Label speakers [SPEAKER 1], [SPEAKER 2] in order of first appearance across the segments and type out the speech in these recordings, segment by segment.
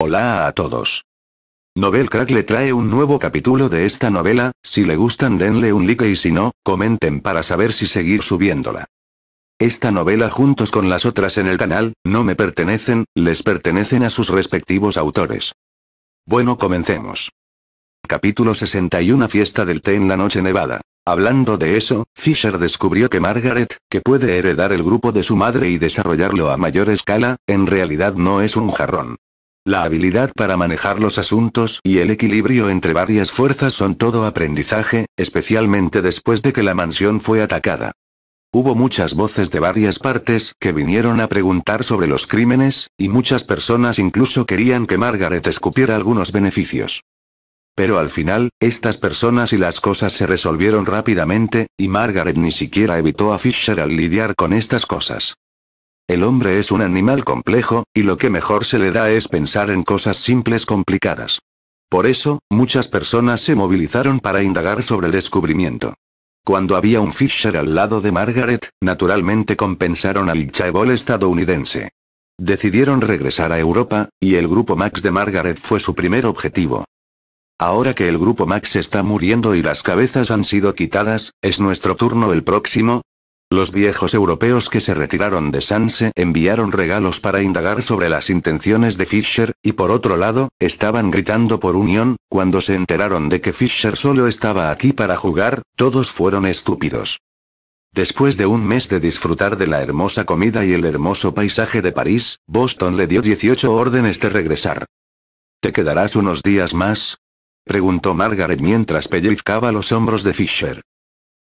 [SPEAKER 1] Hola a todos. Novel Crack le trae un nuevo capítulo de esta novela, si le gustan denle un like y si no, comenten para saber si seguir subiéndola. Esta novela juntos con las otras en el canal, no me pertenecen, les pertenecen a sus respectivos autores. Bueno comencemos. Capítulo 61 Fiesta del té en la noche nevada. Hablando de eso, Fisher descubrió que Margaret, que puede heredar el grupo de su madre y desarrollarlo a mayor escala, en realidad no es un jarrón. La habilidad para manejar los asuntos y el equilibrio entre varias fuerzas son todo aprendizaje, especialmente después de que la mansión fue atacada. Hubo muchas voces de varias partes que vinieron a preguntar sobre los crímenes, y muchas personas incluso querían que Margaret escupiera algunos beneficios. Pero al final, estas personas y las cosas se resolvieron rápidamente, y Margaret ni siquiera evitó a Fisher al lidiar con estas cosas. El hombre es un animal complejo, y lo que mejor se le da es pensar en cosas simples complicadas. Por eso, muchas personas se movilizaron para indagar sobre el descubrimiento. Cuando había un Fisher al lado de Margaret, naturalmente compensaron al chaebol estadounidense. Decidieron regresar a Europa, y el grupo Max de Margaret fue su primer objetivo. Ahora que el grupo Max está muriendo y las cabezas han sido quitadas, es nuestro turno el próximo, los viejos europeos que se retiraron de Sanse enviaron regalos para indagar sobre las intenciones de Fisher, y por otro lado, estaban gritando por unión, cuando se enteraron de que Fisher solo estaba aquí para jugar, todos fueron estúpidos. Después de un mes de disfrutar de la hermosa comida y el hermoso paisaje de París, Boston le dio 18 órdenes de regresar. ¿Te quedarás unos días más? preguntó Margaret mientras pellizcaba los hombros de Fisher.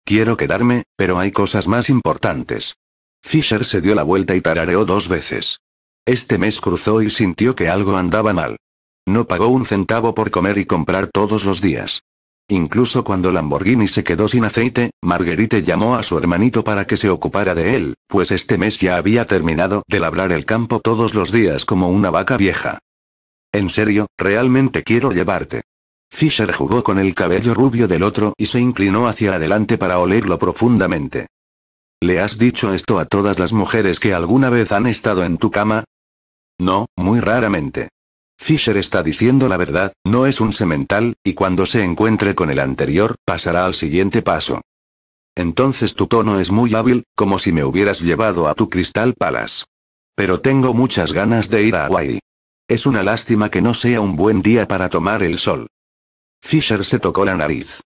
[SPEAKER 1] Quiero quedarme, pero hay cosas más importantes. Fisher se dio la vuelta y tarareó dos veces. Este mes cruzó y sintió que algo andaba mal. No pagó un centavo por comer y comprar todos los días. Incluso cuando Lamborghini se quedó sin aceite, Marguerite llamó a su hermanito para que se ocupara de él, pues este mes ya había terminado de labrar el campo todos los días como una vaca vieja. En serio, realmente quiero llevarte. Fisher jugó con el cabello rubio del otro y se inclinó hacia adelante para olerlo profundamente. ¿Le has dicho esto a todas las mujeres que alguna vez han estado en tu cama? No, muy raramente. Fisher está diciendo la verdad, no es un semental, y cuando se encuentre con el anterior, pasará al siguiente paso. Entonces tu tono es muy hábil, como si me hubieras llevado a tu cristal Palace. Pero tengo muchas ganas de ir a Hawaii. Es una lástima que no sea un buen día para tomar el sol. Fisher se tocó la nariz.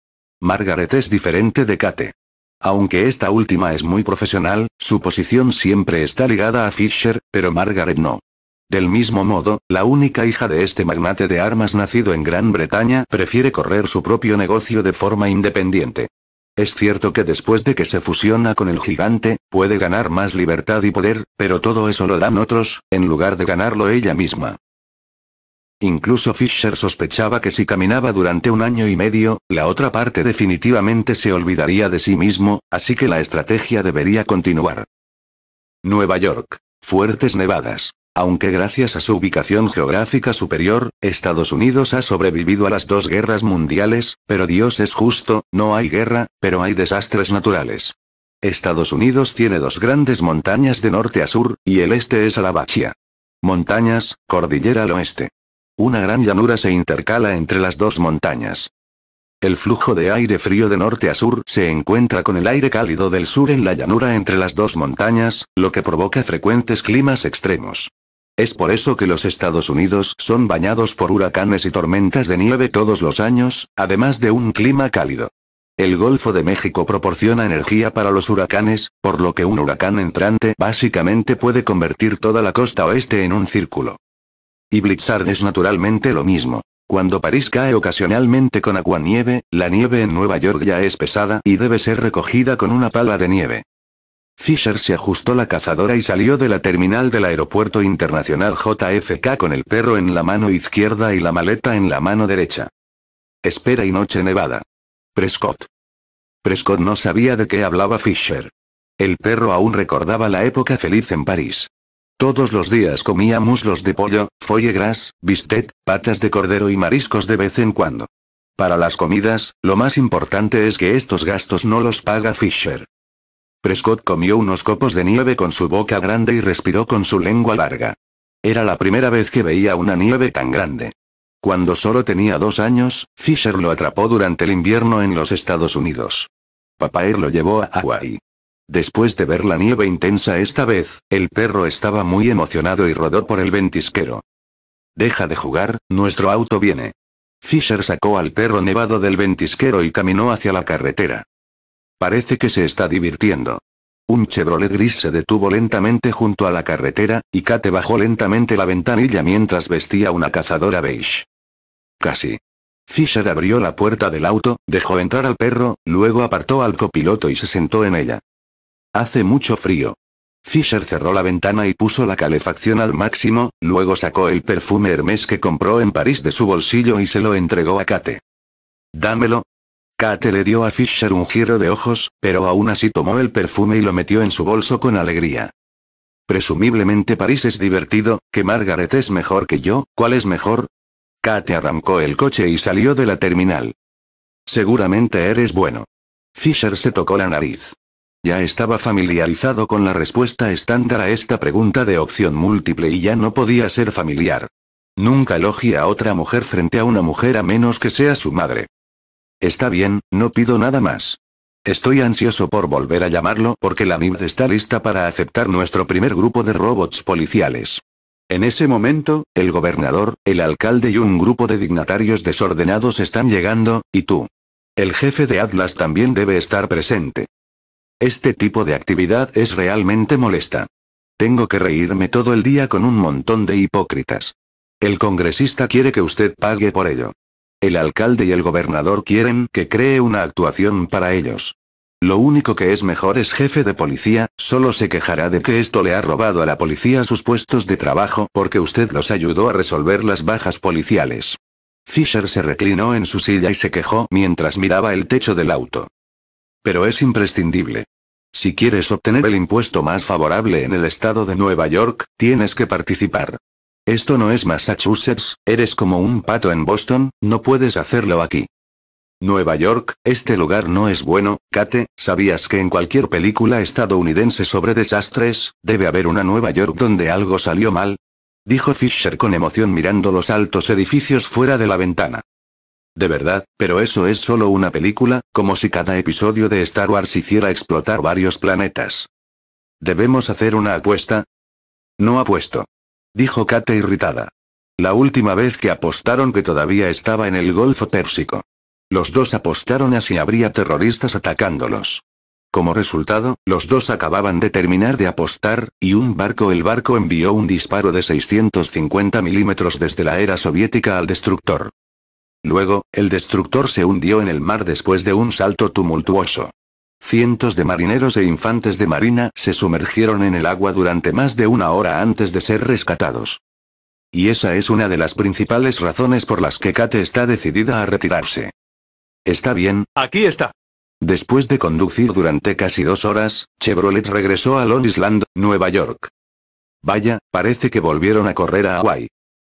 [SPEAKER 1] Margaret es diferente de Kate. Aunque esta última es muy profesional, su posición siempre está ligada a Fisher, pero Margaret no. Del mismo modo, la única hija de este magnate de armas nacido en Gran Bretaña prefiere correr su propio negocio de forma independiente. Es cierto que después de que se fusiona con el gigante, puede ganar más libertad y poder, pero todo eso lo dan otros, en lugar de ganarlo ella misma. Incluso Fisher sospechaba que si caminaba durante un año y medio, la otra parte definitivamente se olvidaría de sí mismo, así que la estrategia debería continuar. Nueva York. Fuertes nevadas. Aunque gracias a su ubicación geográfica superior, Estados Unidos ha sobrevivido a las dos guerras mundiales, pero Dios es justo, no hay guerra, pero hay desastres naturales. Estados Unidos tiene dos grandes montañas de norte a sur, y el este es Alabachia. Montañas, cordillera al oeste. Una gran llanura se intercala entre las dos montañas. El flujo de aire frío de norte a sur se encuentra con el aire cálido del sur en la llanura entre las dos montañas, lo que provoca frecuentes climas extremos. Es por eso que los Estados Unidos son bañados por huracanes y tormentas de nieve todos los años, además de un clima cálido. El Golfo de México proporciona energía para los huracanes, por lo que un huracán entrante básicamente puede convertir toda la costa oeste en un círculo. Y Blizzard es naturalmente lo mismo. Cuando París cae ocasionalmente con aguanieve, la nieve en Nueva York ya es pesada y debe ser recogida con una pala de nieve. Fisher se ajustó la cazadora y salió de la terminal del aeropuerto internacional JFK con el perro en la mano izquierda y la maleta en la mano derecha. Espera y noche nevada. Prescott. Prescott no sabía de qué hablaba Fisher. El perro aún recordaba la época feliz en París. Todos los días comía muslos de pollo, foie gras, bistec, patas de cordero y mariscos de vez en cuando. Para las comidas, lo más importante es que estos gastos no los paga Fisher. Prescott comió unos copos de nieve con su boca grande y respiró con su lengua larga. Era la primera vez que veía una nieve tan grande. Cuando solo tenía dos años, Fisher lo atrapó durante el invierno en los Estados Unidos. Papá lo llevó a Hawái. Después de ver la nieve intensa esta vez, el perro estaba muy emocionado y rodó por el ventisquero. Deja de jugar, nuestro auto viene. Fisher sacó al perro nevado del ventisquero y caminó hacia la carretera. Parece que se está divirtiendo. Un Chevrolet gris se detuvo lentamente junto a la carretera, y Kate bajó lentamente la ventanilla mientras vestía una cazadora beige. Casi. Fisher abrió la puerta del auto, dejó entrar al perro, luego apartó al copiloto y se sentó en ella. Hace mucho frío. Fisher cerró la ventana y puso la calefacción al máximo, luego sacó el perfume Hermes que compró en París de su bolsillo y se lo entregó a Kate. Dámelo. Kate le dio a Fisher un giro de ojos, pero aún así tomó el perfume y lo metió en su bolso con alegría. Presumiblemente París es divertido, que Margaret es mejor que yo, ¿cuál es mejor? Kate arrancó el coche y salió de la terminal. Seguramente eres bueno. Fisher se tocó la nariz. Ya estaba familiarizado con la respuesta estándar a esta pregunta de opción múltiple y ya no podía ser familiar. Nunca elogia a otra mujer frente a una mujer a menos que sea su madre. Está bien, no pido nada más. Estoy ansioso por volver a llamarlo porque la MIB está lista para aceptar nuestro primer grupo de robots policiales. En ese momento, el gobernador, el alcalde y un grupo de dignatarios desordenados están llegando, y tú. El jefe de Atlas también debe estar presente. Este tipo de actividad es realmente molesta. Tengo que reírme todo el día con un montón de hipócritas. El congresista quiere que usted pague por ello. El alcalde y el gobernador quieren que cree una actuación para ellos. Lo único que es mejor es jefe de policía, solo se quejará de que esto le ha robado a la policía sus puestos de trabajo porque usted los ayudó a resolver las bajas policiales. Fisher se reclinó en su silla y se quejó mientras miraba el techo del auto pero es imprescindible. Si quieres obtener el impuesto más favorable en el estado de Nueva York, tienes que participar. Esto no es Massachusetts, eres como un pato en Boston, no puedes hacerlo aquí. Nueva York, este lugar no es bueno, Kate, ¿sabías que en cualquier película estadounidense sobre desastres, debe haber una Nueva York donde algo salió mal? Dijo Fisher con emoción mirando los altos edificios fuera de la ventana. De verdad, pero eso es solo una película, como si cada episodio de Star Wars hiciera explotar varios planetas. ¿Debemos hacer una apuesta? No apuesto. Dijo Kate irritada. La última vez que apostaron que todavía estaba en el Golfo Pérsico. Los dos apostaron a si habría terroristas atacándolos. Como resultado, los dos acababan de terminar de apostar, y un barco el barco envió un disparo de 650 milímetros desde la era soviética al destructor. Luego, el destructor se hundió en el mar después de un salto tumultuoso. Cientos de marineros e infantes de marina se sumergieron en el agua durante más de una hora antes de ser rescatados. Y esa es una de las principales razones por las que Kate está decidida a retirarse. Está bien. Aquí está. Después de conducir durante casi dos horas, Chevrolet regresó a Long Island, Nueva York. Vaya, parece que volvieron a correr a Hawaii.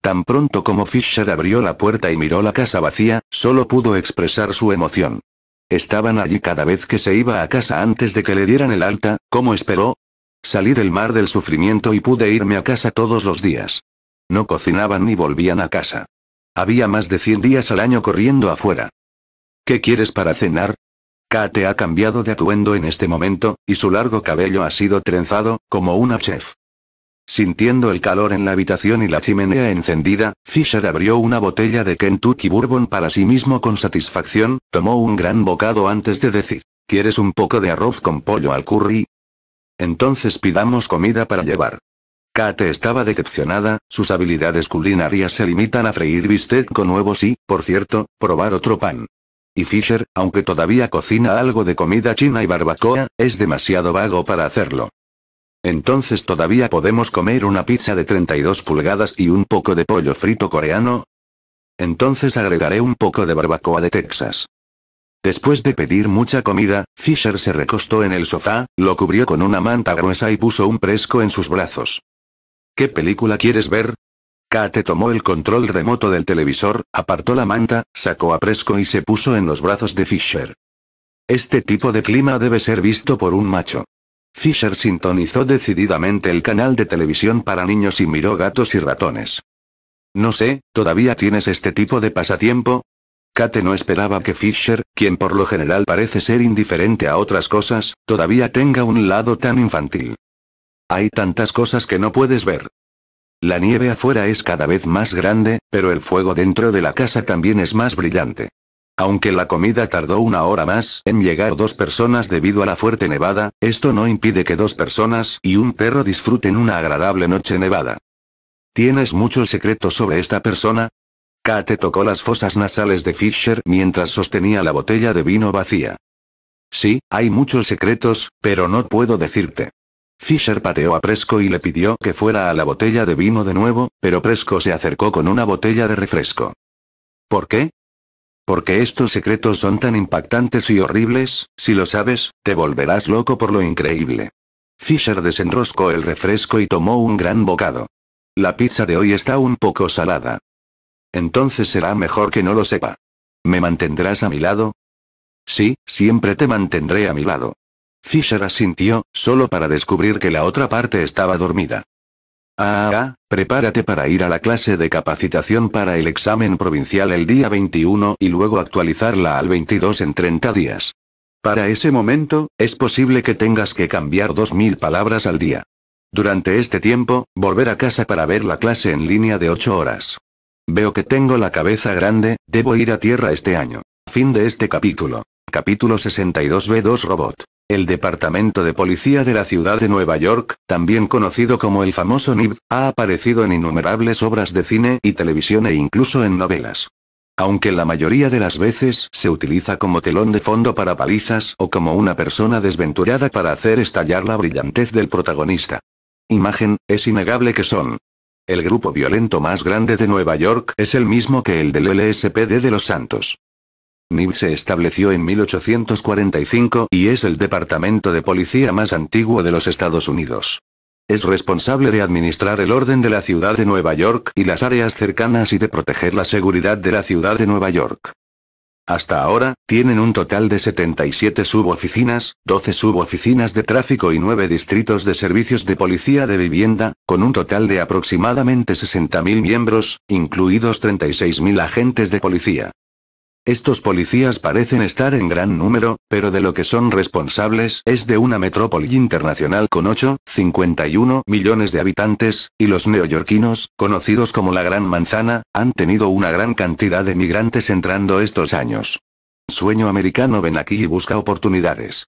[SPEAKER 1] Tan pronto como Fisher abrió la puerta y miró la casa vacía, solo pudo expresar su emoción. Estaban allí cada vez que se iba a casa antes de que le dieran el alta, ¿cómo esperó? Salí del mar del sufrimiento y pude irme a casa todos los días. No cocinaban ni volvían a casa. Había más de 100 días al año corriendo afuera. ¿Qué quieres para cenar? Kate ha cambiado de atuendo en este momento, y su largo cabello ha sido trenzado, como una chef. Sintiendo el calor en la habitación y la chimenea encendida, Fisher abrió una botella de Kentucky Bourbon para sí mismo con satisfacción, tomó un gran bocado antes de decir, ¿quieres un poco de arroz con pollo al curry? Entonces pidamos comida para llevar. Kate estaba decepcionada, sus habilidades culinarias se limitan a freír bistec con huevos y, por cierto, probar otro pan. Y Fisher, aunque todavía cocina algo de comida china y barbacoa, es demasiado vago para hacerlo. Entonces todavía podemos comer una pizza de 32 pulgadas y un poco de pollo frito coreano. Entonces agregaré un poco de barbacoa de Texas. Después de pedir mucha comida, Fisher se recostó en el sofá, lo cubrió con una manta gruesa y puso un fresco en sus brazos. ¿Qué película quieres ver? Kate tomó el control remoto del televisor, apartó la manta, sacó a Presco y se puso en los brazos de Fisher. Este tipo de clima debe ser visto por un macho. Fisher sintonizó decididamente el canal de televisión para niños y miró gatos y ratones. No sé, ¿todavía tienes este tipo de pasatiempo? Kate no esperaba que Fisher, quien por lo general parece ser indiferente a otras cosas, todavía tenga un lado tan infantil. Hay tantas cosas que no puedes ver. La nieve afuera es cada vez más grande, pero el fuego dentro de la casa también es más brillante. Aunque la comida tardó una hora más en llegar dos personas debido a la fuerte nevada, esto no impide que dos personas y un perro disfruten una agradable noche nevada. ¿Tienes muchos secretos sobre esta persona? Kate tocó las fosas nasales de Fisher mientras sostenía la botella de vino vacía. Sí, hay muchos secretos, pero no puedo decirte. Fisher pateó a Presco y le pidió que fuera a la botella de vino de nuevo, pero Presco se acercó con una botella de refresco. ¿Por qué? Porque estos secretos son tan impactantes y horribles, si lo sabes, te volverás loco por lo increíble. Fisher desenroscó el refresco y tomó un gran bocado. La pizza de hoy está un poco salada. Entonces será mejor que no lo sepa. ¿Me mantendrás a mi lado? Sí, siempre te mantendré a mi lado. Fisher asintió, solo para descubrir que la otra parte estaba dormida. Ah, prepárate para ir a la clase de capacitación para el examen provincial el día 21 y luego actualizarla al 22 en 30 días. Para ese momento, es posible que tengas que cambiar 2.000 palabras al día. Durante este tiempo, volver a casa para ver la clase en línea de 8 horas. Veo que tengo la cabeza grande, debo ir a tierra este año. Fin de este capítulo. Capítulo 62B2 Robot. El Departamento de Policía de la Ciudad de Nueva York, también conocido como el famoso NIB, ha aparecido en innumerables obras de cine y televisión e incluso en novelas. Aunque la mayoría de las veces se utiliza como telón de fondo para palizas o como una persona desventurada para hacer estallar la brillantez del protagonista. Imagen, es innegable que son. El grupo violento más grande de Nueva York es el mismo que el del LSPD de Los Santos. NIB se estableció en 1845 y es el departamento de policía más antiguo de los Estados Unidos. Es responsable de administrar el orden de la ciudad de Nueva York y las áreas cercanas y de proteger la seguridad de la ciudad de Nueva York. Hasta ahora, tienen un total de 77 suboficinas, 12 suboficinas de tráfico y 9 distritos de servicios de policía de vivienda, con un total de aproximadamente 60.000 miembros, incluidos 36.000 agentes de policía. Estos policías parecen estar en gran número, pero de lo que son responsables es de una metrópoli internacional con 8,51 millones de habitantes, y los neoyorquinos, conocidos como la Gran Manzana, han tenido una gran cantidad de migrantes entrando estos años. Sueño americano ven aquí y busca oportunidades.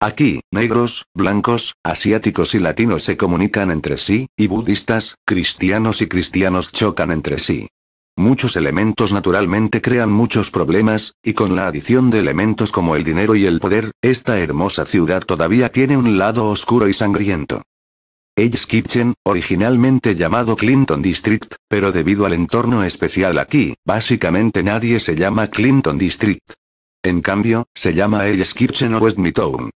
[SPEAKER 1] Aquí, negros, blancos, asiáticos y latinos se comunican entre sí, y budistas, cristianos y cristianos chocan entre sí. Muchos elementos naturalmente crean muchos problemas, y con la adición de elementos como el dinero y el poder, esta hermosa ciudad todavía tiene un lado oscuro y sangriento. Edge Kitchen, originalmente llamado Clinton District, pero debido al entorno especial aquí, básicamente nadie se llama Clinton District. En cambio, se llama Edge Kitchen o West Midtown.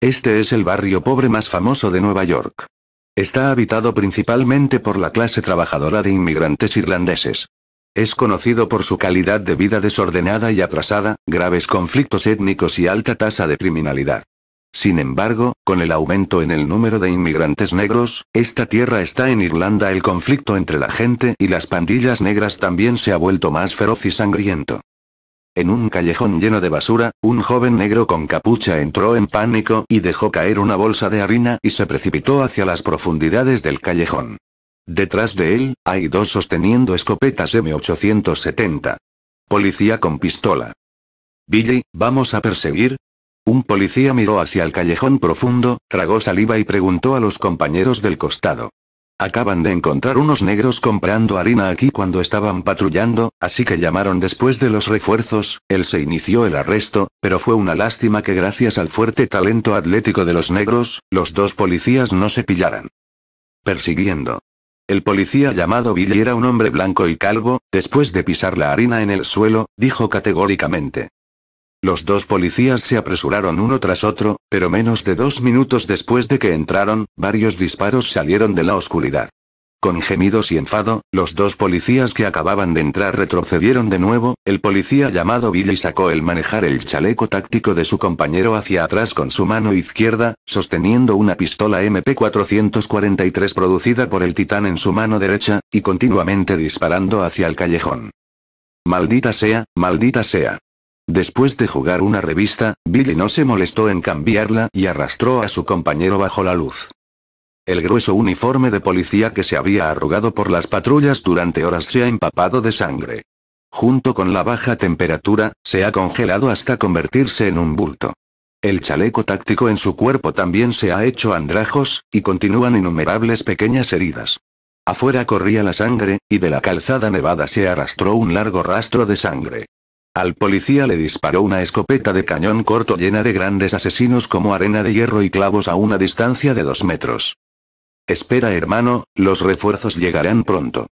[SPEAKER 1] Este es el barrio pobre más famoso de Nueva York. Está habitado principalmente por la clase trabajadora de inmigrantes irlandeses. Es conocido por su calidad de vida desordenada y atrasada, graves conflictos étnicos y alta tasa de criminalidad. Sin embargo, con el aumento en el número de inmigrantes negros, esta tierra está en Irlanda el conflicto entre la gente y las pandillas negras también se ha vuelto más feroz y sangriento. En un callejón lleno de basura, un joven negro con capucha entró en pánico y dejó caer una bolsa de harina y se precipitó hacia las profundidades del callejón. Detrás de él, hay dos sosteniendo escopetas M870. Policía con pistola. Billy, ¿vamos a perseguir? Un policía miró hacia el callejón profundo, tragó saliva y preguntó a los compañeros del costado. Acaban de encontrar unos negros comprando harina aquí cuando estaban patrullando, así que llamaron después de los refuerzos, él se inició el arresto, pero fue una lástima que gracias al fuerte talento atlético de los negros, los dos policías no se pillaran. Persiguiendo. El policía llamado Billy era un hombre blanco y calvo, después de pisar la harina en el suelo, dijo categóricamente. Los dos policías se apresuraron uno tras otro, pero menos de dos minutos después de que entraron, varios disparos salieron de la oscuridad. Con gemidos y enfado, los dos policías que acababan de entrar retrocedieron de nuevo, el policía llamado Billy sacó el manejar el chaleco táctico de su compañero hacia atrás con su mano izquierda, sosteniendo una pistola MP443 producida por el titán en su mano derecha, y continuamente disparando hacia el callejón. Maldita sea, maldita sea. Después de jugar una revista, Billy no se molestó en cambiarla y arrastró a su compañero bajo la luz. El grueso uniforme de policía que se había arrugado por las patrullas durante horas se ha empapado de sangre. Junto con la baja temperatura, se ha congelado hasta convertirse en un bulto. El chaleco táctico en su cuerpo también se ha hecho andrajos, y continúan innumerables pequeñas heridas. Afuera corría la sangre, y de la calzada nevada se arrastró un largo rastro de sangre. Al policía le disparó una escopeta de cañón corto llena de grandes asesinos como arena de hierro y clavos a una distancia de dos metros. Espera hermano, los refuerzos llegarán pronto.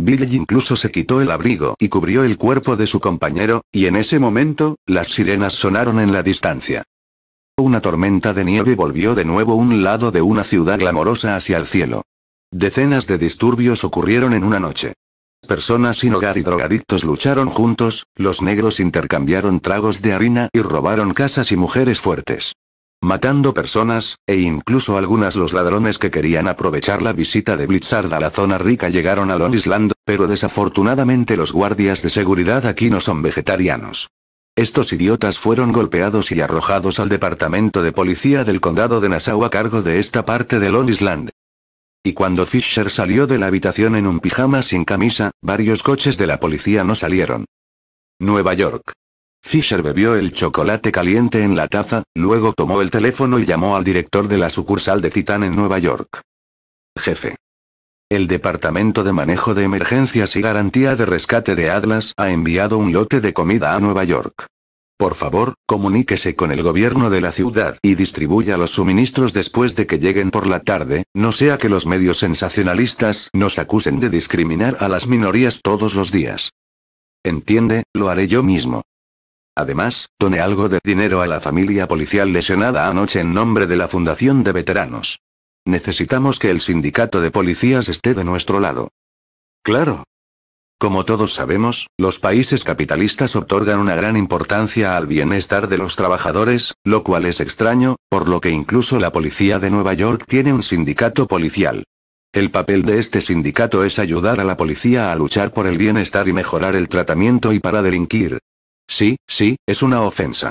[SPEAKER 1] Billy incluso se quitó el abrigo y cubrió el cuerpo de su compañero, y en ese momento, las sirenas sonaron en la distancia. Una tormenta de nieve volvió de nuevo un lado de una ciudad glamorosa hacia el cielo. Decenas de disturbios ocurrieron en una noche. Personas sin hogar y drogadictos lucharon juntos, los negros intercambiaron tragos de harina y robaron casas y mujeres fuertes matando personas, e incluso algunas los ladrones que querían aprovechar la visita de Blizzard a la zona rica llegaron a Long Island, pero desafortunadamente los guardias de seguridad aquí no son vegetarianos. Estos idiotas fueron golpeados y arrojados al departamento de policía del condado de Nassau a cargo de esta parte de Long Island. Y cuando Fisher salió de la habitación en un pijama sin camisa, varios coches de la policía no salieron. Nueva York. Fisher bebió el chocolate caliente en la taza, luego tomó el teléfono y llamó al director de la sucursal de Titan en Nueva York. Jefe. El Departamento de Manejo de Emergencias y Garantía de Rescate de Atlas ha enviado un lote de comida a Nueva York. Por favor, comuníquese con el gobierno de la ciudad y distribuya los suministros después de que lleguen por la tarde, no sea que los medios sensacionalistas nos acusen de discriminar a las minorías todos los días. Entiende, lo haré yo mismo. Además, doné algo de dinero a la familia policial lesionada anoche en nombre de la Fundación de Veteranos. Necesitamos que el sindicato de policías esté de nuestro lado. Claro. Como todos sabemos, los países capitalistas otorgan una gran importancia al bienestar de los trabajadores, lo cual es extraño, por lo que incluso la policía de Nueva York tiene un sindicato policial. El papel de este sindicato es ayudar a la policía a luchar por el bienestar y mejorar el tratamiento y para delinquir, Sí, sí, es una ofensa.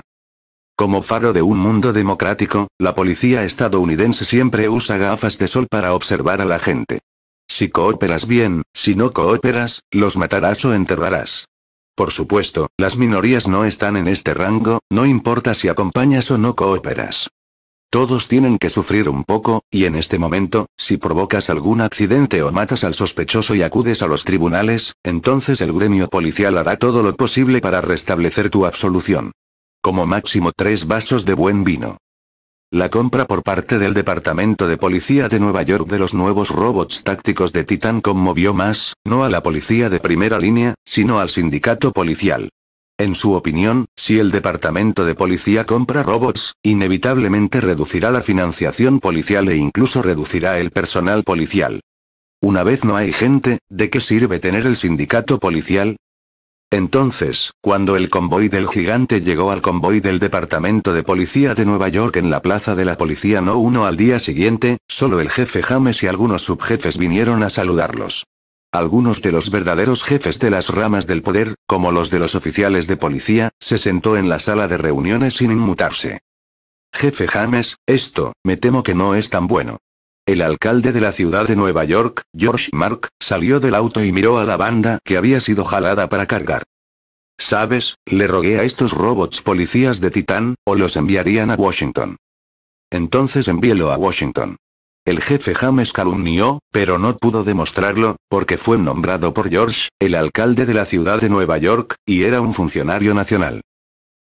[SPEAKER 1] Como faro de un mundo democrático, la policía estadounidense siempre usa gafas de sol para observar a la gente. Si cooperas bien, si no cooperas, los matarás o enterrarás. Por supuesto, las minorías no están en este rango, no importa si acompañas o no cooperas. Todos tienen que sufrir un poco, y en este momento, si provocas algún accidente o matas al sospechoso y acudes a los tribunales, entonces el gremio policial hará todo lo posible para restablecer tu absolución. Como máximo tres vasos de buen vino. La compra por parte del Departamento de Policía de Nueva York de los nuevos robots tácticos de Titan conmovió más, no a la policía de primera línea, sino al sindicato policial. En su opinión, si el departamento de policía compra robots, inevitablemente reducirá la financiación policial e incluso reducirá el personal policial. Una vez no hay gente, ¿de qué sirve tener el sindicato policial? Entonces, cuando el convoy del gigante llegó al convoy del Departamento de Policía de Nueva York en la Plaza de la Policía No 1 al día siguiente, solo el jefe James y algunos subjefes vinieron a saludarlos. Algunos de los verdaderos jefes de las ramas del poder, como los de los oficiales de policía, se sentó en la sala de reuniones sin inmutarse. Jefe James, esto, me temo que no es tan bueno. El alcalde de la ciudad de Nueva York, George Mark, salió del auto y miró a la banda que había sido jalada para cargar. ¿Sabes? Le rogué a estos robots policías de Titán, o los enviarían a Washington. Entonces envíelo a Washington. El jefe James calumnió, pero no pudo demostrarlo, porque fue nombrado por George, el alcalde de la ciudad de Nueva York, y era un funcionario nacional.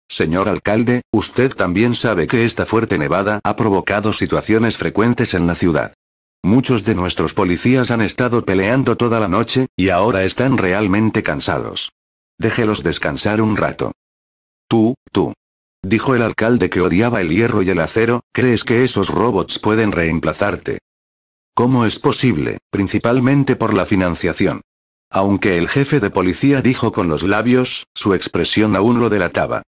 [SPEAKER 1] Señor alcalde, usted también sabe que esta fuerte nevada ha provocado situaciones frecuentes en la ciudad. Muchos de nuestros policías han estado peleando toda la noche, y ahora están realmente cansados. Déjelos descansar un rato. Tú, tú. Dijo el alcalde que odiaba el hierro y el acero, ¿crees que esos robots pueden reemplazarte? ¿Cómo es posible? Principalmente por la financiación. Aunque el jefe de policía dijo con los labios, su expresión aún lo delataba.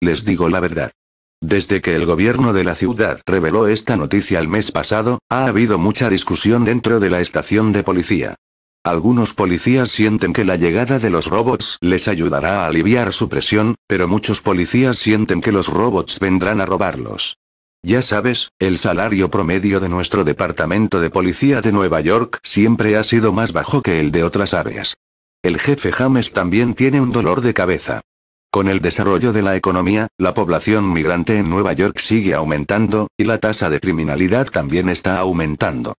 [SPEAKER 1] Les digo la verdad. Desde que el gobierno de la ciudad reveló esta noticia el mes pasado, ha habido mucha discusión dentro de la estación de policía. Algunos policías sienten que la llegada de los robots les ayudará a aliviar su presión, pero muchos policías sienten que los robots vendrán a robarlos. Ya sabes, el salario promedio de nuestro departamento de policía de Nueva York siempre ha sido más bajo que el de otras áreas. El jefe James también tiene un dolor de cabeza. Con el desarrollo de la economía, la población migrante en Nueva York sigue aumentando, y la tasa de criminalidad también está aumentando.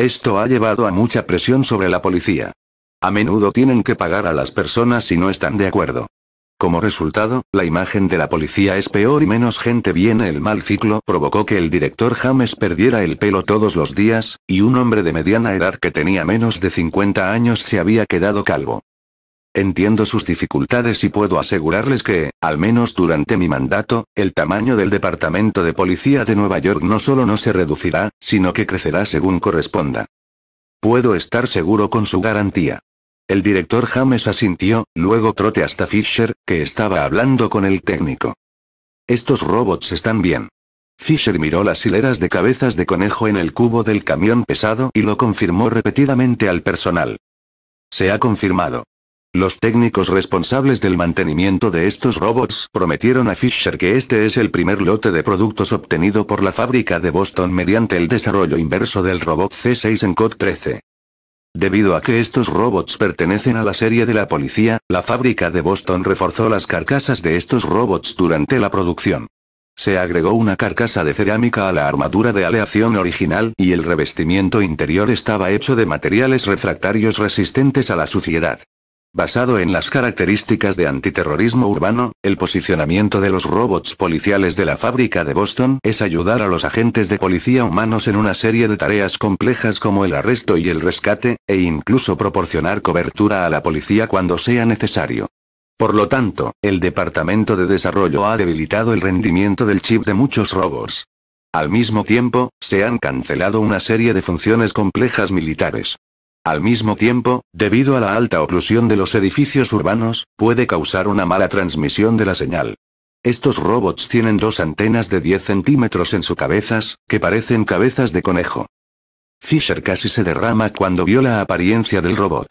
[SPEAKER 1] Esto ha llevado a mucha presión sobre la policía. A menudo tienen que pagar a las personas si no están de acuerdo. Como resultado, la imagen de la policía es peor y menos gente viene. El mal ciclo provocó que el director James perdiera el pelo todos los días, y un hombre de mediana edad que tenía menos de 50 años se había quedado calvo. Entiendo sus dificultades y puedo asegurarles que, al menos durante mi mandato, el tamaño del Departamento de Policía de Nueva York no solo no se reducirá, sino que crecerá según corresponda. Puedo estar seguro con su garantía. El director James asintió, luego trote hasta Fisher, que estaba hablando con el técnico. Estos robots están bien. Fisher miró las hileras de cabezas de conejo en el cubo del camión pesado y lo confirmó repetidamente al personal. Se ha confirmado. Los técnicos responsables del mantenimiento de estos robots prometieron a Fisher que este es el primer lote de productos obtenido por la fábrica de Boston mediante el desarrollo inverso del robot C6 en COD 13. Debido a que estos robots pertenecen a la serie de la policía, la fábrica de Boston reforzó las carcasas de estos robots durante la producción. Se agregó una carcasa de cerámica a la armadura de aleación original y el revestimiento interior estaba hecho de materiales refractarios resistentes a la suciedad. Basado en las características de antiterrorismo urbano, el posicionamiento de los robots policiales de la fábrica de Boston es ayudar a los agentes de policía humanos en una serie de tareas complejas como el arresto y el rescate, e incluso proporcionar cobertura a la policía cuando sea necesario. Por lo tanto, el Departamento de Desarrollo ha debilitado el rendimiento del chip de muchos robots. Al mismo tiempo, se han cancelado una serie de funciones complejas militares. Al mismo tiempo, debido a la alta oclusión de los edificios urbanos, puede causar una mala transmisión de la señal. Estos robots tienen dos antenas de 10 centímetros en sus cabezas, que parecen cabezas de conejo. Fisher casi se derrama cuando vio la apariencia del robot.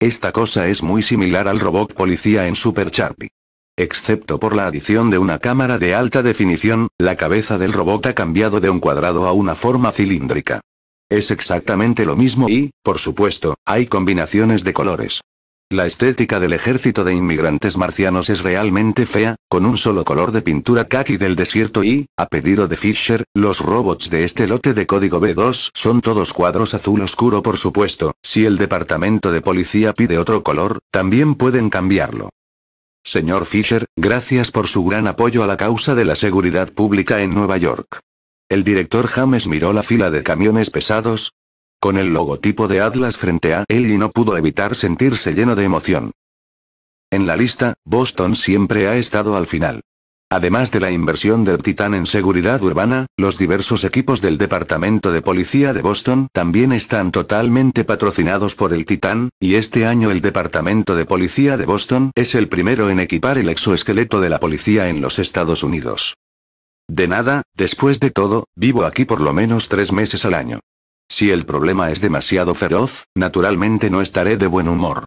[SPEAKER 1] Esta cosa es muy similar al robot policía en Super Charlie. Excepto por la adición de una cámara de alta definición, la cabeza del robot ha cambiado de un cuadrado a una forma cilíndrica. Es exactamente lo mismo y, por supuesto, hay combinaciones de colores. La estética del ejército de inmigrantes marcianos es realmente fea, con un solo color de pintura khaki del desierto y, a pedido de Fisher, los robots de este lote de código B2 son todos cuadros azul oscuro por supuesto, si el departamento de policía pide otro color, también pueden cambiarlo. Señor Fisher, gracias por su gran apoyo a la causa de la seguridad pública en Nueva York. El director James miró la fila de camiones pesados. Con el logotipo de Atlas frente a él y no pudo evitar sentirse lleno de emoción. En la lista, Boston siempre ha estado al final. Además de la inversión del Titán en seguridad urbana, los diversos equipos del Departamento de Policía de Boston también están totalmente patrocinados por el Titán, y este año el Departamento de Policía de Boston es el primero en equipar el exoesqueleto de la policía en los Estados Unidos. De nada, después de todo, vivo aquí por lo menos tres meses al año. Si el problema es demasiado feroz, naturalmente no estaré de buen humor.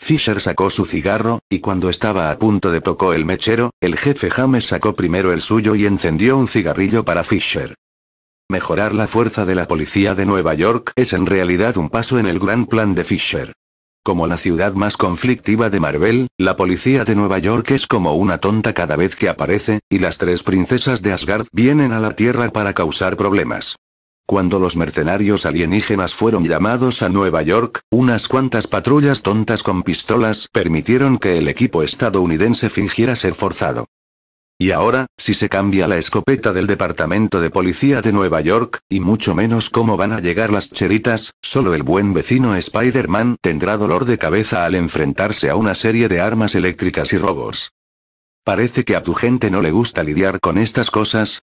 [SPEAKER 1] Fisher sacó su cigarro, y cuando estaba a punto de tocó el mechero, el jefe James sacó primero el suyo y encendió un cigarrillo para Fisher. Mejorar la fuerza de la policía de Nueva York es en realidad un paso en el gran plan de Fisher. Como la ciudad más conflictiva de Marvel, la policía de Nueva York es como una tonta cada vez que aparece, y las tres princesas de Asgard vienen a la Tierra para causar problemas. Cuando los mercenarios alienígenas fueron llamados a Nueva York, unas cuantas patrullas tontas con pistolas permitieron que el equipo estadounidense fingiera ser forzado. Y ahora, si se cambia la escopeta del Departamento de Policía de Nueva York, y mucho menos cómo van a llegar las cheritas, solo el buen vecino Spider-Man tendrá dolor de cabeza al enfrentarse a una serie de armas eléctricas y robos. Parece que a tu gente no le gusta lidiar con estas cosas.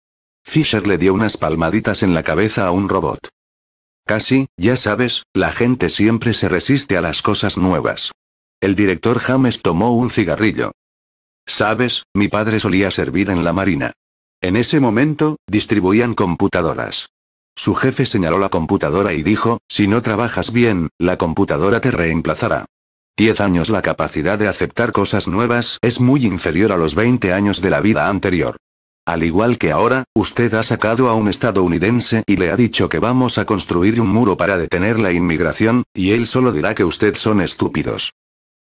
[SPEAKER 1] Fisher le dio unas palmaditas en la cabeza a un robot. Casi, ya sabes, la gente siempre se resiste a las cosas nuevas. El director James tomó un cigarrillo, Sabes, mi padre solía servir en la Marina. En ese momento, distribuían computadoras. Su jefe señaló la computadora y dijo, si no trabajas bien, la computadora te reemplazará. Diez años la capacidad de aceptar cosas nuevas es muy inferior a los 20 años de la vida anterior. Al igual que ahora, usted ha sacado a un estadounidense y le ha dicho que vamos a construir un muro para detener la inmigración, y él solo dirá que usted son estúpidos.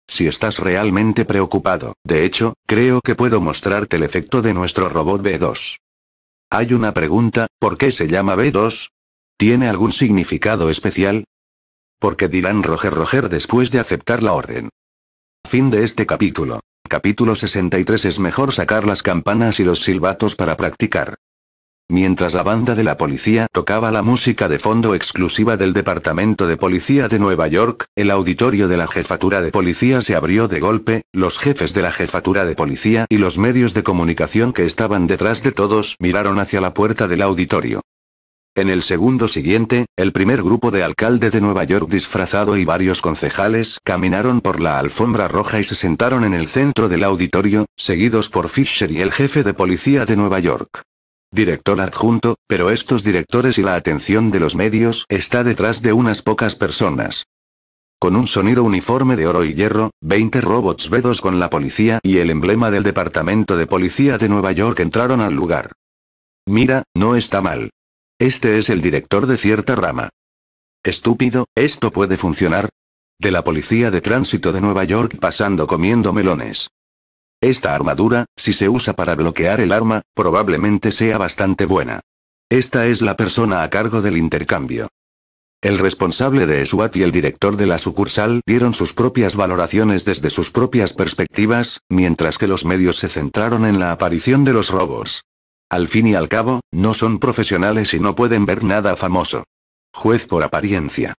[SPEAKER 1] Si estás realmente preocupado, de hecho, creo que puedo mostrarte el efecto de nuestro robot B2. Hay una pregunta, ¿por qué se llama B2? ¿Tiene algún significado especial? Porque dirán Roger Roger después de aceptar la orden. Fin de este capítulo. Capítulo 63 Es mejor sacar las campanas y los silbatos para practicar. Mientras la banda de la policía tocaba la música de fondo exclusiva del Departamento de Policía de Nueva York, el auditorio de la jefatura de policía se abrió de golpe, los jefes de la jefatura de policía y los medios de comunicación que estaban detrás de todos miraron hacia la puerta del auditorio. En el segundo siguiente, el primer grupo de alcalde de Nueva York disfrazado y varios concejales caminaron por la alfombra roja y se sentaron en el centro del auditorio, seguidos por Fisher y el jefe de policía de Nueva York director adjunto, pero estos directores y la atención de los medios está detrás de unas pocas personas. Con un sonido uniforme de oro y hierro, 20 robots vedos con la policía y el emblema del Departamento de Policía de Nueva York entraron al lugar. Mira, no está mal. Este es el director de cierta rama. Estúpido, ¿esto puede funcionar? De la Policía de Tránsito de Nueva York pasando comiendo melones. Esta armadura, si se usa para bloquear el arma, probablemente sea bastante buena. Esta es la persona a cargo del intercambio. El responsable de SWAT y el director de la sucursal dieron sus propias valoraciones desde sus propias perspectivas, mientras que los medios se centraron en la aparición de los robos. Al fin y al cabo, no son profesionales y no pueden ver nada famoso. Juez por apariencia.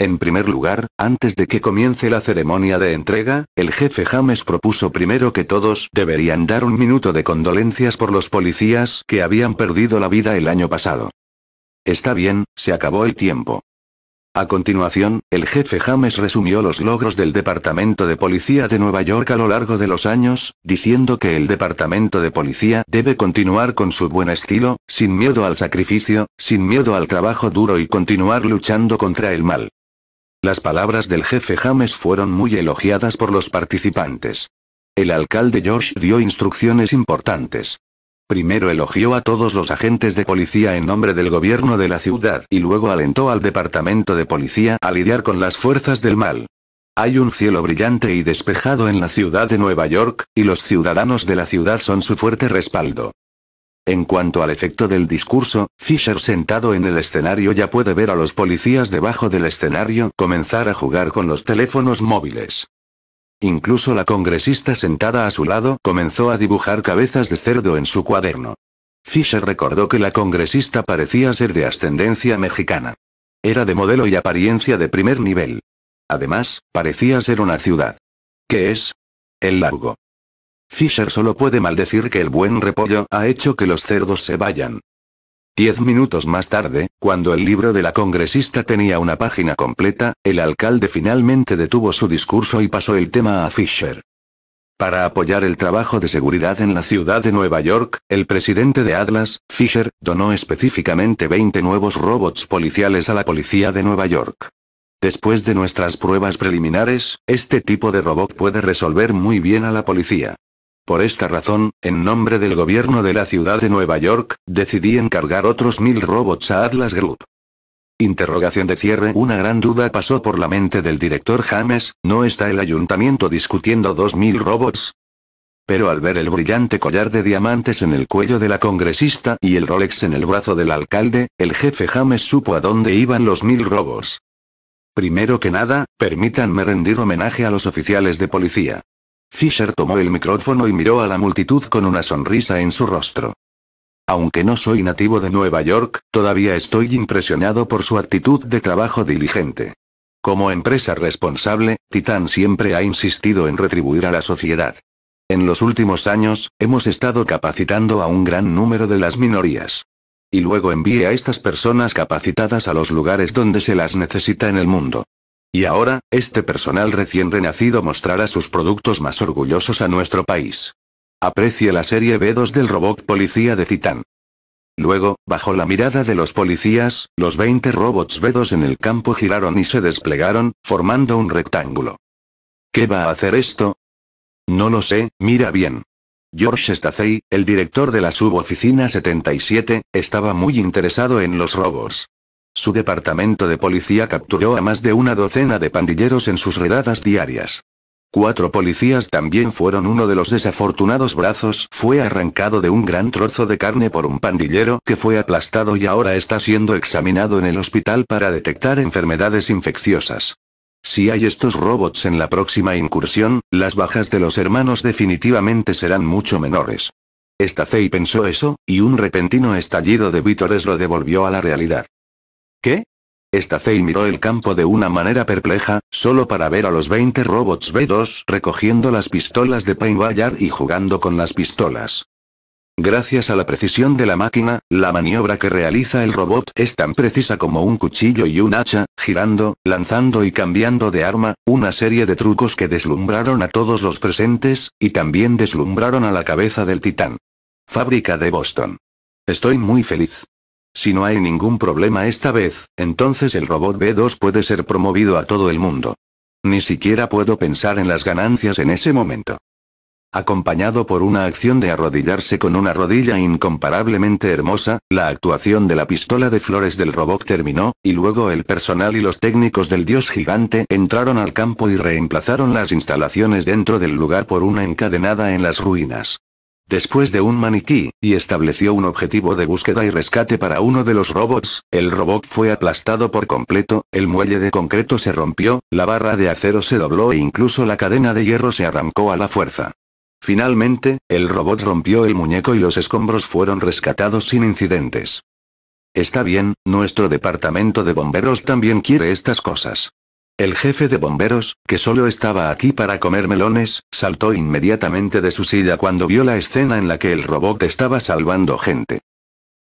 [SPEAKER 1] En primer lugar, antes de que comience la ceremonia de entrega, el jefe James propuso primero que todos deberían dar un minuto de condolencias por los policías que habían perdido la vida el año pasado. Está bien, se acabó el tiempo. A continuación, el jefe James resumió los logros del Departamento de Policía de Nueva York a lo largo de los años, diciendo que el Departamento de Policía debe continuar con su buen estilo, sin miedo al sacrificio, sin miedo al trabajo duro y continuar luchando contra el mal. Las palabras del jefe James fueron muy elogiadas por los participantes. El alcalde George dio instrucciones importantes. Primero elogió a todos los agentes de policía en nombre del gobierno de la ciudad y luego alentó al departamento de policía a lidiar con las fuerzas del mal. Hay un cielo brillante y despejado en la ciudad de Nueva York, y los ciudadanos de la ciudad son su fuerte respaldo. En cuanto al efecto del discurso, Fisher sentado en el escenario ya puede ver a los policías debajo del escenario comenzar a jugar con los teléfonos móviles. Incluso la congresista sentada a su lado comenzó a dibujar cabezas de cerdo en su cuaderno. Fisher recordó que la congresista parecía ser de ascendencia mexicana. Era de modelo y apariencia de primer nivel. Además, parecía ser una ciudad. ¿Qué es? El Largo. Fisher solo puede maldecir que el buen repollo ha hecho que los cerdos se vayan. Diez minutos más tarde, cuando el libro de la congresista tenía una página completa, el alcalde finalmente detuvo su discurso y pasó el tema a Fisher. Para apoyar el trabajo de seguridad en la ciudad de Nueva York, el presidente de Atlas, Fisher, donó específicamente 20 nuevos robots policiales a la policía de Nueva York. Después de nuestras pruebas preliminares, este tipo de robot puede resolver muy bien a la policía. Por esta razón, en nombre del gobierno de la ciudad de Nueva York, decidí encargar otros mil robots a Atlas Group. Interrogación de cierre. Una gran duda pasó por la mente del director James, ¿no está el ayuntamiento discutiendo dos mil robots? Pero al ver el brillante collar de diamantes en el cuello de la congresista y el Rolex en el brazo del alcalde, el jefe James supo a dónde iban los mil robots. Primero que nada, permítanme rendir homenaje a los oficiales de policía. Fisher tomó el micrófono y miró a la multitud con una sonrisa en su rostro. Aunque no soy nativo de Nueva York, todavía estoy impresionado por su actitud de trabajo diligente. Como empresa responsable, Titan siempre ha insistido en retribuir a la sociedad. En los últimos años, hemos estado capacitando a un gran número de las minorías. Y luego envíe a estas personas capacitadas a los lugares donde se las necesita en el mundo. Y ahora, este personal recién renacido mostrará sus productos más orgullosos a nuestro país. Aprecie la serie B2 del robot policía de Titán. Luego, bajo la mirada de los policías, los 20 robots B2 en el campo giraron y se desplegaron, formando un rectángulo. ¿Qué va a hacer esto? No lo sé, mira bien. George Stacey, el director de la suboficina 77, estaba muy interesado en los robos. Su departamento de policía capturó a más de una docena de pandilleros en sus redadas diarias. Cuatro policías también fueron uno de los desafortunados brazos fue arrancado de un gran trozo de carne por un pandillero que fue aplastado y ahora está siendo examinado en el hospital para detectar enfermedades infecciosas. Si hay estos robots en la próxima incursión, las bajas de los hermanos definitivamente serán mucho menores. Esta Estacey pensó eso, y un repentino estallido de vítores lo devolvió a la realidad. ¿Qué? Esta y miró el campo de una manera perpleja, solo para ver a los 20 robots B2 recogiendo las pistolas de Pain y jugando con las pistolas. Gracias a la precisión de la máquina, la maniobra que realiza el robot es tan precisa como un cuchillo y un hacha, girando, lanzando y cambiando de arma, una serie de trucos que deslumbraron a todos los presentes, y también deslumbraron a la cabeza del titán. Fábrica de Boston. Estoy muy feliz. Si no hay ningún problema esta vez, entonces el robot B2 puede ser promovido a todo el mundo. Ni siquiera puedo pensar en las ganancias en ese momento. Acompañado por una acción de arrodillarse con una rodilla incomparablemente hermosa, la actuación de la pistola de flores del robot terminó, y luego el personal y los técnicos del dios gigante entraron al campo y reemplazaron las instalaciones dentro del lugar por una encadenada en las ruinas después de un maniquí, y estableció un objetivo de búsqueda y rescate para uno de los robots, el robot fue aplastado por completo, el muelle de concreto se rompió, la barra de acero se dobló e incluso la cadena de hierro se arrancó a la fuerza. Finalmente, el robot rompió el muñeco y los escombros fueron rescatados sin incidentes. Está bien, nuestro departamento de bomberos también quiere estas cosas. El jefe de bomberos, que solo estaba aquí para comer melones, saltó inmediatamente de su silla cuando vio la escena en la que el robot estaba salvando gente.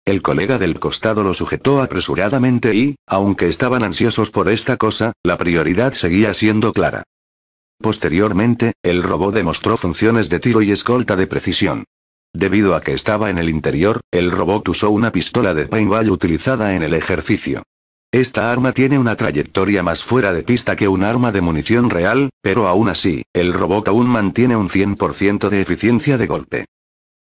[SPEAKER 1] El colega del costado lo sujetó apresuradamente y, aunque estaban ansiosos por esta cosa, la prioridad seguía siendo clara. Posteriormente, el robot demostró funciones de tiro y escolta de precisión. Debido a que estaba en el interior, el robot usó una pistola de paintball utilizada en el ejercicio. Esta arma tiene una trayectoria más fuera de pista que un arma de munición real, pero aún así, el robot aún mantiene un 100% de eficiencia de golpe.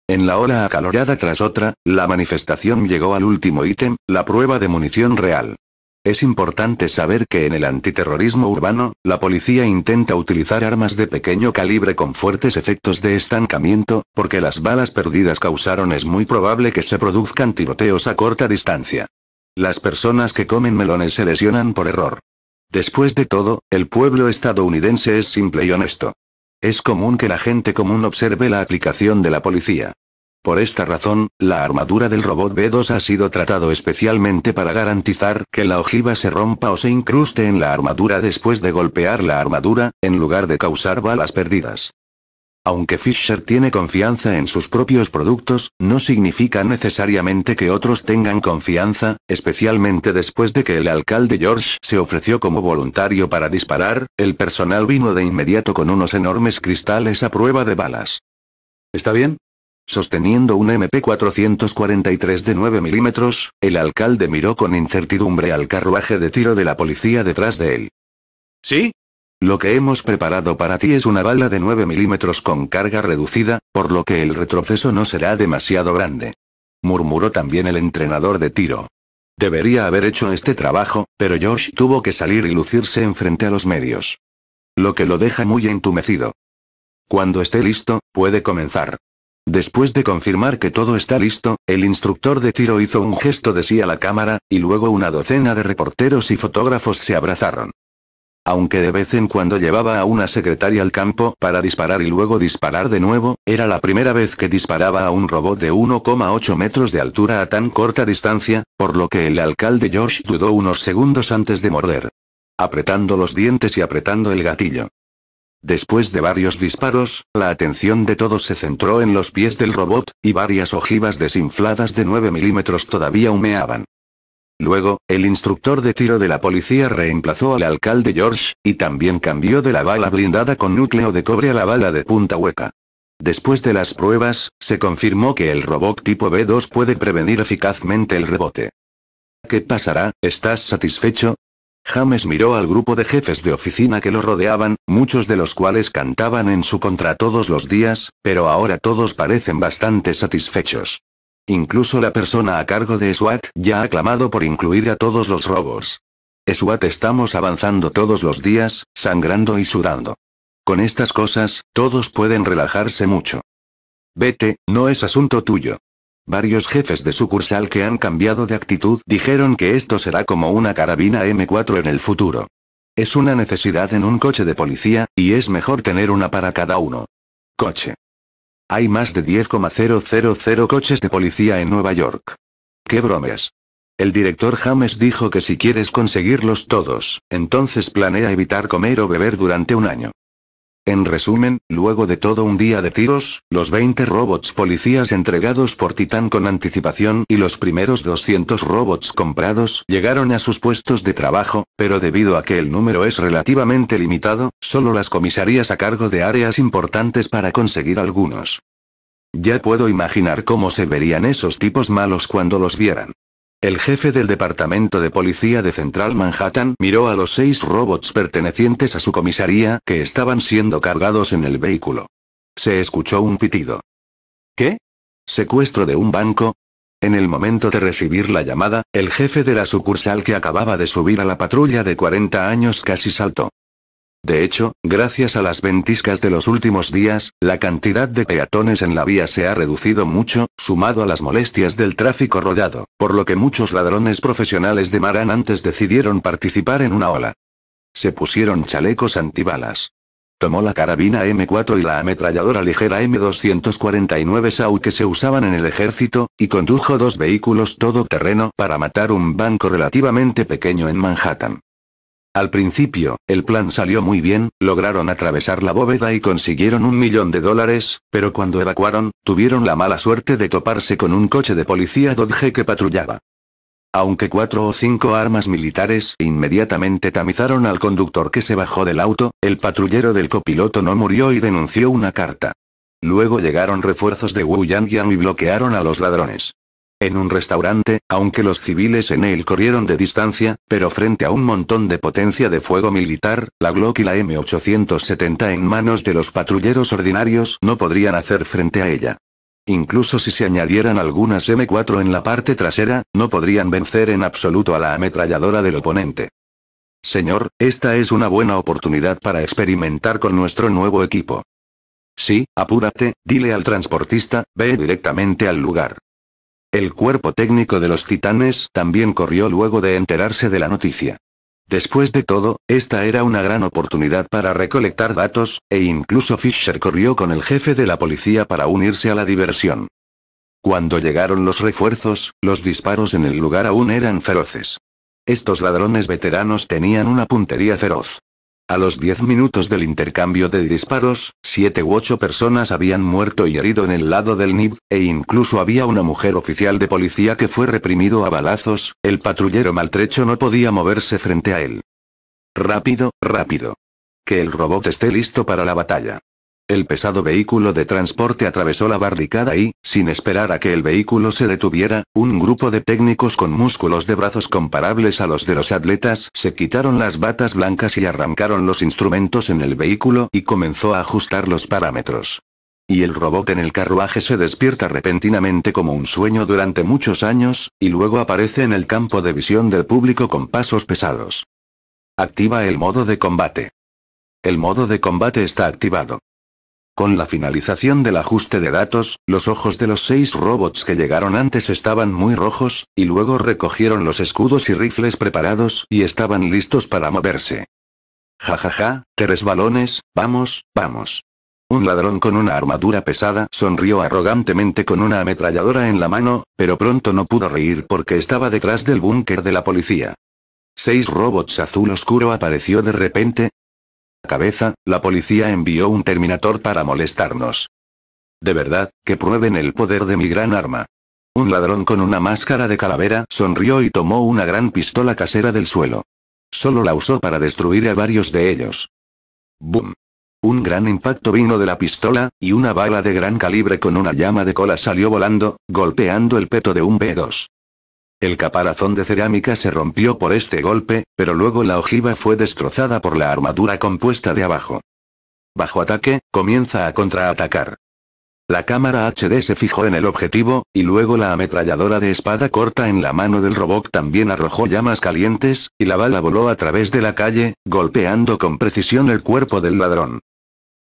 [SPEAKER 1] En la ola acalorada tras otra, la manifestación llegó al último ítem, la prueba de munición real. Es importante saber que en el antiterrorismo urbano, la policía intenta utilizar armas de pequeño calibre con fuertes efectos de estancamiento, porque las balas perdidas causaron es muy probable que se produzcan tiroteos a corta distancia. Las personas que comen melones se lesionan por error. Después de todo, el pueblo estadounidense es simple y honesto. Es común que la gente común observe la aplicación de la policía. Por esta razón, la armadura del robot B2 ha sido tratado especialmente para garantizar que la ojiva se rompa o se incruste en la armadura después de golpear la armadura, en lugar de causar balas perdidas. Aunque Fisher tiene confianza en sus propios productos, no significa necesariamente que otros tengan confianza, especialmente después de que el alcalde George se ofreció como voluntario para disparar, el personal vino de inmediato con unos enormes cristales a prueba de balas. ¿Está bien? Sosteniendo un MP-443 de 9 milímetros, el alcalde miró con incertidumbre al carruaje de tiro de la policía detrás de él. ¿Sí? Lo que hemos preparado para ti es una bala de 9 milímetros con carga reducida, por lo que el retroceso no será demasiado grande. Murmuró también el entrenador de tiro. Debería haber hecho este trabajo, pero George tuvo que salir y lucirse enfrente a los medios. Lo que lo deja muy entumecido. Cuando esté listo, puede comenzar. Después de confirmar que todo está listo, el instructor de tiro hizo un gesto de sí a la cámara, y luego una docena de reporteros y fotógrafos se abrazaron aunque de vez en cuando llevaba a una secretaria al campo para disparar y luego disparar de nuevo, era la primera vez que disparaba a un robot de 1,8 metros de altura a tan corta distancia, por lo que el alcalde Josh dudó unos segundos antes de morder. Apretando los dientes y apretando el gatillo. Después de varios disparos, la atención de todos se centró en los pies del robot, y varias ojivas desinfladas de 9 milímetros todavía humeaban. Luego, el instructor de tiro de la policía reemplazó al alcalde George, y también cambió de la bala blindada con núcleo de cobre a la bala de punta hueca. Después de las pruebas, se confirmó que el robot tipo B2 puede prevenir eficazmente el rebote. ¿Qué pasará? ¿Estás satisfecho? James miró al grupo de jefes de oficina que lo rodeaban, muchos de los cuales cantaban en su contra todos los días, pero ahora todos parecen bastante satisfechos. Incluso la persona a cargo de SWAT ya ha clamado por incluir a todos los robos. SWAT estamos avanzando todos los días, sangrando y sudando. Con estas cosas, todos pueden relajarse mucho. Vete, no es asunto tuyo. Varios jefes de sucursal que han cambiado de actitud dijeron que esto será como una carabina M4 en el futuro. Es una necesidad en un coche de policía, y es mejor tener una para cada uno. Coche. Hay más de 10,000 coches de policía en Nueva York. ¡Qué bromas! El director James dijo que si quieres conseguirlos todos, entonces planea evitar comer o beber durante un año. En resumen, luego de todo un día de tiros, los 20 robots policías entregados por Titán con anticipación y los primeros 200 robots comprados llegaron a sus puestos de trabajo, pero debido a que el número es relativamente limitado, solo las comisarías a cargo de áreas importantes para conseguir algunos. Ya puedo imaginar cómo se verían esos tipos malos cuando los vieran. El jefe del Departamento de Policía de Central Manhattan miró a los seis robots pertenecientes a su comisaría que estaban siendo cargados en el vehículo. Se escuchó un pitido. ¿Qué? ¿Secuestro de un banco? En el momento de recibir la llamada, el jefe de la sucursal que acababa de subir a la patrulla de 40 años casi saltó. De hecho, gracias a las ventiscas de los últimos días, la cantidad de peatones en la vía se ha reducido mucho, sumado a las molestias del tráfico rodado, por lo que muchos ladrones profesionales de Marán antes decidieron participar en una ola. Se pusieron chalecos antibalas. Tomó la carabina M4 y la ametralladora ligera M249 SAU que se usaban en el ejército, y condujo dos vehículos todoterreno para matar un banco relativamente pequeño en Manhattan. Al principio, el plan salió muy bien, lograron atravesar la bóveda y consiguieron un millón de dólares, pero cuando evacuaron, tuvieron la mala suerte de toparse con un coche de policía Dodge que patrullaba. Aunque cuatro o cinco armas militares inmediatamente tamizaron al conductor que se bajó del auto, el patrullero del copiloto no murió y denunció una carta. Luego llegaron refuerzos de Wu Yang y bloquearon a los ladrones en un restaurante, aunque los civiles en él corrieron de distancia, pero frente a un montón de potencia de fuego militar, la Glock y la M870 en manos de los patrulleros ordinarios no podrían hacer frente a ella. Incluso si se añadieran algunas M4 en la parte trasera, no podrían vencer en absoluto a la ametralladora del oponente. Señor, esta es una buena oportunidad para experimentar con nuestro nuevo equipo. Sí, apúrate, dile al transportista, ve directamente al lugar. El cuerpo técnico de los titanes también corrió luego de enterarse de la noticia. Después de todo, esta era una gran oportunidad para recolectar datos, e incluso Fisher corrió con el jefe de la policía para unirse a la diversión. Cuando llegaron los refuerzos, los disparos en el lugar aún eran feroces. Estos ladrones veteranos tenían una puntería feroz. A los 10 minutos del intercambio de disparos, siete u 8 personas habían muerto y herido en el lado del NIB, e incluso había una mujer oficial de policía que fue reprimido a balazos, el patrullero maltrecho no podía moverse frente a él. Rápido, rápido. Que el robot esté listo para la batalla. El pesado vehículo de transporte atravesó la barricada y, sin esperar a que el vehículo se detuviera, un grupo de técnicos con músculos de brazos comparables a los de los atletas se quitaron las batas blancas y arrancaron los instrumentos en el vehículo y comenzó a ajustar los parámetros. Y el robot en el carruaje se despierta repentinamente como un sueño durante muchos años, y luego aparece en el campo de visión del público con pasos pesados. Activa el modo de combate. El modo de combate está activado. Con la finalización del ajuste de datos, los ojos de los seis robots que llegaron antes estaban muy rojos, y luego recogieron los escudos y rifles preparados y estaban listos para moverse. Ja ja ja, tres balones, vamos, vamos. Un ladrón con una armadura pesada sonrió arrogantemente con una ametralladora en la mano, pero pronto no pudo reír porque estaba detrás del búnker de la policía. Seis robots azul oscuro apareció de repente, cabeza, la policía envió un Terminator para molestarnos. De verdad, que prueben el poder de mi gran arma. Un ladrón con una máscara de calavera sonrió y tomó una gran pistola casera del suelo. Solo la usó para destruir a varios de ellos. ¡Bum! Un gran impacto vino de la pistola, y una bala de gran calibre con una llama de cola salió volando, golpeando el peto de un B-2. El caparazón de cerámica se rompió por este golpe, pero luego la ojiva fue destrozada por la armadura compuesta de abajo. Bajo ataque, comienza a contraatacar. La cámara HD se fijó en el objetivo, y luego la ametralladora de espada corta en la mano del robot también arrojó llamas calientes, y la bala voló a través de la calle, golpeando con precisión el cuerpo del ladrón.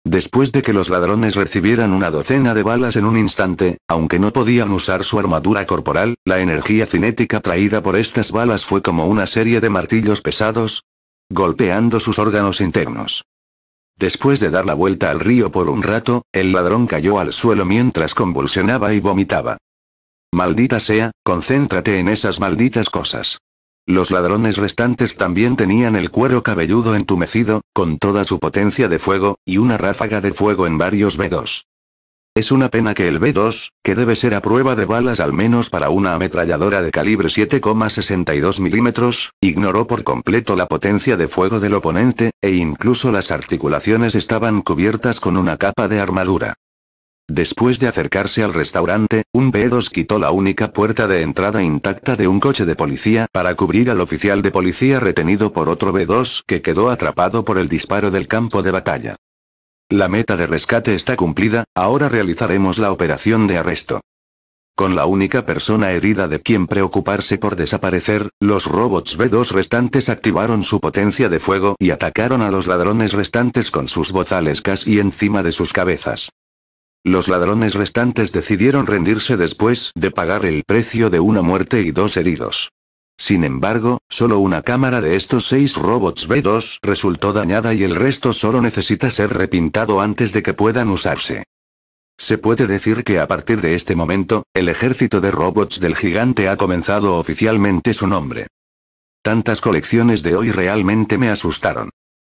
[SPEAKER 1] Después de que los ladrones recibieran una docena de balas en un instante, aunque no podían usar su armadura corporal, la energía cinética traída por estas balas fue como una serie de martillos pesados, golpeando sus órganos internos. Después de dar la vuelta al río por un rato, el ladrón cayó al suelo mientras convulsionaba y vomitaba. Maldita sea, concéntrate en esas malditas cosas. Los ladrones restantes también tenían el cuero cabelludo entumecido, con toda su potencia de fuego, y una ráfaga de fuego en varios B2. Es una pena que el B2, que debe ser a prueba de balas al menos para una ametralladora de calibre 7,62 milímetros, ignoró por completo la potencia de fuego del oponente, e incluso las articulaciones estaban cubiertas con una capa de armadura. Después de acercarse al restaurante, un B2 quitó la única puerta de entrada intacta de un coche de policía para cubrir al oficial de policía retenido por otro B2 que quedó atrapado por el disparo del campo de batalla. La meta de rescate está cumplida, ahora realizaremos la operación de arresto. Con la única persona herida de quien preocuparse por desaparecer, los robots B2 restantes activaron su potencia de fuego y atacaron a los ladrones restantes con sus bozales casi encima de sus cabezas. Los ladrones restantes decidieron rendirse después de pagar el precio de una muerte y dos heridos. Sin embargo, solo una cámara de estos seis robots B2 resultó dañada y el resto solo necesita ser repintado antes de que puedan usarse. Se puede decir que a partir de este momento, el ejército de robots del gigante ha comenzado oficialmente su nombre. Tantas colecciones de hoy realmente me asustaron.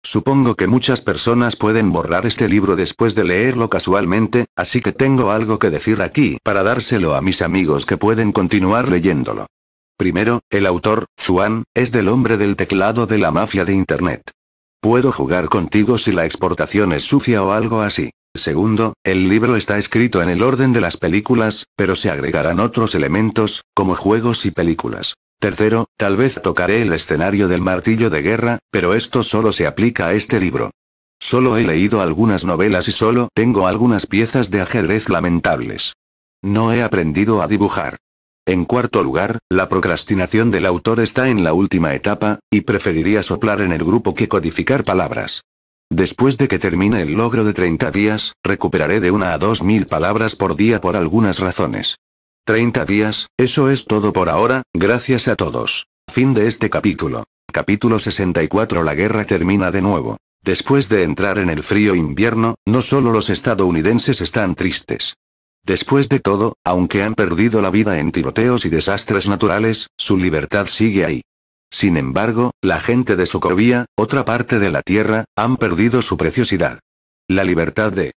[SPEAKER 1] Supongo que muchas personas pueden borrar este libro después de leerlo casualmente, así que tengo algo que decir aquí para dárselo a mis amigos que pueden continuar leyéndolo. Primero, el autor, Zuan, es del hombre del teclado de la mafia de Internet. Puedo jugar contigo si la exportación es sucia o algo así. Segundo, el libro está escrito en el orden de las películas, pero se agregarán otros elementos, como juegos y películas. Tercero, tal vez tocaré el escenario del martillo de guerra, pero esto solo se aplica a este libro. Solo he leído algunas novelas y solo tengo algunas piezas de ajedrez lamentables. No he aprendido a dibujar. En cuarto lugar, la procrastinación del autor está en la última etapa, y preferiría soplar en el grupo que codificar palabras. Después de que termine el logro de 30 días, recuperaré de una a dos mil palabras por día por algunas razones. 30 días, eso es todo por ahora, gracias a todos. Fin de este capítulo. Capítulo 64 La guerra termina de nuevo. Después de entrar en el frío invierno, no solo los estadounidenses están tristes. Después de todo, aunque han perdido la vida en tiroteos y desastres naturales, su libertad sigue ahí. Sin embargo, la gente de Socovia, otra parte de la tierra, han perdido su preciosidad. La libertad de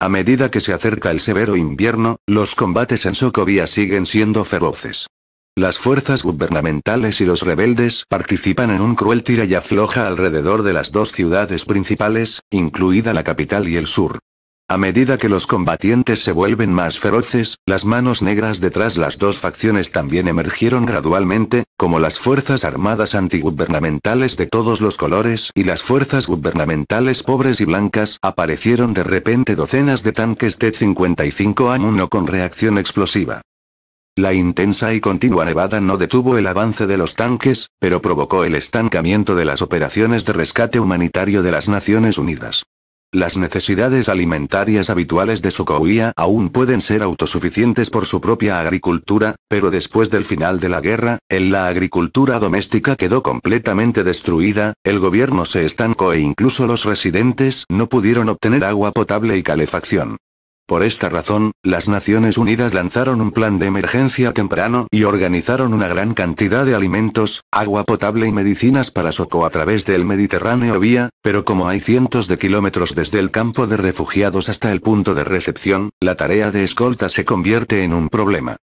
[SPEAKER 1] a medida que se acerca el severo invierno, los combates en Socovia siguen siendo feroces. Las fuerzas gubernamentales y los rebeldes participan en un cruel tira y afloja alrededor de las dos ciudades principales, incluida la capital y el sur. A medida que los combatientes se vuelven más feroces, las manos negras detrás las dos facciones también emergieron gradualmente, como las fuerzas armadas antigubernamentales de todos los colores y las fuerzas gubernamentales pobres y blancas, aparecieron de repente docenas de tanques T-55A1 con reacción explosiva. La intensa y continua nevada no detuvo el avance de los tanques, pero provocó el estancamiento de las operaciones de rescate humanitario de las Naciones Unidas. Las necesidades alimentarias habituales de Sokoia aún pueden ser autosuficientes por su propia agricultura, pero después del final de la guerra, en la agricultura doméstica quedó completamente destruida, el gobierno se estancó e incluso los residentes no pudieron obtener agua potable y calefacción. Por esta razón, las Naciones Unidas lanzaron un plan de emergencia temprano y organizaron una gran cantidad de alimentos, agua potable y medicinas para Soco a través del Mediterráneo vía, pero como hay cientos de kilómetros desde el campo de refugiados hasta el punto de recepción, la tarea de escolta se convierte en un problema.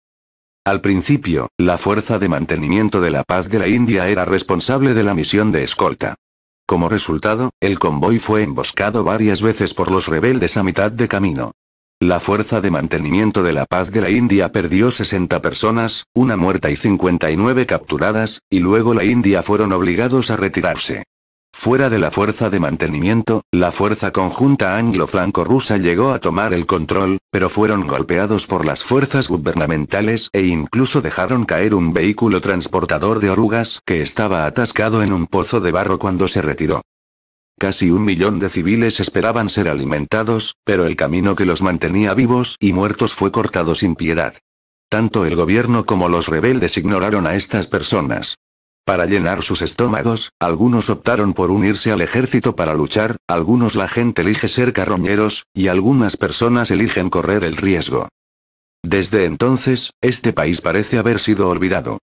[SPEAKER 1] Al principio, la Fuerza de Mantenimiento de la Paz de la India era responsable de la misión de escolta. Como resultado, el convoy fue emboscado varias veces por los rebeldes a mitad de camino. La Fuerza de Mantenimiento de la Paz de la India perdió 60 personas, una muerta y 59 capturadas, y luego la India fueron obligados a retirarse. Fuera de la Fuerza de Mantenimiento, la Fuerza Conjunta Anglo-Franco-Rusa llegó a tomar el control, pero fueron golpeados por las fuerzas gubernamentales e incluso dejaron caer un vehículo transportador de orugas que estaba atascado en un pozo de barro cuando se retiró. Casi un millón de civiles esperaban ser alimentados, pero el camino que los mantenía vivos y muertos fue cortado sin piedad. Tanto el gobierno como los rebeldes ignoraron a estas personas. Para llenar sus estómagos, algunos optaron por unirse al ejército para luchar, algunos la gente elige ser carroñeros, y algunas personas eligen correr el riesgo. Desde entonces, este país parece haber sido olvidado.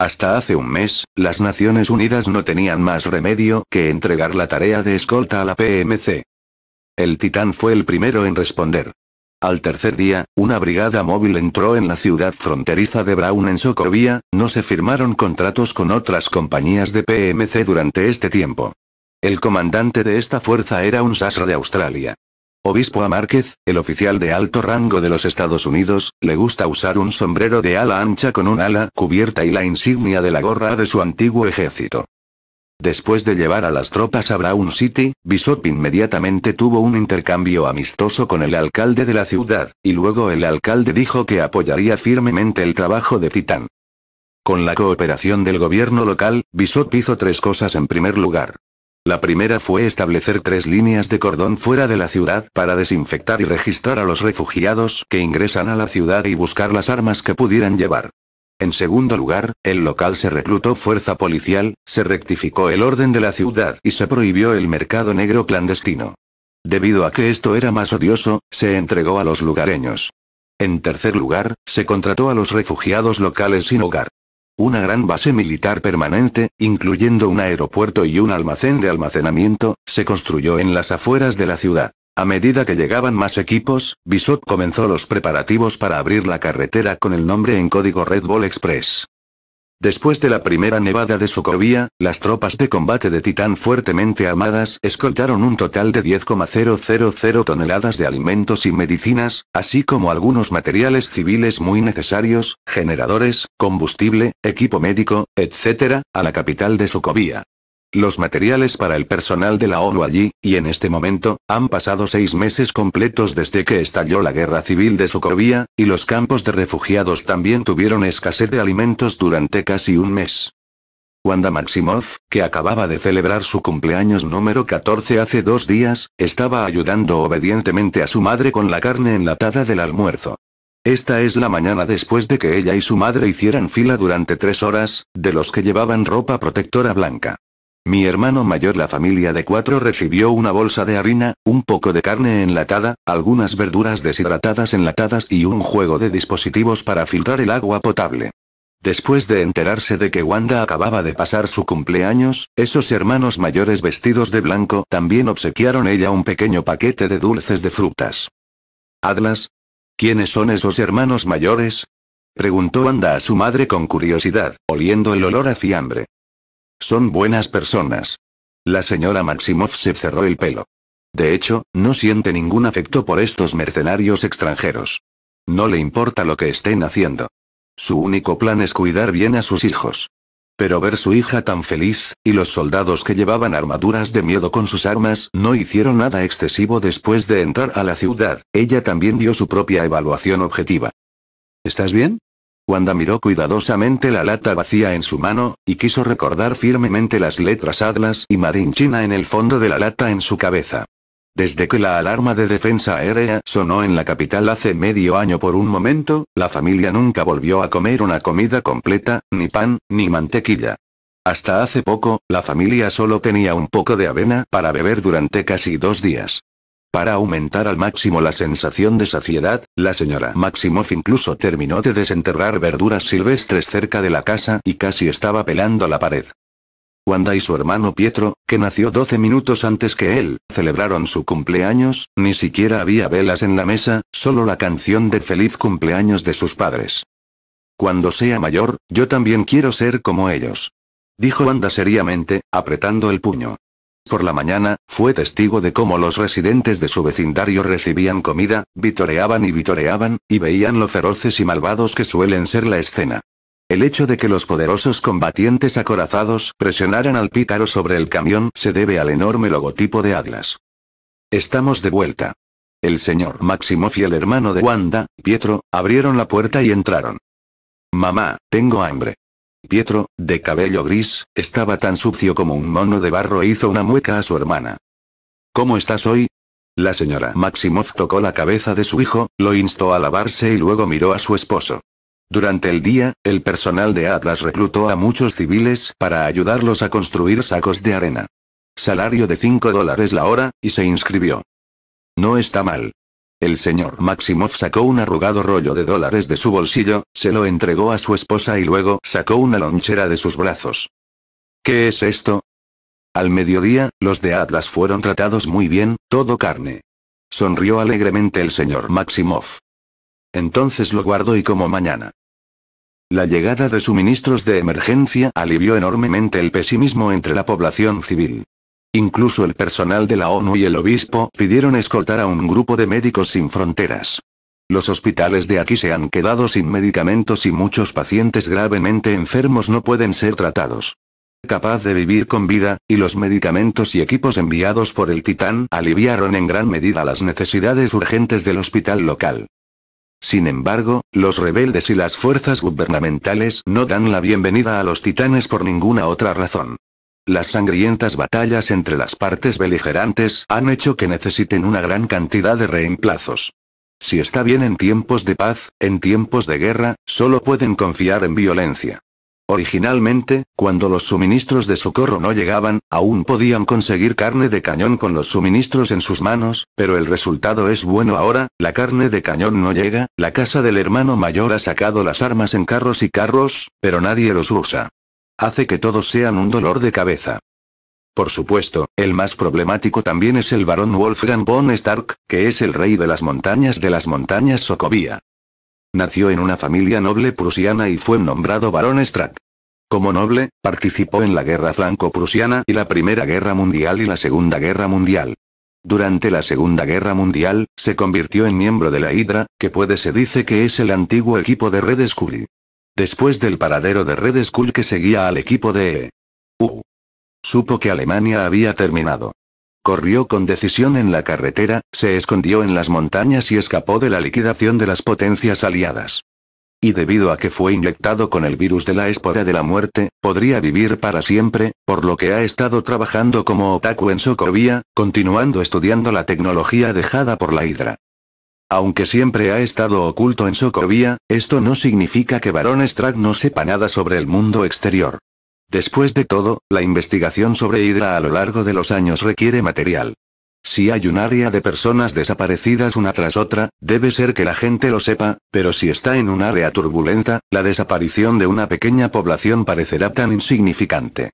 [SPEAKER 1] Hasta hace un mes, las Naciones Unidas no tenían más remedio que entregar la tarea de escolta a la PMC. El Titán fue el primero en responder. Al tercer día, una brigada móvil entró en la ciudad fronteriza de Brown en Socovia, no se firmaron contratos con otras compañías de PMC durante este tiempo. El comandante de esta fuerza era un sasra de Australia. Obispo A. Márquez, el oficial de alto rango de los Estados Unidos, le gusta usar un sombrero de ala ancha con un ala cubierta y la insignia de la gorra de su antiguo ejército. Después de llevar a las tropas a Brown City, Bishop inmediatamente tuvo un intercambio amistoso con el alcalde de la ciudad, y luego el alcalde dijo que apoyaría firmemente el trabajo de Titán. Con la cooperación del gobierno local, Bishop hizo tres cosas en primer lugar. La primera fue establecer tres líneas de cordón fuera de la ciudad para desinfectar y registrar a los refugiados que ingresan a la ciudad y buscar las armas que pudieran llevar. En segundo lugar, el local se reclutó fuerza policial, se rectificó el orden de la ciudad y se prohibió el mercado negro clandestino. Debido a que esto era más odioso, se entregó a los lugareños. En tercer lugar, se contrató a los refugiados locales sin hogar. Una gran base militar permanente, incluyendo un aeropuerto y un almacén de almacenamiento, se construyó en las afueras de la ciudad. A medida que llegaban más equipos, Bisot comenzó los preparativos para abrir la carretera con el nombre en código Red Bull Express. Después de la primera nevada de socovia las tropas de combate de Titán fuertemente armadas escoltaron un total de 10,000 toneladas de alimentos y medicinas, así como algunos materiales civiles muy necesarios, generadores, combustible, equipo médico, etc., a la capital de socovia los materiales para el personal de la ONU allí, y en este momento, han pasado seis meses completos desde que estalló la guerra civil de Socovia, y los campos de refugiados también tuvieron escasez de alimentos durante casi un mes. Wanda Maximov, que acababa de celebrar su cumpleaños número 14 hace dos días, estaba ayudando obedientemente a su madre con la carne enlatada del almuerzo. Esta es la mañana después de que ella y su madre hicieran fila durante tres horas, de los que llevaban ropa protectora blanca. Mi hermano mayor la familia de cuatro recibió una bolsa de harina, un poco de carne enlatada, algunas verduras deshidratadas enlatadas y un juego de dispositivos para filtrar el agua potable. Después de enterarse de que Wanda acababa de pasar su cumpleaños, esos hermanos mayores vestidos de blanco también obsequiaron ella un pequeño paquete de dulces de frutas. Atlas. ¿Quiénes son esos hermanos mayores? Preguntó Wanda a su madre con curiosidad, oliendo el olor a fiambre. Son buenas personas. La señora Maximov se cerró el pelo. De hecho, no siente ningún afecto por estos mercenarios extranjeros. No le importa lo que estén haciendo. Su único plan es cuidar bien a sus hijos. Pero ver su hija tan feliz, y los soldados que llevaban armaduras de miedo con sus armas no hicieron nada excesivo después de entrar a la ciudad, ella también dio su propia evaluación objetiva. ¿Estás bien? Wanda miró cuidadosamente la lata vacía en su mano, y quiso recordar firmemente las letras Atlas y marín China en el fondo de la lata en su cabeza. Desde que la alarma de defensa aérea sonó en la capital hace medio año por un momento, la familia nunca volvió a comer una comida completa, ni pan, ni mantequilla. Hasta hace poco, la familia solo tenía un poco de avena para beber durante casi dos días. Para aumentar al máximo la sensación de saciedad, la señora Maximoff incluso terminó de desenterrar verduras silvestres cerca de la casa y casi estaba pelando la pared. Wanda y su hermano Pietro, que nació 12 minutos antes que él, celebraron su cumpleaños, ni siquiera había velas en la mesa, solo la canción de feliz cumpleaños de sus padres. Cuando sea mayor, yo también quiero ser como ellos. Dijo Wanda seriamente, apretando el puño. Por la mañana, fue testigo de cómo los residentes de su vecindario recibían comida, vitoreaban y vitoreaban, y veían lo feroces y malvados que suelen ser la escena. El hecho de que los poderosos combatientes acorazados presionaran al pícaro sobre el camión se debe al enorme logotipo de Atlas. Estamos de vuelta. El señor Maximoff y el hermano de Wanda, Pietro, abrieron la puerta y entraron. Mamá, tengo hambre. Pietro, de cabello gris, estaba tan sucio como un mono de barro e hizo una mueca a su hermana. ¿Cómo estás hoy? La señora Maximoff tocó la cabeza de su hijo, lo instó a lavarse y luego miró a su esposo. Durante el día, el personal de Atlas reclutó a muchos civiles para ayudarlos a construir sacos de arena. Salario de 5 dólares la hora, y se inscribió. No está mal. El señor Maximov sacó un arrugado rollo de dólares de su bolsillo, se lo entregó a su esposa y luego sacó una lonchera de sus brazos. ¿Qué es esto? Al mediodía, los de Atlas fueron tratados muy bien, todo carne. Sonrió alegremente el señor Maximov. Entonces lo guardo y como mañana. La llegada de suministros de emergencia alivió enormemente el pesimismo entre la población civil. Incluso el personal de la ONU y el obispo pidieron escoltar a un grupo de médicos sin fronteras. Los hospitales de aquí se han quedado sin medicamentos y muchos pacientes gravemente enfermos no pueden ser tratados. Capaz de vivir con vida, y los medicamentos y equipos enviados por el Titán aliviaron en gran medida las necesidades urgentes del hospital local. Sin embargo, los rebeldes y las fuerzas gubernamentales no dan la bienvenida a los titanes por ninguna otra razón. Las sangrientas batallas entre las partes beligerantes han hecho que necesiten una gran cantidad de reemplazos. Si está bien en tiempos de paz, en tiempos de guerra, solo pueden confiar en violencia. Originalmente, cuando los suministros de socorro no llegaban, aún podían conseguir carne de cañón con los suministros en sus manos, pero el resultado es bueno ahora, la carne de cañón no llega, la casa del hermano mayor ha sacado las armas en carros y carros, pero nadie los usa hace que todos sean un dolor de cabeza. Por supuesto, el más problemático también es el barón Wolfgang von Stark, que es el rey de las montañas de las montañas Sokovia. Nació en una familia noble prusiana y fue nombrado barón Stark. Como noble, participó en la guerra franco-prusiana y la Primera Guerra Mundial y la Segunda Guerra Mundial. Durante la Segunda Guerra Mundial, se convirtió en miembro de la Hydra, que puede se dice que es el antiguo equipo de Red Skull. Después del paradero de Red Skull que seguía al equipo de e U. Supo que Alemania había terminado. Corrió con decisión en la carretera, se escondió en las montañas y escapó de la liquidación de las potencias aliadas. Y debido a que fue inyectado con el virus de la espora de la muerte, podría vivir para siempre, por lo que ha estado trabajando como otaku en Sokovia, continuando estudiando la tecnología dejada por la Hidra. Aunque siempre ha estado oculto en Sokovia, esto no significa que Baron Strack no sepa nada sobre el mundo exterior. Después de todo, la investigación sobre Hydra a lo largo de los años requiere material. Si hay un área de personas desaparecidas una tras otra, debe ser que la gente lo sepa, pero si está en un área turbulenta, la desaparición de una pequeña población parecerá tan insignificante.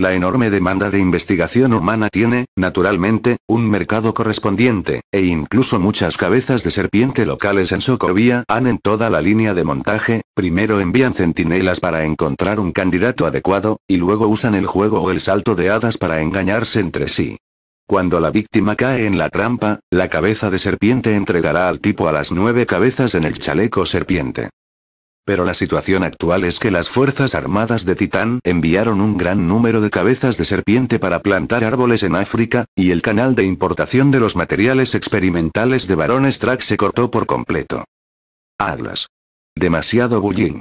[SPEAKER 1] La enorme demanda de investigación humana tiene, naturalmente, un mercado correspondiente, e incluso muchas cabezas de serpiente locales en Socovia han en toda la línea de montaje, primero envían centinelas para encontrar un candidato adecuado, y luego usan el juego o el salto de hadas para engañarse entre sí. Cuando la víctima cae en la trampa, la cabeza de serpiente entregará al tipo a las nueve cabezas en el chaleco serpiente. Pero la situación actual es que las Fuerzas Armadas de Titán enviaron un gran número de cabezas de serpiente para plantar árboles en África, y el canal de importación de los materiales experimentales de Baron Strack se cortó por completo. Atlas, Demasiado bullying.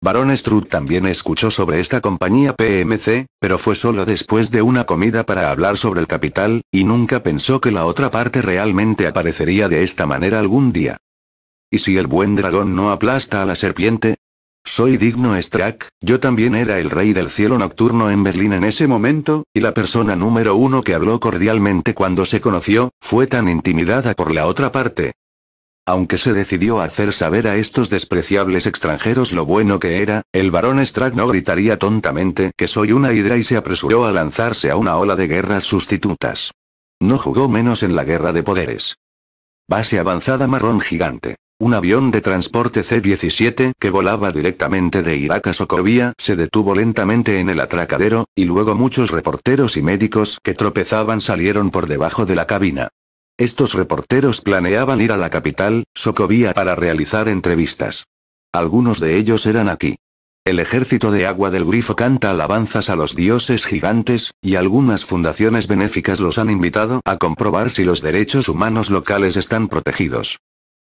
[SPEAKER 1] Baron Struth también escuchó sobre esta compañía PMC, pero fue solo después de una comida para hablar sobre el capital, y nunca pensó que la otra parte realmente aparecería de esta manera algún día. ¿Y si el buen dragón no aplasta a la serpiente? Soy digno Strack, yo también era el rey del cielo nocturno en Berlín en ese momento, y la persona número uno que habló cordialmente cuando se conoció, fue tan intimidada por la otra parte. Aunque se decidió hacer saber a estos despreciables extranjeros lo bueno que era, el barón Strack no gritaría tontamente que soy una hidra y se apresuró a lanzarse a una ola de guerras sustitutas. No jugó menos en la guerra de poderes. Base avanzada marrón gigante. Un avión de transporte C-17 que volaba directamente de Irak a Sokovia se detuvo lentamente en el atracadero, y luego muchos reporteros y médicos que tropezaban salieron por debajo de la cabina. Estos reporteros planeaban ir a la capital, Sokovia, para realizar entrevistas. Algunos de ellos eran aquí. El ejército de agua del grifo canta alabanzas a los dioses gigantes, y algunas fundaciones benéficas los han invitado a comprobar si los derechos humanos locales están protegidos.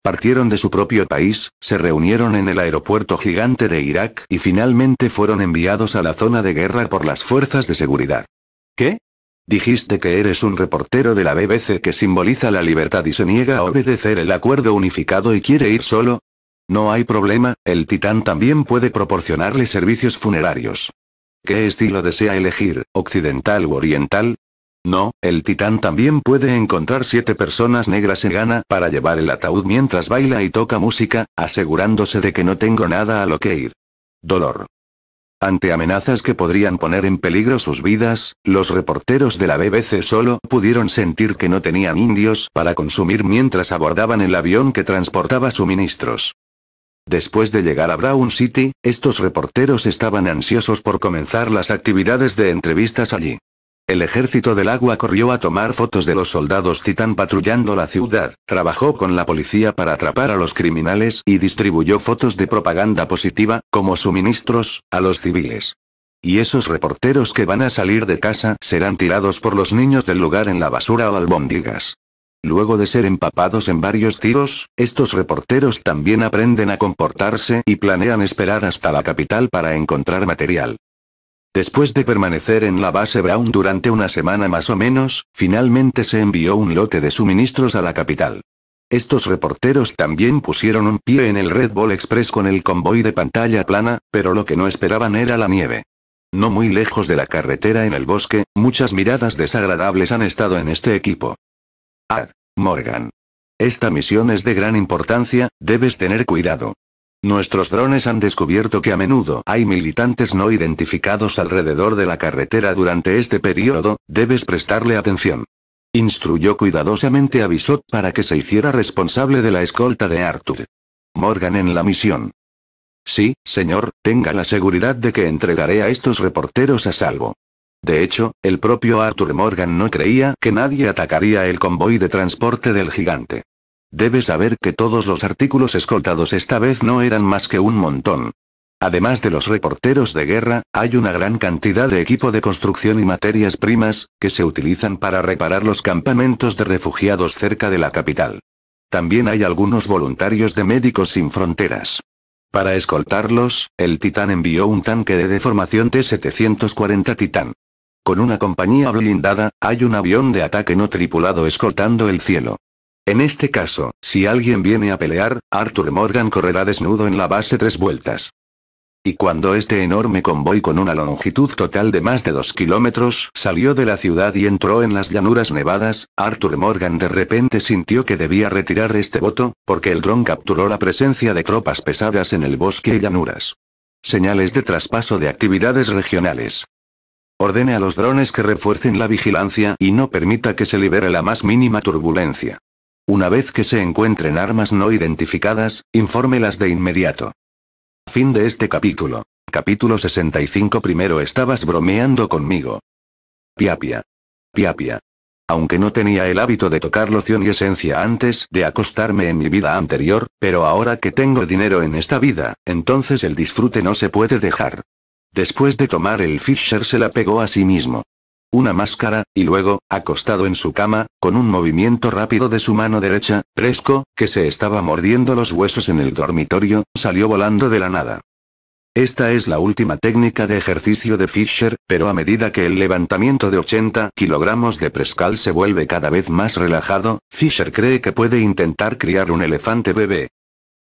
[SPEAKER 1] Partieron de su propio país, se reunieron en el aeropuerto gigante de Irak y finalmente fueron enviados a la zona de guerra por las fuerzas de seguridad. ¿Qué? Dijiste que eres un reportero de la BBC que simboliza la libertad y se niega a obedecer el acuerdo unificado y quiere ir solo. No hay problema, el titán también puede proporcionarle servicios funerarios. ¿Qué estilo desea elegir, occidental u oriental? No, el titán también puede encontrar siete personas negras en gana para llevar el ataúd mientras baila y toca música, asegurándose de que no tengo nada a lo que ir. Dolor. Ante amenazas que podrían poner en peligro sus vidas, los reporteros de la BBC solo pudieron sentir que no tenían indios para consumir mientras abordaban el avión que transportaba suministros. Después de llegar a Brown City, estos reporteros estaban ansiosos por comenzar las actividades de entrevistas allí. El ejército del agua corrió a tomar fotos de los soldados titán patrullando la ciudad, trabajó con la policía para atrapar a los criminales y distribuyó fotos de propaganda positiva, como suministros, a los civiles. Y esos reporteros que van a salir de casa serán tirados por los niños del lugar en la basura o albóndigas. Luego de ser empapados en varios tiros, estos reporteros también aprenden a comportarse y planean esperar hasta la capital para encontrar material. Después de permanecer en la base Brown durante una semana más o menos, finalmente se envió un lote de suministros a la capital. Estos reporteros también pusieron un pie en el Red Bull Express con el convoy de pantalla plana, pero lo que no esperaban era la nieve. No muy lejos de la carretera en el bosque, muchas miradas desagradables han estado en este equipo. Ad. Morgan. Esta misión es de gran importancia, debes tener cuidado. Nuestros drones han descubierto que a menudo hay militantes no identificados alrededor de la carretera durante este periodo, debes prestarle atención. Instruyó cuidadosamente a Bisot para que se hiciera responsable de la escolta de Arthur. Morgan en la misión. Sí, señor, tenga la seguridad de que entregaré a estos reporteros a salvo. De hecho, el propio Arthur Morgan no creía que nadie atacaría el convoy de transporte del gigante. Debes saber que todos los artículos escoltados esta vez no eran más que un montón. Además de los reporteros de guerra, hay una gran cantidad de equipo de construcción y materias primas, que se utilizan para reparar los campamentos de refugiados cerca de la capital. También hay algunos voluntarios de Médicos Sin Fronteras. Para escoltarlos, el Titán envió un tanque de deformación T-740 Titán. Con una compañía blindada, hay un avión de ataque no tripulado escoltando el cielo. En este caso, si alguien viene a pelear, Arthur Morgan correrá desnudo en la base tres vueltas. Y cuando este enorme convoy con una longitud total de más de dos kilómetros salió de la ciudad y entró en las llanuras nevadas, Arthur Morgan de repente sintió que debía retirar este voto, porque el dron capturó la presencia de tropas pesadas en el bosque y llanuras. Señales de traspaso de actividades regionales. Ordene a los drones que refuercen la vigilancia y no permita que se libere la más mínima turbulencia. Una vez que se encuentren armas no identificadas, infórmelas de inmediato. Fin de este capítulo. Capítulo 65 Primero estabas bromeando conmigo. Piapia. Piapia. Aunque no tenía el hábito de tocar loción y esencia antes de acostarme en mi vida anterior, pero ahora que tengo dinero en esta vida, entonces el disfrute no se puede dejar. Después de tomar el Fisher se la pegó a sí mismo una máscara, y luego, acostado en su cama, con un movimiento rápido de su mano derecha, Fresco, que se estaba mordiendo los huesos en el dormitorio, salió volando de la nada. Esta es la última técnica de ejercicio de Fisher, pero a medida que el levantamiento de 80 kilogramos de Prescal se vuelve cada vez más relajado, Fisher cree que puede intentar criar un elefante bebé.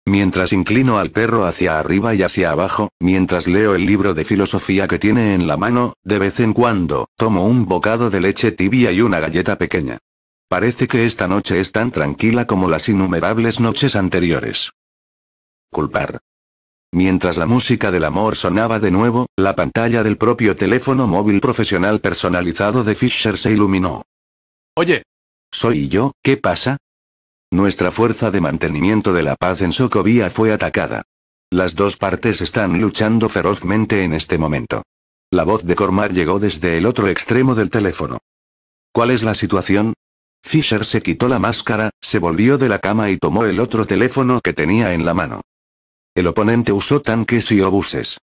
[SPEAKER 1] Mientras inclino al perro hacia arriba y hacia abajo, mientras leo el libro de filosofía que tiene en la mano, de vez en cuando, tomo un bocado de leche tibia y una galleta pequeña. Parece que esta noche es tan tranquila como las innumerables noches anteriores. Culpar. Mientras la música del amor sonaba de nuevo, la pantalla del propio teléfono móvil profesional personalizado de Fisher se iluminó. Oye. Soy yo, ¿qué pasa? Nuestra fuerza de mantenimiento de la paz en Sokovia fue atacada. Las dos partes están luchando ferozmente en este momento. La voz de Cormar llegó desde el otro extremo del teléfono. ¿Cuál es la situación? Fisher se quitó la máscara, se volvió de la cama y tomó el otro teléfono que tenía en la mano. El oponente usó tanques y obuses.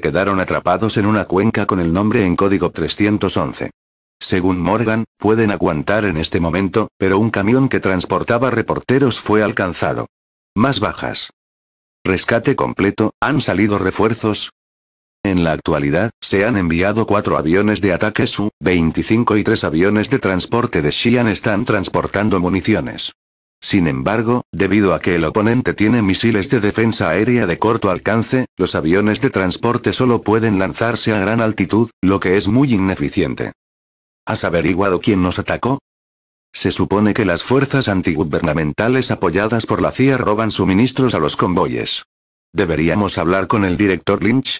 [SPEAKER 1] Quedaron atrapados en una cuenca con el nombre en código 311. Según Morgan, pueden aguantar en este momento, pero un camión que transportaba reporteros fue alcanzado. Más bajas. Rescate completo, han salido refuerzos. En la actualidad, se han enviado cuatro aviones de ataque Su-25 y tres aviones de transporte de Xi'an están transportando municiones. Sin embargo, debido a que el oponente tiene misiles de defensa aérea de corto alcance, los aviones de transporte solo pueden lanzarse a gran altitud, lo que es muy ineficiente. ¿Has averiguado quién nos atacó? Se supone que las fuerzas antigubernamentales apoyadas por la CIA roban suministros a los convoyes. ¿Deberíamos hablar con el director Lynch?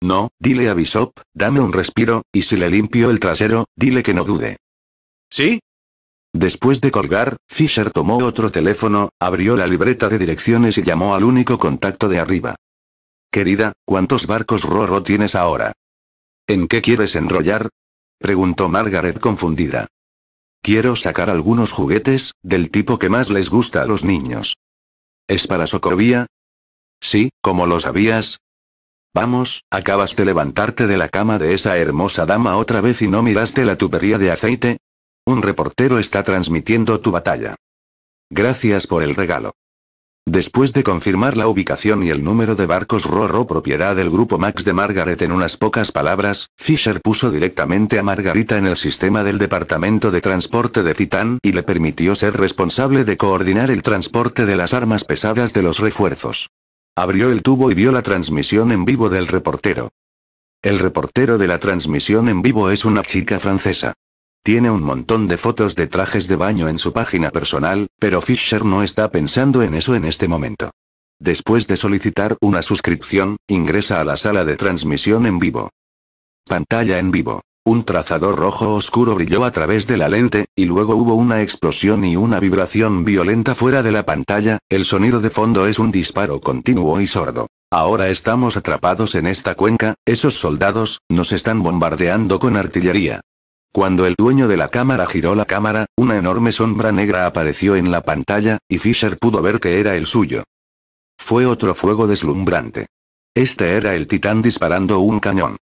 [SPEAKER 1] No, dile a Bishop, dame un respiro, y si le limpio el trasero, dile que no dude. ¿Sí? Después de colgar, Fisher tomó otro teléfono, abrió la libreta de direcciones y llamó al único contacto de arriba. Querida, ¿cuántos barcos Roro tienes ahora? ¿En qué quieres enrollar? preguntó Margaret confundida. Quiero sacar algunos juguetes, del tipo que más les gusta a los niños. ¿Es para Socorvía? Sí, como lo sabías. Vamos, acabas de levantarte de la cama de esa hermosa dama otra vez y no miraste la tubería de aceite. Un reportero está transmitiendo tu batalla. Gracias por el regalo. Después de confirmar la ubicación y el número de barcos Rorro propiedad del grupo Max de Margaret en unas pocas palabras, Fisher puso directamente a Margarita en el sistema del Departamento de Transporte de Titán y le permitió ser responsable de coordinar el transporte de las armas pesadas de los refuerzos. Abrió el tubo y vio la transmisión en vivo del reportero. El reportero de la transmisión en vivo es una chica francesa. Tiene un montón de fotos de trajes de baño en su página personal, pero Fisher no está pensando en eso en este momento. Después de solicitar una suscripción, ingresa a la sala de transmisión en vivo. Pantalla en vivo. Un trazador rojo oscuro brilló a través de la lente, y luego hubo una explosión y una vibración violenta fuera de la pantalla, el sonido de fondo es un disparo continuo y sordo. Ahora estamos atrapados en esta cuenca, esos soldados, nos están bombardeando con artillería. Cuando el dueño de la cámara giró la cámara, una enorme sombra negra apareció en la pantalla, y Fisher pudo ver que era el suyo. Fue otro fuego deslumbrante. Este era el titán disparando un cañón.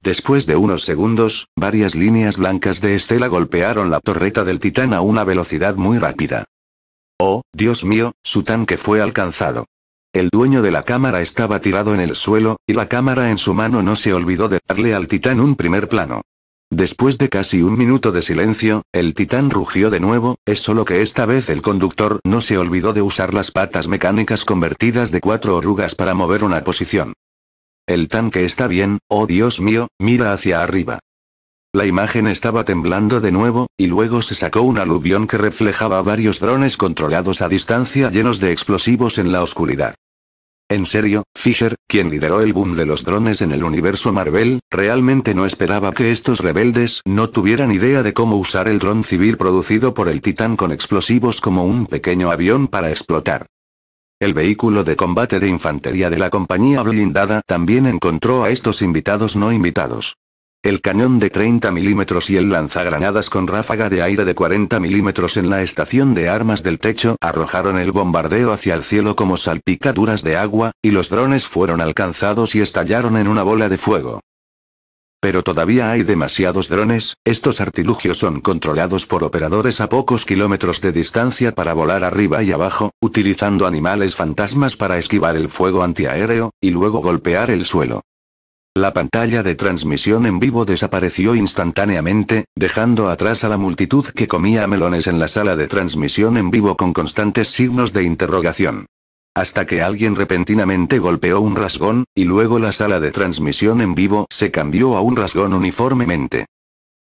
[SPEAKER 1] Después de unos segundos, varias líneas blancas de estela golpearon la torreta del titán a una velocidad muy rápida. Oh, Dios mío, su tanque fue alcanzado. El dueño de la cámara estaba tirado en el suelo, y la cámara en su mano no se olvidó de darle al titán un primer plano. Después de casi un minuto de silencio, el titán rugió de nuevo, es solo que esta vez el conductor no se olvidó de usar las patas mecánicas convertidas de cuatro orugas para mover una posición. El tanque está bien, oh Dios mío, mira hacia arriba. La imagen estaba temblando de nuevo, y luego se sacó un aluvión que reflejaba varios drones controlados a distancia llenos de explosivos en la oscuridad. En serio, Fisher, quien lideró el boom de los drones en el universo Marvel, realmente no esperaba que estos rebeldes no tuvieran idea de cómo usar el dron civil producido por el Titán con explosivos como un pequeño avión para explotar. El vehículo de combate de infantería de la compañía blindada también encontró a estos invitados no invitados. El cañón de 30 milímetros y el lanzagranadas con ráfaga de aire de 40 milímetros en la estación de armas del techo arrojaron el bombardeo hacia el cielo como salpicaduras de agua, y los drones fueron alcanzados y estallaron en una bola de fuego. Pero todavía hay demasiados drones, estos artilugios son controlados por operadores a pocos kilómetros de distancia para volar arriba y abajo, utilizando animales fantasmas para esquivar el fuego antiaéreo, y luego golpear el suelo. La pantalla de transmisión en vivo desapareció instantáneamente, dejando atrás a la multitud que comía melones en la sala de transmisión en vivo con constantes signos de interrogación. Hasta que alguien repentinamente golpeó un rasgón, y luego la sala de transmisión en vivo se cambió a un rasgón uniformemente.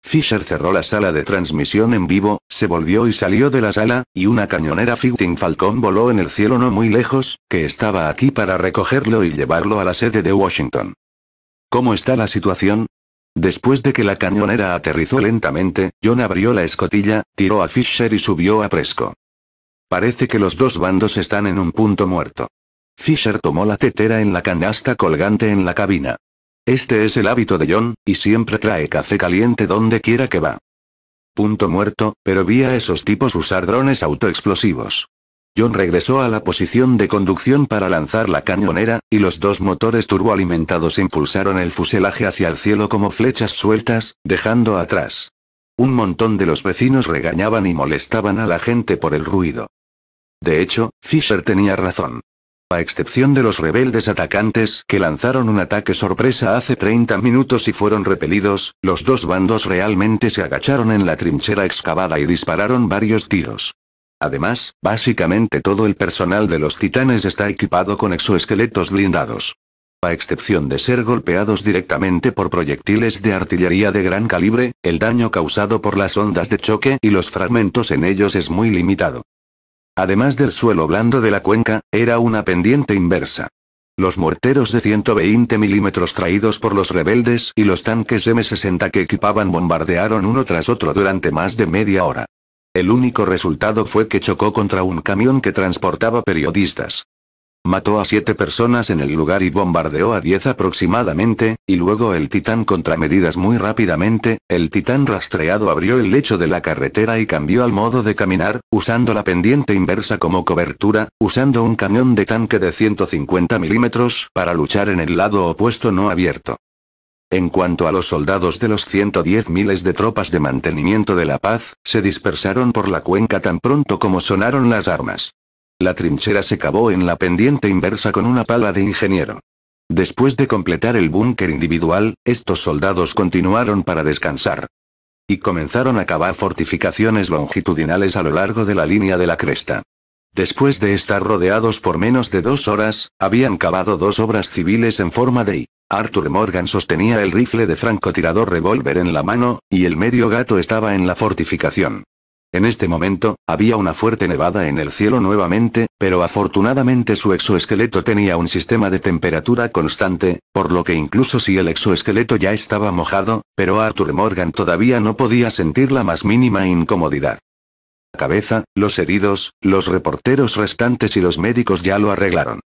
[SPEAKER 1] Fisher cerró la sala de transmisión en vivo, se volvió y salió de la sala, y una cañonera Fighting Falcon voló en el cielo no muy lejos, que estaba aquí para recogerlo y llevarlo a la sede de Washington. ¿Cómo está la situación? Después de que la cañonera aterrizó lentamente, John abrió la escotilla, tiró a Fisher y subió a Presco. Parece que los dos bandos están en un punto muerto. Fisher tomó la tetera en la canasta colgante en la cabina. Este es el hábito de John, y siempre trae café caliente donde quiera que va. Punto muerto, pero vi a esos tipos usar drones autoexplosivos. John regresó a la posición de conducción para lanzar la cañonera, y los dos motores turboalimentados impulsaron el fuselaje hacia el cielo como flechas sueltas, dejando atrás. Un montón de los vecinos regañaban y molestaban a la gente por el ruido. De hecho, Fisher tenía razón. A excepción de los rebeldes atacantes que lanzaron un ataque sorpresa hace 30 minutos y fueron repelidos, los dos bandos realmente se agacharon en la trinchera excavada y dispararon varios tiros. Además, básicamente todo el personal de los titanes está equipado con exoesqueletos blindados. A excepción de ser golpeados directamente por proyectiles de artillería de gran calibre, el daño causado por las ondas de choque y los fragmentos en ellos es muy limitado. Además del suelo blando de la cuenca, era una pendiente inversa. Los morteros de 120 milímetros traídos por los rebeldes y los tanques M60 que equipaban bombardearon uno tras otro durante más de media hora. El único resultado fue que chocó contra un camión que transportaba periodistas. Mató a siete personas en el lugar y bombardeó a diez aproximadamente, y luego el titán contra medidas muy rápidamente, el titán rastreado abrió el lecho de la carretera y cambió al modo de caminar, usando la pendiente inversa como cobertura, usando un camión de tanque de 150 milímetros para luchar en el lado opuesto no abierto. En cuanto a los soldados de los 110 miles de tropas de mantenimiento de la paz, se dispersaron por la cuenca tan pronto como sonaron las armas. La trinchera se cavó en la pendiente inversa con una pala de ingeniero. Después de completar el búnker individual, estos soldados continuaron para descansar. Y comenzaron a cavar fortificaciones longitudinales a lo largo de la línea de la cresta. Después de estar rodeados por menos de dos horas, habían cavado dos obras civiles en forma de I. Arthur Morgan sostenía el rifle de francotirador revólver en la mano, y el medio gato estaba en la fortificación. En este momento, había una fuerte nevada en el cielo nuevamente, pero afortunadamente su exoesqueleto tenía un sistema de temperatura constante, por lo que incluso si el exoesqueleto ya estaba mojado, pero Arthur Morgan todavía no podía sentir la más mínima incomodidad. La cabeza, los heridos, los reporteros restantes y los médicos ya lo arreglaron.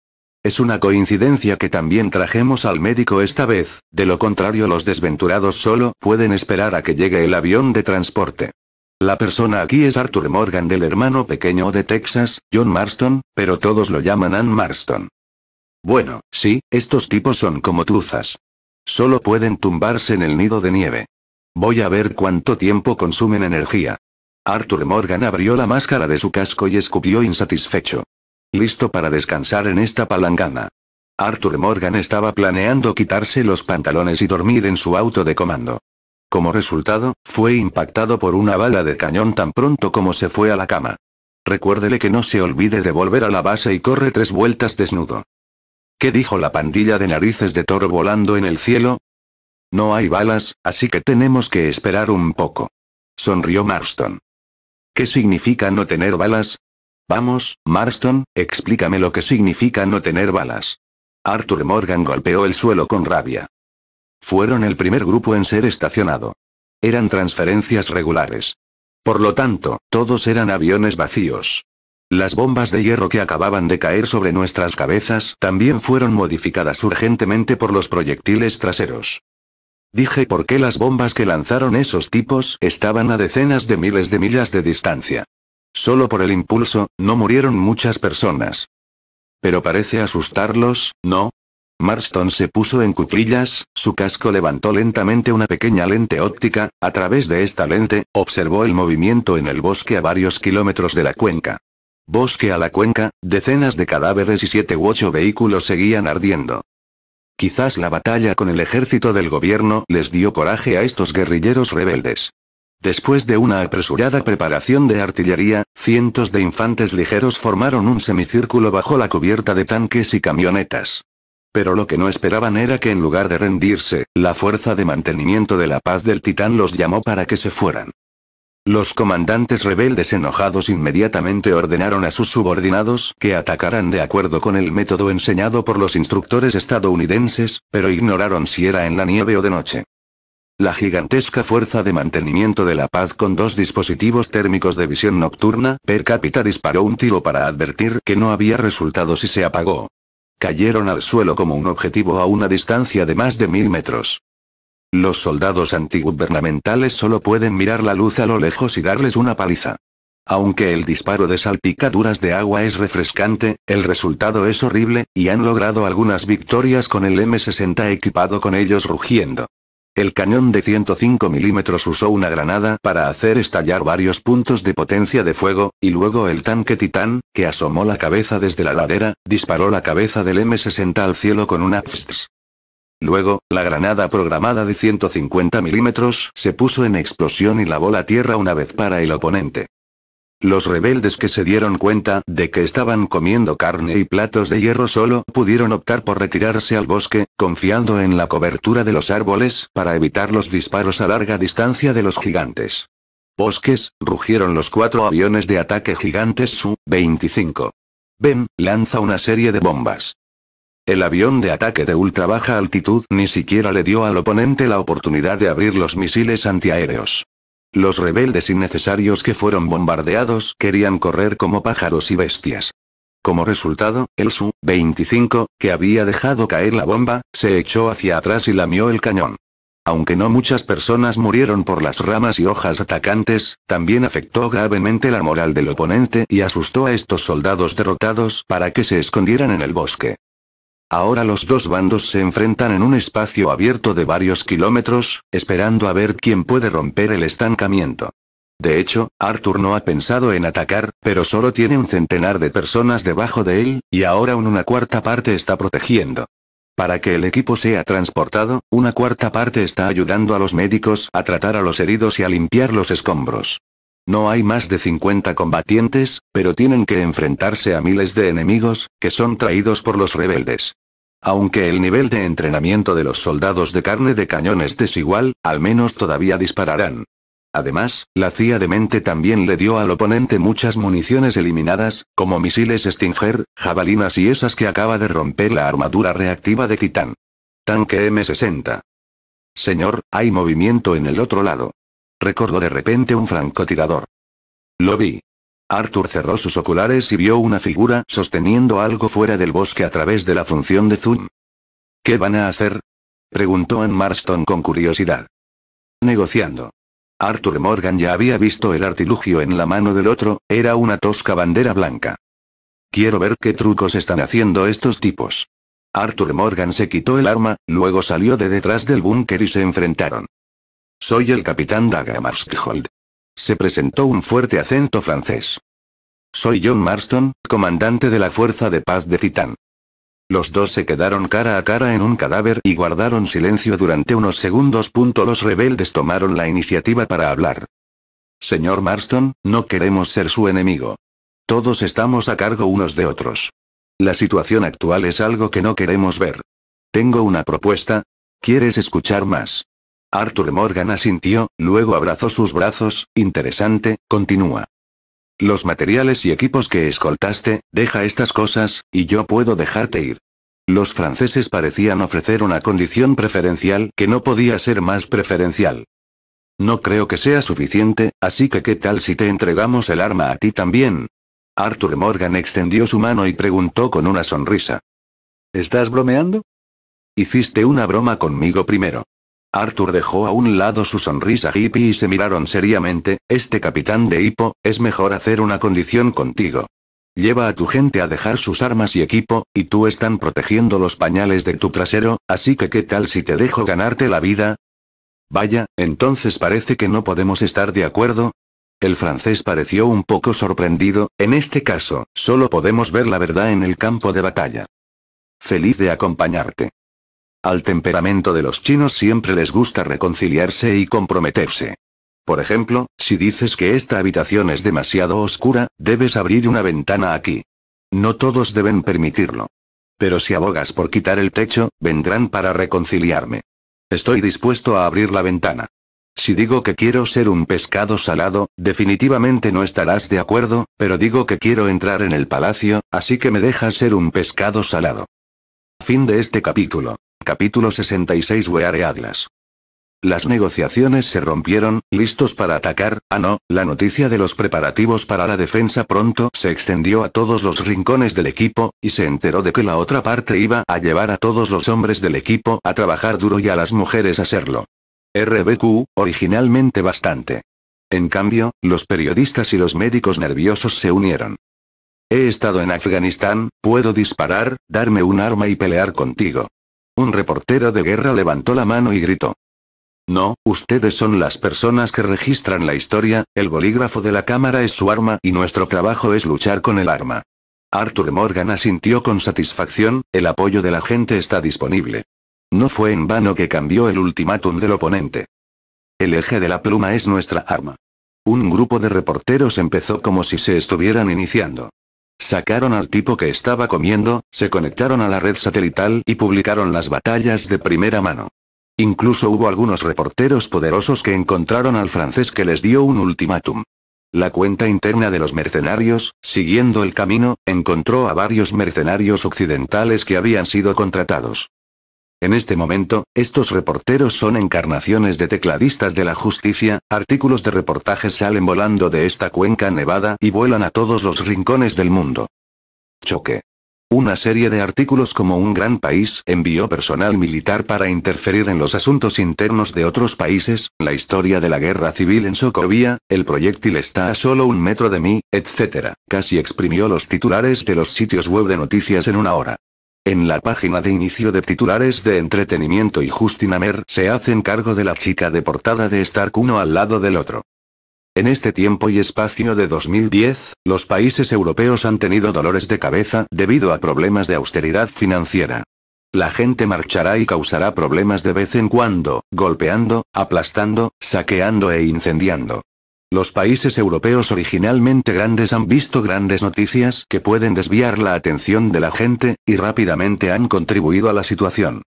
[SPEAKER 1] Es una coincidencia que también trajemos al médico esta vez, de lo contrario los desventurados solo pueden esperar a que llegue el avión de transporte. La persona aquí es Arthur Morgan del hermano pequeño de Texas, John Marston, pero todos lo llaman Ann Marston. Bueno, sí, estos tipos son como truzas. Solo pueden tumbarse en el nido de nieve. Voy a ver cuánto tiempo consumen energía. Arthur Morgan abrió la máscara de su casco y escupió insatisfecho listo para descansar en esta palangana. Arthur Morgan estaba planeando quitarse los pantalones y dormir en su auto de comando. Como resultado, fue impactado por una bala de cañón tan pronto como se fue a la cama. Recuérdele que no se olvide de volver a la base y corre tres vueltas desnudo. ¿Qué dijo la pandilla de narices de toro volando en el cielo? No hay balas, así que tenemos que esperar un poco. Sonrió Marston. ¿Qué significa no tener balas? Vamos, Marston, explícame lo que significa no tener balas. Arthur Morgan golpeó el suelo con rabia. Fueron el primer grupo en ser estacionado. Eran transferencias regulares. Por lo tanto, todos eran aviones vacíos. Las bombas de hierro que acababan de caer sobre nuestras cabezas también fueron modificadas urgentemente por los proyectiles traseros. Dije por qué las bombas que lanzaron esos tipos estaban a decenas de miles de millas de distancia. Solo por el impulso, no murieron muchas personas. Pero parece asustarlos, ¿no? Marston se puso en cuclillas, su casco levantó lentamente una pequeña lente óptica, a través de esta lente, observó el movimiento en el bosque a varios kilómetros de la cuenca. Bosque a la cuenca, decenas de cadáveres y siete u ocho vehículos seguían ardiendo. Quizás la batalla con el ejército del gobierno les dio coraje a estos guerrilleros rebeldes. Después de una apresurada preparación de artillería, cientos de infantes ligeros formaron un semicírculo bajo la cubierta de tanques y camionetas. Pero lo que no esperaban era que en lugar de rendirse, la fuerza de mantenimiento de la paz del titán los llamó para que se fueran. Los comandantes rebeldes enojados inmediatamente ordenaron a sus subordinados que atacaran de acuerdo con el método enseñado por los instructores estadounidenses, pero ignoraron si era en la nieve o de noche. La gigantesca fuerza de mantenimiento de la paz con dos dispositivos térmicos de visión nocturna per cápita disparó un tiro para advertir que no había resultados y se apagó. Cayeron al suelo como un objetivo a una distancia de más de mil metros. Los soldados antigubernamentales solo pueden mirar la luz a lo lejos y darles una paliza. Aunque el disparo de salpicaduras de agua es refrescante, el resultado es horrible, y han logrado algunas victorias con el M60 equipado con ellos rugiendo. El cañón de 105 milímetros usó una granada para hacer estallar varios puntos de potencia de fuego, y luego el tanque Titán, que asomó la cabeza desde la ladera, disparó la cabeza del M60 al cielo con un AFSTS. Luego, la granada programada de 150 milímetros se puso en explosión y lavó la tierra una vez para el oponente. Los rebeldes que se dieron cuenta de que estaban comiendo carne y platos de hierro solo pudieron optar por retirarse al bosque, confiando en la cobertura de los árboles para evitar los disparos a larga distancia de los gigantes. Bosques, rugieron los cuatro aviones de ataque gigantes Su-25. Ben, lanza una serie de bombas. El avión de ataque de ultra baja altitud ni siquiera le dio al oponente la oportunidad de abrir los misiles antiaéreos. Los rebeldes innecesarios que fueron bombardeados querían correr como pájaros y bestias. Como resultado, el Su-25, que había dejado caer la bomba, se echó hacia atrás y lamió el cañón. Aunque no muchas personas murieron por las ramas y hojas atacantes, también afectó gravemente la moral del oponente y asustó a estos soldados derrotados para que se escondieran en el bosque. Ahora los dos bandos se enfrentan en un espacio abierto de varios kilómetros, esperando a ver quién puede romper el estancamiento. De hecho, Arthur no ha pensado en atacar, pero solo tiene un centenar de personas debajo de él, y ahora una cuarta parte está protegiendo. Para que el equipo sea transportado, una cuarta parte está ayudando a los médicos a tratar a los heridos y a limpiar los escombros. No hay más de 50 combatientes, pero tienen que enfrentarse a miles de enemigos, que son traídos por los rebeldes. Aunque el nivel de entrenamiento de los soldados de carne de cañón es desigual, al menos todavía dispararán. Además, la CIA de Mente también le dio al oponente muchas municiones eliminadas, como misiles Stinger, jabalinas y esas que acaba de romper la armadura reactiva de Titán. Tanque M60. Señor, hay movimiento en el otro lado. Recordó de repente un francotirador. Lo vi. Arthur cerró sus oculares y vio una figura sosteniendo algo fuera del bosque a través de la función de zoom. ¿Qué van a hacer? preguntó Ann Marston con curiosidad. Negociando. Arthur Morgan ya había visto el artilugio en la mano del otro, era una tosca bandera blanca. Quiero ver qué trucos están haciendo estos tipos. Arthur Morgan se quitó el arma, luego salió de detrás del búnker y se enfrentaron. Soy el capitán Daga Se presentó un fuerte acento francés. Soy John Marston, comandante de la Fuerza de Paz de Titán. Los dos se quedaron cara a cara en un cadáver y guardaron silencio durante unos segundos. Los rebeldes tomaron la iniciativa para hablar. Señor Marston, no queremos ser su enemigo. Todos estamos a cargo unos de otros. La situación actual es algo que no queremos ver. Tengo una propuesta. ¿Quieres escuchar más? Arthur Morgan asintió, luego abrazó sus brazos, interesante, continúa. Los materiales y equipos que escoltaste, deja estas cosas, y yo puedo dejarte ir. Los franceses parecían ofrecer una condición preferencial que no podía ser más preferencial. No creo que sea suficiente, así que ¿qué tal si te entregamos el arma a ti también? Arthur Morgan extendió su mano y preguntó con una sonrisa. ¿Estás bromeando? Hiciste una broma conmigo primero. Arthur dejó a un lado su sonrisa hippie y se miraron seriamente, este capitán de Hippo, es mejor hacer una condición contigo. Lleva a tu gente a dejar sus armas y equipo, y tú están protegiendo los pañales de tu trasero, así que ¿qué tal si te dejo ganarte la vida? Vaya, entonces parece que no podemos estar de acuerdo. El francés pareció un poco sorprendido, en este caso, solo podemos ver la verdad en el campo de batalla. Feliz de acompañarte. Al temperamento de los chinos siempre les gusta reconciliarse y comprometerse. Por ejemplo, si dices que esta habitación es demasiado oscura, debes abrir una ventana aquí. No todos deben permitirlo. Pero si abogas por quitar el techo, vendrán para reconciliarme. Estoy dispuesto a abrir la ventana. Si digo que quiero ser un pescado salado, definitivamente no estarás de acuerdo, pero digo que quiero entrar en el palacio, así que me dejas ser un pescado salado. Fin de este capítulo. Capítulo 66 are Atlas. Las negociaciones se rompieron, listos para atacar, ah no, la noticia de los preparativos para la defensa pronto se extendió a todos los rincones del equipo, y se enteró de que la otra parte iba a llevar a todos los hombres del equipo a trabajar duro y a las mujeres a serlo. RBQ, originalmente bastante. En cambio, los periodistas y los médicos nerviosos se unieron. He estado en Afganistán, puedo disparar, darme un arma y pelear contigo. Un reportero de guerra levantó la mano y gritó. No, ustedes son las personas que registran la historia, el bolígrafo de la cámara es su arma y nuestro trabajo es luchar con el arma. Arthur Morgan asintió con satisfacción, el apoyo de la gente está disponible. No fue en vano que cambió el ultimátum del oponente. El eje de la pluma es nuestra arma. Un grupo de reporteros empezó como si se estuvieran iniciando. Sacaron al tipo que estaba comiendo, se conectaron a la red satelital y publicaron las batallas de primera mano. Incluso hubo algunos reporteros poderosos que encontraron al francés que les dio un ultimátum. La cuenta interna de los mercenarios, siguiendo el camino, encontró a varios mercenarios occidentales que habían sido contratados. En este momento, estos reporteros son encarnaciones de tecladistas de la justicia, artículos de reportajes salen volando de esta cuenca nevada y vuelan a todos los rincones del mundo. Choque. Una serie de artículos como un gran país envió personal militar para interferir en los asuntos internos de otros países, la historia de la guerra civil en Socovia, el proyectil está a solo un metro de mí, etc. Casi exprimió los titulares de los sitios web de noticias en una hora. En la página de inicio de titulares de entretenimiento y Justin Amer se hacen cargo de la chica deportada de Stark uno al lado del otro. En este tiempo y espacio de 2010, los países europeos han tenido dolores de cabeza debido a problemas de austeridad financiera. La gente marchará y causará problemas de vez en cuando, golpeando, aplastando, saqueando e incendiando. Los países europeos originalmente grandes han visto grandes noticias que pueden desviar la atención de la gente, y rápidamente han contribuido a la situación.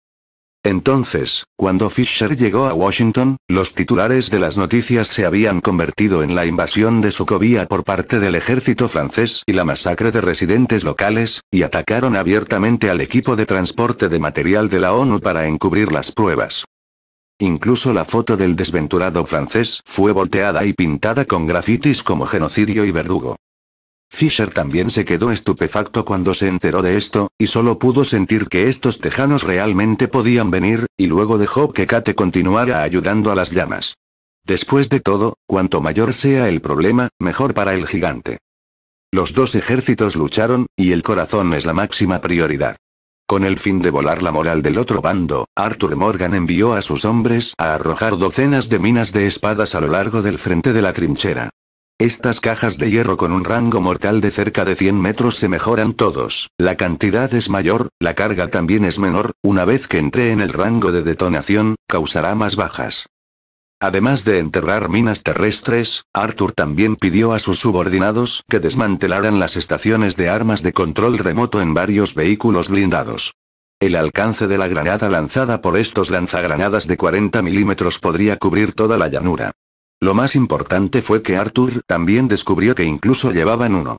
[SPEAKER 1] Entonces, cuando Fisher llegó a Washington, los titulares de las noticias se habían convertido en la invasión de Socovia por parte del ejército francés y la masacre de residentes locales, y atacaron abiertamente al equipo de transporte de material de la ONU para encubrir las pruebas. Incluso la foto del desventurado francés fue volteada y pintada con grafitis como genocidio y verdugo. Fisher también se quedó estupefacto cuando se enteró de esto, y solo pudo sentir que estos tejanos realmente podían venir, y luego dejó que Kate continuara ayudando a las llamas. Después de todo, cuanto mayor sea el problema, mejor para el gigante. Los dos ejércitos lucharon, y el corazón es la máxima prioridad. Con el fin de volar la moral del otro bando, Arthur Morgan envió a sus hombres a arrojar docenas de minas de espadas a lo largo del frente de la trinchera. Estas cajas de hierro con un rango mortal de cerca de 100 metros se mejoran todos, la cantidad es mayor, la carga también es menor, una vez que entre en el rango de detonación, causará más bajas. Además de enterrar minas terrestres, Arthur también pidió a sus subordinados que desmantelaran las estaciones de armas de control remoto en varios vehículos blindados. El alcance de la granada lanzada por estos lanzagranadas de 40 milímetros podría cubrir toda la llanura. Lo más importante fue que Arthur también descubrió que incluso llevaban uno.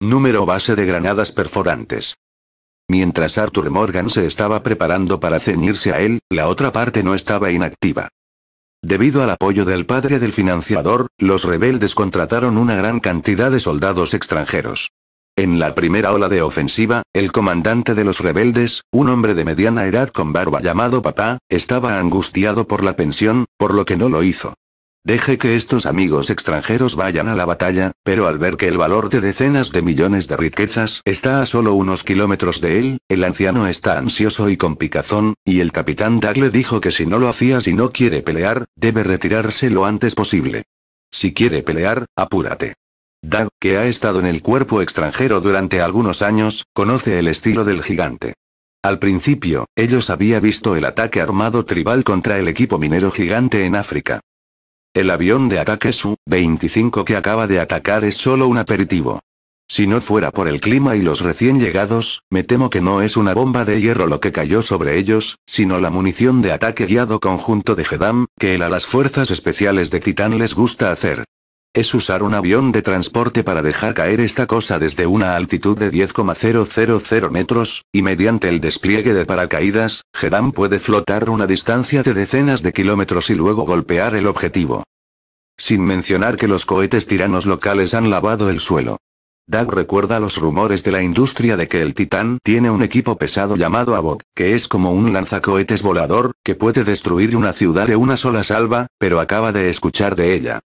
[SPEAKER 1] Número base de granadas perforantes. Mientras Arthur Morgan se estaba preparando para ceñirse a él, la otra parte no estaba inactiva. Debido al apoyo del padre del financiador, los rebeldes contrataron una gran cantidad de soldados extranjeros. En la primera ola de ofensiva, el comandante de los rebeldes, un hombre de mediana edad con barba llamado Papá, estaba angustiado por la pensión, por lo que no lo hizo. Deje que estos amigos extranjeros vayan a la batalla, pero al ver que el valor de decenas de millones de riquezas está a solo unos kilómetros de él, el anciano está ansioso y con picazón, y el capitán Dag le dijo que si no lo hacía si no quiere pelear, debe retirarse lo antes posible. Si quiere pelear, apúrate. Dag, que ha estado en el cuerpo extranjero durante algunos años, conoce el estilo del gigante. Al principio, ellos había visto el ataque armado tribal contra el equipo minero gigante en África. El avión de ataque Su-25 que acaba de atacar es solo un aperitivo. Si no fuera por el clima y los recién llegados, me temo que no es una bomba de hierro lo que cayó sobre ellos, sino la munición de ataque guiado conjunto de Gedam, que el a las fuerzas especiales de Titán les gusta hacer es usar un avión de transporte para dejar caer esta cosa desde una altitud de 10,000 metros, y mediante el despliegue de paracaídas, Jedam puede flotar una distancia de decenas de kilómetros y luego golpear el objetivo. Sin mencionar que los cohetes tiranos locales han lavado el suelo. Dag recuerda los rumores de la industria de que el Titán tiene un equipo pesado llamado Avok, que es como un lanzacohetes volador, que puede destruir una ciudad de una sola salva, pero acaba de escuchar de ella.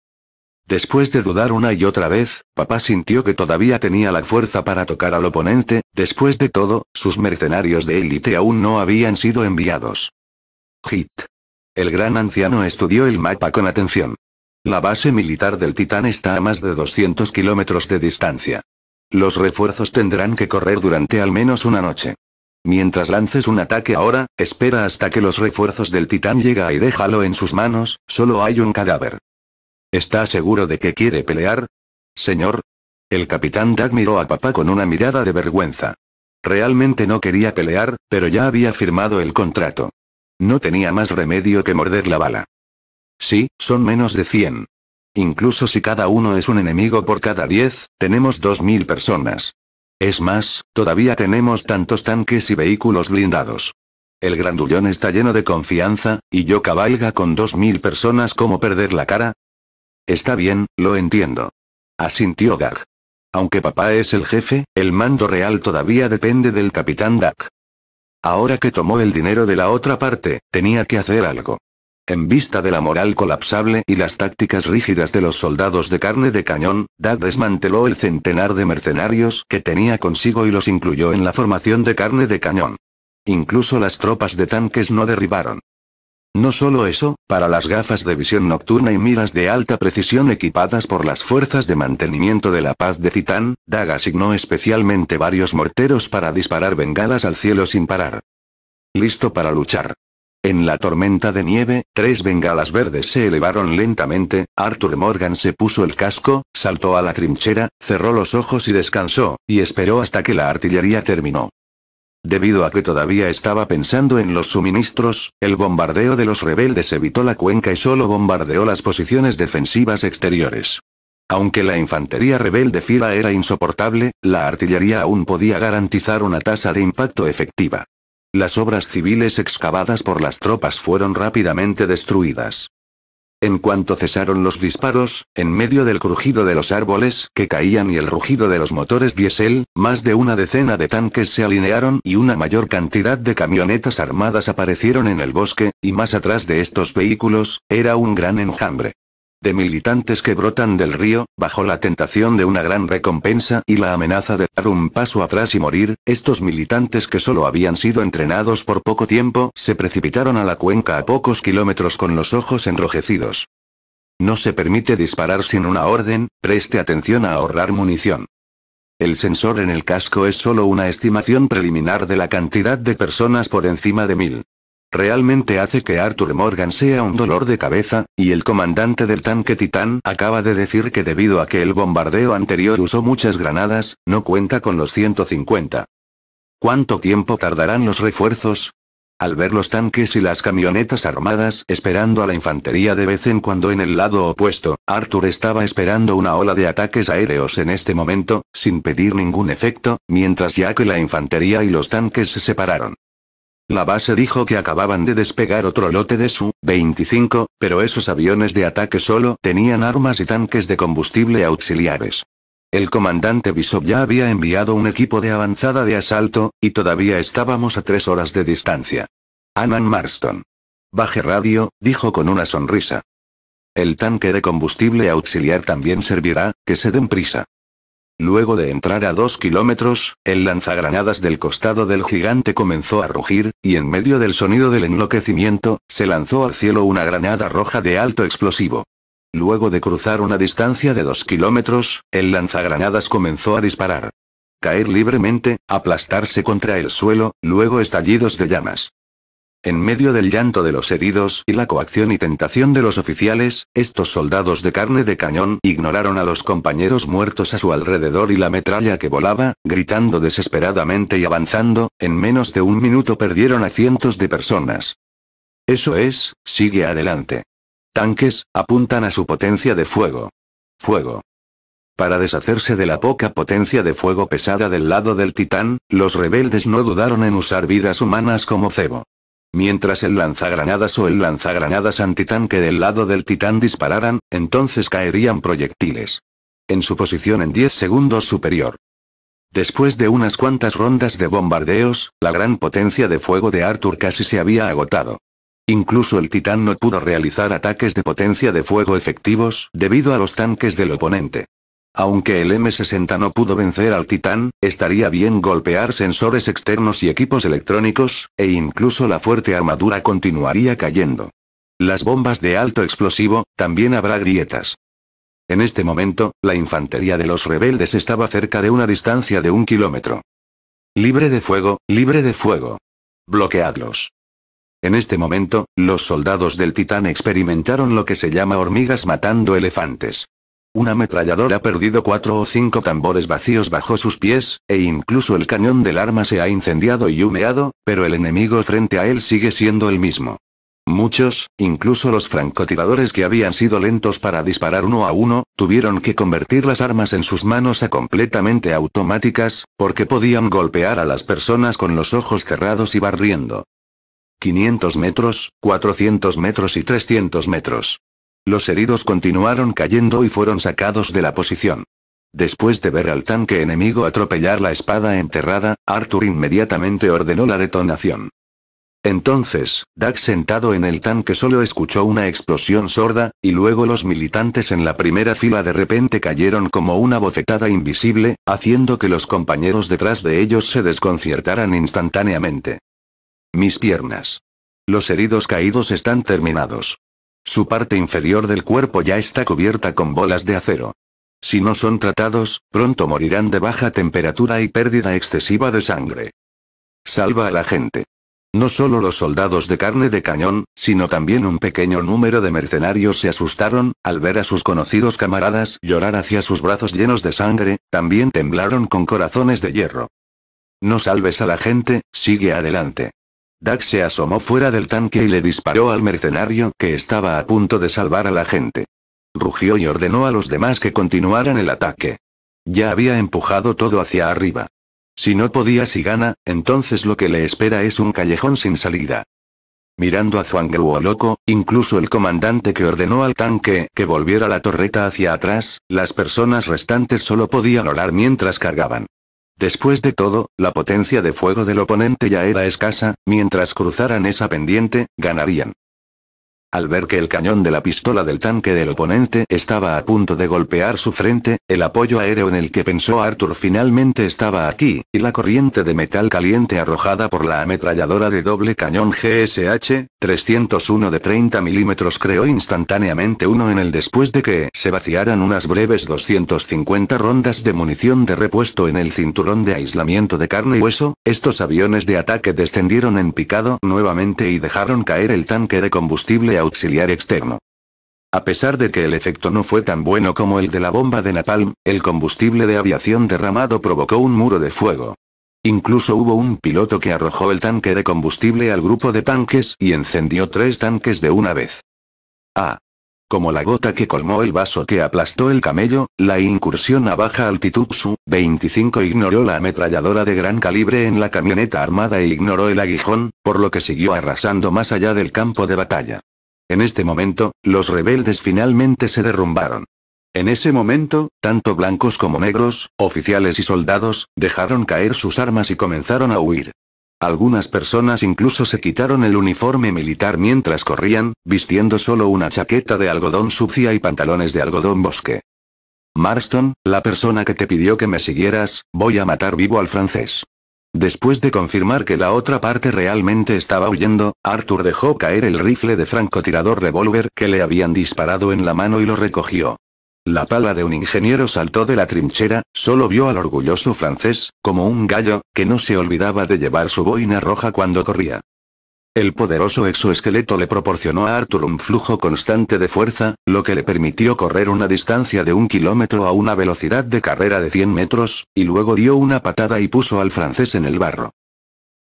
[SPEAKER 1] Después de dudar una y otra vez, papá sintió que todavía tenía la fuerza para tocar al oponente, después de todo, sus mercenarios de élite aún no habían sido enviados. Hit. El gran anciano estudió el mapa con atención. La base militar del Titán está a más de 200 kilómetros de distancia. Los refuerzos tendrán que correr durante al menos una noche. Mientras lances un ataque ahora, espera hasta que los refuerzos del Titán llega y déjalo en sus manos, solo hay un cadáver. ¿Está seguro de que quiere pelear? Señor. El capitán Dag miró a papá con una mirada de vergüenza. Realmente no quería pelear, pero ya había firmado el contrato. No tenía más remedio que morder la bala. Sí, son menos de 100. Incluso si cada uno es un enemigo por cada 10, tenemos 2.000 personas. Es más, todavía tenemos tantos tanques y vehículos blindados. El grandullón está lleno de confianza, y yo cabalga con 2.000 personas como perder la cara. Está bien, lo entiendo. Asintió Dag. Aunque papá es el jefe, el mando real todavía depende del capitán Dag. Ahora que tomó el dinero de la otra parte, tenía que hacer algo. En vista de la moral colapsable y las tácticas rígidas de los soldados de carne de cañón, Dag desmanteló el centenar de mercenarios que tenía consigo y los incluyó en la formación de carne de cañón. Incluso las tropas de tanques no derribaron no solo eso, para las gafas de visión nocturna y miras de alta precisión equipadas por las fuerzas de mantenimiento de la paz de Titán, Daga asignó especialmente varios morteros para disparar bengalas al cielo sin parar. Listo para luchar. En la tormenta de nieve, tres bengalas verdes se elevaron lentamente, Arthur Morgan se puso el casco, saltó a la trinchera, cerró los ojos y descansó, y esperó hasta que la artillería terminó. Debido a que todavía estaba pensando en los suministros, el bombardeo de los rebeldes evitó la cuenca y solo bombardeó las posiciones defensivas exteriores. Aunque la infantería rebelde fila era insoportable, la artillería aún podía garantizar una tasa de impacto efectiva. Las obras civiles excavadas por las tropas fueron rápidamente destruidas. En cuanto cesaron los disparos, en medio del crujido de los árboles que caían y el rugido de los motores diésel, más de una decena de tanques se alinearon y una mayor cantidad de camionetas armadas aparecieron en el bosque, y más atrás de estos vehículos, era un gran enjambre de militantes que brotan del río, bajo la tentación de una gran recompensa y la amenaza de dar un paso atrás y morir, estos militantes que solo habían sido entrenados por poco tiempo, se precipitaron a la cuenca a pocos kilómetros con los ojos enrojecidos. No se permite disparar sin una orden, preste atención a ahorrar munición. El sensor en el casco es solo una estimación preliminar de la cantidad de personas por encima de mil realmente hace que Arthur Morgan sea un dolor de cabeza, y el comandante del tanque Titán acaba de decir que debido a que el bombardeo anterior usó muchas granadas, no cuenta con los 150. ¿Cuánto tiempo tardarán los refuerzos? Al ver los tanques y las camionetas armadas esperando a la infantería de vez en cuando en el lado opuesto, Arthur estaba esperando una ola de ataques aéreos en este momento, sin pedir ningún efecto, mientras ya que la infantería y los tanques se separaron. La base dijo que acababan de despegar otro lote de Su-25, pero esos aviones de ataque solo tenían armas y tanques de combustible auxiliares. El comandante Bishop ya había enviado un equipo de avanzada de asalto, y todavía estábamos a tres horas de distancia. Annan Marston. Baje radio, dijo con una sonrisa. El tanque de combustible auxiliar también servirá, que se den prisa. Luego de entrar a dos kilómetros, el lanzagranadas del costado del gigante comenzó a rugir, y en medio del sonido del enloquecimiento, se lanzó al cielo una granada roja de alto explosivo. Luego de cruzar una distancia de dos kilómetros, el lanzagranadas comenzó a disparar. Caer libremente, aplastarse contra el suelo, luego estallidos de llamas. En medio del llanto de los heridos y la coacción y tentación de los oficiales, estos soldados de carne de cañón ignoraron a los compañeros muertos a su alrededor y la metralla que volaba, gritando desesperadamente y avanzando, en menos de un minuto perdieron a cientos de personas. Eso es, sigue adelante. Tanques, apuntan a su potencia de fuego. Fuego. Para deshacerse de la poca potencia de fuego pesada del lado del titán, los rebeldes no dudaron en usar vidas humanas como cebo. Mientras el lanzagranadas o el lanzagranadas antitanque del lado del titán dispararan, entonces caerían proyectiles. En su posición en 10 segundos superior. Después de unas cuantas rondas de bombardeos, la gran potencia de fuego de Arthur casi se había agotado. Incluso el titán no pudo realizar ataques de potencia de fuego efectivos debido a los tanques del oponente. Aunque el M60 no pudo vencer al Titán, estaría bien golpear sensores externos y equipos electrónicos, e incluso la fuerte armadura continuaría cayendo. Las bombas de alto explosivo, también habrá grietas. En este momento, la infantería de los rebeldes estaba cerca de una distancia de un kilómetro. Libre de fuego, libre de fuego. Bloqueadlos. En este momento, los soldados del titán experimentaron lo que se llama hormigas matando elefantes. Un ametralladora ha perdido cuatro o cinco tambores vacíos bajo sus pies, e incluso el cañón del arma se ha incendiado y humeado, pero el enemigo frente a él sigue siendo el mismo. Muchos, incluso los francotiradores que habían sido lentos para disparar uno a uno, tuvieron que convertir las armas en sus manos a completamente automáticas, porque podían golpear a las personas con los ojos cerrados y barriendo. 500 metros, 400 metros y 300 metros. Los heridos continuaron cayendo y fueron sacados de la posición. Después de ver al tanque enemigo atropellar la espada enterrada, Arthur inmediatamente ordenó la detonación. Entonces, Doug sentado en el tanque solo escuchó una explosión sorda, y luego los militantes en la primera fila de repente cayeron como una bofetada invisible, haciendo que los compañeros detrás de ellos se desconciertaran instantáneamente. Mis piernas. Los heridos caídos están terminados. Su parte inferior del cuerpo ya está cubierta con bolas de acero. Si no son tratados, pronto morirán de baja temperatura y pérdida excesiva de sangre. Salva a la gente. No solo los soldados de carne de cañón, sino también un pequeño número de mercenarios se asustaron, al ver a sus conocidos camaradas llorar hacia sus brazos llenos de sangre, también temblaron con corazones de hierro. No salves a la gente, sigue adelante. Dak se asomó fuera del tanque y le disparó al mercenario que estaba a punto de salvar a la gente. Rugió y ordenó a los demás que continuaran el ataque. Ya había empujado todo hacia arriba. Si no podía si gana, entonces lo que le espera es un callejón sin salida. Mirando a o loco, incluso el comandante que ordenó al tanque que volviera la torreta hacia atrás, las personas restantes solo podían orar mientras cargaban. Después de todo, la potencia de fuego del oponente ya era escasa, mientras cruzaran esa pendiente, ganarían. Al ver que el cañón de la pistola del tanque del oponente estaba a punto de golpear su frente, el apoyo aéreo en el que pensó Arthur finalmente estaba aquí, y la corriente de metal caliente arrojada por la ametralladora de doble cañón GSH, 301 de 30 milímetros creó instantáneamente uno en el después de que se vaciaran unas breves 250 rondas de munición de repuesto en el cinturón de aislamiento de carne y hueso, estos aviones de ataque descendieron en picado nuevamente y dejaron caer el tanque de combustible auxiliar externo. A pesar de que el efecto no fue tan bueno como el de la bomba de napalm, el combustible de aviación derramado provocó un muro de fuego. Incluso hubo un piloto que arrojó el tanque de combustible al grupo de tanques y encendió tres tanques de una vez. Ah. Como la gota que colmó el vaso que aplastó el camello, la incursión a baja altitud Su-25 ignoró la ametralladora de gran calibre en la camioneta armada e ignoró el aguijón, por lo que siguió arrasando más allá del campo de batalla. En este momento, los rebeldes finalmente se derrumbaron. En ese momento, tanto blancos como negros, oficiales y soldados, dejaron caer sus armas y comenzaron a huir. Algunas personas incluso se quitaron el uniforme militar mientras corrían, vistiendo solo una chaqueta de algodón sucia y pantalones de algodón bosque. Marston, la persona que te pidió que me siguieras, voy a matar vivo al francés. Después de confirmar que la otra parte realmente estaba huyendo, Arthur dejó caer el rifle de francotirador revólver que le habían disparado en la mano y lo recogió. La pala de un ingeniero saltó de la trinchera, solo vio al orgulloso francés, como un gallo, que no se olvidaba de llevar su boina roja cuando corría. El poderoso exoesqueleto le proporcionó a Arthur un flujo constante de fuerza, lo que le permitió correr una distancia de un kilómetro a una velocidad de carrera de 100 metros, y luego dio una patada y puso al francés en el barro.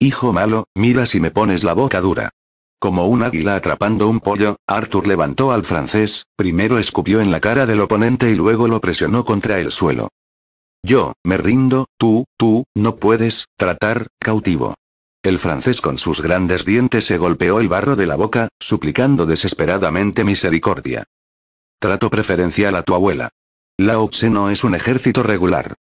[SPEAKER 1] Hijo malo, mira si me pones la boca dura. Como un águila atrapando un pollo, Arthur levantó al francés, primero escupió en la cara del oponente y luego lo presionó contra el suelo. Yo, me rindo, tú, tú, no puedes, tratar, cautivo. El francés con sus grandes dientes se golpeó el barro de la boca, suplicando desesperadamente misericordia. Trato preferencial a tu abuela. La Tse no es un ejército regular.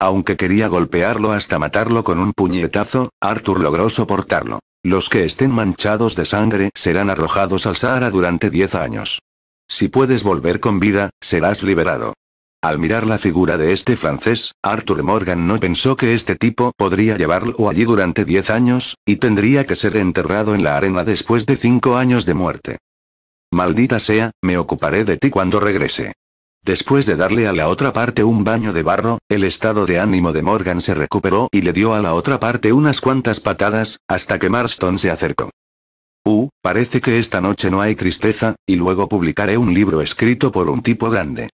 [SPEAKER 1] Aunque quería golpearlo hasta matarlo con un puñetazo, Arthur logró soportarlo. Los que estén manchados de sangre serán arrojados al Sahara durante 10 años. Si puedes volver con vida, serás liberado. Al mirar la figura de este francés, Arthur Morgan no pensó que este tipo podría llevarlo allí durante 10 años, y tendría que ser enterrado en la arena después de 5 años de muerte. Maldita sea, me ocuparé de ti cuando regrese. Después de darle a la otra parte un baño de barro, el estado de ánimo de Morgan se recuperó y le dio a la otra parte unas cuantas patadas, hasta que Marston se acercó. Uh, parece que esta noche no hay tristeza, y luego publicaré un libro escrito por un tipo grande.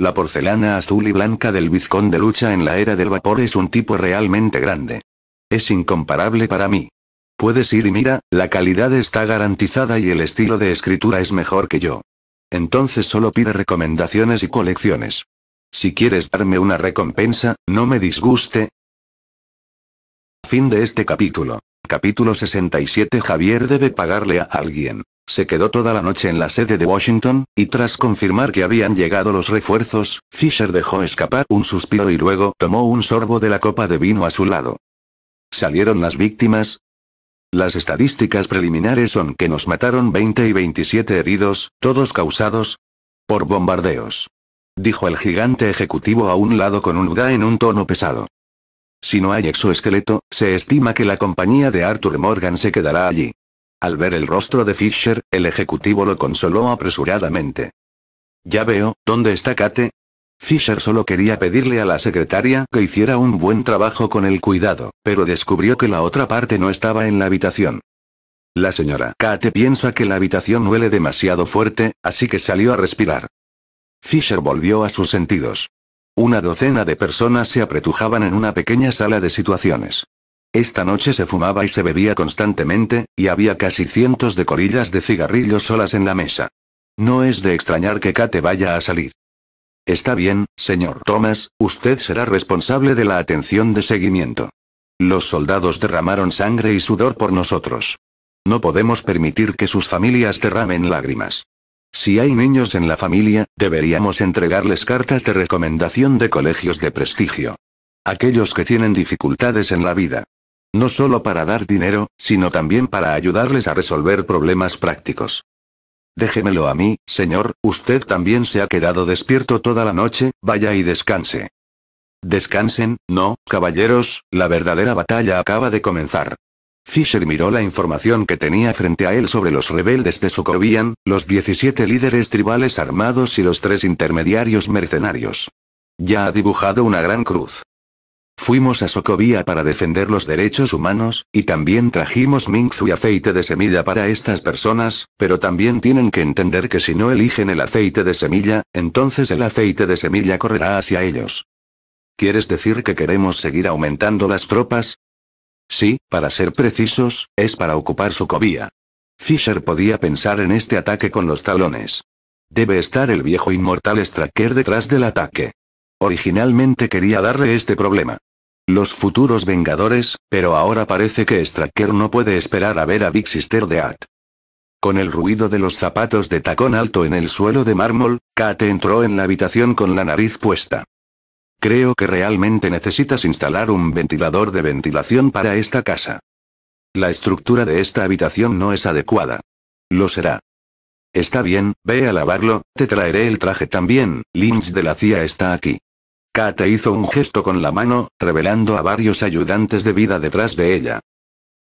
[SPEAKER 1] La porcelana azul y blanca del de lucha en la era del vapor es un tipo realmente grande. Es incomparable para mí. Puedes ir y mira, la calidad está garantizada y el estilo de escritura es mejor que yo. Entonces solo pide recomendaciones y colecciones. Si quieres darme una recompensa, no me disguste. Fin de este capítulo. Capítulo 67 Javier debe pagarle a alguien. Se quedó toda la noche en la sede de Washington, y tras confirmar que habían llegado los refuerzos, Fisher dejó escapar un suspiro y luego tomó un sorbo de la copa de vino a su lado. ¿Salieron las víctimas? Las estadísticas preliminares son que nos mataron 20 y 27 heridos, todos causados por bombardeos. Dijo el gigante ejecutivo a un lado con un UDA en un tono pesado. Si no hay exoesqueleto, se estima que la compañía de Arthur Morgan se quedará allí. Al ver el rostro de Fisher, el ejecutivo lo consoló apresuradamente. Ya veo, ¿dónde está Kate? Fisher solo quería pedirle a la secretaria que hiciera un buen trabajo con el cuidado, pero descubrió que la otra parte no estaba en la habitación. La señora Kate piensa que la habitación huele demasiado fuerte, así que salió a respirar. Fisher volvió a sus sentidos. Una docena de personas se apretujaban en una pequeña sala de situaciones. Esta noche se fumaba y se bebía constantemente, y había casi cientos de corillas de cigarrillos solas en la mesa. No es de extrañar que Kate vaya a salir. Está bien, señor Thomas, usted será responsable de la atención de seguimiento. Los soldados derramaron sangre y sudor por nosotros. No podemos permitir que sus familias derramen lágrimas. Si hay niños en la familia, deberíamos entregarles cartas de recomendación de colegios de prestigio. Aquellos que tienen dificultades en la vida no solo para dar dinero, sino también para ayudarles a resolver problemas prácticos. Déjemelo a mí, señor, usted también se ha quedado despierto toda la noche, vaya y descanse. Descansen, no, caballeros, la verdadera batalla acaba de comenzar. Fisher miró la información que tenía frente a él sobre los rebeldes de Sokovian, los 17 líderes tribales armados y los tres intermediarios mercenarios. Ya ha dibujado una gran cruz. Fuimos a Socovia para defender los derechos humanos, y también trajimos minzu y aceite de semilla para estas personas, pero también tienen que entender que si no eligen el aceite de semilla, entonces el aceite de semilla correrá hacia ellos. ¿Quieres decir que queremos seguir aumentando las tropas? Sí, para ser precisos, es para ocupar Socovia. Fisher podía pensar en este ataque con los talones. Debe estar el viejo inmortal Straker detrás del ataque. Originalmente quería darle este problema los futuros Vengadores, pero ahora parece que Stracker no puede esperar a ver a Big Sister At. Con el ruido de los zapatos de tacón alto en el suelo de mármol, Kate entró en la habitación con la nariz puesta. Creo que realmente necesitas instalar un ventilador de ventilación para esta casa. La estructura de esta habitación no es adecuada. Lo será. Está bien, ve a lavarlo, te traeré el traje también, Lynch de la CIA está aquí. Kate hizo un gesto con la mano, revelando a varios ayudantes de vida detrás de ella.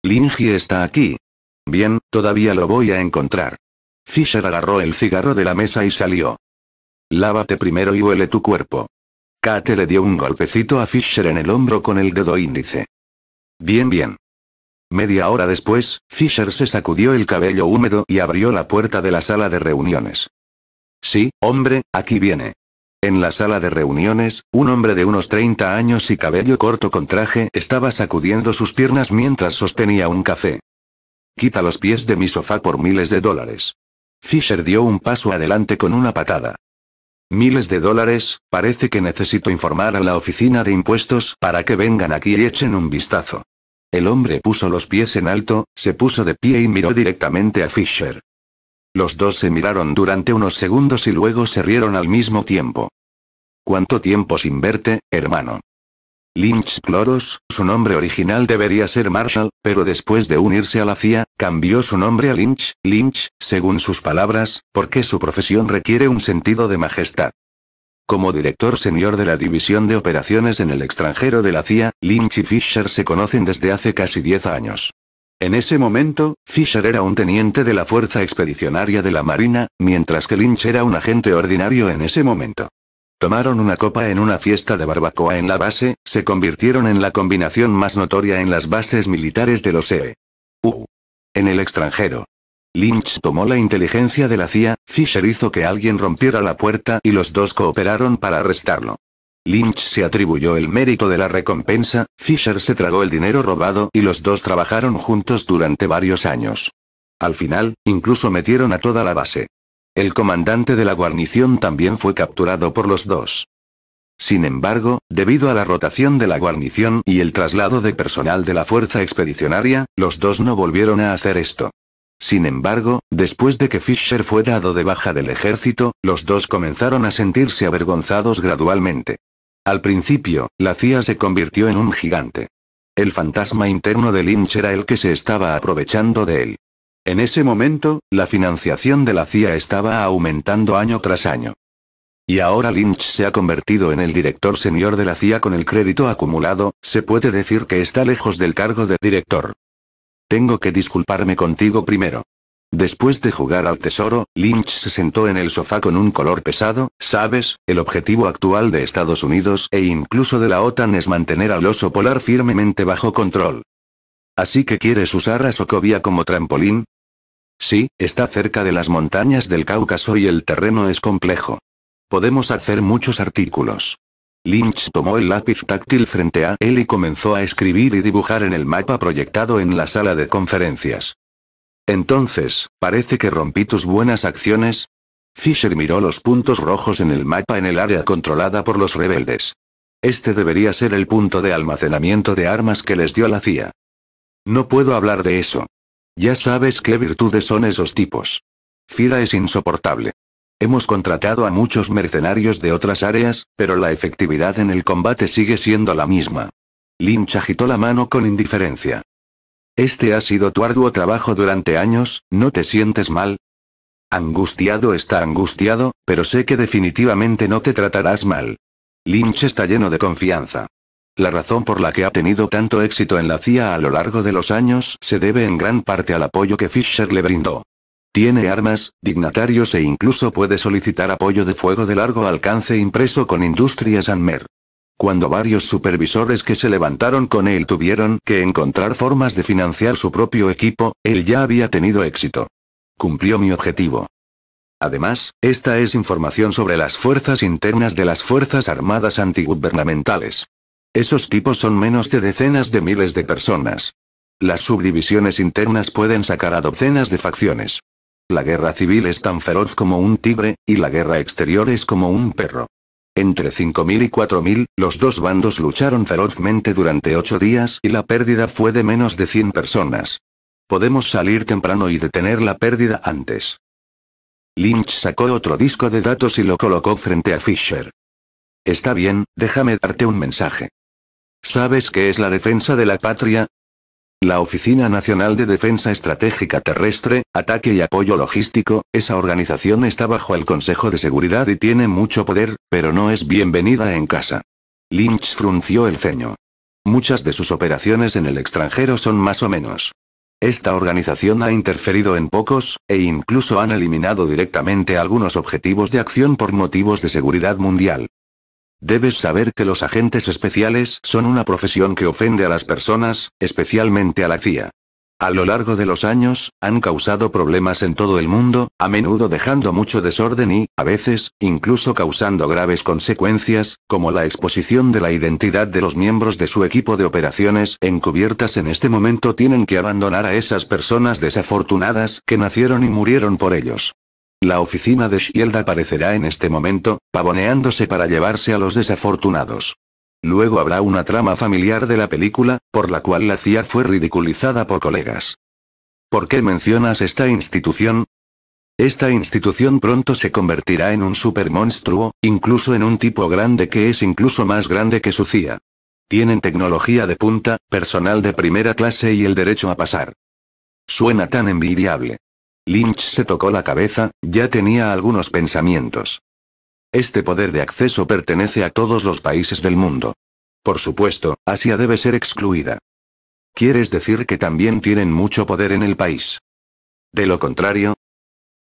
[SPEAKER 1] Linji está aquí. Bien, todavía lo voy a encontrar. Fisher agarró el cigarro de la mesa y salió. Lávate primero y huele tu cuerpo. Kate le dio un golpecito a Fisher en el hombro con el dedo índice. Bien, bien. Media hora después, Fisher se sacudió el cabello húmedo y abrió la puerta de la sala de reuniones. Sí, hombre, aquí viene. En la sala de reuniones, un hombre de unos 30 años y cabello corto con traje estaba sacudiendo sus piernas mientras sostenía un café. Quita los pies de mi sofá por miles de dólares. Fisher dio un paso adelante con una patada. Miles de dólares, parece que necesito informar a la oficina de impuestos para que vengan aquí y echen un vistazo. El hombre puso los pies en alto, se puso de pie y miró directamente a Fisher. Los dos se miraron durante unos segundos y luego se rieron al mismo tiempo. ¿Cuánto tiempo sin verte, hermano? Lynch Cloros, su nombre original debería ser Marshall, pero después de unirse a la CIA, cambió su nombre a Lynch, Lynch, según sus palabras, porque su profesión requiere un sentido de majestad. Como director senior de la División de Operaciones en el extranjero de la CIA, Lynch y Fisher se conocen desde hace casi 10 años. En ese momento, Fisher era un teniente de la Fuerza Expedicionaria de la Marina, mientras que Lynch era un agente ordinario en ese momento. Tomaron una copa en una fiesta de barbacoa en la base, se convirtieron en la combinación más notoria en las bases militares de los EE. En el extranjero. Lynch tomó la inteligencia de la CIA, Fisher hizo que alguien rompiera la puerta y los dos cooperaron para arrestarlo. Lynch se atribuyó el mérito de la recompensa, Fisher se tragó el dinero robado y los dos trabajaron juntos durante varios años. Al final, incluso metieron a toda la base. El comandante de la guarnición también fue capturado por los dos. Sin embargo, debido a la rotación de la guarnición y el traslado de personal de la fuerza expedicionaria, los dos no volvieron a hacer esto. Sin embargo, después de que Fisher fue dado de baja del ejército, los dos comenzaron a sentirse avergonzados gradualmente. Al principio, la CIA se convirtió en un gigante. El fantasma interno de Lynch era el que se estaba aprovechando de él. En ese momento, la financiación de la CIA estaba aumentando año tras año. Y ahora Lynch se ha convertido en el director señor de la CIA con el crédito acumulado, se puede decir que está lejos del cargo de director. Tengo que disculparme contigo primero. Después de jugar al tesoro, Lynch se sentó en el sofá con un color pesado, sabes, el objetivo actual de Estados Unidos e incluso de la OTAN es mantener al oso polar firmemente bajo control. Así que quieres usar a Socovia como trampolín? Sí, está cerca de las montañas del Cáucaso y el terreno es complejo. Podemos hacer muchos artículos. Lynch tomó el lápiz táctil frente a él y comenzó a escribir y dibujar en el mapa proyectado en la sala de conferencias. Entonces, parece que rompí tus buenas acciones. Fisher miró los puntos rojos en el mapa en el área controlada por los rebeldes. Este debería ser el punto de almacenamiento de armas que les dio la CIA. No puedo hablar de eso. Ya sabes qué virtudes son esos tipos. Fira es insoportable. Hemos contratado a muchos mercenarios de otras áreas, pero la efectividad en el combate sigue siendo la misma. Lynch agitó la mano con indiferencia. Este ha sido tu arduo trabajo durante años, ¿no te sientes mal? Angustiado está angustiado, pero sé que definitivamente no te tratarás mal. Lynch está lleno de confianza. La razón por la que ha tenido tanto éxito en la CIA a lo largo de los años se debe en gran parte al apoyo que Fisher le brindó. Tiene armas, dignatarios e incluso puede solicitar apoyo de fuego de largo alcance impreso con Industrias Anmer cuando varios supervisores que se levantaron con él tuvieron que encontrar formas de financiar su propio equipo, él ya había tenido éxito. Cumplió mi objetivo. Además, esta es información sobre las fuerzas internas de las Fuerzas Armadas Antigubernamentales. Esos tipos son menos de decenas de miles de personas. Las subdivisiones internas pueden sacar a docenas de facciones. La guerra civil es tan feroz como un tigre, y la guerra exterior es como un perro. Entre 5.000 y 4.000, los dos bandos lucharon ferozmente durante ocho días y la pérdida fue de menos de 100 personas. Podemos salir temprano y detener la pérdida antes. Lynch sacó otro disco de datos y lo colocó frente a Fisher. Está bien, déjame darte un mensaje. ¿Sabes qué es la defensa de la patria? La Oficina Nacional de Defensa Estratégica Terrestre, Ataque y Apoyo Logístico, esa organización está bajo el Consejo de Seguridad y tiene mucho poder, pero no es bienvenida en casa. Lynch frunció el ceño. Muchas de sus operaciones en el extranjero son más o menos. Esta organización ha interferido en pocos, e incluso han eliminado directamente algunos objetivos de acción por motivos de seguridad mundial. Debes saber que los agentes especiales son una profesión que ofende a las personas, especialmente a la CIA. A lo largo de los años, han causado problemas en todo el mundo, a menudo dejando mucho desorden y, a veces, incluso causando graves consecuencias, como la exposición de la identidad de los miembros de su equipo de operaciones encubiertas en este momento tienen que abandonar a esas personas desafortunadas que nacieron y murieron por ellos. La oficina de Shield aparecerá en este momento, pavoneándose para llevarse a los desafortunados. Luego habrá una trama familiar de la película, por la cual la CIA fue ridiculizada por colegas. ¿Por qué mencionas esta institución? Esta institución pronto se convertirá en un monstruo, incluso en un tipo grande que es incluso más grande que su CIA. Tienen tecnología de punta, personal de primera clase y el derecho a pasar. Suena tan envidiable. Lynch se tocó la cabeza, ya tenía algunos pensamientos. Este poder de acceso pertenece a todos los países del mundo. Por supuesto, Asia debe ser excluida. ¿Quieres decir que también tienen mucho poder en el país? De lo contrario,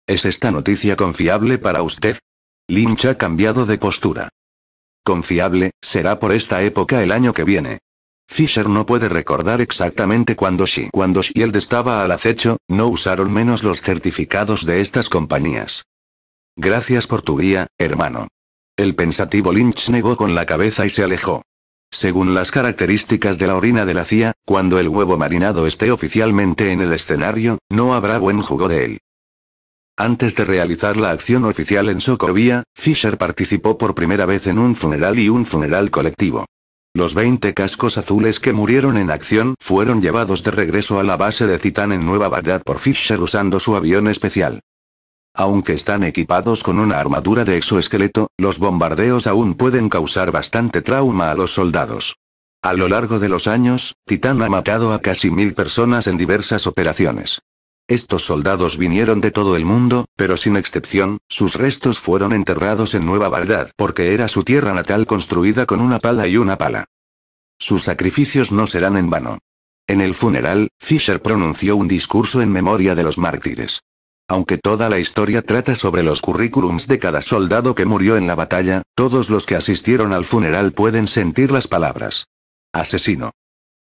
[SPEAKER 1] ¿es esta noticia confiable para usted? Lynch ha cambiado de postura. Confiable, será por esta época el año que viene. Fisher no puede recordar exactamente cuándo cuando Shield estaba al acecho, no usaron menos los certificados de estas compañías. Gracias por tu guía, hermano. El pensativo Lynch negó con la cabeza y se alejó. Según las características de la orina de la CIA, cuando el huevo marinado esté oficialmente en el escenario, no habrá buen jugo de él. Antes de realizar la acción oficial en Socovia, Fisher participó por primera vez en un funeral y un funeral colectivo. Los 20 cascos azules que murieron en acción fueron llevados de regreso a la base de Titán en Nueva Bagdad por Fisher usando su avión especial. Aunque están equipados con una armadura de exoesqueleto, los bombardeos aún pueden causar bastante trauma a los soldados. A lo largo de los años, Titán ha matado a casi mil personas en diversas operaciones. Estos soldados vinieron de todo el mundo, pero sin excepción, sus restos fueron enterrados en Nueva Bagdad porque era su tierra natal construida con una pala y una pala. Sus sacrificios no serán en vano. En el funeral, Fisher pronunció un discurso en memoria de los mártires. Aunque toda la historia trata sobre los currículums de cada soldado que murió en la batalla, todos los que asistieron al funeral pueden sentir las palabras. Asesino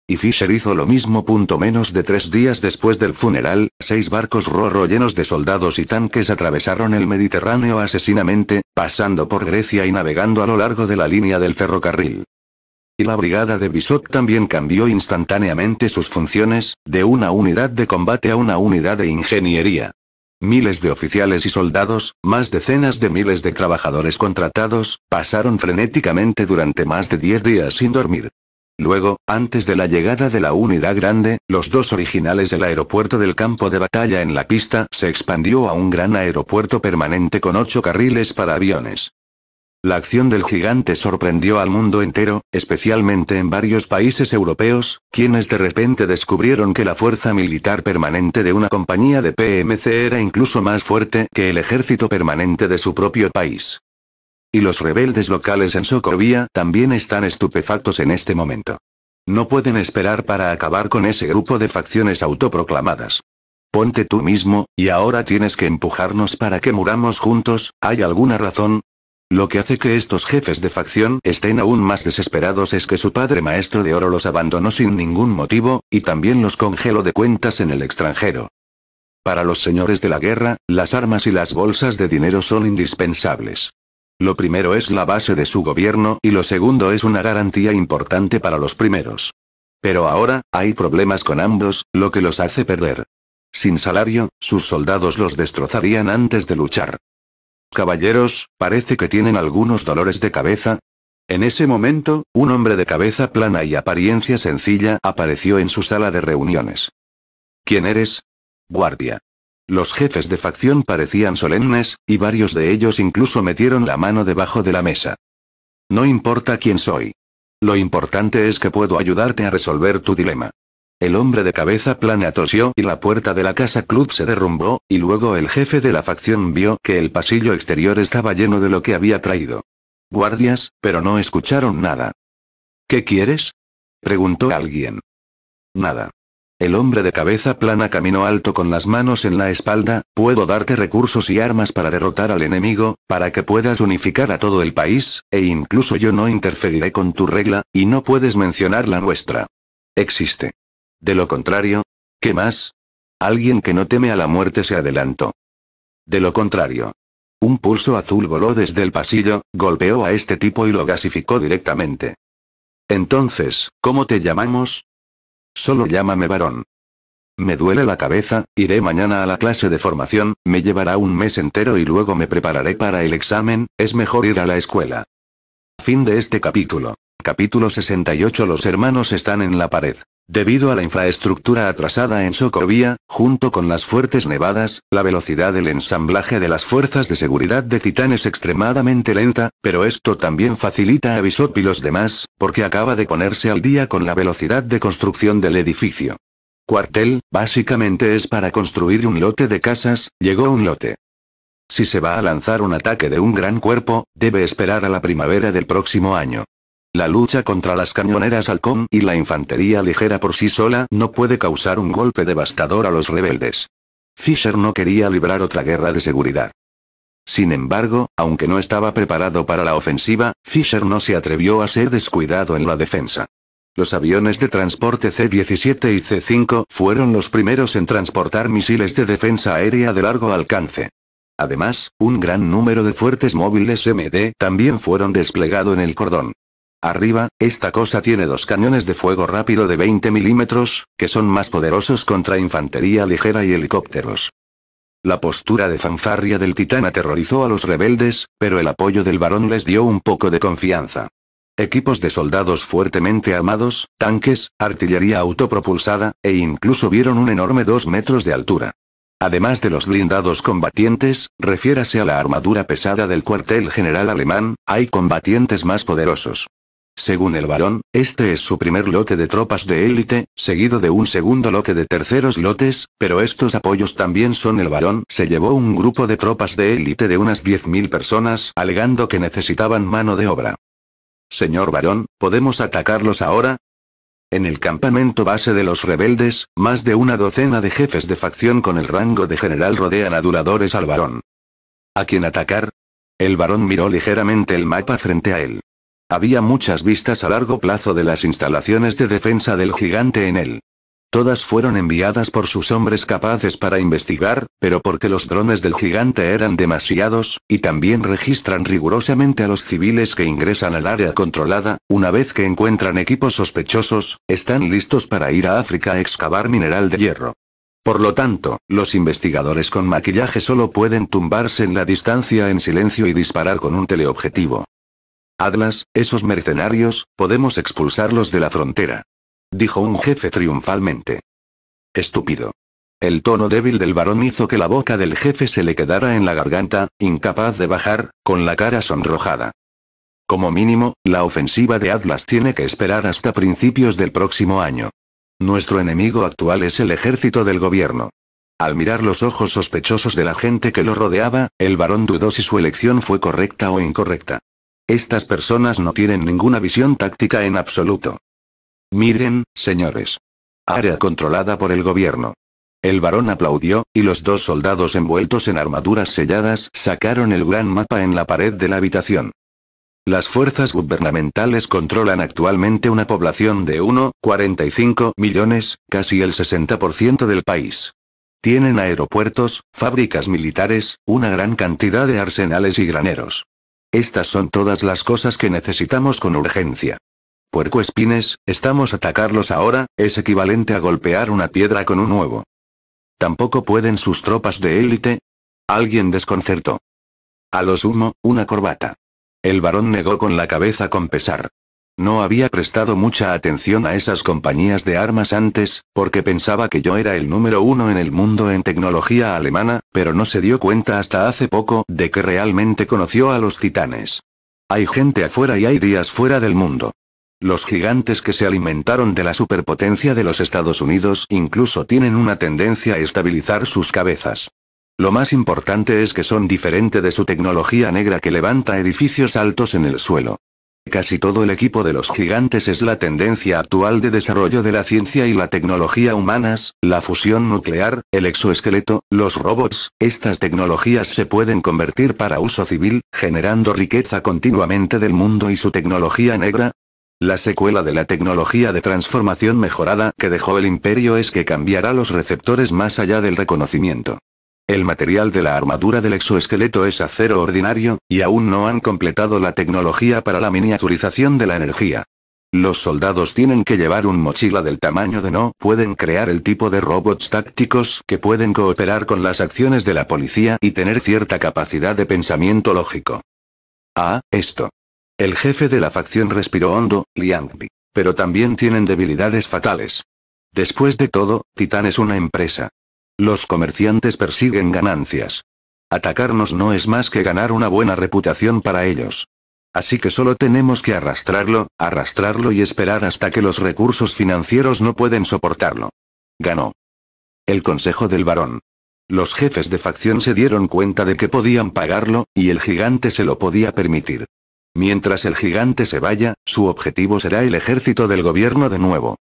[SPEAKER 1] y Fisher hizo lo mismo. Punto menos de tres días después del funeral, seis barcos rorro llenos de soldados y tanques atravesaron el Mediterráneo asesinamente, pasando por Grecia y navegando a lo largo de la línea del ferrocarril. Y la brigada de Bisot también cambió instantáneamente sus funciones, de una unidad de combate a una unidad de ingeniería. Miles de oficiales y soldados, más decenas de miles de trabajadores contratados, pasaron frenéticamente durante más de diez días sin dormir. Luego, antes de la llegada de la unidad grande, los dos originales del aeropuerto del campo de batalla en la pista se expandió a un gran aeropuerto permanente con ocho carriles para aviones. La acción del gigante sorprendió al mundo entero, especialmente en varios países europeos, quienes de repente descubrieron que la fuerza militar permanente de una compañía de PMC era incluso más fuerte que el ejército permanente de su propio país. Y los rebeldes locales en Socovia también están estupefactos en este momento. No pueden esperar para acabar con ese grupo de facciones autoproclamadas. Ponte tú mismo, y ahora tienes que empujarnos para que muramos juntos, ¿hay alguna razón? Lo que hace que estos jefes de facción estén aún más desesperados es que su padre maestro de oro los abandonó sin ningún motivo, y también los congeló de cuentas en el extranjero. Para los señores de la guerra, las armas y las bolsas de dinero son indispensables. Lo primero es la base de su gobierno y lo segundo es una garantía importante para los primeros. Pero ahora, hay problemas con ambos, lo que los hace perder. Sin salario, sus soldados los destrozarían antes de luchar. Caballeros, parece que tienen algunos dolores de cabeza. En ese momento, un hombre de cabeza plana y apariencia sencilla apareció en su sala de reuniones. ¿Quién eres? Guardia. Los jefes de facción parecían solemnes, y varios de ellos incluso metieron la mano debajo de la mesa. No importa quién soy. Lo importante es que puedo ayudarte a resolver tu dilema. El hombre de cabeza plana tosió y la puerta de la casa club se derrumbó, y luego el jefe de la facción vio que el pasillo exterior estaba lleno de lo que había traído. Guardias, pero no escucharon nada. ¿Qué quieres? preguntó alguien. Nada. El hombre de cabeza plana caminó alto con las manos en la espalda, puedo darte recursos y armas para derrotar al enemigo, para que puedas unificar a todo el país, e incluso yo no interferiré con tu regla, y no puedes mencionar la nuestra. Existe. De lo contrario, ¿qué más? Alguien que no teme a la muerte se adelantó. De lo contrario. Un pulso azul voló desde el pasillo, golpeó a este tipo y lo gasificó directamente. Entonces, ¿cómo te llamamos? Solo llámame varón. Me duele la cabeza, iré mañana a la clase de formación, me llevará un mes entero y luego me prepararé para el examen, es mejor ir a la escuela. Fin de este capítulo. Capítulo 68 Los hermanos están en la pared. Debido a la infraestructura atrasada en Socovia, junto con las fuertes nevadas, la velocidad del ensamblaje de las fuerzas de seguridad de Titán es extremadamente lenta, pero esto también facilita a Bishop y los demás, porque acaba de ponerse al día con la velocidad de construcción del edificio. Cuartel, básicamente es para construir un lote de casas, llegó un lote. Si se va a lanzar un ataque de un gran cuerpo, debe esperar a la primavera del próximo año. La lucha contra las cañoneras halcón y la infantería ligera por sí sola no puede causar un golpe devastador a los rebeldes. Fisher no quería librar otra guerra de seguridad. Sin embargo, aunque no estaba preparado para la ofensiva, Fisher no se atrevió a ser descuidado en la defensa. Los aviones de transporte C-17 y C-5 fueron los primeros en transportar misiles de defensa aérea de largo alcance. Además, un gran número de fuertes móviles MD también fueron desplegados en el cordón. Arriba, esta cosa tiene dos cañones de fuego rápido de 20 milímetros, que son más poderosos contra infantería ligera y helicópteros. La postura de fanfarria del titán aterrorizó a los rebeldes, pero el apoyo del varón les dio un poco de confianza. Equipos de soldados fuertemente armados, tanques, artillería autopropulsada, e incluso vieron un enorme 2 metros de altura. Además de los blindados combatientes, refiérase a la armadura pesada del cuartel general alemán, hay combatientes más poderosos. Según el varón, este es su primer lote de tropas de élite, seguido de un segundo lote de terceros lotes, pero estos apoyos también son el varón. Se llevó un grupo de tropas de élite de unas 10.000 personas, alegando que necesitaban mano de obra. Señor varón, ¿podemos atacarlos ahora? En el campamento base de los rebeldes, más de una docena de jefes de facción con el rango de general rodean a aduladores al varón. ¿A quién atacar? El varón miró ligeramente el mapa frente a él. Había muchas vistas a largo plazo de las instalaciones de defensa del gigante en él. Todas fueron enviadas por sus hombres capaces para investigar, pero porque los drones del gigante eran demasiados, y también registran rigurosamente a los civiles que ingresan al área controlada, una vez que encuentran equipos sospechosos, están listos para ir a África a excavar mineral de hierro. Por lo tanto, los investigadores con maquillaje solo pueden tumbarse en la distancia en silencio y disparar con un teleobjetivo. Atlas, esos mercenarios, podemos expulsarlos de la frontera. Dijo un jefe triunfalmente. Estúpido. El tono débil del varón hizo que la boca del jefe se le quedara en la garganta, incapaz de bajar, con la cara sonrojada. Como mínimo, la ofensiva de Atlas tiene que esperar hasta principios del próximo año. Nuestro enemigo actual es el ejército del gobierno. Al mirar los ojos sospechosos de la gente que lo rodeaba, el varón dudó si su elección fue correcta o incorrecta. Estas personas no tienen ninguna visión táctica en absoluto. Miren, señores. Área controlada por el gobierno. El varón aplaudió, y los dos soldados envueltos en armaduras selladas sacaron el gran mapa en la pared de la habitación. Las fuerzas gubernamentales controlan actualmente una población de 1,45 millones, casi el 60% del país. Tienen aeropuertos, fábricas militares, una gran cantidad de arsenales y graneros. Estas son todas las cosas que necesitamos con urgencia. Puerco espines, estamos a atacarlos ahora, es equivalente a golpear una piedra con un huevo. Tampoco pueden sus tropas de élite. Alguien desconcertó. A lo sumo, una corbata. El varón negó con la cabeza con pesar. No había prestado mucha atención a esas compañías de armas antes, porque pensaba que yo era el número uno en el mundo en tecnología alemana, pero no se dio cuenta hasta hace poco de que realmente conoció a los titanes. Hay gente afuera y hay días fuera del mundo. Los gigantes que se alimentaron de la superpotencia de los Estados Unidos incluso tienen una tendencia a estabilizar sus cabezas. Lo más importante es que son diferente de su tecnología negra que levanta edificios altos en el suelo. Casi todo el equipo de los gigantes es la tendencia actual de desarrollo de la ciencia y la tecnología humanas, la fusión nuclear, el exoesqueleto, los robots, estas tecnologías se pueden convertir para uso civil, generando riqueza continuamente del mundo y su tecnología negra, la secuela de la tecnología de transformación mejorada que dejó el imperio es que cambiará los receptores más allá del reconocimiento. El material de la armadura del exoesqueleto es acero ordinario, y aún no han completado la tecnología para la miniaturización de la energía. Los soldados tienen que llevar un mochila del tamaño de no pueden crear el tipo de robots tácticos que pueden cooperar con las acciones de la policía y tener cierta capacidad de pensamiento lógico. Ah, esto. El jefe de la facción respiró hondo, Liangbi. Pero también tienen debilidades fatales. Después de todo, Titan es una empresa. Los comerciantes persiguen ganancias. Atacarnos no es más que ganar una buena reputación para ellos. Así que solo tenemos que arrastrarlo, arrastrarlo y esperar hasta que los recursos financieros no pueden soportarlo. Ganó. El consejo del varón. Los jefes de facción se dieron cuenta de que podían pagarlo, y el gigante se lo podía permitir. Mientras el gigante se vaya, su objetivo será el ejército del gobierno de nuevo.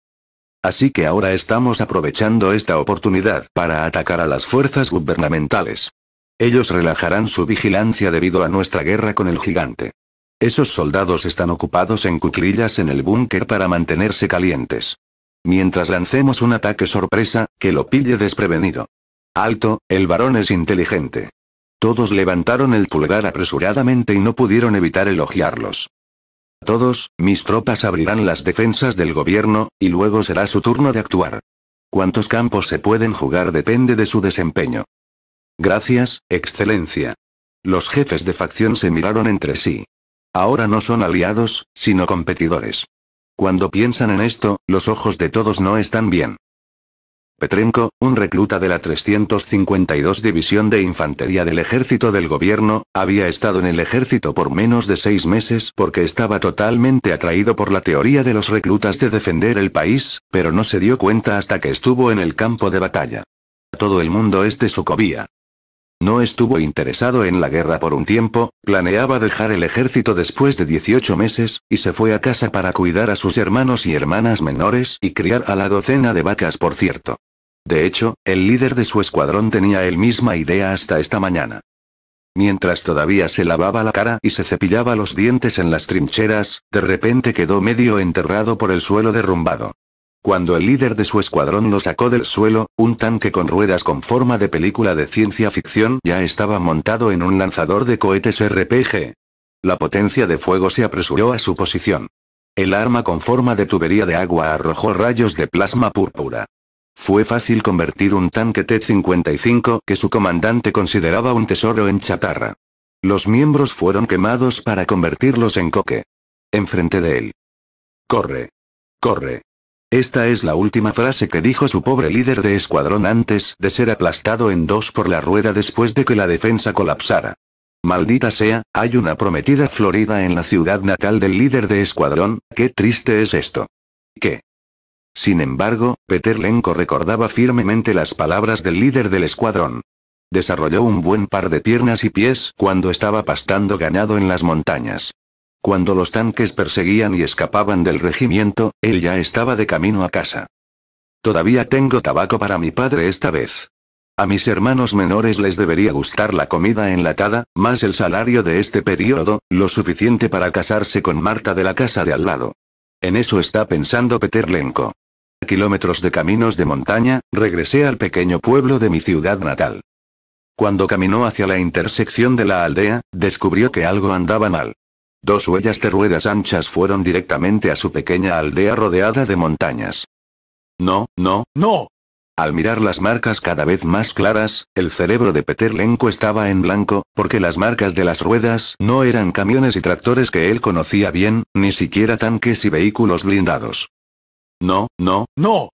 [SPEAKER 1] Así que ahora estamos aprovechando esta oportunidad para atacar a las fuerzas gubernamentales. Ellos relajarán su vigilancia debido a nuestra guerra con el gigante. Esos soldados están ocupados en cuclillas en el búnker para mantenerse calientes. Mientras lancemos un ataque sorpresa, que lo pille desprevenido. Alto, el varón es inteligente. Todos levantaron el pulgar apresuradamente y no pudieron evitar elogiarlos todos, mis tropas abrirán las defensas del gobierno, y luego será su turno de actuar. Cuántos campos se pueden jugar depende de su desempeño. Gracias, Excelencia. Los jefes de facción se miraron entre sí. Ahora no son aliados, sino competidores. Cuando piensan en esto, los ojos de todos no están bien. Petrenko, un recluta de la 352 División de Infantería del Ejército del Gobierno, había estado en el ejército por menos de seis meses porque estaba totalmente atraído por la teoría de los reclutas de defender el país, pero no se dio cuenta hasta que estuvo en el campo de batalla. Todo el mundo es de Sokovia. No estuvo interesado en la guerra por un tiempo, planeaba dejar el ejército después de 18 meses, y se fue a casa para cuidar a sus hermanos y hermanas menores y criar a la docena de vacas por cierto. De hecho, el líder de su escuadrón tenía el misma idea hasta esta mañana. Mientras todavía se lavaba la cara y se cepillaba los dientes en las trincheras, de repente quedó medio enterrado por el suelo derrumbado. Cuando el líder de su escuadrón lo sacó del suelo, un tanque con ruedas con forma de película de ciencia ficción ya estaba montado en un lanzador de cohetes RPG. La potencia de fuego se apresuró a su posición. El arma con forma de tubería de agua arrojó rayos de plasma púrpura. Fue fácil convertir un tanque T-55 que su comandante consideraba un tesoro en chatarra. Los miembros fueron quemados para convertirlos en coque. Enfrente de él. Corre. Corre. Esta es la última frase que dijo su pobre líder de escuadrón antes de ser aplastado en dos por la rueda después de que la defensa colapsara. Maldita sea, hay una prometida Florida en la ciudad natal del líder de escuadrón, qué triste es esto. ¿Qué? Sin embargo, Peter Lenko recordaba firmemente las palabras del líder del escuadrón. Desarrolló un buen par de piernas y pies cuando estaba pastando ganado en las montañas. Cuando los tanques perseguían y escapaban del regimiento, él ya estaba de camino a casa. Todavía tengo tabaco para mi padre esta vez. A mis hermanos menores les debería gustar la comida enlatada, más el salario de este periodo, lo suficiente para casarse con Marta de la casa de al lado. En eso está pensando Peter Lenko kilómetros de caminos de montaña, regresé al pequeño pueblo de mi ciudad natal. Cuando caminó hacia la intersección de la aldea, descubrió que algo andaba mal. Dos huellas de ruedas anchas fueron directamente a su pequeña aldea rodeada de montañas. No, no, no. Al mirar las marcas cada vez más claras, el cerebro de Peter Lenko estaba en blanco, porque las marcas de las ruedas no eran camiones y tractores que él conocía bien, ni siquiera tanques y vehículos blindados. No, no, no.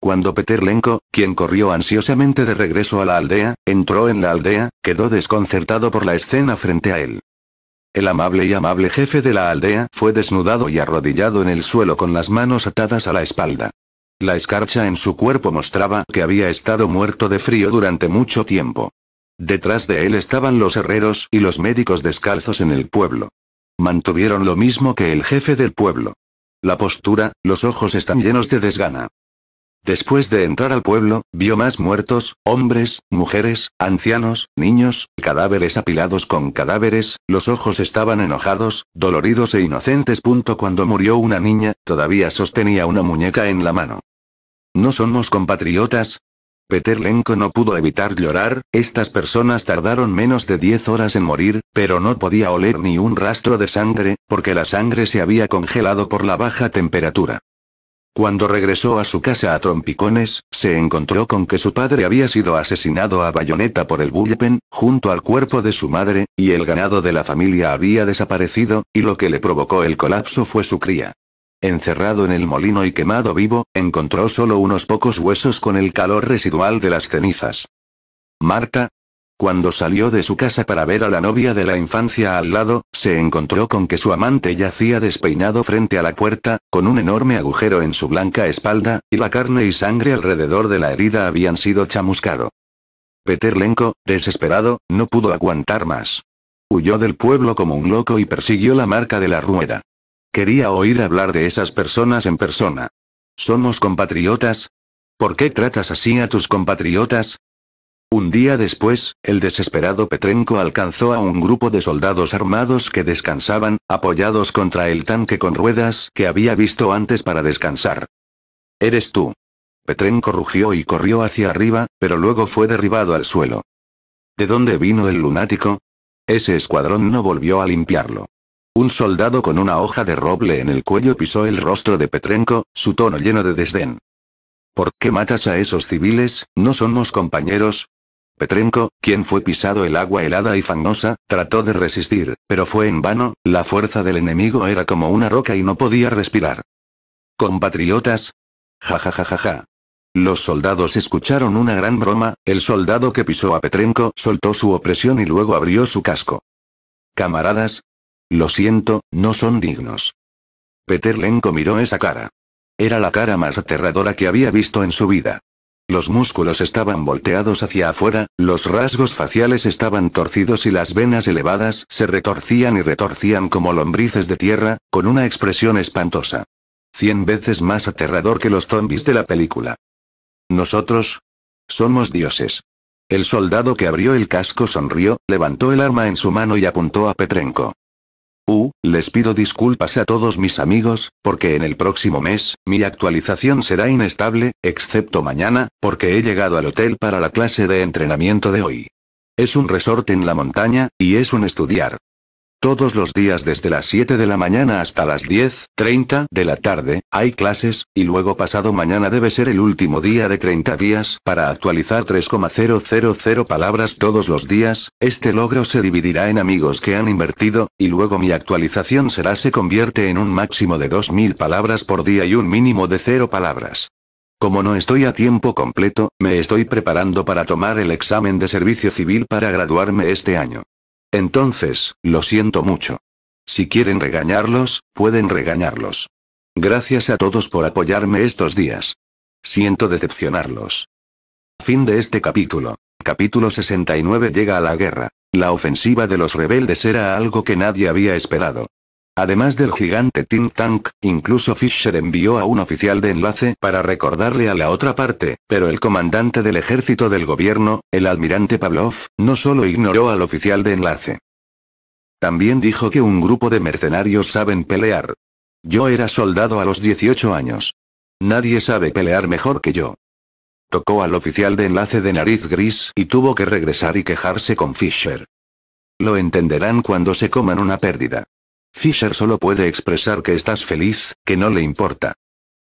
[SPEAKER 1] Cuando Peterlenko, quien corrió ansiosamente de regreso a la aldea, entró en la aldea, quedó desconcertado por la escena frente a él. El amable y amable jefe de la aldea fue desnudado y arrodillado en el suelo con las manos atadas a la espalda. La escarcha en su cuerpo mostraba que había estado muerto de frío durante mucho tiempo. Detrás de él estaban los herreros y los médicos descalzos en el pueblo. Mantuvieron lo mismo que el jefe del pueblo. La postura, los ojos están llenos de desgana. Después de entrar al pueblo, vio más muertos, hombres, mujeres, ancianos, niños, cadáveres apilados con cadáveres, los ojos estaban enojados, doloridos e inocentes. Punto cuando murió una niña, todavía sostenía una muñeca en la mano. ¿No somos compatriotas? Peter Lenko no pudo evitar llorar, estas personas tardaron menos de 10 horas en morir, pero no podía oler ni un rastro de sangre, porque la sangre se había congelado por la baja temperatura. Cuando regresó a su casa a trompicones, se encontró con que su padre había sido asesinado a bayoneta por el bullpen, junto al cuerpo de su madre, y el ganado de la familia había desaparecido, y lo que le provocó el colapso fue su cría. Encerrado en el molino y quemado vivo, encontró solo unos pocos huesos con el calor residual de las cenizas. Marta, cuando salió de su casa para ver a la novia de la infancia al lado, se encontró con que su amante yacía despeinado frente a la puerta, con un enorme agujero en su blanca espalda, y la carne y sangre alrededor de la herida habían sido chamuscado. Peter desesperado, no pudo aguantar más. Huyó del pueblo como un loco y persiguió la marca de la rueda. Quería oír hablar de esas personas en persona. ¿Somos compatriotas? ¿Por qué tratas así a tus compatriotas? Un día después, el desesperado Petrenko alcanzó a un grupo de soldados armados que descansaban, apoyados contra el tanque con ruedas que había visto antes para descansar. Eres tú. Petrenko rugió y corrió hacia arriba, pero luego fue derribado al suelo. ¿De dónde vino el lunático? Ese escuadrón no volvió a limpiarlo. Un soldado con una hoja de roble en el cuello pisó el rostro de Petrenko, su tono lleno de desdén. ¿Por qué matas a esos civiles? ¿No somos compañeros? Petrenko, quien fue pisado el agua helada y fangosa, trató de resistir, pero fue en vano, la fuerza del enemigo era como una roca y no podía respirar. ¿Compatriotas? Ja ja ja ja ja. Los soldados escucharon una gran broma, el soldado que pisó a Petrenko soltó su opresión y luego abrió su casco. Camaradas, lo siento, no son dignos. Peter Lenko miró esa cara. Era la cara más aterradora que había visto en su vida. Los músculos estaban volteados hacia afuera, los rasgos faciales estaban torcidos y las venas elevadas se retorcían y retorcían como lombrices de tierra, con una expresión espantosa. Cien veces más aterrador que los zombies de la película. Nosotros. Somos dioses. El soldado que abrió el casco sonrió, levantó el arma en su mano y apuntó a Petrenko. Uh, les pido disculpas a todos mis amigos, porque en el próximo mes, mi actualización será inestable, excepto mañana, porque he llegado al hotel para la clase de entrenamiento de hoy. Es un resort en la montaña, y es un estudiar. Todos los días desde las 7 de la mañana hasta las 10.30 de la tarde, hay clases, y luego pasado mañana debe ser el último día de 30 días para actualizar 3,000 palabras todos los días, este logro se dividirá en amigos que han invertido, y luego mi actualización será se convierte en un máximo de 2.000 palabras por día y un mínimo de 0 palabras. Como no estoy a tiempo completo, me estoy preparando para tomar el examen de servicio civil para graduarme este año. Entonces, lo siento mucho. Si quieren regañarlos, pueden regañarlos. Gracias a todos por apoyarme estos días. Siento decepcionarlos. Fin de este capítulo. Capítulo 69 llega a la guerra. La ofensiva de los rebeldes era algo que nadie había esperado. Además del gigante Think Tank, incluso Fisher envió a un oficial de enlace para recordarle a la otra parte, pero el comandante del ejército del gobierno, el almirante Pavlov, no solo ignoró al oficial de enlace. También dijo que un grupo de mercenarios saben pelear. Yo era soldado a los 18 años. Nadie sabe pelear mejor que yo. Tocó al oficial de enlace de nariz gris y tuvo que regresar y quejarse con Fisher. Lo entenderán cuando se coman una pérdida. Fisher solo puede expresar que estás feliz, que no le importa.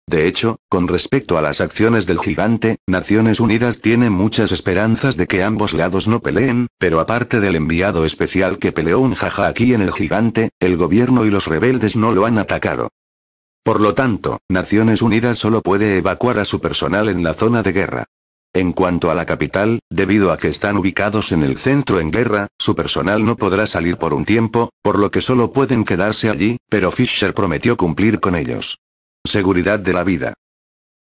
[SPEAKER 1] De hecho, con respecto a las acciones del gigante, Naciones Unidas tiene muchas esperanzas de que ambos lados no peleen, pero aparte del enviado especial que peleó un jaja aquí en el gigante, el gobierno y los rebeldes no lo han atacado. Por lo tanto, Naciones Unidas solo puede evacuar a su personal en la zona de guerra. En cuanto a la capital, debido a que están ubicados en el centro en guerra, su personal no podrá salir por un tiempo, por lo que solo pueden quedarse allí, pero Fisher prometió cumplir con ellos. Seguridad de la vida.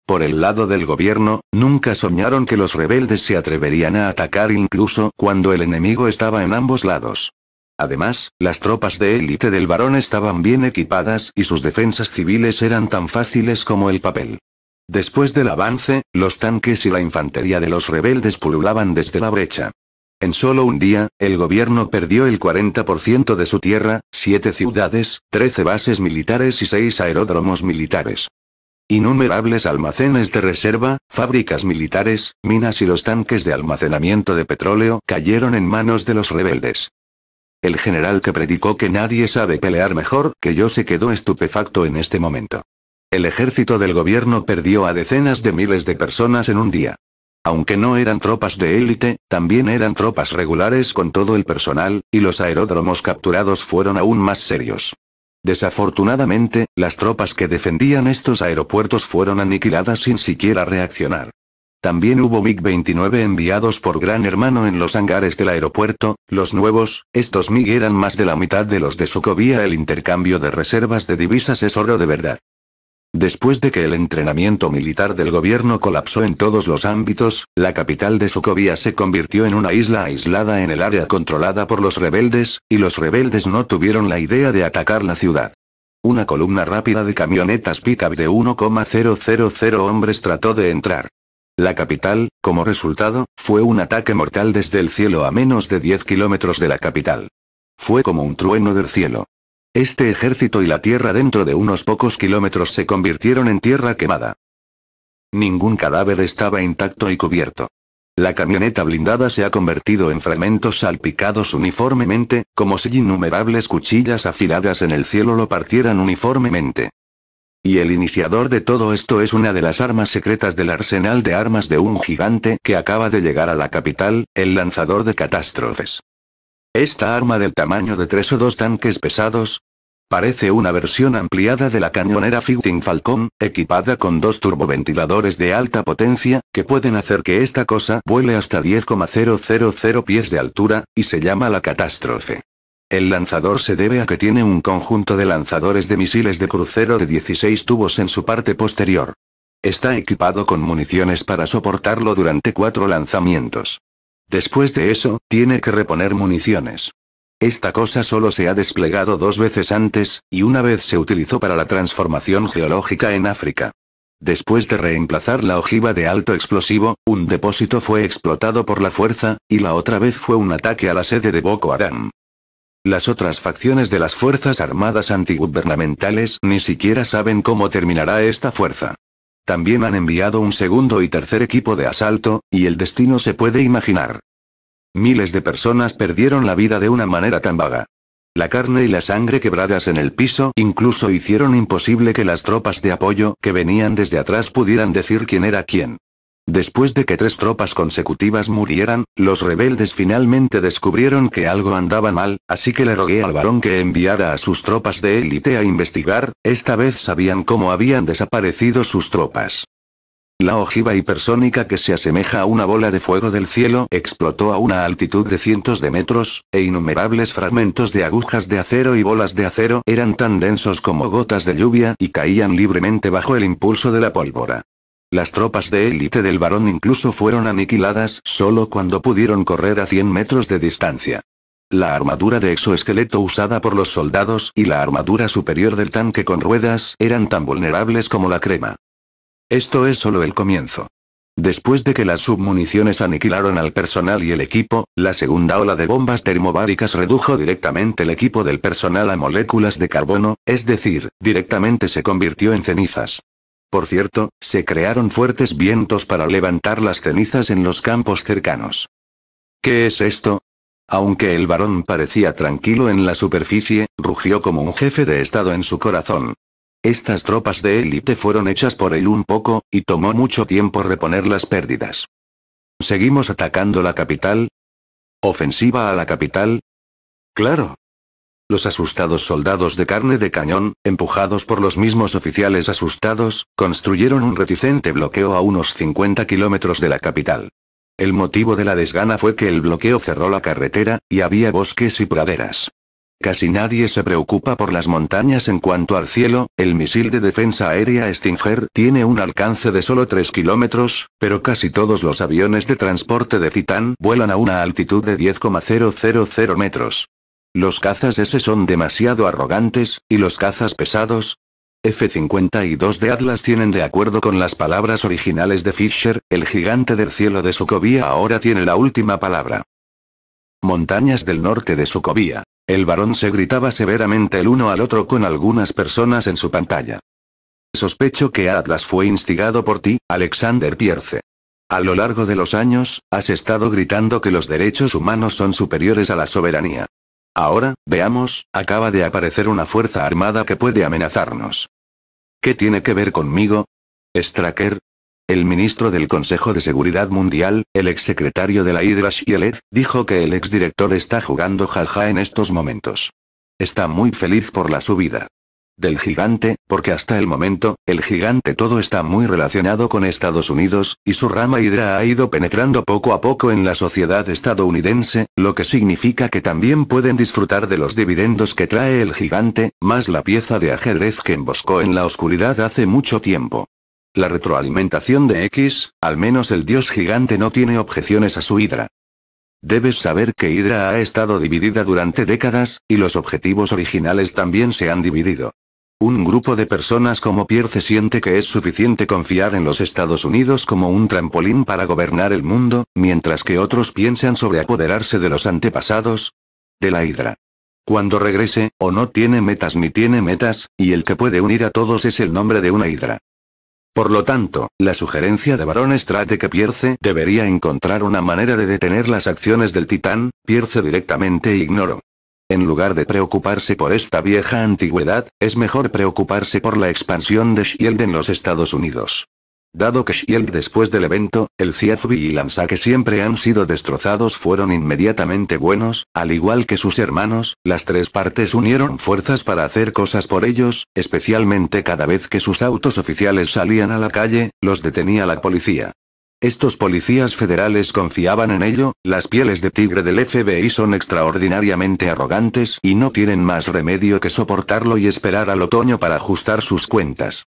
[SPEAKER 1] Por el lado del gobierno, nunca soñaron que los rebeldes se atreverían a atacar incluso cuando el enemigo estaba en ambos lados. Además, las tropas de élite del varón estaban bien equipadas y sus defensas civiles eran tan fáciles como el papel. Después del avance, los tanques y la infantería de los rebeldes pululaban desde la brecha. En solo un día, el gobierno perdió el 40% de su tierra, 7 ciudades, 13 bases militares y 6 aeródromos militares. Innumerables almacenes de reserva, fábricas militares, minas y los tanques de almacenamiento de petróleo cayeron en manos de los rebeldes. El general que predicó que nadie sabe pelear mejor que yo se quedó estupefacto en este momento. El ejército del gobierno perdió a decenas de miles de personas en un día. Aunque no eran tropas de élite, también eran tropas regulares con todo el personal, y los aeródromos capturados fueron aún más serios. Desafortunadamente, las tropas que defendían estos aeropuertos fueron aniquiladas sin siquiera reaccionar. También hubo MiG-29 enviados por Gran Hermano en los hangares del aeropuerto, los nuevos, estos MiG eran más de la mitad de los de Sokovia. El intercambio de reservas de divisas es oro de verdad. Después de que el entrenamiento militar del gobierno colapsó en todos los ámbitos, la capital de Sokovia se convirtió en una isla aislada en el área controlada por los rebeldes, y los rebeldes no tuvieron la idea de atacar la ciudad. Una columna rápida de camionetas pick de 1,000 hombres trató de entrar. La capital, como resultado, fue un ataque mortal desde el cielo a menos de 10 kilómetros de la capital. Fue como un trueno del cielo. Este ejército y la tierra dentro de unos pocos kilómetros se convirtieron en tierra quemada. Ningún cadáver estaba intacto y cubierto. La camioneta blindada se ha convertido en fragmentos salpicados uniformemente, como si innumerables cuchillas afiladas en el cielo lo partieran uniformemente. Y el iniciador de todo esto es una de las armas secretas del arsenal de armas de un gigante que acaba de llegar a la capital, el lanzador de catástrofes. Esta arma del tamaño de tres o dos tanques pesados, Parece una versión ampliada de la cañonera Fighting Falcon, equipada con dos turboventiladores de alta potencia, que pueden hacer que esta cosa vuele hasta 10,000 pies de altura, y se llama la catástrofe. El lanzador se debe a que tiene un conjunto de lanzadores de misiles de crucero de 16 tubos en su parte posterior. Está equipado con municiones para soportarlo durante cuatro lanzamientos. Después de eso, tiene que reponer municiones. Esta cosa solo se ha desplegado dos veces antes, y una vez se utilizó para la transformación geológica en África. Después de reemplazar la ojiva de alto explosivo, un depósito fue explotado por la fuerza, y la otra vez fue un ataque a la sede de Boko Haram. Las otras facciones de las Fuerzas Armadas antigubernamentales ni siquiera saben cómo terminará esta fuerza. También han enviado un segundo y tercer equipo de asalto, y el destino se puede imaginar. Miles de personas perdieron la vida de una manera tan vaga. La carne y la sangre quebradas en el piso incluso hicieron imposible que las tropas de apoyo que venían desde atrás pudieran decir quién era quién. Después de que tres tropas consecutivas murieran, los rebeldes finalmente descubrieron que algo andaba mal, así que le rogué al varón que enviara a sus tropas de élite a investigar, esta vez sabían cómo habían desaparecido sus tropas. La ojiva hipersónica que se asemeja a una bola de fuego del cielo explotó a una altitud de cientos de metros, e innumerables fragmentos de agujas de acero y bolas de acero eran tan densos como gotas de lluvia y caían libremente bajo el impulso de la pólvora. Las tropas de élite del varón incluso fueron aniquiladas solo cuando pudieron correr a 100 metros de distancia. La armadura de exoesqueleto usada por los soldados y la armadura superior del tanque con ruedas eran tan vulnerables como la crema. Esto es solo el comienzo. Después de que las submuniciones aniquilaron al personal y el equipo, la segunda ola de bombas termobáricas redujo directamente el equipo del personal a moléculas de carbono, es decir, directamente se convirtió en cenizas. Por cierto, se crearon fuertes vientos para levantar las cenizas en los campos cercanos. ¿Qué es esto? Aunque el varón parecía tranquilo en la superficie, rugió como un jefe de Estado en su corazón. Estas tropas de élite fueron hechas por él un poco, y tomó mucho tiempo reponer las pérdidas. ¿Seguimos atacando la capital? ¿Ofensiva a la capital? Claro, los asustados soldados de carne de cañón, empujados por los mismos oficiales asustados, construyeron un reticente bloqueo a unos 50 kilómetros de la capital. El motivo de la desgana fue que el bloqueo cerró la carretera, y había bosques y praderas. Casi nadie se preocupa por las montañas en cuanto al cielo, el misil de defensa aérea Stinger tiene un alcance de solo 3 kilómetros, pero casi todos los aviones de transporte de Titán vuelan a una altitud de 10,000 metros. Los cazas S son demasiado arrogantes, y los cazas pesados, F-52 de Atlas tienen de acuerdo con las palabras originales de Fisher, el gigante del cielo de Sokovia ahora tiene la última palabra. Montañas del norte de Sokovia. El varón se gritaba severamente el uno al otro con algunas personas en su pantalla. Sospecho que Atlas fue instigado por ti, Alexander Pierce. A lo largo de los años, has estado gritando que los derechos humanos son superiores a la soberanía. Ahora, veamos, acaba de aparecer una fuerza armada que puede amenazarnos. ¿Qué tiene que ver conmigo? Straker, el ministro del Consejo de Seguridad Mundial, el exsecretario de la Hydra Schieler, dijo que el exdirector está jugando jaja en estos momentos. Está muy feliz por la subida del gigante, porque hasta el momento, el gigante todo está muy relacionado con Estados Unidos, y su rama Hydra ha ido penetrando poco a poco en la sociedad estadounidense, lo que significa que también pueden disfrutar de los dividendos que trae el gigante, más la pieza de ajedrez que emboscó en la oscuridad hace mucho tiempo la retroalimentación de X, al menos el dios gigante no tiene objeciones a su hidra. Debes saber que Hidra ha estado dividida durante décadas, y los objetivos originales también se han dividido. Un grupo de personas como Pierce siente que es suficiente confiar en los Estados Unidos como un trampolín para gobernar el mundo, mientras que otros piensan sobre apoderarse de los antepasados de la Hidra. Cuando regrese, o no tiene metas ni tiene metas, y el que puede unir a todos es el nombre de una Hidra. Por lo tanto, la sugerencia de Barón Strate que Pierce debería encontrar una manera de detener las acciones del titán, Pierce directamente ignoró. En lugar de preocuparse por esta vieja antigüedad, es mejor preocuparse por la expansión de Shield en los Estados Unidos. Dado que Shield después del evento, el Ciafbi y Lanza que siempre han sido destrozados fueron inmediatamente buenos, al igual que sus hermanos, las tres partes unieron fuerzas para hacer cosas por ellos, especialmente cada vez que sus autos oficiales salían a la calle, los detenía la policía. Estos policías federales confiaban en ello, las pieles de tigre del FBI son extraordinariamente arrogantes y no tienen más remedio que soportarlo y esperar al otoño para ajustar sus cuentas.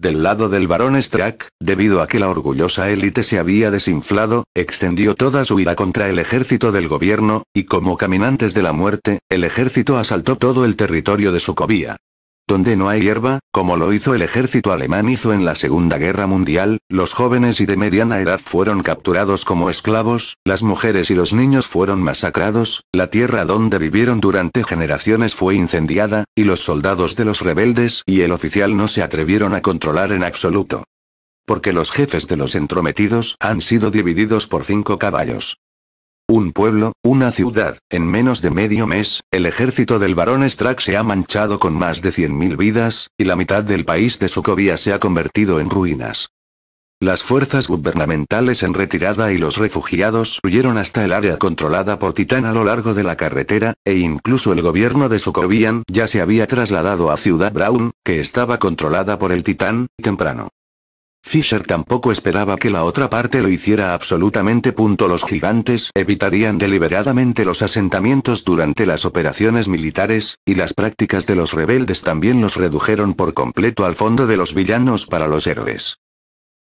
[SPEAKER 1] Del lado del varón Strack, debido a que la orgullosa élite se había desinflado, extendió toda su ira contra el ejército del gobierno, y como caminantes de la muerte, el ejército asaltó todo el territorio de cobía. Donde no hay hierba, como lo hizo el ejército alemán hizo en la Segunda Guerra Mundial, los jóvenes y de mediana edad fueron capturados como esclavos, las mujeres y los niños fueron masacrados, la tierra donde vivieron durante generaciones fue incendiada, y los soldados de los rebeldes y el oficial no se atrevieron a controlar en absoluto porque los jefes de los entrometidos han sido divididos por cinco caballos. Un pueblo, una ciudad, en menos de medio mes, el ejército del barón Strack se ha manchado con más de 100.000 vidas, y la mitad del país de Sokovia se ha convertido en ruinas. Las fuerzas gubernamentales en retirada y los refugiados huyeron hasta el área controlada por Titán a lo largo de la carretera, e incluso el gobierno de Sokovian ya se había trasladado a Ciudad Brown, que estaba controlada por el Titán, temprano. Fischer tampoco esperaba que la otra parte lo hiciera absolutamente. Punto los gigantes evitarían deliberadamente los asentamientos durante las operaciones militares, y las prácticas de los rebeldes también los redujeron por completo al fondo de los villanos para los héroes.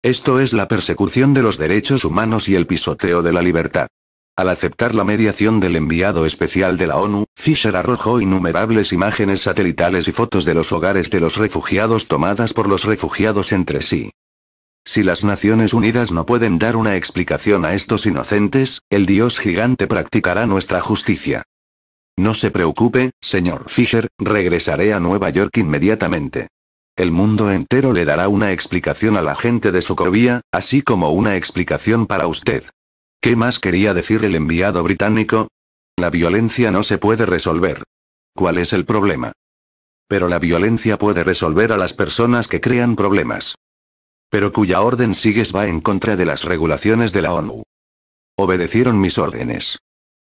[SPEAKER 1] Esto es la persecución de los derechos humanos y el pisoteo de la libertad. Al aceptar la mediación del enviado especial de la ONU, Fisher arrojó innumerables imágenes satelitales y fotos de los hogares de los refugiados tomadas por los refugiados entre sí. Si las Naciones Unidas no pueden dar una explicación a estos inocentes, el Dios gigante practicará nuestra justicia. No se preocupe, señor Fisher, regresaré a Nueva York inmediatamente. El mundo entero le dará una explicación a la gente de Socovia, así como una explicación para usted. ¿Qué más quería decir el enviado británico? La violencia no se puede resolver. ¿Cuál es el problema? Pero la violencia puede resolver a las personas que crean problemas pero cuya orden sigues va en contra de las regulaciones de la ONU. Obedecieron mis órdenes.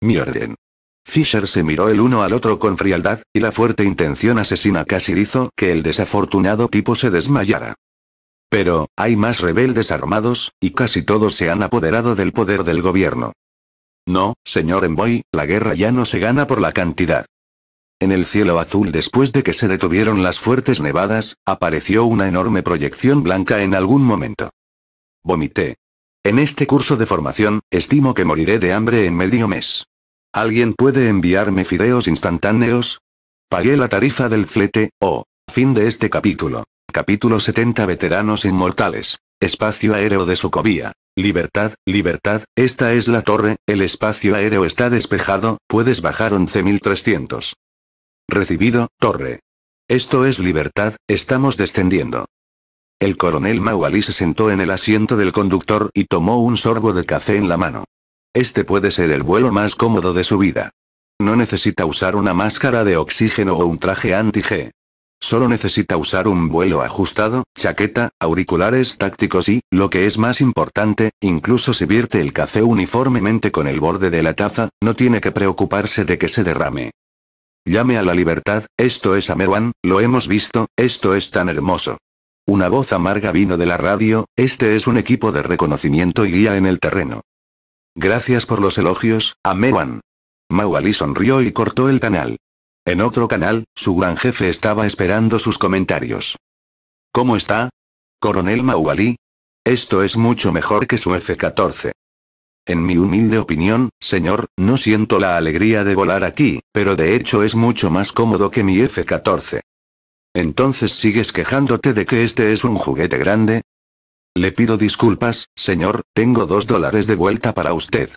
[SPEAKER 1] Mi orden. Fisher se miró el uno al otro con frialdad, y la fuerte intención asesina casi hizo que el desafortunado tipo se desmayara. Pero, hay más rebeldes armados, y casi todos se han apoderado del poder del gobierno. No, señor Envoy, la guerra ya no se gana por la cantidad. En el cielo azul después de que se detuvieron las fuertes nevadas, apareció una enorme proyección blanca en algún momento. Vomité. En este curso de formación, estimo que moriré de hambre en medio mes. ¿Alguien puede enviarme fideos instantáneos? Pagué la tarifa del flete, oh. Fin de este capítulo. Capítulo 70 Veteranos Inmortales. Espacio aéreo de Socovia. Libertad, libertad, esta es la torre, el espacio aéreo está despejado, puedes bajar 11300. Recibido, torre. Esto es libertad, estamos descendiendo. El coronel Mauali se sentó en el asiento del conductor y tomó un sorbo de café en la mano. Este puede ser el vuelo más cómodo de su vida. No necesita usar una máscara de oxígeno o un traje anti-G. Solo necesita usar un vuelo ajustado, chaqueta, auriculares tácticos y, lo que es más importante, incluso si vierte el café uniformemente con el borde de la taza, no tiene que preocuparse de que se derrame. Llame a la libertad, esto es Amerwan, lo hemos visto, esto es tan hermoso. Una voz amarga vino de la radio, este es un equipo de reconocimiento y guía en el terreno. Gracias por los elogios, Amerwan. Mauali sonrió y cortó el canal. En otro canal, su gran jefe estaba esperando sus comentarios. ¿Cómo está? Coronel Mauali. Esto es mucho mejor que su F-14. En mi humilde opinión, señor, no siento la alegría de volar aquí, pero de hecho es mucho más cómodo que mi F-14. Entonces sigues quejándote de que este es un juguete grande. Le pido disculpas, señor, tengo dos dólares de vuelta para usted.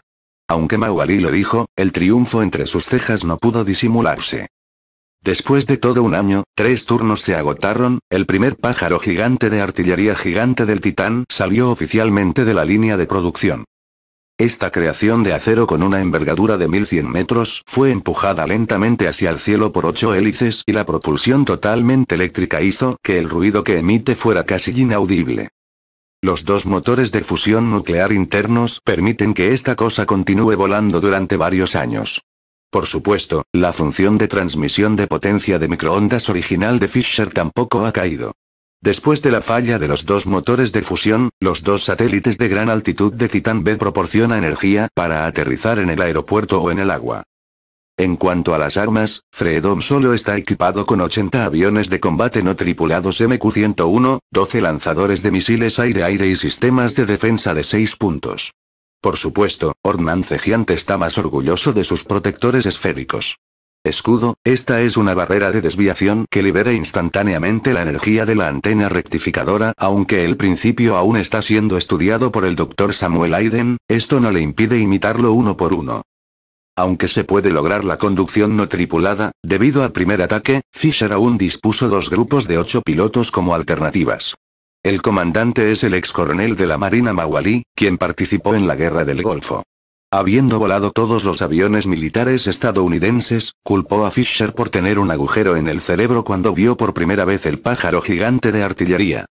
[SPEAKER 1] Aunque Mawali lo dijo, el triunfo entre sus cejas no pudo disimularse. Después de todo un año, tres turnos se agotaron, el primer pájaro gigante de artillería gigante del Titán salió oficialmente de la línea de producción. Esta creación de acero con una envergadura de 1100 metros fue empujada lentamente hacia el cielo por ocho hélices y la propulsión totalmente eléctrica hizo que el ruido que emite fuera casi inaudible. Los dos motores de fusión nuclear internos permiten que esta cosa continúe volando durante varios años. Por supuesto, la función de transmisión de potencia de microondas original de Fisher tampoco ha caído. Después de la falla de los dos motores de fusión, los dos satélites de gran altitud de Titán B proporciona energía para aterrizar en el aeropuerto o en el agua. En cuanto a las armas, Fredom solo está equipado con 80 aviones de combate no tripulados MQ-101, 12 lanzadores de misiles aire-aire y sistemas de defensa de 6 puntos. Por supuesto, Ordnance Giant está más orgulloso de sus protectores esféricos. Escudo, esta es una barrera de desviación que libera instantáneamente la energía de la antena rectificadora, aunque el principio aún está siendo estudiado por el Dr. Samuel Aiden, esto no le impide imitarlo uno por uno. Aunque se puede lograr la conducción no tripulada, debido al primer ataque, Fisher aún dispuso dos grupos de ocho pilotos como alternativas. El comandante es el ex coronel de la Marina Mawali, quien participó en la Guerra del Golfo. Habiendo volado todos los aviones militares estadounidenses, culpó a Fisher por tener un agujero en el cerebro cuando vio por primera vez el pájaro gigante de artillería.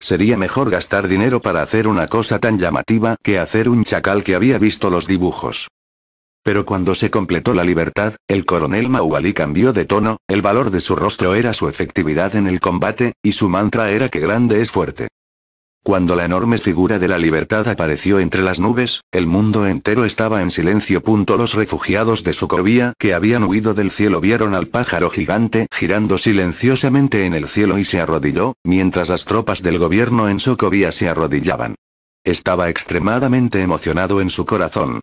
[SPEAKER 1] Sería mejor gastar dinero para hacer una cosa tan llamativa que hacer un chacal que había visto los dibujos. Pero cuando se completó la libertad, el coronel Mawali cambió de tono, el valor de su rostro era su efectividad en el combate, y su mantra era que grande es fuerte. Cuando la enorme figura de la libertad apareció entre las nubes, el mundo entero estaba en silencio. Los refugiados de Socovia que habían huido del cielo vieron al pájaro gigante girando silenciosamente en el cielo y se arrodilló, mientras las tropas del gobierno en Socovia se arrodillaban. Estaba extremadamente emocionado en su corazón.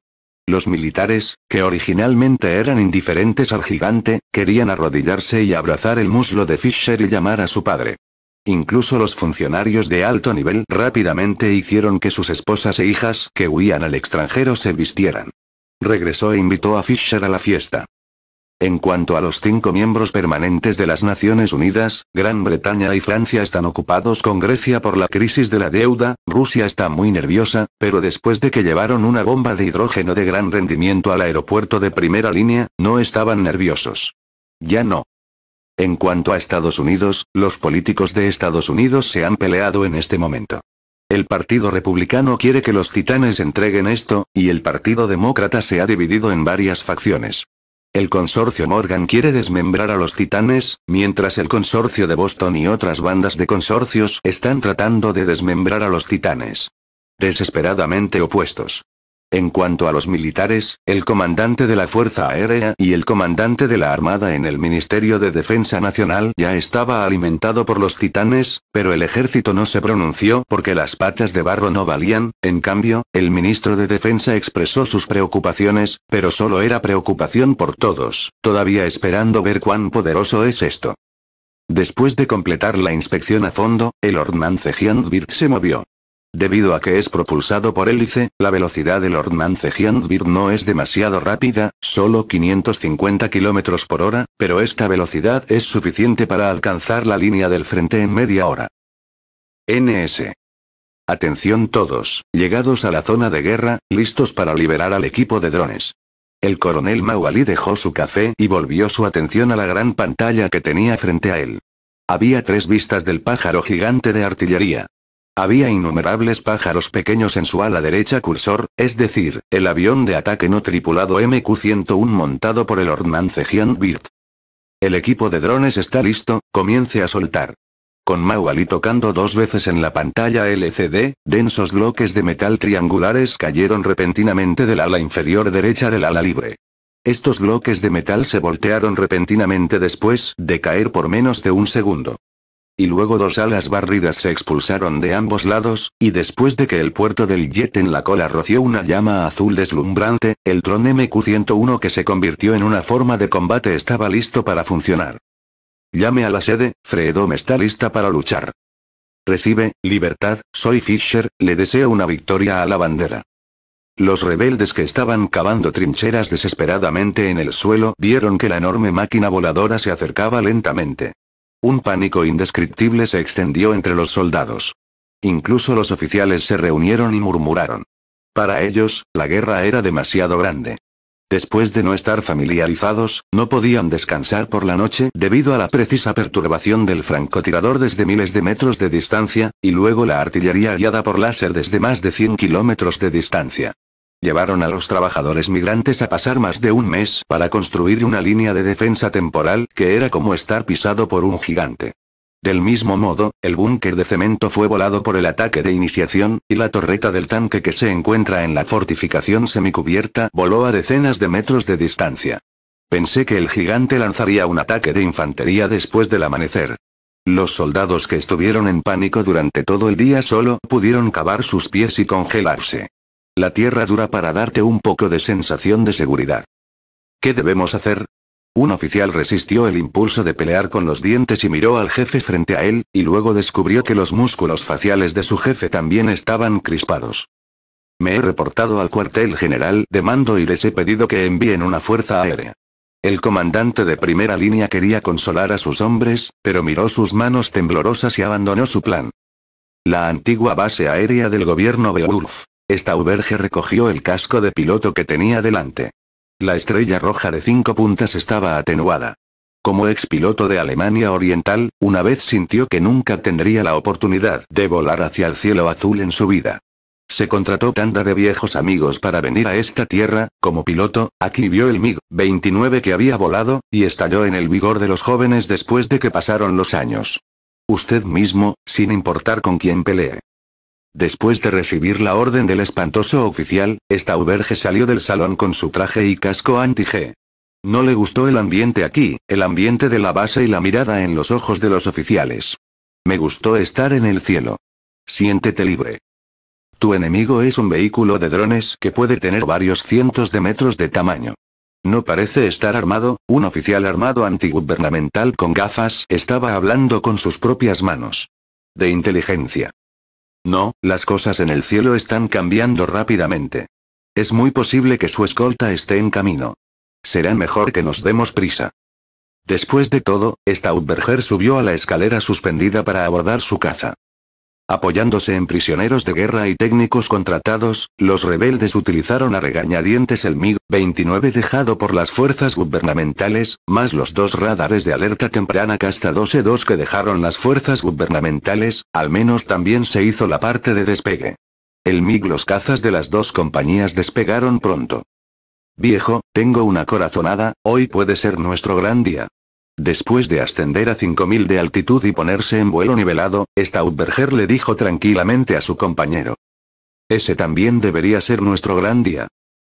[SPEAKER 1] Los militares, que originalmente eran indiferentes al gigante, querían arrodillarse y abrazar el muslo de Fisher y llamar a su padre. Incluso los funcionarios de alto nivel rápidamente hicieron que sus esposas e hijas que huían al extranjero se vistieran. Regresó e invitó a Fisher a la fiesta. En cuanto a los cinco miembros permanentes de las Naciones Unidas, Gran Bretaña y Francia están ocupados con Grecia por la crisis de la deuda, Rusia está muy nerviosa, pero después de que llevaron una bomba de hidrógeno de gran rendimiento al aeropuerto de primera línea, no estaban nerviosos. Ya no. En cuanto a Estados Unidos, los políticos de Estados Unidos se han peleado en este momento. El Partido Republicano quiere que los titanes entreguen esto, y el Partido Demócrata se ha dividido en varias facciones. El consorcio Morgan quiere desmembrar a los titanes, mientras el consorcio de Boston y otras bandas de consorcios están tratando de desmembrar a los titanes. Desesperadamente opuestos. En cuanto a los militares, el comandante de la Fuerza Aérea y el comandante de la Armada en el Ministerio de Defensa Nacional ya estaba alimentado por los titanes, pero el ejército no se pronunció porque las patas de barro no valían, en cambio, el ministro de Defensa expresó sus preocupaciones, pero solo era preocupación por todos, todavía esperando ver cuán poderoso es esto. Después de completar la inspección a fondo, el Ordnancegiant se movió. Debido a que es propulsado por hélice, la velocidad del Ordnance Bird no es demasiado rápida, solo 550 km por hora, pero esta velocidad es suficiente para alcanzar la línea del frente en media hora. NS. Atención todos, llegados a la zona de guerra, listos para liberar al equipo de drones. El coronel Mawali dejó su café y volvió su atención a la gran pantalla que tenía frente a él. Había tres vistas del pájaro gigante de artillería. Había innumerables pájaros pequeños en su ala derecha cursor, es decir, el avión de ataque no tripulado MQ-101 montado por el Ordnance Bird. El equipo de drones está listo, comience a soltar. Con Mauali tocando dos veces en la pantalla LCD, densos bloques de metal triangulares cayeron repentinamente del ala inferior derecha del ala libre. Estos bloques de metal se voltearon repentinamente después de caer por menos de un segundo y luego dos alas barridas se expulsaron de ambos lados, y después de que el puerto del jet en la cola roció una llama azul deslumbrante, el Tron MQ-101 que se convirtió en una forma de combate estaba listo para funcionar. Llame a la sede, me está lista para luchar. Recibe, libertad, soy Fisher, le deseo una victoria a la bandera. Los rebeldes que estaban cavando trincheras desesperadamente en el suelo vieron que la enorme máquina voladora se acercaba lentamente. Un pánico indescriptible se extendió entre los soldados. Incluso los oficiales se reunieron y murmuraron. Para ellos, la guerra era demasiado grande. Después de no estar familiarizados, no podían descansar por la noche debido a la precisa perturbación del francotirador desde miles de metros de distancia, y luego la artillería guiada por láser desde más de 100 kilómetros de distancia. Llevaron a los trabajadores migrantes a pasar más de un mes para construir una línea de defensa temporal que era como estar pisado por un gigante. Del mismo modo, el búnker de cemento fue volado por el ataque de iniciación, y la torreta del tanque que se encuentra en la fortificación semicubierta voló a decenas de metros de distancia. Pensé que el gigante lanzaría un ataque de infantería después del amanecer. Los soldados que estuvieron en pánico durante todo el día solo pudieron cavar sus pies y congelarse. La tierra dura para darte un poco de sensación de seguridad. ¿Qué debemos hacer? Un oficial resistió el impulso de pelear con los dientes y miró al jefe frente a él, y luego descubrió que los músculos faciales de su jefe también estaban crispados. Me he reportado al cuartel general de mando y les he pedido que envíen una fuerza aérea. El comandante de primera línea quería consolar a sus hombres, pero miró sus manos temblorosas y abandonó su plan. La antigua base aérea del gobierno Beowulf, Stauberge recogió el casco de piloto que tenía delante. La estrella roja de cinco puntas estaba atenuada. Como expiloto de Alemania Oriental, una vez sintió que nunca tendría la oportunidad de volar hacia el cielo azul en su vida. Se contrató tanda de viejos amigos para venir a esta tierra, como piloto, aquí vio el MiG-29 que había volado, y estalló en el vigor de los jóvenes después de que pasaron los años. Usted mismo, sin importar con quién pelee. Después de recibir la orden del espantoso oficial, Stauberge salió del salón con su traje y casco anti-G. No le gustó el ambiente aquí, el ambiente de la base y la mirada en los ojos de los oficiales. Me gustó estar en el cielo. Siéntete libre. Tu enemigo es un vehículo de drones que puede tener varios cientos de metros de tamaño. No parece estar armado, un oficial armado antigubernamental con gafas estaba hablando con sus propias manos. De inteligencia. No, las cosas en el cielo están cambiando rápidamente. Es muy posible que su escolta esté en camino. Será mejor que nos demos prisa. Después de todo, Stauberger subió a la escalera suspendida para abordar su caza. Apoyándose en prisioneros de guerra y técnicos contratados, los rebeldes utilizaron a regañadientes el MiG-29 dejado por las fuerzas gubernamentales, más los dos radares de alerta temprana Casta 12-2 que dejaron las fuerzas gubernamentales, al menos también se hizo la parte de despegue. El MiG los cazas de las dos compañías despegaron pronto. Viejo, tengo una corazonada, hoy puede ser nuestro gran día. Después de ascender a 5000 de altitud y ponerse en vuelo nivelado, Stoutberger le dijo tranquilamente a su compañero. Ese también debería ser nuestro gran día.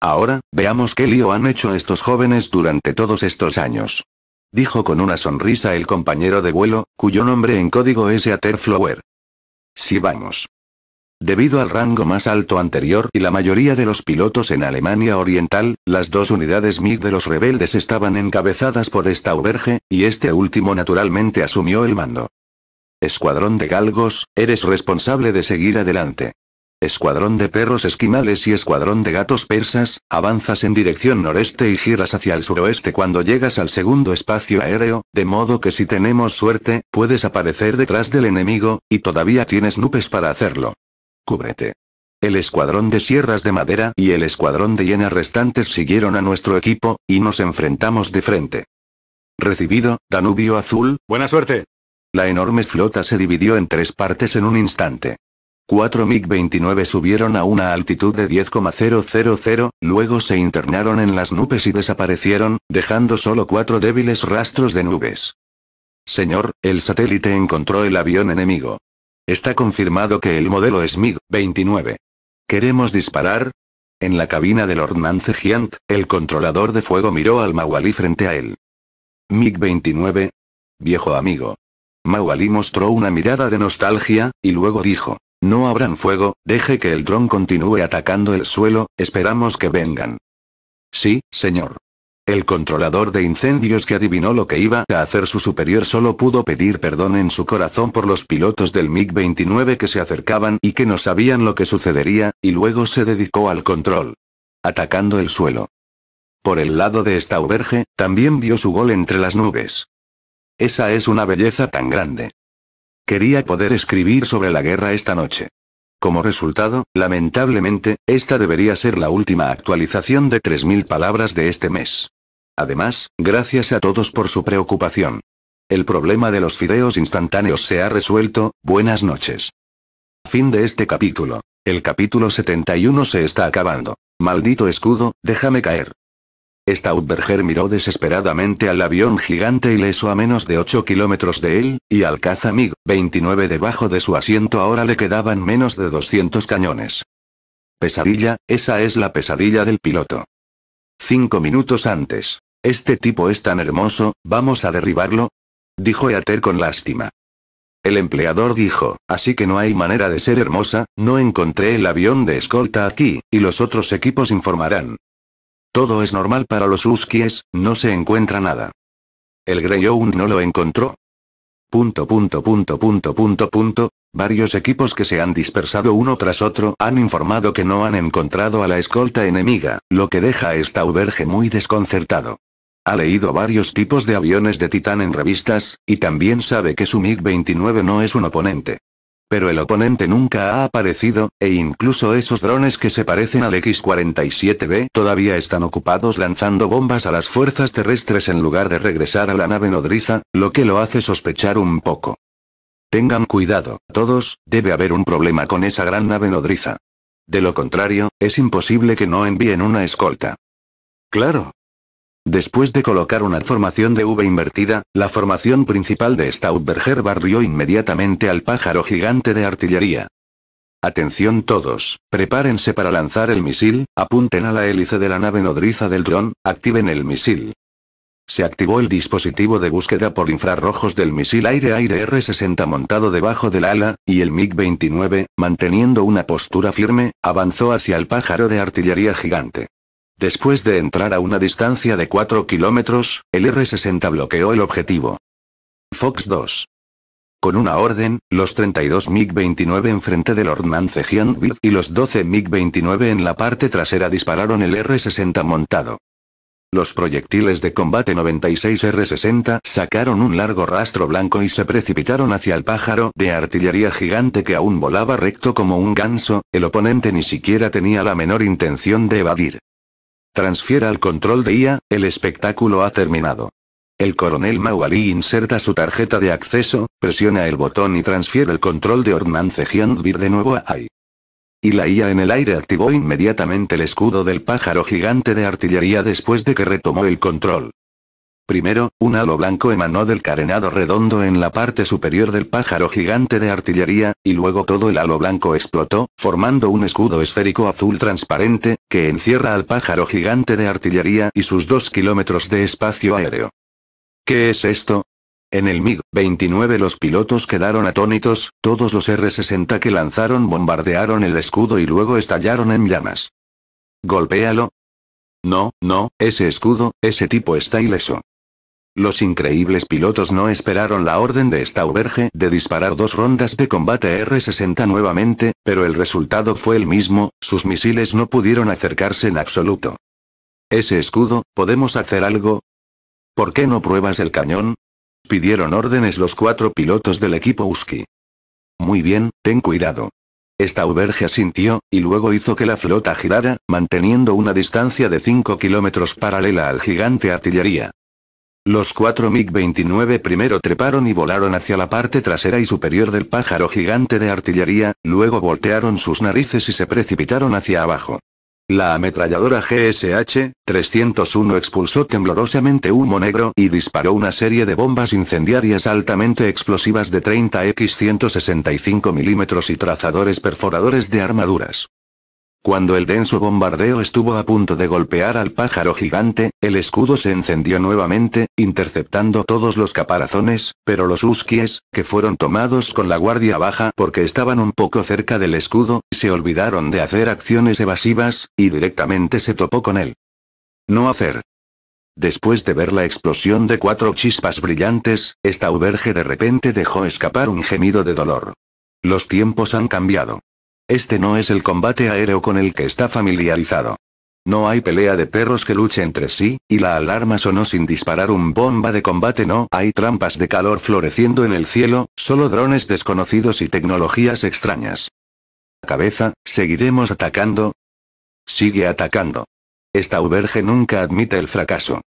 [SPEAKER 1] Ahora, veamos qué lío han hecho estos jóvenes durante todos estos años. Dijo con una sonrisa el compañero de vuelo, cuyo nombre en código es Aterflower. «Si vamos. Debido al rango más alto anterior y la mayoría de los pilotos en Alemania Oriental, las dos unidades MiG de los rebeldes estaban encabezadas por auberge, y este último naturalmente asumió el mando. Escuadrón de galgos, eres responsable de seguir adelante. Escuadrón de perros esquimales y escuadrón de gatos persas, avanzas en dirección noreste y giras hacia el suroeste cuando llegas al segundo espacio aéreo, de modo que si tenemos suerte, puedes aparecer detrás del enemigo, y todavía tienes nubes para hacerlo. Cúbrete. El escuadrón de sierras de madera y el escuadrón de llenas restantes siguieron a nuestro equipo, y nos enfrentamos de frente. Recibido, Danubio Azul, buena suerte. La enorme flota se dividió en tres partes en un instante. Cuatro MiG-29 subieron a una altitud de 10,000, luego se internaron en las nubes y desaparecieron, dejando solo cuatro débiles rastros de nubes. Señor, el satélite encontró el avión enemigo. Está confirmado que el modelo es mig 29. ¿Queremos disparar? En la cabina del Ordnance Giant, el controlador de fuego miró al Mawali frente a él. MiG 29. Viejo amigo. Mawali mostró una mirada de nostalgia, y luego dijo. No habrán fuego, deje que el dron continúe atacando el suelo, esperamos que vengan. Sí, señor. El controlador de incendios que adivinó lo que iba a hacer su superior solo pudo pedir perdón en su corazón por los pilotos del MiG-29 que se acercaban y que no sabían lo que sucedería, y luego se dedicó al control. Atacando el suelo. Por el lado de Stauberge, también vio su gol entre las nubes. Esa es una belleza tan grande. Quería poder escribir sobre la guerra esta noche. Como resultado, lamentablemente, esta debería ser la última actualización de 3.000 palabras de este mes. Además, gracias a todos por su preocupación. El problema de los fideos instantáneos se ha resuelto, buenas noches. Fin de este capítulo. El capítulo 71 se está acabando. Maldito escudo, déjame caer. Staubberger miró desesperadamente al avión gigante ileso a menos de 8 kilómetros de él, y al caza 29 debajo de su asiento ahora le quedaban menos de 200 cañones. Pesadilla, esa es la pesadilla del piloto. Cinco minutos antes, este tipo es tan hermoso, ¿vamos a derribarlo? Dijo Eater con lástima. El empleador dijo, así que no hay manera de ser hermosa, no encontré el avión de escolta aquí, y los otros equipos informarán. Todo es normal para los huskies, no se encuentra nada. El Greyhound no lo encontró. Punto punto punto punto punto punto. Varios equipos que se han dispersado uno tras otro han informado que no han encontrado a la escolta enemiga, lo que deja a Stauberge muy desconcertado. Ha leído varios tipos de aviones de Titán en revistas, y también sabe que su MiG-29 no es un oponente. Pero el oponente nunca ha aparecido, e incluso esos drones que se parecen al X-47B todavía están ocupados lanzando bombas a las fuerzas terrestres en lugar de regresar a la nave nodriza, lo que lo hace sospechar un poco. Tengan cuidado, todos, debe haber un problema con esa gran nave nodriza. De lo contrario, es imposible que no envíen una escolta. Claro, Después de colocar una formación de V invertida, la formación principal de Stoutberger barrió inmediatamente al pájaro gigante de artillería. Atención todos, prepárense para lanzar el misil, apunten a la hélice de la nave nodriza del dron, activen el misil. Se activó el dispositivo de búsqueda por infrarrojos del misil aire-aire R-60 montado debajo del ala, y el MiG-29, manteniendo una postura firme, avanzó hacia el pájaro de artillería gigante. Después de entrar a una distancia de 4 kilómetros, el R-60 bloqueó el objetivo. Fox 2. Con una orden, los 32 MiG-29 enfrente del Ornancegianville y los 12 MiG-29 en la parte trasera dispararon el R-60 montado. Los proyectiles de combate 96R-60 sacaron un largo rastro blanco y se precipitaron hacia el pájaro de artillería gigante que aún volaba recto como un ganso, el oponente ni siquiera tenía la menor intención de evadir. Transfiera al control de IA, el espectáculo ha terminado. El coronel Mawali inserta su tarjeta de acceso, presiona el botón y transfiere el control de Ordnance bir de nuevo a AI. Y la IA en el aire activó inmediatamente el escudo del pájaro gigante de artillería después de que retomó el control. Primero, un halo blanco emanó del carenado redondo en la parte superior del pájaro gigante de artillería, y luego todo el halo blanco explotó, formando un escudo esférico azul transparente, que encierra al pájaro gigante de artillería y sus dos kilómetros de espacio aéreo. ¿Qué es esto? En el MiG-29 los pilotos quedaron atónitos, todos los R-60 que lanzaron bombardearon el escudo y luego estallaron en llamas. Golpéalo, no, no, ese escudo, ese tipo está ileso. Los increíbles pilotos no esperaron la orden de Stauberge de disparar dos rondas de combate R-60 nuevamente, pero el resultado fue el mismo, sus misiles no pudieron acercarse en absoluto. Ese escudo, ¿podemos hacer algo? ¿Por qué no pruebas el cañón? Pidieron órdenes los cuatro pilotos del equipo Uski. Muy bien, ten cuidado. Stauberge asintió, y luego hizo que la flota girara, manteniendo una distancia de 5 kilómetros paralela al gigante artillería. Los cuatro MiG-29 primero treparon y volaron hacia la parte trasera y superior del pájaro gigante de artillería, luego voltearon sus narices y se precipitaron hacia abajo. La ametralladora GSH-301 expulsó temblorosamente humo negro y disparó una serie de bombas incendiarias altamente explosivas de 30x 165 mm y trazadores perforadores de armaduras. Cuando el denso bombardeo estuvo a punto de golpear al pájaro gigante, el escudo se encendió nuevamente, interceptando todos los caparazones, pero los huskies, que fueron tomados con la guardia baja porque estaban un poco cerca del escudo, se olvidaron de hacer acciones evasivas, y directamente se topó con él. No hacer. Después de ver la explosión de cuatro chispas brillantes, esta Uberge de repente dejó escapar un gemido de dolor. Los tiempos han cambiado. Este no es el combate aéreo con el que está familiarizado. No hay pelea de perros que luche entre sí, y la alarma sonó sin disparar un bomba de combate. No hay trampas de calor floreciendo en el cielo, solo drones desconocidos y tecnologías extrañas. Cabeza, ¿seguiremos atacando? Sigue atacando. Esta UBERGE nunca admite el fracaso.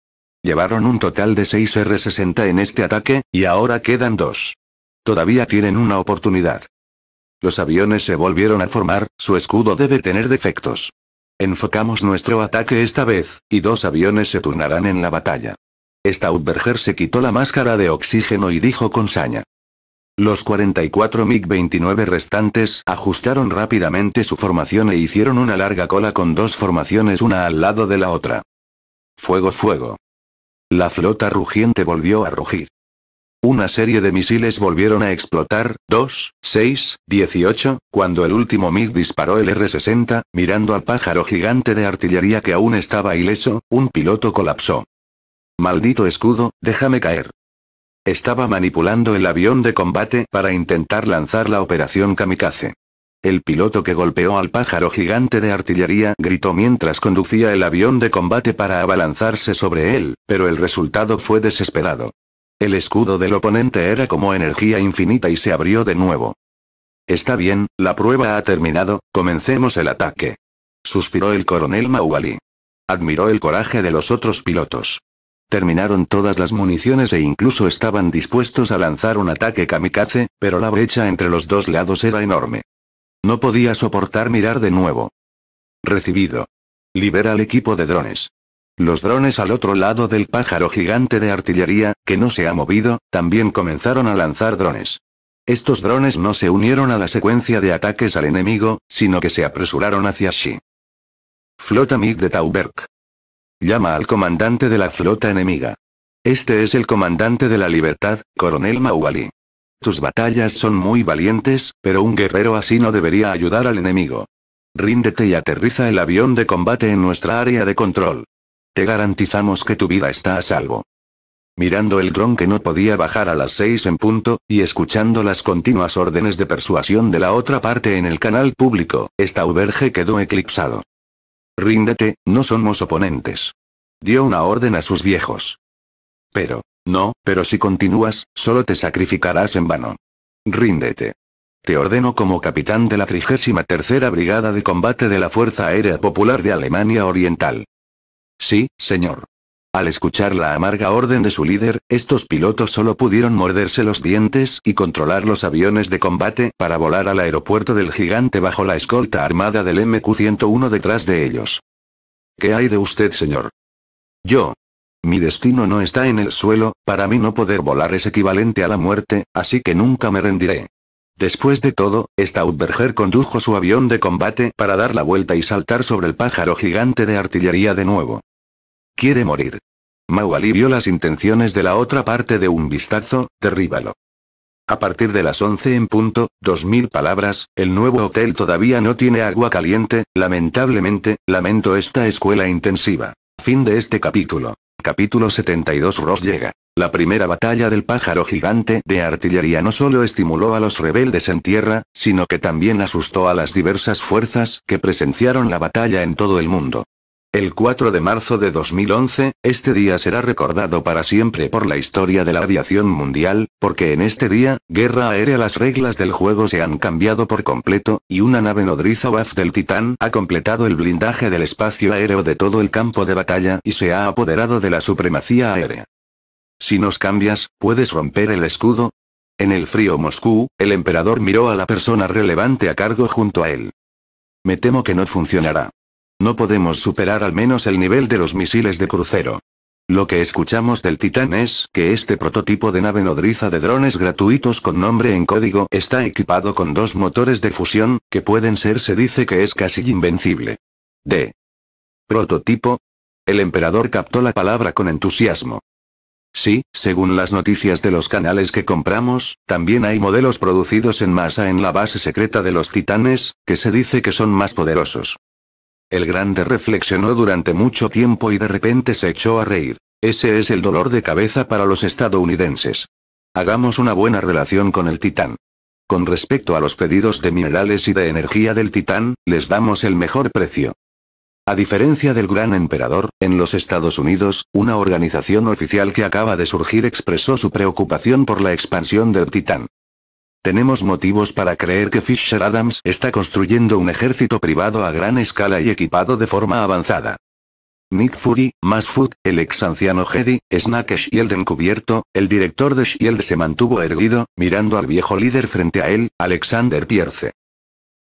[SPEAKER 1] Llevaron un total de 6 R60 en este ataque, y ahora quedan dos. Todavía tienen una oportunidad. Los aviones se volvieron a formar, su escudo debe tener defectos. Enfocamos nuestro ataque esta vez, y dos aviones se turnarán en la batalla. Stoutberger se quitó la máscara de oxígeno y dijo con saña. Los 44 MiG-29 restantes ajustaron rápidamente su formación e hicieron una larga cola con dos formaciones una al lado de la otra. Fuego, fuego. La flota rugiente volvió a rugir. Una serie de misiles volvieron a explotar, 2, 6, 18, cuando el último MiG disparó el R-60, mirando al pájaro gigante de artillería que aún estaba ileso, un piloto colapsó. Maldito escudo, déjame caer. Estaba manipulando el avión de combate para intentar lanzar la operación kamikaze. El piloto que golpeó al pájaro gigante de artillería gritó mientras conducía el avión de combate para abalanzarse sobre él, pero el resultado fue desesperado. El escudo del oponente era como energía infinita y se abrió de nuevo. Está bien, la prueba ha terminado, comencemos el ataque. Suspiró el coronel Mauwali. Admiró el coraje de los otros pilotos. Terminaron todas las municiones e incluso estaban dispuestos a lanzar un ataque kamikaze, pero la brecha entre los dos lados era enorme. No podía soportar mirar de nuevo. Recibido. Libera al equipo de drones. Los drones al otro lado del pájaro gigante de artillería, que no se ha movido, también comenzaron a lanzar drones. Estos drones no se unieron a la secuencia de ataques al enemigo, sino que se apresuraron hacia Xi. Flota MiG de Tauberg. Llama al comandante de la flota enemiga. Este es el comandante de la libertad, coronel Mauali. Tus batallas son muy valientes, pero un guerrero así no debería ayudar al enemigo. Ríndete y aterriza el avión de combate en nuestra área de control garantizamos que tu vida está a salvo. Mirando el dron que no podía bajar a las seis en punto, y escuchando las continuas órdenes de persuasión de la otra parte en el canal público, Stauberge quedó eclipsado. Ríndete, no somos oponentes. Dio una orden a sus viejos. Pero, no, pero si continúas, solo te sacrificarás en vano. Ríndete. Te ordeno como capitán de la 33 Brigada de Combate de la Fuerza Aérea Popular de Alemania Oriental. Sí, señor. Al escuchar la amarga orden de su líder, estos pilotos solo pudieron morderse los dientes y controlar los aviones de combate para volar al aeropuerto del gigante bajo la escolta armada del MQ-101 detrás de ellos. ¿Qué hay de usted, señor? Yo. Mi destino no está en el suelo, para mí no poder volar es equivalente a la muerte, así que nunca me rendiré. Después de todo, Staubberger condujo su avión de combate para dar la vuelta y saltar sobre el pájaro gigante de artillería de nuevo. Quiere morir. Mau alivió las intenciones de la otra parte de un vistazo, derríbalo. A partir de las 11 en punto, 2000 palabras, el nuevo hotel todavía no tiene agua caliente, lamentablemente, lamento esta escuela intensiva. Fin de este capítulo. Capítulo 72 Ross llega. La primera batalla del pájaro gigante de artillería no solo estimuló a los rebeldes en tierra, sino que también asustó a las diversas fuerzas que presenciaron la batalla en todo el mundo. El 4 de marzo de 2011, este día será recordado para siempre por la historia de la aviación mundial, porque en este día, guerra aérea las reglas del juego se han cambiado por completo, y una nave nodriza BAF del Titán ha completado el blindaje del espacio aéreo de todo el campo de batalla y se ha apoderado de la supremacía aérea. Si nos cambias, ¿puedes romper el escudo? En el frío Moscú, el emperador miró a la persona relevante a cargo junto a él. Me temo que no funcionará. No podemos superar al menos el nivel de los misiles de crucero. Lo que escuchamos del Titán es que este prototipo de nave nodriza de drones gratuitos con nombre en código está equipado con dos motores de fusión, que pueden ser se dice que es casi invencible. D. Prototipo. El emperador captó la palabra con entusiasmo. Sí, según las noticias de los canales que compramos, también hay modelos producidos en masa en la base secreta de los titanes, que se dice que son más poderosos. El grande reflexionó durante mucho tiempo y de repente se echó a reír. Ese es el dolor de cabeza para los estadounidenses. Hagamos una buena relación con el titán. Con respecto a los pedidos de minerales y de energía del titán, les damos el mejor precio. A diferencia del Gran Emperador, en los Estados Unidos, una organización oficial que acaba de surgir expresó su preocupación por la expansión del Titán. Tenemos motivos para creer que Fisher Adams está construyendo un ejército privado a gran escala y equipado de forma avanzada. Nick Fury, Food, el ex anciano Jedi, Snack Shield encubierto, el director de Shield se mantuvo erguido, mirando al viejo líder frente a él, Alexander Pierce.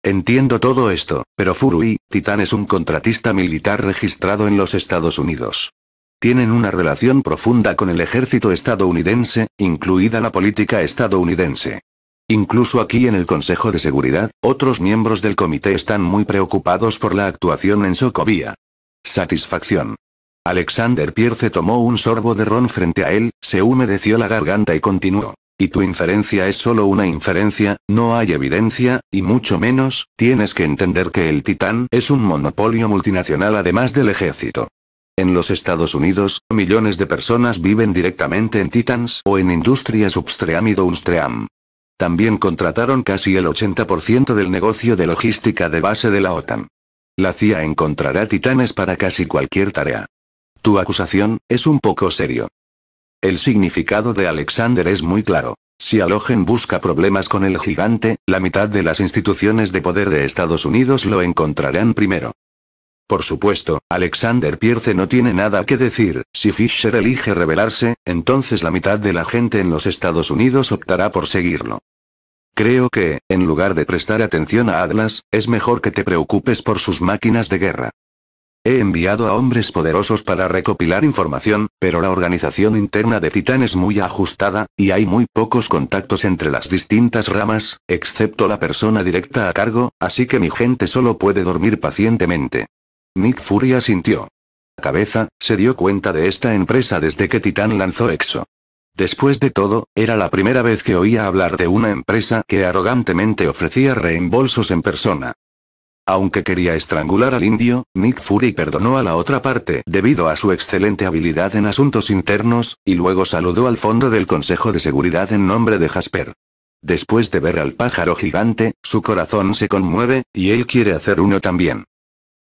[SPEAKER 1] Entiendo todo esto, pero Furui, Titán es un contratista militar registrado en los Estados Unidos. Tienen una relación profunda con el ejército estadounidense, incluida la política estadounidense. Incluso aquí en el Consejo de Seguridad, otros miembros del comité están muy preocupados por la actuación en Socovia. Satisfacción. Alexander Pierce tomó un sorbo de ron frente a él, se humedeció la garganta y continuó. Y tu inferencia es solo una inferencia, no hay evidencia, y mucho menos, tienes que entender que el Titán es un monopolio multinacional además del ejército. En los Estados Unidos, millones de personas viven directamente en Titans o en Industrias Upstream y Downstream. También contrataron casi el 80% del negocio de logística de base de la OTAN. La CIA encontrará titanes para casi cualquier tarea. Tu acusación, es un poco serio. El significado de Alexander es muy claro. Si Alogen busca problemas con el gigante, la mitad de las instituciones de poder de Estados Unidos lo encontrarán primero. Por supuesto, Alexander Pierce no tiene nada que decir, si Fisher elige rebelarse, entonces la mitad de la gente en los Estados Unidos optará por seguirlo. Creo que, en lugar de prestar atención a Atlas, es mejor que te preocupes por sus máquinas de guerra. He enviado a hombres poderosos para recopilar información, pero la organización interna de Titán es muy ajustada, y hay muy pocos contactos entre las distintas ramas, excepto la persona directa a cargo, así que mi gente solo puede dormir pacientemente. Nick Fury asintió. Cabeza, se dio cuenta de esta empresa desde que Titán lanzó EXO. Después de todo, era la primera vez que oía hablar de una empresa que arrogantemente ofrecía reembolsos en persona. Aunque quería estrangular al indio, Nick Fury perdonó a la otra parte debido a su excelente habilidad en asuntos internos, y luego saludó al fondo del Consejo de Seguridad en nombre de Jasper. Después de ver al pájaro gigante, su corazón se conmueve, y él quiere hacer uno también.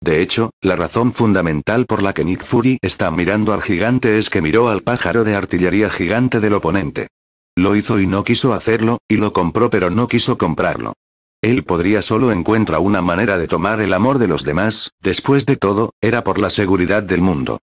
[SPEAKER 1] De hecho, la razón fundamental por la que Nick Fury está mirando al gigante es que miró al pájaro de artillería gigante del oponente. Lo hizo y no quiso hacerlo, y lo compró pero no quiso comprarlo. Él podría solo encuentra una manera de tomar el amor de los demás, después de todo, era por la seguridad del mundo.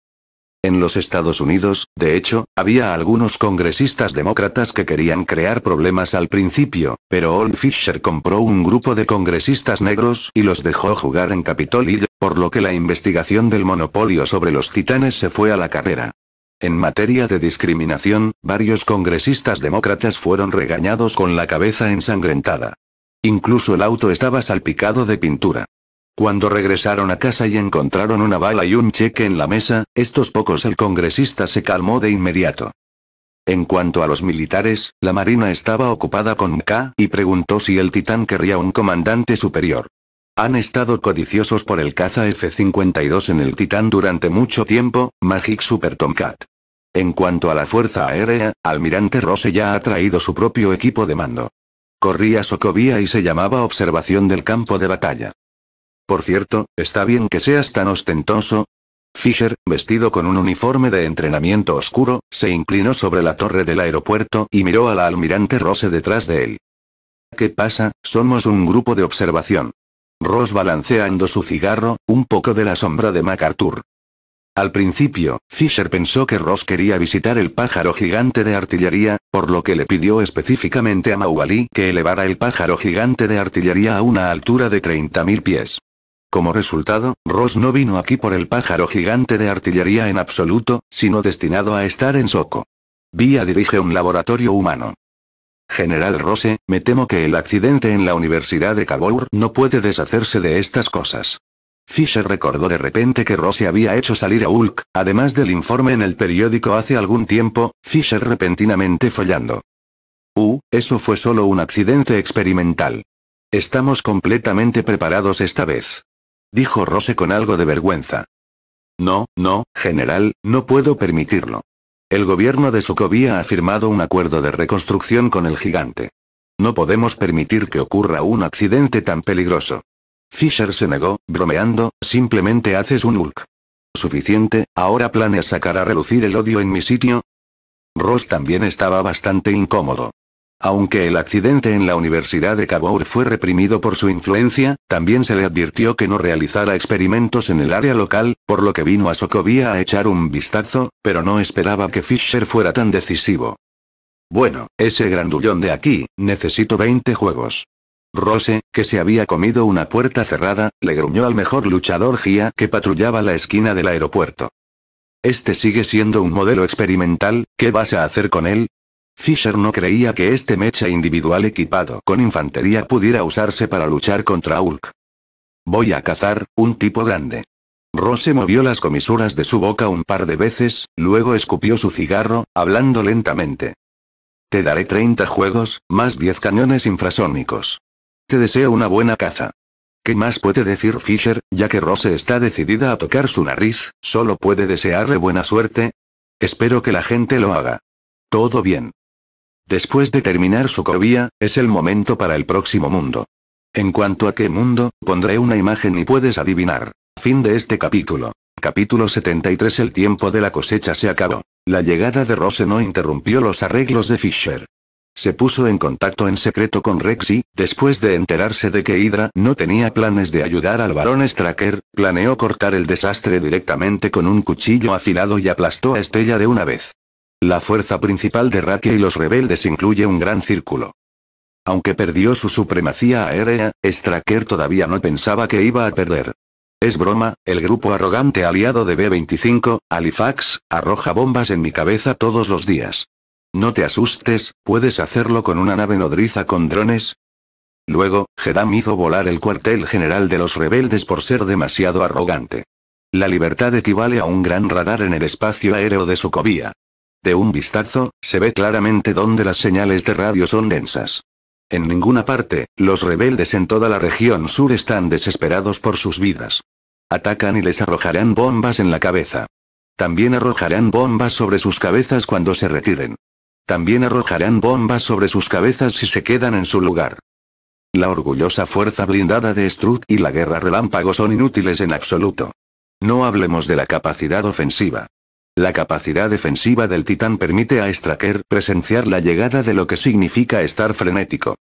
[SPEAKER 1] En los Estados Unidos, de hecho, había algunos congresistas demócratas que querían crear problemas al principio, pero Old Fisher compró un grupo de congresistas negros y los dejó jugar en Capitol Hill, por lo que la investigación del monopolio sobre los titanes se fue a la carrera. En materia de discriminación, varios congresistas demócratas fueron regañados con la cabeza ensangrentada. Incluso el auto estaba salpicado de pintura. Cuando regresaron a casa y encontraron una bala y un cheque en la mesa, estos pocos el congresista se calmó de inmediato. En cuanto a los militares, la marina estaba ocupada con K y preguntó si el titán querría un comandante superior. Han estado codiciosos por el caza F-52 en el titán durante mucho tiempo, Magic Super Tomcat. En cuanto a la fuerza aérea, Almirante Rose ya ha traído su propio equipo de mando. Corría Socovía y se llamaba observación del campo de batalla. Por cierto, está bien que seas tan ostentoso. Fisher, vestido con un uniforme de entrenamiento oscuro, se inclinó sobre la torre del aeropuerto y miró a la almirante Rose detrás de él. ¿Qué pasa? Somos un grupo de observación. Ross balanceando su cigarro, un poco de la sombra de MacArthur. Al principio, Fisher pensó que Ross quería visitar el pájaro gigante de artillería, por lo que le pidió específicamente a maubalí que elevara el pájaro gigante de artillería a una altura de 30.000 pies. Como resultado, Ross no vino aquí por el pájaro gigante de artillería en absoluto, sino destinado a estar en Soco. Vía dirige un laboratorio humano. General Rose, me temo que el accidente en la Universidad de Cavour no puede deshacerse de estas cosas. Fisher recordó de repente que Rose había hecho salir a Hulk, además del informe en el periódico hace algún tiempo, Fisher repentinamente follando. Uh, eso fue solo un accidente experimental. Estamos completamente preparados esta vez. Dijo Rose con algo de vergüenza. No, no, general, no puedo permitirlo. El gobierno de Sokovia ha firmado un acuerdo de reconstrucción con el gigante. No podemos permitir que ocurra un accidente tan peligroso. Fisher se negó, bromeando, simplemente haces un Hulk. Suficiente, ahora planeas sacar a relucir el odio en mi sitio. Ross también estaba bastante incómodo. Aunque el accidente en la Universidad de Cabourg fue reprimido por su influencia, también se le advirtió que no realizara experimentos en el área local, por lo que vino a Socovia a echar un vistazo, pero no esperaba que Fisher fuera tan decisivo. Bueno, ese grandullón de aquí, necesito 20 juegos. Rose, que se había comido una puerta cerrada, le gruñó al mejor luchador Gia que patrullaba la esquina del aeropuerto. Este sigue siendo un modelo experimental, ¿qué vas a hacer con él? Fisher no creía que este mecha individual equipado con infantería pudiera usarse para luchar contra Hulk. Voy a cazar, un tipo grande. Rose movió las comisuras de su boca un par de veces, luego escupió su cigarro, hablando lentamente. Te daré 30 juegos, más 10 cañones infrasónicos. Te deseo una buena caza. ¿Qué más puede decir Fisher, ya que Rose está decidida a tocar su nariz, solo puede desearle buena suerte? Espero que la gente lo haga. Todo bien. Después de terminar su cobía, es el momento para el próximo mundo. En cuanto a qué mundo, pondré una imagen y puedes adivinar. Fin de este capítulo. Capítulo 73 El tiempo de la cosecha se acabó. La llegada de Rose no interrumpió los arreglos de Fisher. Se puso en contacto en secreto con Rexy, después de enterarse de que Hydra no tenía planes de ayudar al varón Straker, planeó cortar el desastre directamente con un cuchillo afilado y aplastó a Estella de una vez. La fuerza principal de Rakia y los rebeldes incluye un gran círculo. Aunque perdió su supremacía aérea, Straker todavía no pensaba que iba a perder. Es broma, el grupo arrogante aliado de B-25, Halifax, arroja bombas en mi cabeza todos los días. No te asustes, puedes hacerlo con una nave nodriza con drones. Luego, Jedam hizo volar el cuartel general de los rebeldes por ser demasiado arrogante. La libertad equivale a un gran radar en el espacio aéreo de Sokovia. De un vistazo, se ve claramente dónde las señales de radio son densas. En ninguna parte, los rebeldes en toda la región sur están desesperados por sus vidas. Atacan y les arrojarán bombas en la cabeza. También arrojarán bombas sobre sus cabezas cuando se retiren. También arrojarán bombas sobre sus cabezas si se quedan en su lugar. La orgullosa fuerza blindada de Strut y la guerra relámpago son inútiles en absoluto. No hablemos de la capacidad ofensiva. La capacidad defensiva del titán permite a Straker presenciar la llegada de lo que significa estar frenético.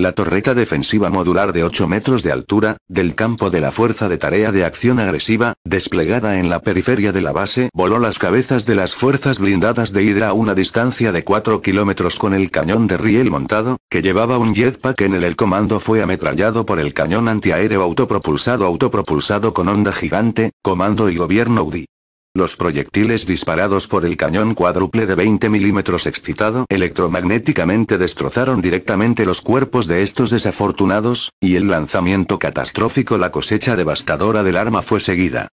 [SPEAKER 1] La torreta defensiva modular de 8 metros de altura, del campo de la Fuerza de Tarea de Acción Agresiva, desplegada en la periferia de la base, voló las cabezas de las fuerzas blindadas de Hydra a una distancia de 4 kilómetros con el cañón de riel montado, que llevaba un jetpack en el el comando fue ametrallado por el cañón antiaéreo autopropulsado autopropulsado con onda gigante, comando y gobierno UDI. Los proyectiles disparados por el cañón cuádruple de 20 milímetros excitado electromagnéticamente destrozaron directamente los cuerpos de estos desafortunados, y el lanzamiento catastrófico la cosecha devastadora del arma fue seguida.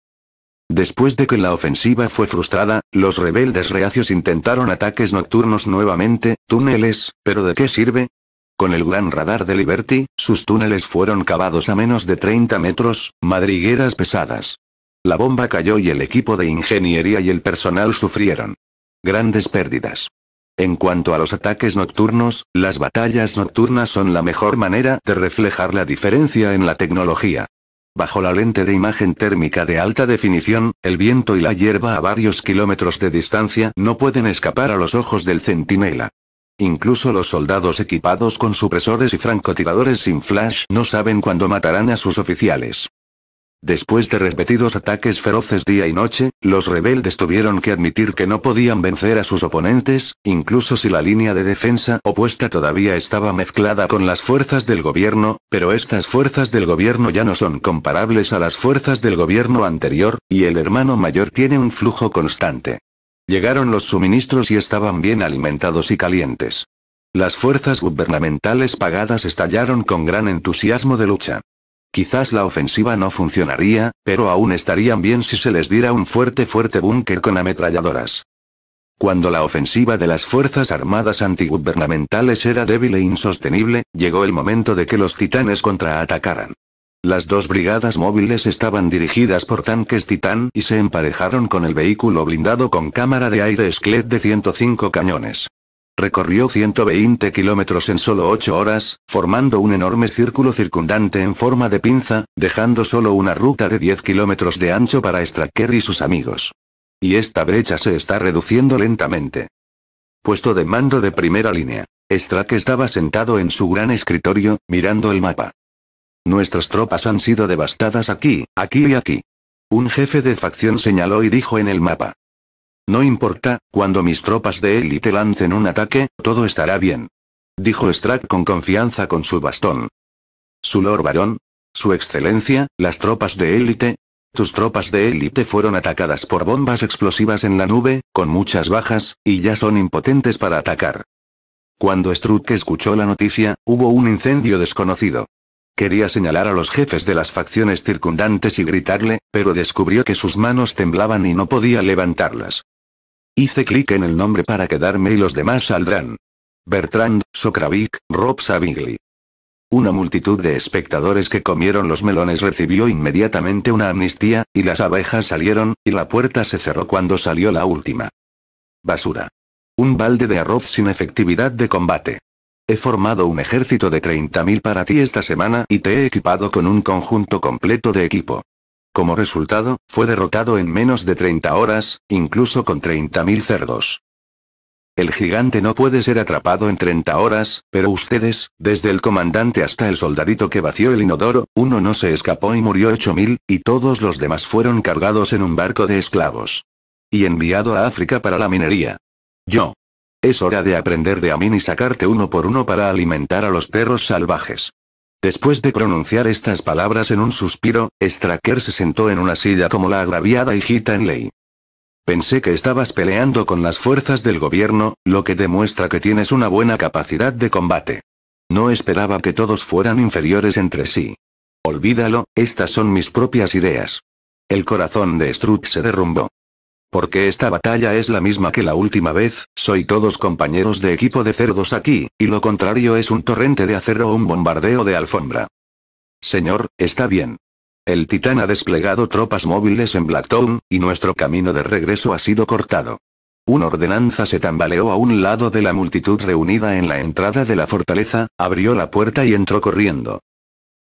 [SPEAKER 1] Después de que la ofensiva fue frustrada, los rebeldes reacios intentaron ataques nocturnos nuevamente, túneles, pero ¿de qué sirve? Con el gran radar de Liberty, sus túneles fueron cavados a menos de 30 metros, madrigueras pesadas, la bomba cayó y el equipo de ingeniería y el personal sufrieron grandes pérdidas. En cuanto a los ataques nocturnos, las batallas nocturnas son la mejor manera de reflejar la diferencia en la tecnología. Bajo la lente de imagen térmica de alta definición, el viento y la hierba a varios kilómetros de distancia no pueden escapar a los ojos del centinela. Incluso los soldados equipados con supresores y francotiradores sin flash no saben cuándo matarán a sus oficiales. Después de repetidos ataques feroces día y noche, los rebeldes tuvieron que admitir que no podían vencer a sus oponentes, incluso si la línea de defensa opuesta todavía estaba mezclada con las fuerzas del gobierno, pero estas fuerzas del gobierno ya no son comparables a las fuerzas del gobierno anterior, y el hermano mayor tiene un flujo constante. Llegaron los suministros y estaban bien alimentados y calientes. Las fuerzas gubernamentales pagadas estallaron con gran entusiasmo de lucha. Quizás la ofensiva no funcionaría, pero aún estarían bien si se les diera un fuerte fuerte búnker con ametralladoras. Cuando la ofensiva de las Fuerzas Armadas antigubernamentales era débil e insostenible, llegó el momento de que los titanes contraatacaran. Las dos brigadas móviles estaban dirigidas por tanques Titán y se emparejaron con el vehículo blindado con cámara de aire Skelet de 105 cañones. Recorrió 120 kilómetros en solo 8 horas, formando un enorme círculo circundante en forma de pinza, dejando solo una ruta de 10 kilómetros de ancho para Stracker y sus amigos. Y esta brecha se está reduciendo lentamente. Puesto de mando de primera línea. Strack estaba sentado en su gran escritorio, mirando el mapa. Nuestras tropas han sido devastadas aquí, aquí y aquí. Un jefe de facción señaló y dijo en el mapa. No importa, cuando mis tropas de élite lancen un ataque, todo estará bien. Dijo Strack con confianza con su bastón. Su lord varón. Su excelencia, las tropas de élite. Tus tropas de élite fueron atacadas por bombas explosivas en la nube, con muchas bajas, y ya son impotentes para atacar. Cuando Struck escuchó la noticia, hubo un incendio desconocido. Quería señalar a los jefes de las facciones circundantes y gritarle, pero descubrió que sus manos temblaban y no podía levantarlas. Hice clic en el nombre para quedarme y los demás saldrán. Bertrand, Sokravik, Rob Savigli. Una multitud de espectadores que comieron los melones recibió inmediatamente una amnistía, y las abejas salieron, y la puerta se cerró cuando salió la última. Basura. Un balde de arroz sin efectividad de combate. He formado un ejército de 30.000 para ti esta semana y te he equipado con un conjunto completo de equipo. Como resultado, fue derrotado en menos de 30 horas, incluso con 30.000 cerdos. El gigante no puede ser atrapado en 30 horas, pero ustedes, desde el comandante hasta el soldadito que vació el inodoro, uno no se escapó y murió 8.000, y todos los demás fueron cargados en un barco de esclavos. Y enviado a África para la minería. Yo. Es hora de aprender de Amin y sacarte uno por uno para alimentar a los perros salvajes. Después de pronunciar estas palabras en un suspiro, Straker se sentó en una silla como la agraviada hijita en ley. Pensé que estabas peleando con las fuerzas del gobierno, lo que demuestra que tienes una buena capacidad de combate. No esperaba que todos fueran inferiores entre sí. Olvídalo, estas son mis propias ideas. El corazón de Struck se derrumbó. Porque esta batalla es la misma que la última vez, soy todos compañeros de equipo de cerdos aquí, y lo contrario es un torrente de acero o un bombardeo de alfombra. Señor, está bien. El titán ha desplegado tropas móviles en Blacktown, y nuestro camino de regreso ha sido cortado. Una ordenanza se tambaleó a un lado de la multitud reunida en la entrada de la fortaleza, abrió la puerta y entró corriendo.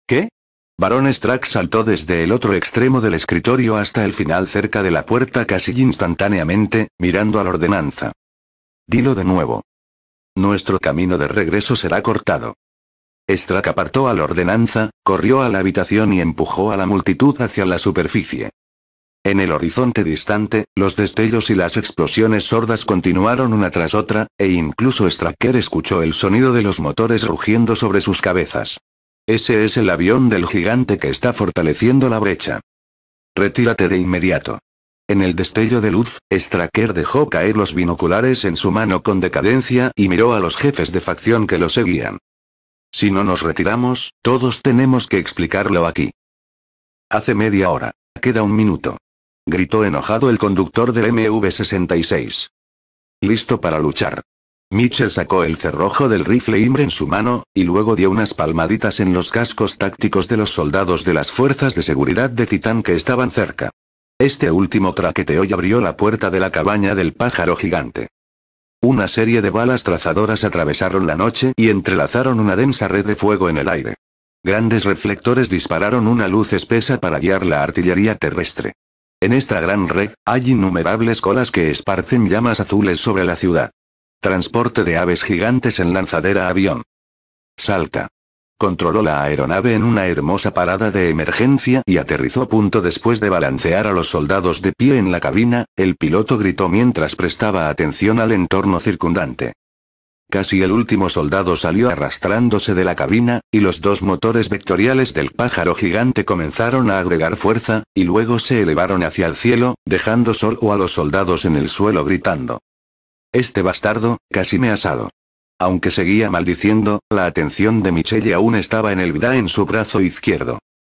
[SPEAKER 1] ¿Qué? Barón Strack saltó desde el otro extremo del escritorio hasta el final cerca de la puerta casi instantáneamente, mirando a la ordenanza. Dilo de nuevo. Nuestro camino de regreso será cortado. Strack apartó a la ordenanza, corrió a la habitación y empujó a la multitud hacia la superficie. En el horizonte distante, los destellos y las explosiones sordas continuaron una tras otra, e incluso Stracker escuchó el sonido de los motores rugiendo sobre sus cabezas. Ese es el avión del gigante que está fortaleciendo la brecha. Retírate de inmediato. En el destello de luz, Straker dejó caer los binoculares en su mano con decadencia y miró a los jefes de facción que lo seguían. Si no nos retiramos, todos tenemos que explicarlo aquí. Hace media hora. Queda un minuto. Gritó enojado el conductor del MV-66. Listo para luchar. Mitchell sacó el cerrojo del rifle Imbre en su mano, y luego dio unas palmaditas en los cascos tácticos de los soldados de las fuerzas de seguridad de Titán que estaban cerca. Este último traqueteo y abrió la puerta de la cabaña del pájaro gigante. Una serie de balas trazadoras atravesaron la noche y entrelazaron una densa red de fuego en el aire. Grandes reflectores dispararon una luz espesa para guiar la artillería terrestre. En esta gran red, hay innumerables colas que esparcen llamas azules sobre la ciudad. Transporte de aves gigantes en lanzadera avión. Salta. Controló la aeronave en una hermosa parada de emergencia y aterrizó punto después de balancear a los soldados de pie en la cabina, el piloto gritó mientras prestaba atención al entorno circundante. Casi el último soldado salió arrastrándose de la cabina, y los dos motores vectoriales del pájaro gigante comenzaron a agregar fuerza, y luego se elevaron hacia el cielo, dejando o a los soldados en el suelo gritando. Este bastardo, casi me asado. Aunque seguía maldiciendo, la atención de Michelle aún estaba en el Gda en su brazo izquierdo.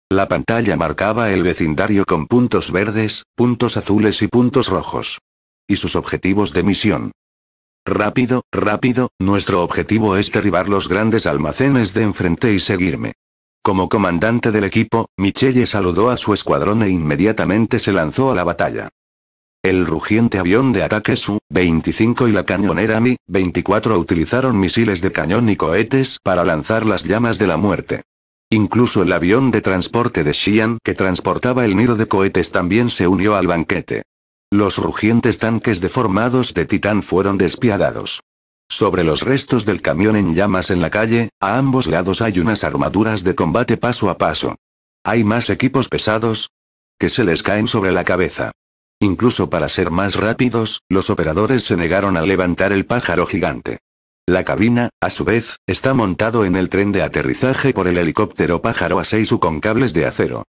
[SPEAKER 1] La pantalla marcaba el vecindario con puntos verdes, puntos azules y puntos rojos. Y sus objetivos de misión. Rápido, rápido, nuestro objetivo es derribar los grandes almacenes de enfrente y seguirme. Como comandante del equipo, Michelle saludó a su escuadrón e inmediatamente se lanzó a la batalla. El rugiente avión de ataque Su-25 y la cañonera Mi-24 utilizaron misiles de cañón y cohetes para lanzar las llamas de la muerte. Incluso el avión de transporte de Xi'an que transportaba el nido de cohetes también se unió al banquete. Los rugientes tanques deformados de titán fueron despiadados. Sobre los restos del camión en llamas en la calle, a ambos lados hay unas armaduras de combate paso a paso. Hay más equipos pesados que se les caen sobre la cabeza. Incluso para ser más rápidos, los operadores se negaron a levantar el pájaro gigante. La cabina, a su vez, está montado en el tren de aterrizaje por el helicóptero pájaro A6U con cables de acero.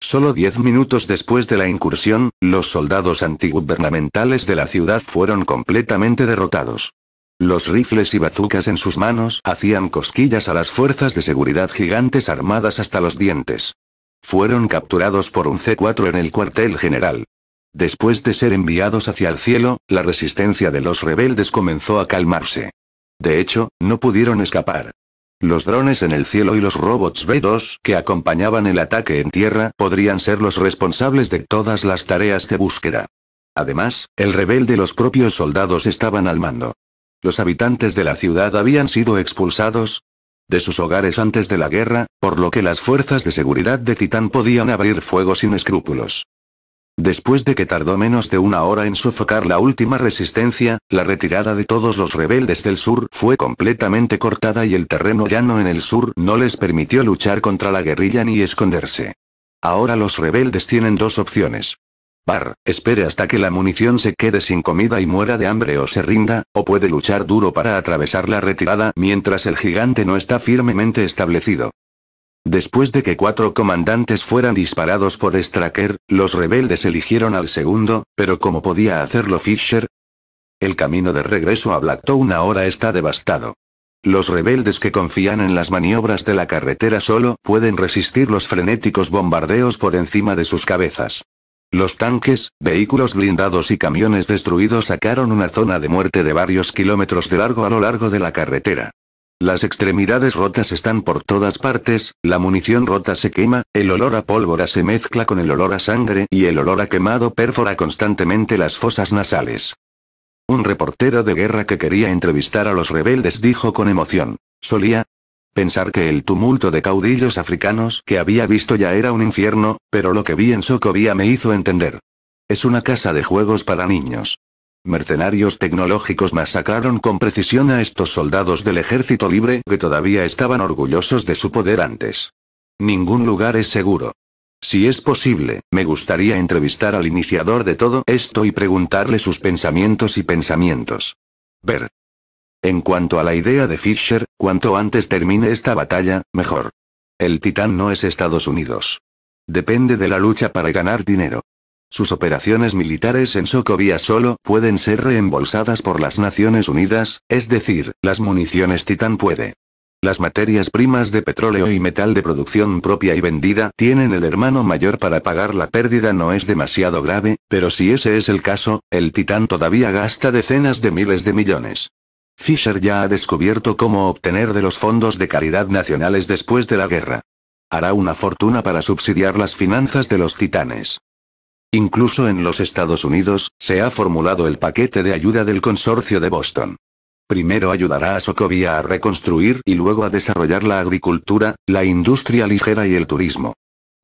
[SPEAKER 1] Solo diez minutos después de la incursión, los soldados antigubernamentales de la ciudad fueron completamente derrotados. Los rifles y bazucas en sus manos hacían cosquillas a las fuerzas de seguridad gigantes armadas hasta los dientes. Fueron capturados por un C4 en el cuartel general. Después de ser enviados hacia el cielo, la resistencia de los rebeldes comenzó a calmarse. De hecho, no pudieron escapar. Los drones en el cielo y los robots B2 que acompañaban el ataque en tierra podrían ser los responsables de todas las tareas de búsqueda. Además, el rebelde y los propios soldados estaban al mando. Los habitantes de la ciudad habían sido expulsados de sus hogares antes de la guerra, por lo que las fuerzas de seguridad de Titán podían abrir fuego sin escrúpulos. Después de que tardó menos de una hora en sofocar la última resistencia, la retirada de todos los rebeldes del sur fue completamente cortada y el terreno llano en el sur no les permitió luchar contra la guerrilla ni esconderse. Ahora los rebeldes tienen dos opciones. Bar, espere hasta que la munición se quede sin comida y muera de hambre o se rinda, o puede luchar duro para atravesar la retirada mientras el gigante no está firmemente establecido. Después de que cuatro comandantes fueran disparados por Straker, los rebeldes eligieron al segundo, pero ¿cómo podía hacerlo Fisher? El camino de regreso a Blacktown ahora está devastado. Los rebeldes que confían en las maniobras de la carretera solo pueden resistir los frenéticos bombardeos por encima de sus cabezas. Los tanques, vehículos blindados y camiones destruidos sacaron una zona de muerte de varios kilómetros de largo a lo largo de la carretera. Las extremidades rotas están por todas partes, la munición rota se quema, el olor a pólvora se mezcla con el olor a sangre y el olor a quemado perfora constantemente las fosas nasales. Un reportero de guerra que quería entrevistar a los rebeldes dijo con emoción. Solía pensar que el tumulto de caudillos africanos que había visto ya era un infierno, pero lo que vi en Socovia me hizo entender. Es una casa de juegos para niños. Mercenarios tecnológicos masacraron con precisión a estos soldados del ejército libre que todavía estaban orgullosos de su poder antes. Ningún lugar es seguro. Si es posible, me gustaría entrevistar al iniciador de todo esto y preguntarle sus pensamientos y pensamientos. Ver. En cuanto a la idea de Fisher, cuanto antes termine esta batalla, mejor. El titán no es Estados Unidos. Depende de la lucha para ganar dinero. Sus operaciones militares en Socovia solo pueden ser reembolsadas por las Naciones Unidas, es decir, las municiones Titan puede. Las materias primas de petróleo y metal de producción propia y vendida tienen el hermano mayor para pagar la pérdida no es demasiado grave, pero si ese es el caso, el Titán todavía gasta decenas de miles de millones. Fisher ya ha descubierto cómo obtener de los fondos de caridad nacionales después de la guerra. Hará una fortuna para subsidiar las finanzas de los titanes. Incluso en los Estados Unidos, se ha formulado el paquete de ayuda del consorcio de Boston. Primero ayudará a Socovia a reconstruir y luego a desarrollar la agricultura, la industria ligera y el turismo.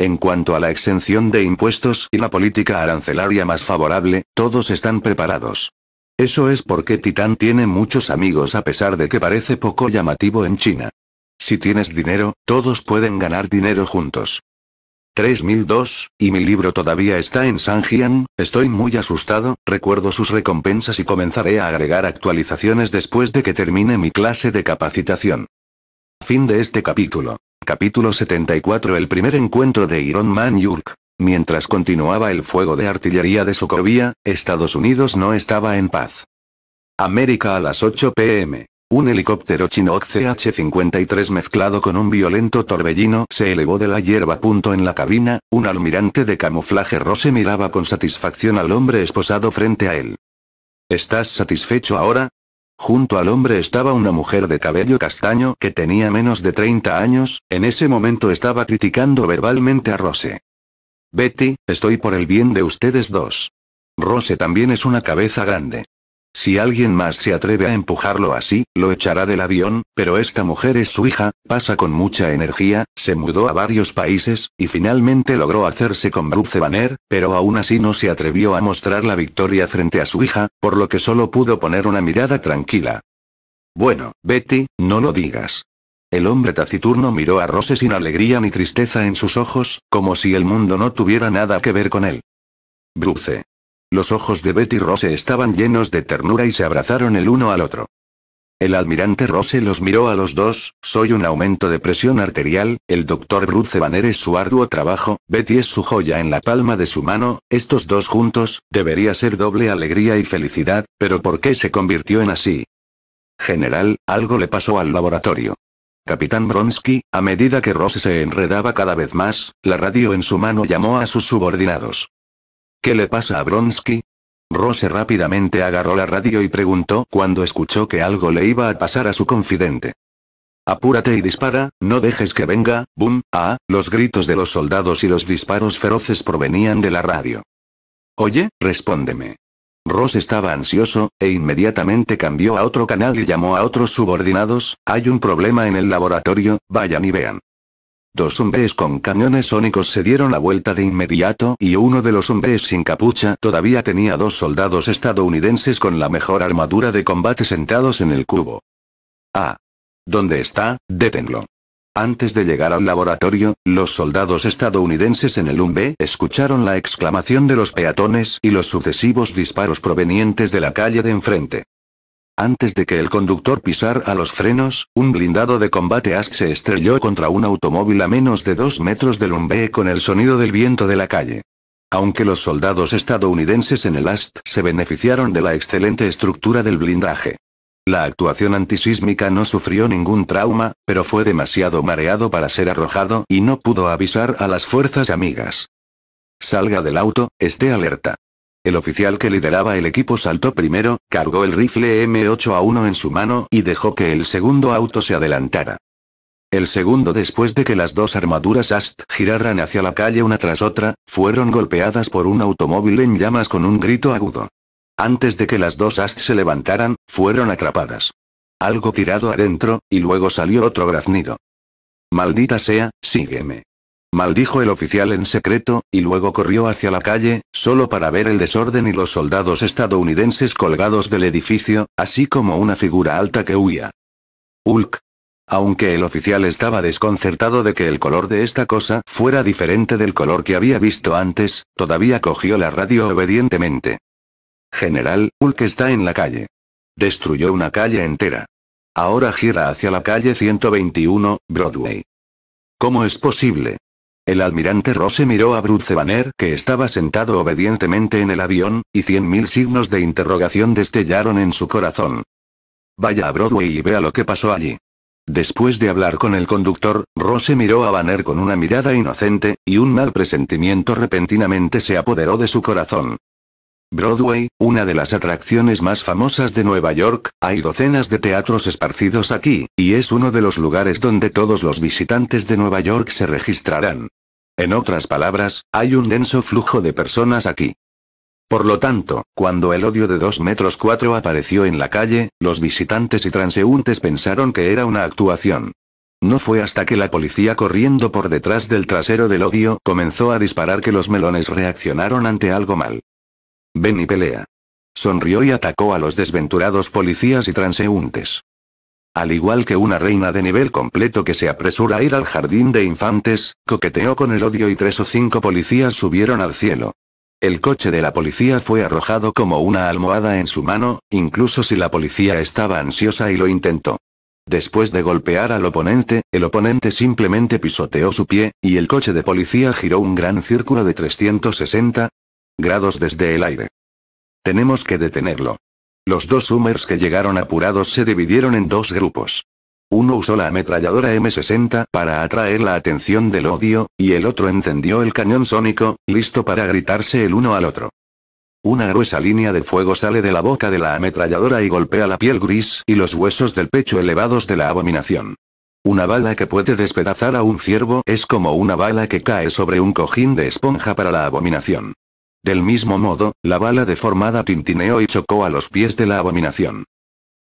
[SPEAKER 1] En cuanto a la exención de impuestos y la política arancelaria más favorable, todos están preparados. Eso es porque Titán tiene muchos amigos a pesar de que parece poco llamativo en China. Si tienes dinero, todos pueden ganar dinero juntos. 3002, y mi libro todavía está en Sanjian, estoy muy asustado, recuerdo sus recompensas y comenzaré a agregar actualizaciones después de que termine mi clase de capacitación. Fin de este capítulo. Capítulo 74 El primer encuentro de Iron Man York. Mientras continuaba el fuego de artillería de Sokovia, Estados Unidos no estaba en paz. América a las 8 pm. Un helicóptero Chinook CH-53 mezclado con un violento torbellino se elevó de la hierba. Punto en la cabina, un almirante de camuflaje rose miraba con satisfacción al hombre esposado frente a él. ¿Estás satisfecho ahora? Junto al hombre estaba una mujer de cabello castaño que tenía menos de 30 años, en ese momento estaba criticando verbalmente a Rose. Betty, estoy por el bien de ustedes dos. Rose también es una cabeza grande. Si alguien más se atreve a empujarlo así, lo echará del avión, pero esta mujer es su hija, pasa con mucha energía, se mudó a varios países, y finalmente logró hacerse con Bruce Banner, pero aún así no se atrevió a mostrar la victoria frente a su hija, por lo que solo pudo poner una mirada tranquila. Bueno, Betty, no lo digas. El hombre taciturno miró a Rose sin alegría ni tristeza en sus ojos, como si el mundo no tuviera nada que ver con él. Bruce, los ojos de Betty Rose estaban llenos de ternura y se abrazaron el uno al otro. El almirante Rose los miró a los dos, soy un aumento de presión arterial, el doctor Bruce Banner es su arduo trabajo, Betty es su joya en la palma de su mano, estos dos juntos, debería ser doble alegría y felicidad, pero ¿por qué se convirtió en así? General, algo le pasó al laboratorio. Capitán Bronsky, a medida que Rose se enredaba cada vez más, la radio en su mano llamó a sus subordinados. ¿Qué le pasa a Bronsky? Rose rápidamente agarró la radio y preguntó cuando escuchó que algo le iba a pasar a su confidente. Apúrate y dispara, no dejes que venga, boom, ah, los gritos de los soldados y los disparos feroces provenían de la radio. Oye, respóndeme. Ross estaba ansioso, e inmediatamente cambió a otro canal y llamó a otros subordinados, hay un problema en el laboratorio, vayan y vean. Dos hombres con cañones sónicos se dieron la vuelta de inmediato y uno de los hombres sin capucha todavía tenía dos soldados estadounidenses con la mejor armadura de combate sentados en el cubo. Ah. ¿Dónde está? Détenlo. Antes de llegar al laboratorio, los soldados estadounidenses en el Umbe escucharon la exclamación de los peatones y los sucesivos disparos provenientes de la calle de enfrente. Antes de que el conductor pisara los frenos, un blindado de combate AST se estrelló contra un automóvil a menos de dos metros del umbe con el sonido del viento de la calle. Aunque los soldados estadounidenses en el AST se beneficiaron de la excelente estructura del blindaje. La actuación antisísmica no sufrió ningún trauma, pero fue demasiado mareado para ser arrojado y no pudo avisar a las fuerzas amigas. Salga del auto, esté alerta. El oficial que lideraba el equipo saltó primero, cargó el rifle M8 a 1 en su mano y dejó que el segundo auto se adelantara. El segundo después de que las dos armaduras AST giraran hacia la calle una tras otra, fueron golpeadas por un automóvil en llamas con un grito agudo. Antes de que las dos AST se levantaran, fueron atrapadas. Algo tirado adentro, y luego salió otro graznido. Maldita sea, sígueme maldijo el oficial en secreto, y luego corrió hacia la calle, solo para ver el desorden y los soldados estadounidenses colgados del edificio, así como una figura alta que huía. Hulk. Aunque el oficial estaba desconcertado de que el color de esta cosa fuera diferente del color que había visto antes, todavía cogió la radio obedientemente. General, Hulk está en la calle. Destruyó una calle entera. Ahora gira hacia la calle 121, Broadway. ¿Cómo es posible? El almirante Rose miró a Bruce Banner que estaba sentado obedientemente en el avión, y cien mil signos de interrogación destellaron en su corazón. Vaya a Broadway y vea lo que pasó allí. Después de hablar con el conductor, Rose miró a Banner con una mirada inocente, y un mal presentimiento repentinamente se apoderó de su corazón. Broadway, una de las atracciones más famosas de Nueva York, hay docenas de teatros esparcidos aquí, y es uno de los lugares donde todos los visitantes de Nueva York se registrarán. En otras palabras, hay un denso flujo de personas aquí. Por lo tanto, cuando el odio de 2 metros 4 apareció en la calle, los visitantes y transeúntes pensaron que era una actuación. No fue hasta que la policía corriendo por detrás del trasero del odio comenzó a disparar que los melones reaccionaron ante algo mal. Ven y pelea. Sonrió y atacó a los desventurados policías y transeúntes. Al igual que una reina de nivel completo que se apresura a ir al jardín de infantes, coqueteó con el odio y tres o cinco policías subieron al cielo. El coche de la policía fue arrojado como una almohada en su mano, incluso si la policía estaba ansiosa y lo intentó. Después de golpear al oponente, el oponente simplemente pisoteó su pie, y el coche de policía giró un gran círculo de 360, grados desde el aire. Tenemos que detenerlo. Los dos Summers que llegaron apurados se dividieron en dos grupos. Uno usó la ametralladora M60 para atraer la atención del odio, y el otro encendió el cañón sónico, listo para gritarse el uno al otro. Una gruesa línea de fuego sale de la boca de la ametralladora y golpea la piel gris y los huesos del pecho elevados de la abominación. Una bala que puede despedazar a un ciervo es como una bala que cae sobre un cojín de esponja para la abominación. Del mismo modo, la bala deformada tintineó y chocó a los pies de la abominación.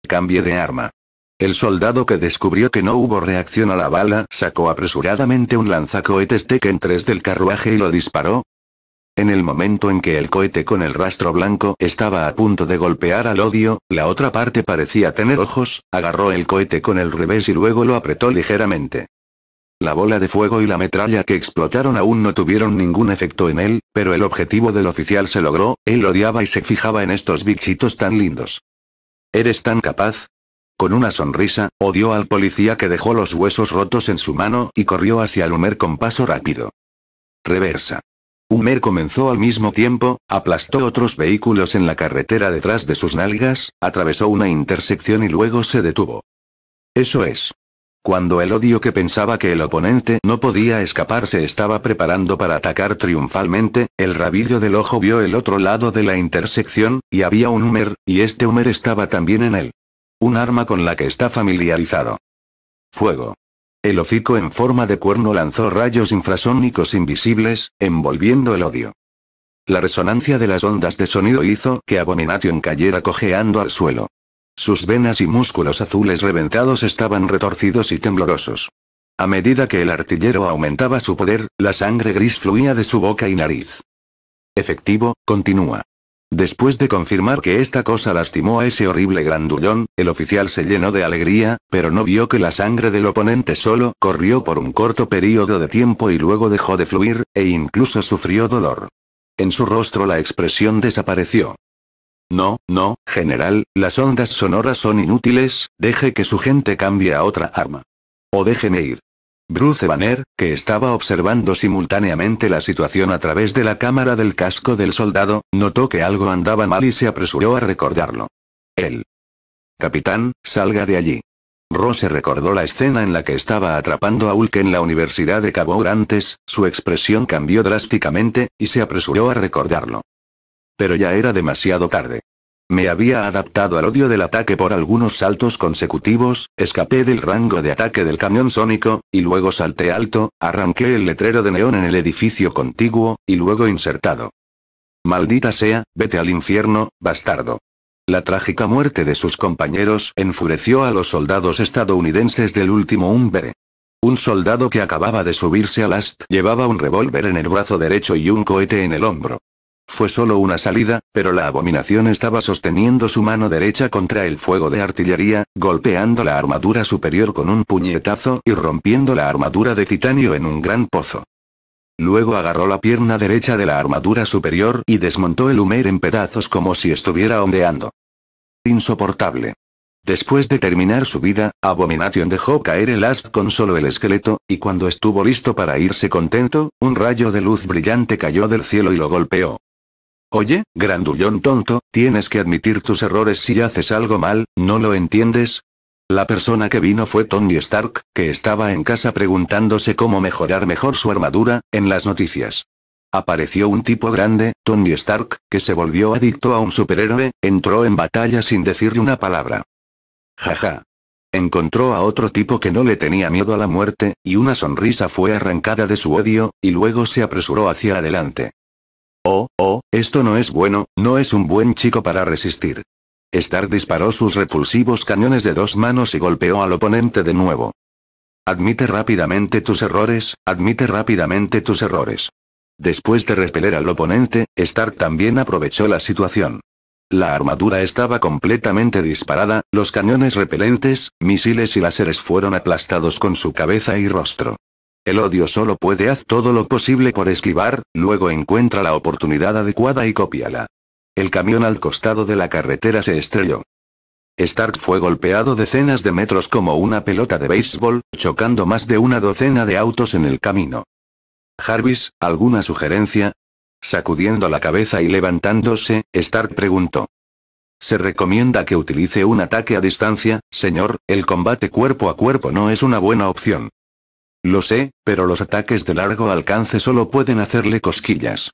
[SPEAKER 1] Cambie de arma. El soldado que descubrió que no hubo reacción a la bala sacó apresuradamente un lanzacohetes en 3 del carruaje y lo disparó. En el momento en que el cohete con el rastro blanco estaba a punto de golpear al odio, la otra parte parecía tener ojos, agarró el cohete con el revés y luego lo apretó ligeramente. La bola de fuego y la metralla que explotaron aún no tuvieron ningún efecto en él, pero el objetivo del oficial se logró, él odiaba y se fijaba en estos bichitos tan lindos. ¿Eres tan capaz? Con una sonrisa, odió al policía que dejó los huesos rotos en su mano y corrió hacia el Humer con paso rápido. Reversa. Humer comenzó al mismo tiempo, aplastó otros vehículos en la carretera detrás de sus nalgas, atravesó una intersección y luego se detuvo. Eso es. Cuando el odio que pensaba que el oponente no podía escapar se estaba preparando para atacar triunfalmente, el rabillo del ojo vio el otro lado de la intersección, y había un Humer, y este Humer estaba también en él. Un arma con la que está familiarizado. Fuego. El hocico en forma de cuerno lanzó rayos infrasónicos invisibles, envolviendo el odio. La resonancia de las ondas de sonido hizo que Abomination cayera cojeando al suelo. Sus venas y músculos azules reventados estaban retorcidos y temblorosos. A medida que el artillero aumentaba su poder, la sangre gris fluía de su boca y nariz. Efectivo, continúa. Después de confirmar que esta cosa lastimó a ese horrible grandullón, el oficial se llenó de alegría, pero no vio que la sangre del oponente solo corrió por un corto período de tiempo y luego dejó de fluir, e incluso sufrió dolor. En su rostro la expresión desapareció. No, no, general, las ondas sonoras son inútiles, deje que su gente cambie a otra arma. O déjeme ir. Bruce Banner, que estaba observando simultáneamente la situación a través de la cámara del casco del soldado, notó que algo andaba mal y se apresuró a recordarlo. Él. Capitán, salga de allí. Rose recordó la escena en la que estaba atrapando a Hulk en la Universidad de Cabo antes, su expresión cambió drásticamente, y se apresuró a recordarlo. Pero ya era demasiado tarde. Me había adaptado al odio del ataque por algunos saltos consecutivos, escapé del rango de ataque del camión sónico, y luego salté alto, arranqué el letrero de neón en el edificio contiguo, y luego insertado. Maldita sea, vete al infierno, bastardo. La trágica muerte de sus compañeros enfureció a los soldados estadounidenses del último Umbre. Un soldado que acababa de subirse al AST llevaba un revólver en el brazo derecho y un cohete en el hombro. Fue solo una salida, pero la abominación estaba sosteniendo su mano derecha contra el fuego de artillería, golpeando la armadura superior con un puñetazo y rompiendo la armadura de titanio en un gran pozo. Luego agarró la pierna derecha de la armadura superior y desmontó el humer en pedazos como si estuviera ondeando. Insoportable. Después de terminar su vida, abominación dejó caer el as con solo el esqueleto, y cuando estuvo listo para irse contento, un rayo de luz brillante cayó del cielo y lo golpeó. Oye, grandullón tonto, tienes que admitir tus errores si haces algo mal, ¿no lo entiendes? La persona que vino fue Tony Stark, que estaba en casa preguntándose cómo mejorar mejor su armadura, en las noticias. Apareció un tipo grande, Tony Stark, que se volvió adicto a un superhéroe, entró en batalla sin decirle una palabra. Jaja. Encontró a otro tipo que no le tenía miedo a la muerte, y una sonrisa fue arrancada de su odio, y luego se apresuró hacia adelante. Oh, oh, esto no es bueno, no es un buen chico para resistir. Stark disparó sus repulsivos cañones de dos manos y golpeó al oponente de nuevo. Admite rápidamente tus errores, admite rápidamente tus errores. Después de repeler al oponente, Stark también aprovechó la situación. La armadura estaba completamente disparada, los cañones repelentes, misiles y láseres fueron aplastados con su cabeza y rostro. El odio solo puede haz todo lo posible por esquivar, luego encuentra la oportunidad adecuada y cópiala. El camión al costado de la carretera se estrelló. Stark fue golpeado decenas de metros como una pelota de béisbol, chocando más de una docena de autos en el camino. Jarvis, ¿alguna sugerencia? Sacudiendo la cabeza y levantándose, Stark preguntó. Se recomienda que utilice un ataque a distancia, señor, el combate cuerpo a cuerpo no es una buena opción. Lo sé, pero los ataques de largo alcance solo pueden hacerle cosquillas.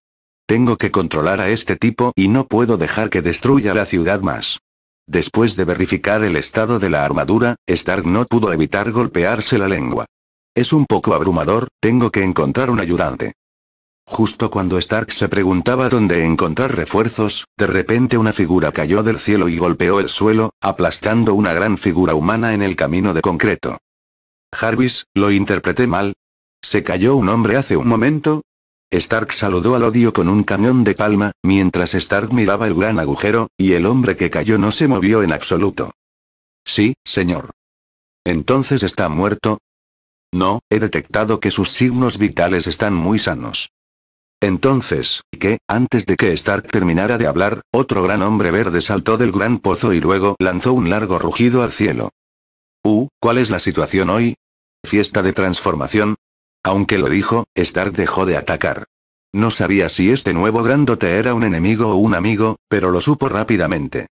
[SPEAKER 1] Tengo que controlar a este tipo y no puedo dejar que destruya la ciudad más. Después de verificar el estado de la armadura, Stark no pudo evitar golpearse la lengua. Es un poco abrumador, tengo que encontrar un ayudante. Justo cuando Stark se preguntaba dónde encontrar refuerzos, de repente una figura cayó del cielo y golpeó el suelo, aplastando una gran figura humana en el camino de concreto. Jarvis, lo interpreté mal. ¿Se cayó un hombre hace un momento? Stark saludó al odio con un cañón de palma, mientras Stark miraba el gran agujero, y el hombre que cayó no se movió en absoluto. Sí, señor. ¿Entonces está muerto? No, he detectado que sus signos vitales están muy sanos. Entonces, ¿qué? Antes de que Stark terminara de hablar, otro gran hombre verde saltó del gran pozo y luego lanzó un largo rugido al cielo. Uh, ¿cuál es la situación hoy? Fiesta de transformación. Aunque lo dijo, Stark dejó de atacar. No sabía si este nuevo grandote era un enemigo o un amigo, pero lo supo rápidamente.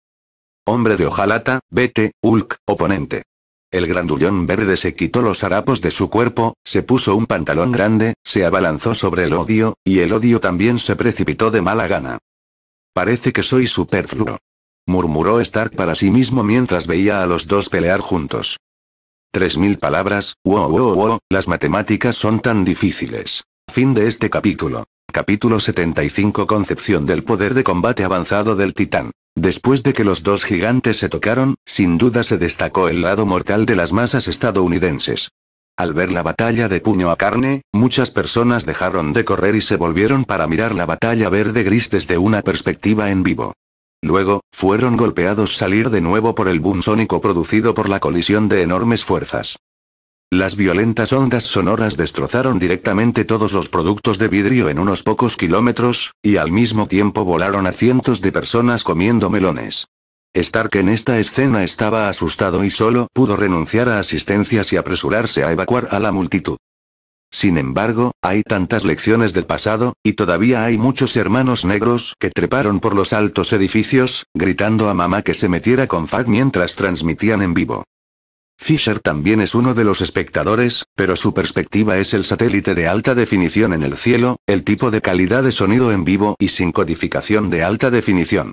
[SPEAKER 1] Hombre de hojalata, vete, Hulk, oponente. El grandullón verde se quitó los harapos de su cuerpo, se puso un pantalón grande, se abalanzó sobre el odio, y el odio también se precipitó de mala gana. Parece que soy superfluo murmuró Stark para sí mismo mientras veía a los dos pelear juntos. Tres mil palabras, wow, wow, wow, las matemáticas son tan difíciles. Fin de este capítulo. Capítulo 75 Concepción del poder de combate avanzado del titán. Después de que los dos gigantes se tocaron, sin duda se destacó el lado mortal de las masas estadounidenses. Al ver la batalla de puño a carne, muchas personas dejaron de correr y se volvieron para mirar la batalla verde-gris desde una perspectiva en vivo. Luego, fueron golpeados salir de nuevo por el boom sónico producido por la colisión de enormes fuerzas. Las violentas ondas sonoras destrozaron directamente todos los productos de vidrio en unos pocos kilómetros, y al mismo tiempo volaron a cientos de personas comiendo melones. Stark en esta escena estaba asustado y solo pudo renunciar a asistencias y apresurarse a evacuar a la multitud. Sin embargo, hay tantas lecciones del pasado, y todavía hay muchos hermanos negros que treparon por los altos edificios, gritando a mamá que se metiera con Fag mientras transmitían en vivo. Fisher también es uno de los espectadores, pero su perspectiva es el satélite de alta definición en el cielo, el tipo de calidad de sonido en vivo y sin codificación de alta definición.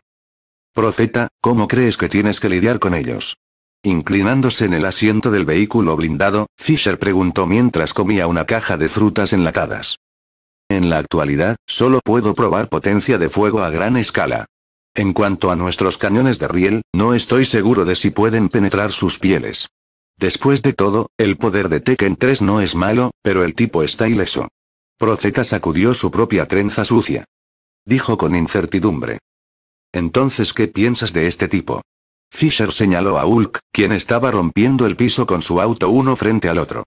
[SPEAKER 1] Profeta, ¿cómo crees que tienes que lidiar con ellos? Inclinándose en el asiento del vehículo blindado, Fisher preguntó mientras comía una caja de frutas enlatadas. En la actualidad, solo puedo probar potencia de fuego a gran escala. En cuanto a nuestros cañones de riel, no estoy seguro de si pueden penetrar sus pieles. Después de todo, el poder de Tekken 3 no es malo, pero el tipo está ileso. Proceta sacudió su propia trenza sucia. Dijo con incertidumbre. Entonces, ¿qué piensas de este tipo? Fisher señaló a Hulk, quien estaba rompiendo el piso con su auto uno frente al otro.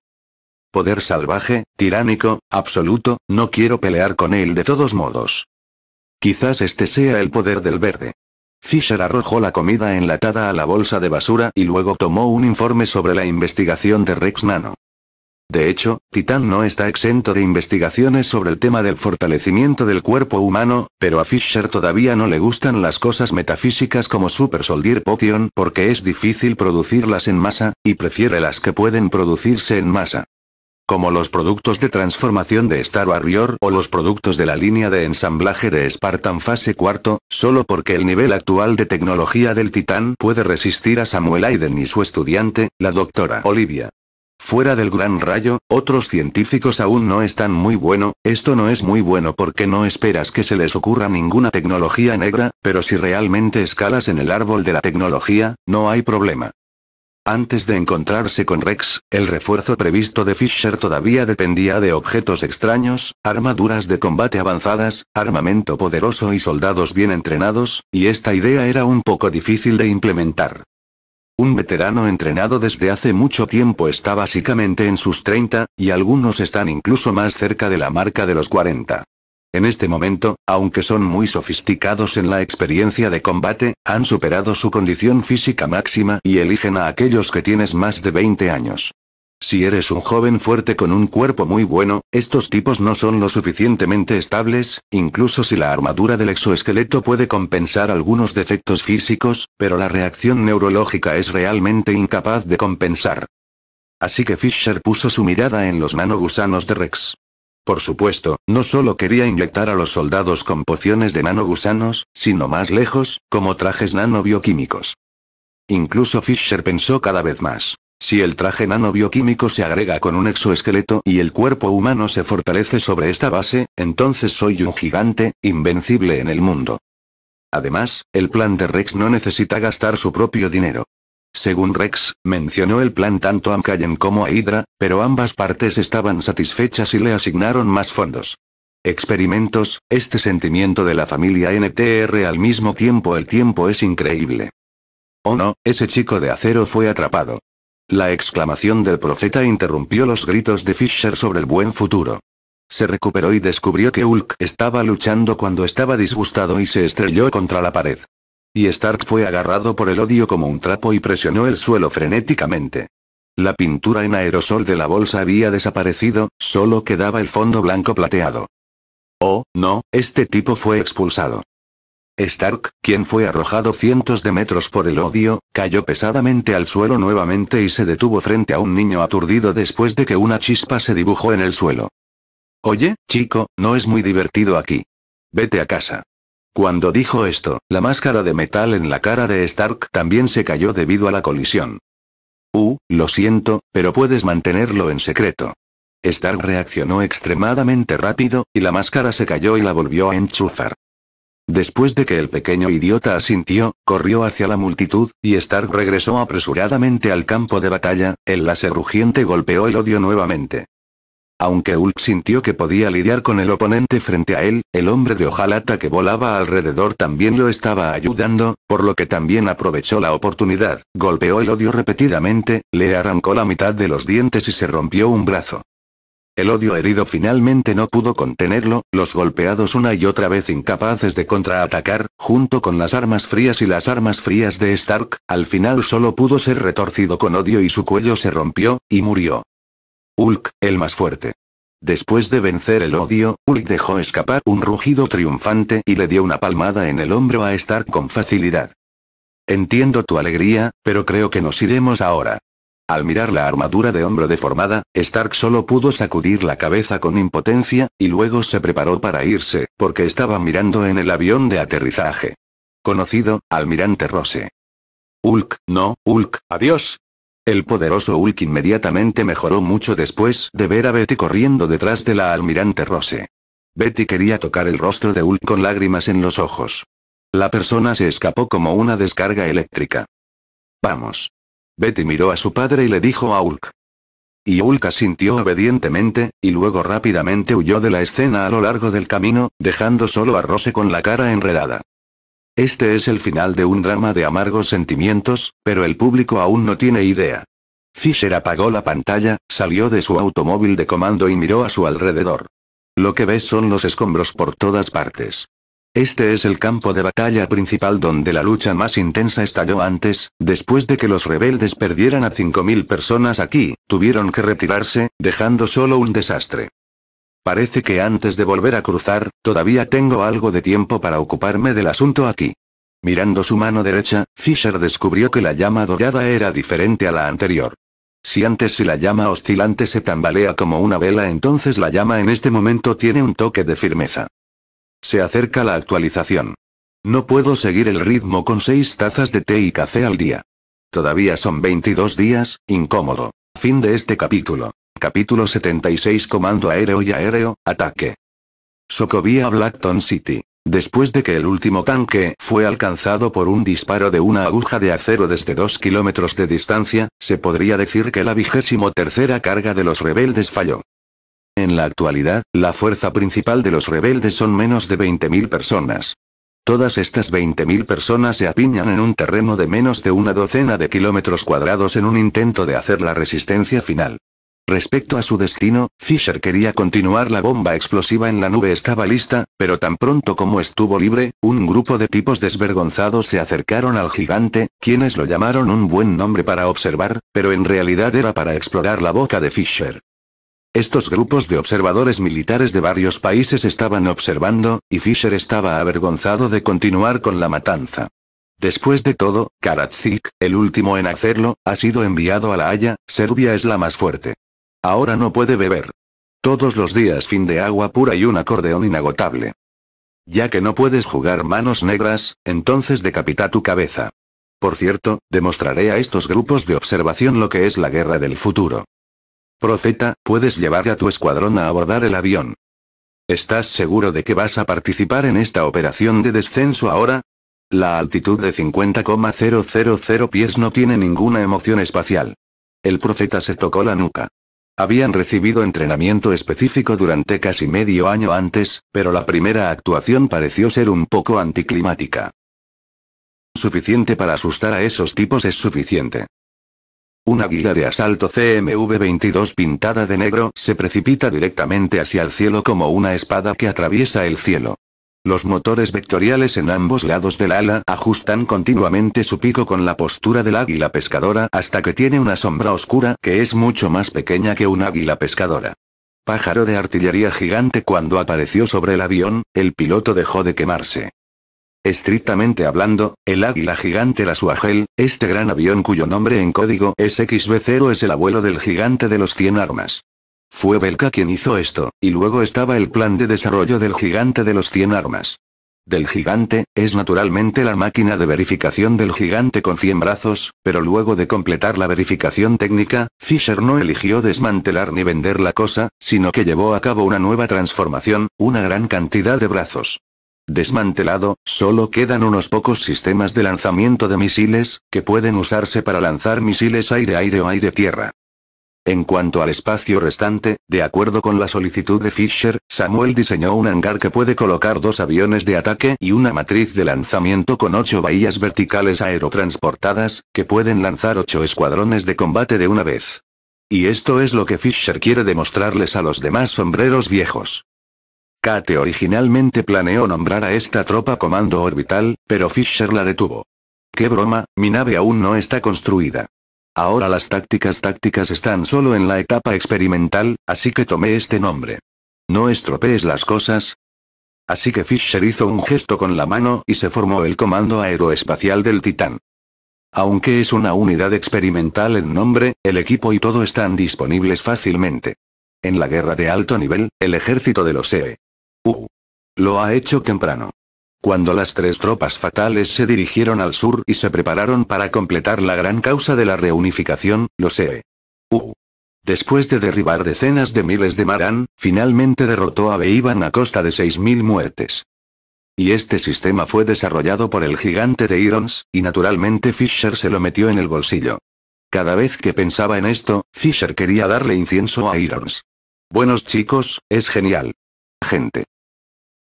[SPEAKER 1] Poder salvaje, tiránico, absoluto, no quiero pelear con él de todos modos. Quizás este sea el poder del verde. Fisher arrojó la comida enlatada a la bolsa de basura y luego tomó un informe sobre la investigación de Rex Nano. De hecho, Titán no está exento de investigaciones sobre el tema del fortalecimiento del cuerpo humano, pero a Fisher todavía no le gustan las cosas metafísicas como Super Soldier Potion porque es difícil producirlas en masa, y prefiere las que pueden producirse en masa. Como los productos de transformación de Star Warrior o los productos de la línea de ensamblaje de Spartan Fase 4, solo porque el nivel actual de tecnología del Titán puede resistir a Samuel Aiden y su estudiante, la doctora Olivia. Fuera del gran rayo, otros científicos aún no están muy bueno, esto no es muy bueno porque no esperas que se les ocurra ninguna tecnología negra, pero si realmente escalas en el árbol de la tecnología, no hay problema. Antes de encontrarse con Rex, el refuerzo previsto de Fisher todavía dependía de objetos extraños, armaduras de combate avanzadas, armamento poderoso y soldados bien entrenados, y esta idea era un poco difícil de implementar. Un veterano entrenado desde hace mucho tiempo está básicamente en sus 30, y algunos están incluso más cerca de la marca de los 40. En este momento, aunque son muy sofisticados en la experiencia de combate, han superado su condición física máxima y eligen a aquellos que tienes más de 20 años. Si eres un joven fuerte con un cuerpo muy bueno, estos tipos no son lo suficientemente estables, incluso si la armadura del exoesqueleto puede compensar algunos defectos físicos, pero la reacción neurológica es realmente incapaz de compensar. Así que Fisher puso su mirada en los nanogusanos de Rex. Por supuesto, no solo quería inyectar a los soldados con pociones de nanogusanos, sino más lejos, como trajes nanobioquímicos. Incluso Fisher pensó cada vez más. Si el traje nano bioquímico se agrega con un exoesqueleto y el cuerpo humano se fortalece sobre esta base, entonces soy un gigante, invencible en el mundo. Además, el plan de Rex no necesita gastar su propio dinero. Según Rex, mencionó el plan tanto a Mkayen como a Hydra, pero ambas partes estaban satisfechas y le asignaron más fondos. Experimentos, este sentimiento de la familia NTR al mismo tiempo el tiempo es increíble. Oh no, ese chico de acero fue atrapado. La exclamación del profeta interrumpió los gritos de Fisher sobre el buen futuro. Se recuperó y descubrió que Hulk estaba luchando cuando estaba disgustado y se estrelló contra la pared. Y Stark fue agarrado por el odio como un trapo y presionó el suelo frenéticamente. La pintura en aerosol de la bolsa había desaparecido, solo quedaba el fondo blanco plateado. Oh, no, este tipo fue expulsado. Stark, quien fue arrojado cientos de metros por el odio, cayó pesadamente al suelo nuevamente y se detuvo frente a un niño aturdido después de que una chispa se dibujó en el suelo. Oye, chico, no es muy divertido aquí. Vete a casa. Cuando dijo esto, la máscara de metal en la cara de Stark también se cayó debido a la colisión. Uh, lo siento, pero puedes mantenerlo en secreto. Stark reaccionó extremadamente rápido, y la máscara se cayó y la volvió a enchufar. Después de que el pequeño idiota asintió, corrió hacia la multitud, y Stark regresó apresuradamente al campo de batalla, el láser rugiente golpeó el odio nuevamente. Aunque Hulk sintió que podía lidiar con el oponente frente a él, el hombre de hojalata que volaba alrededor también lo estaba ayudando, por lo que también aprovechó la oportunidad, golpeó el odio repetidamente, le arrancó la mitad de los dientes y se rompió un brazo. El odio herido finalmente no pudo contenerlo, los golpeados una y otra vez incapaces de contraatacar, junto con las armas frías y las armas frías de Stark, al final solo pudo ser retorcido con odio y su cuello se rompió, y murió. Hulk, el más fuerte. Después de vencer el odio, Hulk dejó escapar un rugido triunfante y le dio una palmada en el hombro a Stark con facilidad. Entiendo tu alegría, pero creo que nos iremos ahora. Al mirar la armadura de hombro deformada, Stark solo pudo sacudir la cabeza con impotencia, y luego se preparó para irse, porque estaba mirando en el avión de aterrizaje. Conocido, almirante Rose. Hulk, no, Hulk, adiós. El poderoso Ulk inmediatamente mejoró mucho después de ver a Betty corriendo detrás de la almirante Rose. Betty quería tocar el rostro de Ulk con lágrimas en los ojos. La persona se escapó como una descarga eléctrica. Vamos. Betty miró a su padre y le dijo a Hulk. Y Hulk asintió obedientemente, y luego rápidamente huyó de la escena a lo largo del camino, dejando solo a Rose con la cara enredada. Este es el final de un drama de amargos sentimientos, pero el público aún no tiene idea. Fisher apagó la pantalla, salió de su automóvil de comando y miró a su alrededor. Lo que ves son los escombros por todas partes. Este es el campo de batalla principal donde la lucha más intensa estalló antes, después de que los rebeldes perdieran a 5.000 personas aquí, tuvieron que retirarse, dejando solo un desastre. Parece que antes de volver a cruzar, todavía tengo algo de tiempo para ocuparme del asunto aquí. Mirando su mano derecha, Fisher descubrió que la llama dorada era diferente a la anterior. Si antes si la llama oscilante se tambalea como una vela entonces la llama en este momento tiene un toque de firmeza. Se acerca la actualización. No puedo seguir el ritmo con seis tazas de té y café al día. Todavía son 22 días, incómodo. Fin de este capítulo. Capítulo 76 Comando aéreo y aéreo, ataque. Socovia Blackton City. Después de que el último tanque fue alcanzado por un disparo de una aguja de acero desde 2 kilómetros de distancia, se podría decir que la vigésimo tercera carga de los rebeldes falló. En la actualidad, la fuerza principal de los rebeldes son menos de 20.000 personas. Todas estas 20.000 personas se apiñan en un terreno de menos de una docena de kilómetros cuadrados en un intento de hacer la resistencia final. Respecto a su destino, Fisher quería continuar la bomba explosiva en la nube estaba lista, pero tan pronto como estuvo libre, un grupo de tipos desvergonzados se acercaron al gigante, quienes lo llamaron un buen nombre para observar, pero en realidad era para explorar la boca de Fisher. Estos grupos de observadores militares de varios países estaban observando, y Fisher estaba avergonzado de continuar con la matanza. Después de todo, Karadzic, el último en hacerlo, ha sido enviado a La Haya, Serbia es la más fuerte. Ahora no puede beber. Todos los días fin de agua pura y un acordeón inagotable. Ya que no puedes jugar manos negras, entonces decapita tu cabeza. Por cierto, demostraré a estos grupos de observación lo que es la guerra del futuro. Profeta, puedes llevar a tu escuadrón a abordar el avión. ¿Estás seguro de que vas a participar en esta operación de descenso ahora? La altitud de 50,000 pies no tiene ninguna emoción espacial. El profeta se tocó la nuca. Habían recibido entrenamiento específico durante casi medio año antes, pero la primera actuación pareció ser un poco anticlimática. Suficiente para asustar a esos tipos es suficiente. Un águila de asalto CMV-22 pintada de negro se precipita directamente hacia el cielo como una espada que atraviesa el cielo. Los motores vectoriales en ambos lados del ala ajustan continuamente su pico con la postura del águila pescadora hasta que tiene una sombra oscura que es mucho más pequeña que un águila pescadora. Pájaro de artillería gigante cuando apareció sobre el avión, el piloto dejó de quemarse. Estrictamente hablando, el águila gigante la Suagel, este gran avión cuyo nombre en código es XB0 es el abuelo del gigante de los 100 armas. Fue Belka quien hizo esto, y luego estaba el plan de desarrollo del gigante de los 100 armas. Del gigante, es naturalmente la máquina de verificación del gigante con 100 brazos, pero luego de completar la verificación técnica, Fisher no eligió desmantelar ni vender la cosa, sino que llevó a cabo una nueva transformación, una gran cantidad de brazos desmantelado, solo quedan unos pocos sistemas de lanzamiento de misiles, que pueden usarse para lanzar misiles aire-aire o aire-tierra. En cuanto al espacio restante, de acuerdo con la solicitud de Fisher, Samuel diseñó un hangar que puede colocar dos aviones de ataque y una matriz de lanzamiento con ocho bahías verticales aerotransportadas, que pueden lanzar ocho escuadrones de combate de una vez. Y esto es lo que Fisher quiere demostrarles a los demás sombreros viejos. Kate originalmente planeó nombrar a esta tropa Comando Orbital, pero Fisher la detuvo. ¡Qué broma, mi nave aún no está construida! Ahora las tácticas tácticas están solo en la etapa experimental, así que tomé este nombre. No estropees las cosas. Así que Fisher hizo un gesto con la mano y se formó el Comando Aeroespacial del Titán. Aunque es una unidad experimental en nombre, el equipo y todo están disponibles fácilmente. En la guerra de alto nivel, el ejército de los E.E lo ha hecho temprano. Cuando las tres tropas fatales se dirigieron al sur y se prepararon para completar la gran causa de la reunificación, lo sé. E. después de derribar decenas de miles de Maran, finalmente derrotó a Beiban a costa de 6.000 muertes. Y este sistema fue desarrollado por el gigante de Irons, y naturalmente Fisher se lo metió en el bolsillo. Cada vez que pensaba en esto, Fisher quería darle incienso a Irons. Buenos chicos, es genial. Gente.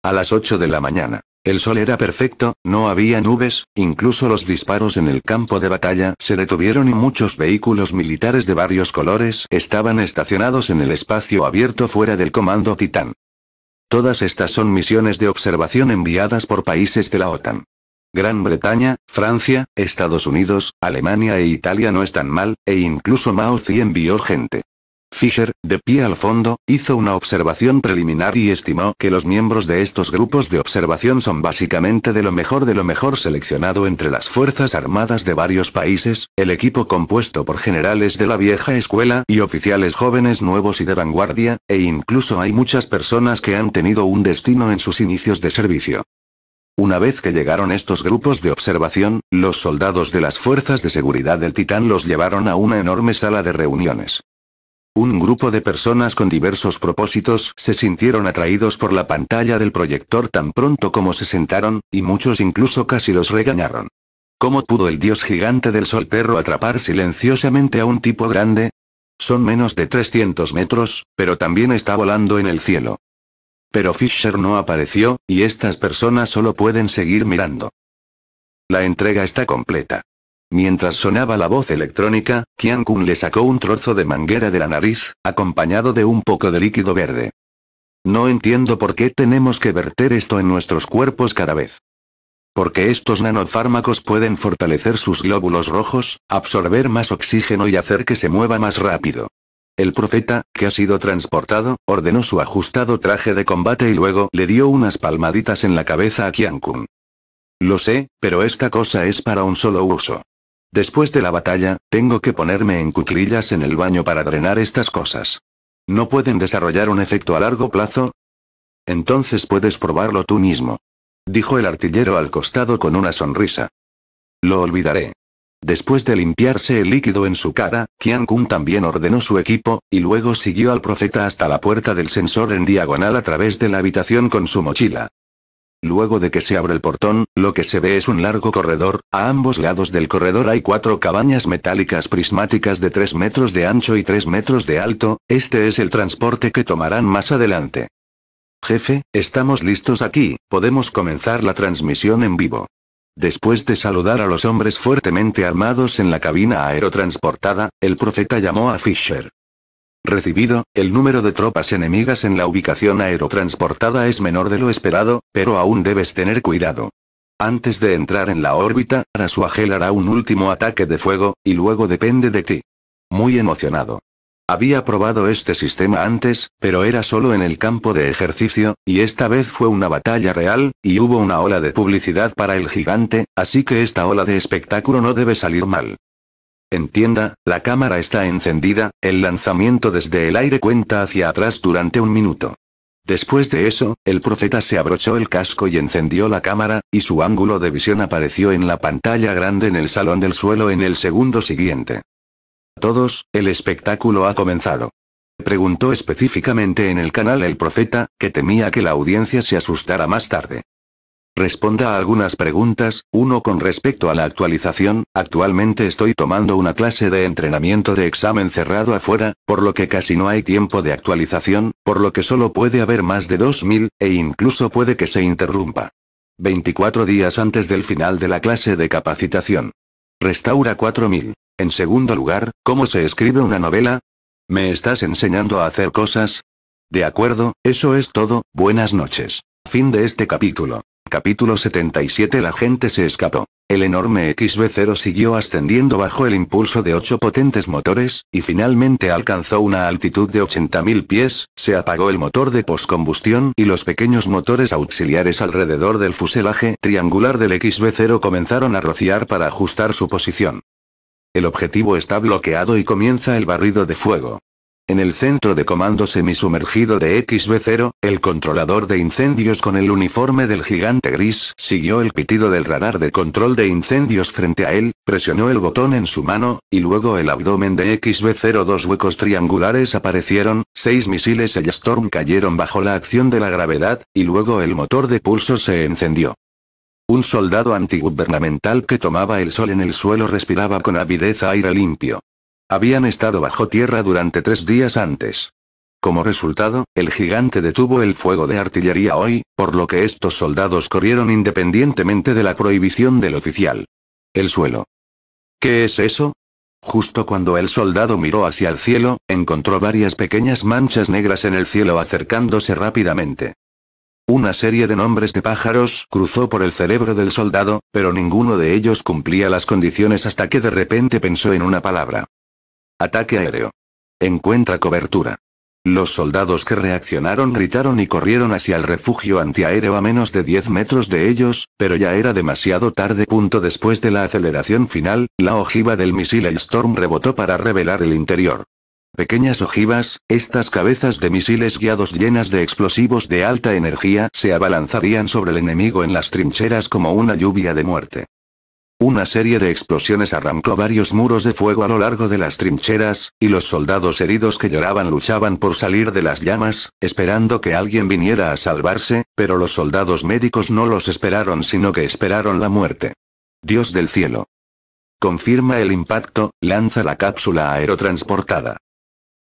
[SPEAKER 1] A las 8 de la mañana. El sol era perfecto, no había nubes, incluso los disparos en el campo de batalla se detuvieron y muchos vehículos militares de varios colores estaban estacionados en el espacio abierto fuera del comando Titán. Todas estas son misiones de observación enviadas por países de la OTAN. Gran Bretaña, Francia, Estados Unidos, Alemania e Italia no están mal, e incluso Mao Zedong envió gente. Fischer, de pie al fondo, hizo una observación preliminar y estimó que los miembros de estos grupos de observación son básicamente de lo mejor de lo mejor seleccionado entre las Fuerzas Armadas de varios países, el equipo compuesto por generales de la vieja escuela y oficiales jóvenes nuevos y de vanguardia, e incluso hay muchas personas que han tenido un destino en sus inicios de servicio. Una vez que llegaron estos grupos de observación, los soldados de las fuerzas de seguridad del Titán los llevaron a una enorme sala de reuniones. Un grupo de personas con diversos propósitos se sintieron atraídos por la pantalla del proyector tan pronto como se sentaron, y muchos incluso casi los regañaron. ¿Cómo pudo el dios gigante del sol perro atrapar silenciosamente a un tipo grande? Son menos de 300 metros, pero también está volando en el cielo. Pero Fisher no apareció, y estas personas solo pueden seguir mirando. La entrega está completa. Mientras sonaba la voz electrónica, Qian Kun le sacó un trozo de manguera de la nariz, acompañado de un poco de líquido verde. No entiendo por qué tenemos que verter esto en nuestros cuerpos cada vez. Porque estos nanofármacos pueden fortalecer sus glóbulos rojos, absorber más oxígeno y hacer que se mueva más rápido. El profeta, que ha sido transportado, ordenó su ajustado traje de combate y luego le dio unas palmaditas en la cabeza a Kun. Lo sé, pero esta cosa es para un solo uso. Después de la batalla, tengo que ponerme en cuclillas en el baño para drenar estas cosas. ¿No pueden desarrollar un efecto a largo plazo? Entonces puedes probarlo tú mismo. Dijo el artillero al costado con una sonrisa. Lo olvidaré. Después de limpiarse el líquido en su cara, Qian Kun también ordenó su equipo, y luego siguió al profeta hasta la puerta del sensor en diagonal a través de la habitación con su mochila. Luego de que se abre el portón, lo que se ve es un largo corredor, a ambos lados del corredor hay cuatro cabañas metálicas prismáticas de 3 metros de ancho y 3 metros de alto, este es el transporte que tomarán más adelante. Jefe, estamos listos aquí, podemos comenzar la transmisión en vivo. Después de saludar a los hombres fuertemente armados en la cabina aerotransportada, el profeta llamó a Fisher. Recibido, el número de tropas enemigas en la ubicación aerotransportada es menor de lo esperado, pero aún debes tener cuidado. Antes de entrar en la órbita, Rasuagel hará un último ataque de fuego, y luego depende de ti. Muy emocionado. Había probado este sistema antes, pero era solo en el campo de ejercicio, y esta vez fue una batalla real, y hubo una ola de publicidad para el gigante, así que esta ola de espectáculo no debe salir mal. Entienda, la cámara está encendida, el lanzamiento desde el aire cuenta hacia atrás durante un minuto. Después de eso, el profeta se abrochó el casco y encendió la cámara, y su ángulo de visión apareció en la pantalla grande en el salón del suelo en el segundo siguiente. Todos, el espectáculo ha comenzado. Preguntó específicamente en el canal el profeta, que temía que la audiencia se asustara más tarde. Responda a algunas preguntas, uno con respecto a la actualización, actualmente estoy tomando una clase de entrenamiento de examen cerrado afuera, por lo que casi no hay tiempo de actualización, por lo que solo puede haber más de 2000, e incluso puede que se interrumpa. 24 días antes del final de la clase de capacitación. Restaura 4000. En segundo lugar, ¿cómo se escribe una novela? ¿Me estás enseñando a hacer cosas? De acuerdo, eso es todo, buenas noches. Fin de este capítulo. Capítulo 77 La gente se escapó. El enorme XB0 siguió ascendiendo bajo el impulso de ocho potentes motores, y finalmente alcanzó una altitud de 80.000 pies, se apagó el motor de poscombustión y los pequeños motores auxiliares alrededor del fuselaje triangular del XB0 comenzaron a rociar para ajustar su posición. El objetivo está bloqueado y comienza el barrido de fuego. En el centro de comando semisumergido de XB-0, el controlador de incendios con el uniforme del gigante gris siguió el pitido del radar de control de incendios frente a él, presionó el botón en su mano, y luego el abdomen de XB-0 dos huecos triangulares aparecieron, seis misiles el Storm cayeron bajo la acción de la gravedad, y luego el motor de pulso se encendió. Un soldado antigubernamental que tomaba el sol en el suelo respiraba con avidez aire limpio. Habían estado bajo tierra durante tres días antes. Como resultado, el gigante detuvo el fuego de artillería hoy, por lo que estos soldados corrieron independientemente de la prohibición del oficial. El suelo. ¿Qué es eso? Justo cuando el soldado miró hacia el cielo, encontró varias pequeñas manchas negras en el cielo acercándose rápidamente. Una serie de nombres de pájaros cruzó por el cerebro del soldado, pero ninguno de ellos cumplía las condiciones hasta que de repente pensó en una palabra. Ataque aéreo. Encuentra cobertura. Los soldados que reaccionaron gritaron y corrieron hacia el refugio antiaéreo a menos de 10 metros de ellos, pero ya era demasiado tarde. Punto después de la aceleración final, la ojiva del misil Storm rebotó para revelar el interior. Pequeñas ojivas, estas cabezas de misiles guiados llenas de explosivos de alta energía se abalanzarían sobre el enemigo en las trincheras como una lluvia de muerte. Una serie de explosiones arrancó varios muros de fuego a lo largo de las trincheras, y los soldados heridos que lloraban luchaban por salir de las llamas, esperando que alguien viniera a salvarse, pero los soldados médicos no los esperaron sino que esperaron la muerte. Dios del cielo. Confirma el impacto, lanza la cápsula aerotransportada.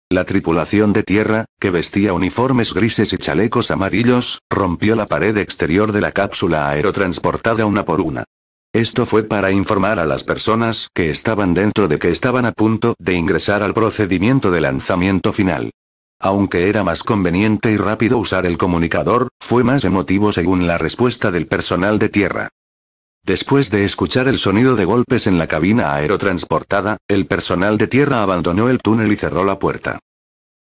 [SPEAKER 1] La tripulación de tierra, que vestía uniformes grises y chalecos amarillos, rompió la pared exterior de la cápsula aerotransportada una por una. Esto fue para informar a las personas que estaban dentro de que estaban a punto de ingresar al procedimiento de lanzamiento final. Aunque era más conveniente y rápido usar el comunicador, fue más emotivo según la respuesta del personal de tierra. Después de escuchar el sonido de golpes en la cabina aerotransportada, el personal de tierra abandonó el túnel y cerró la puerta.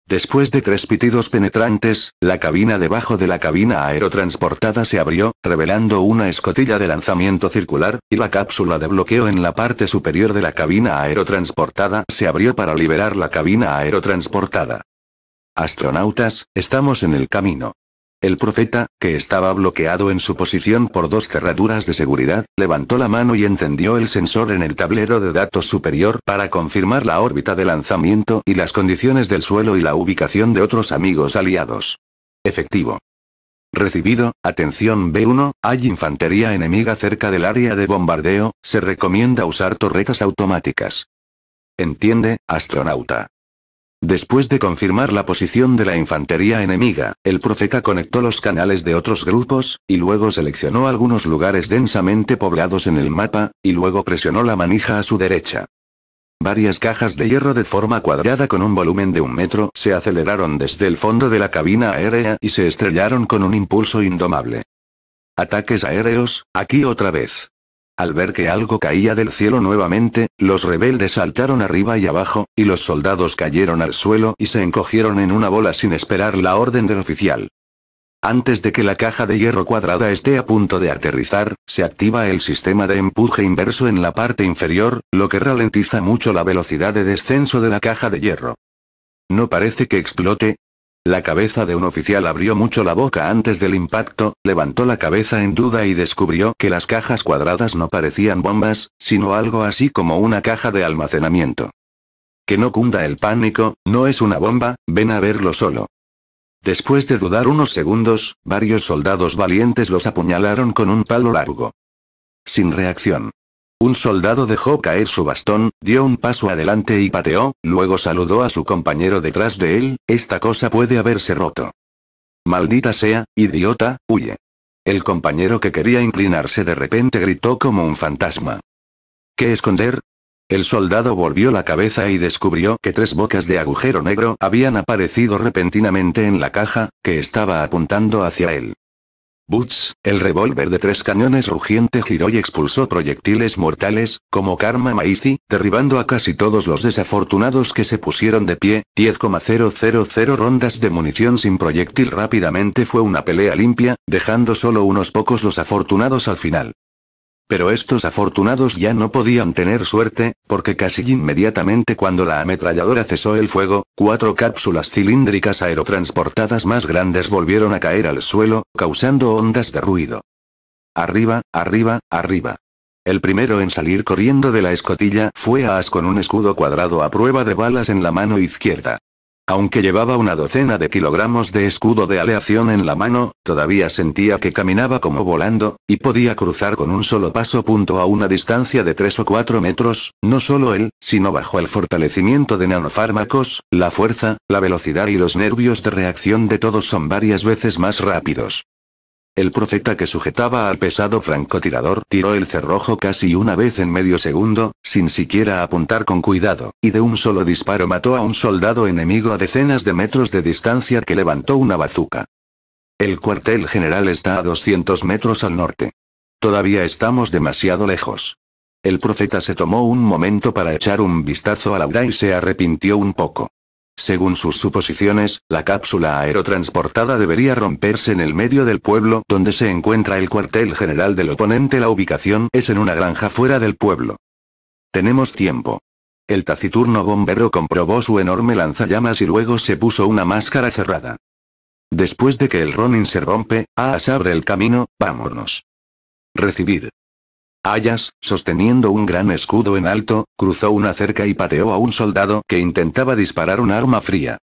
[SPEAKER 1] Después de tres pitidos penetrantes, la cabina debajo de la cabina aerotransportada se abrió, revelando una escotilla de lanzamiento circular, y la cápsula de bloqueo en la parte superior de la cabina aerotransportada se abrió para liberar la cabina aerotransportada. Astronautas, estamos en el camino. El profeta, que estaba bloqueado en su posición por dos cerraduras de seguridad, levantó la mano y encendió el sensor en el tablero de datos superior para confirmar la órbita de lanzamiento y las condiciones del suelo y la ubicación de otros amigos aliados. Efectivo. Recibido, atención B1, hay infantería enemiga cerca del área de bombardeo, se recomienda usar torretas automáticas. Entiende, astronauta. Después de confirmar la posición de la infantería enemiga, el profeta conectó los canales de otros grupos, y luego seleccionó algunos lugares densamente poblados en el mapa, y luego presionó la manija a su derecha. Varias cajas de hierro de forma cuadrada con un volumen de un metro se aceleraron desde el fondo de la cabina aérea y se estrellaron con un impulso indomable. Ataques aéreos, aquí otra vez. Al ver que algo caía del cielo nuevamente, los rebeldes saltaron arriba y abajo, y los soldados cayeron al suelo y se encogieron en una bola sin esperar la orden del oficial. Antes de que la caja de hierro cuadrada esté a punto de aterrizar, se activa el sistema de empuje inverso en la parte inferior, lo que ralentiza mucho la velocidad de descenso de la caja de hierro. No parece que explote, la cabeza de un oficial abrió mucho la boca antes del impacto, levantó la cabeza en duda y descubrió que las cajas cuadradas no parecían bombas, sino algo así como una caja de almacenamiento. Que no cunda el pánico, no es una bomba, ven a verlo solo. Después de dudar unos segundos, varios soldados valientes los apuñalaron con un palo largo. Sin reacción. Un soldado dejó caer su bastón, dio un paso adelante y pateó, luego saludó a su compañero detrás de él, esta cosa puede haberse roto. Maldita sea, idiota, huye. El compañero que quería inclinarse de repente gritó como un fantasma. ¿Qué esconder? El soldado volvió la cabeza y descubrió que tres bocas de agujero negro habían aparecido repentinamente en la caja, que estaba apuntando hacia él. Butch, el revólver de tres cañones rugiente giró y expulsó proyectiles mortales, como Karma Maizi, derribando a casi todos los desafortunados que se pusieron de pie, 10,000 rondas de munición sin proyectil rápidamente fue una pelea limpia, dejando solo unos pocos los afortunados al final. Pero estos afortunados ya no podían tener suerte, porque casi inmediatamente cuando la ametralladora cesó el fuego, cuatro cápsulas cilíndricas aerotransportadas más grandes volvieron a caer al suelo, causando ondas de ruido. Arriba, arriba, arriba. El primero en salir corriendo de la escotilla fue As con un escudo cuadrado a prueba de balas en la mano izquierda. Aunque llevaba una docena de kilogramos de escudo de aleación en la mano, todavía sentía que caminaba como volando, y podía cruzar con un solo paso punto a una distancia de 3 o 4 metros, no solo él, sino bajo el fortalecimiento de nanofármacos, la fuerza, la velocidad y los nervios de reacción de todos son varias veces más rápidos. El profeta que sujetaba al pesado francotirador tiró el cerrojo casi una vez en medio segundo, sin siquiera apuntar con cuidado, y de un solo disparo mató a un soldado enemigo a decenas de metros de distancia que levantó una bazuca. El cuartel general está a 200 metros al norte. Todavía estamos demasiado lejos. El profeta se tomó un momento para echar un vistazo a Laura y se arrepintió un poco. Según sus suposiciones, la cápsula aerotransportada debería romperse en el medio del pueblo donde se encuentra el cuartel general del oponente. La ubicación es en una granja fuera del pueblo. Tenemos tiempo. El taciturno bombero comprobó su enorme lanzallamas y luego se puso una máscara cerrada. Después de que el Ronin se rompe, Aas abre el camino, vámonos. Recibir. Ayas, sosteniendo un gran escudo en alto, cruzó una cerca y pateó a un soldado que intentaba disparar un arma fría.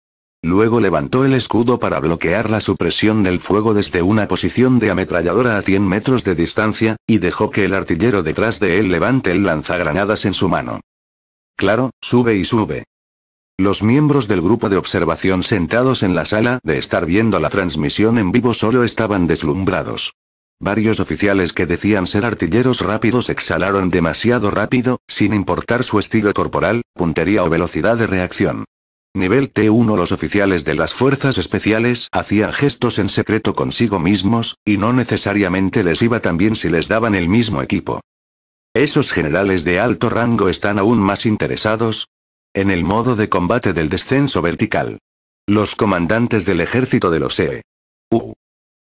[SPEAKER 1] Luego levantó el escudo para bloquear la supresión del fuego desde una posición de ametralladora a 100 metros de distancia, y dejó que el artillero detrás de él levante el lanzagranadas en su mano. Claro, sube y sube. Los miembros del grupo de observación sentados en la sala de estar viendo la transmisión en vivo solo estaban deslumbrados. Varios oficiales que decían ser artilleros rápidos exhalaron demasiado rápido, sin importar su estilo corporal, puntería o velocidad de reacción. Nivel T1 Los oficiales de las fuerzas especiales hacían gestos en secreto consigo mismos, y no necesariamente les iba tan bien si les daban el mismo equipo. Esos generales de alto rango están aún más interesados en el modo de combate del descenso vertical. Los comandantes del ejército de los E.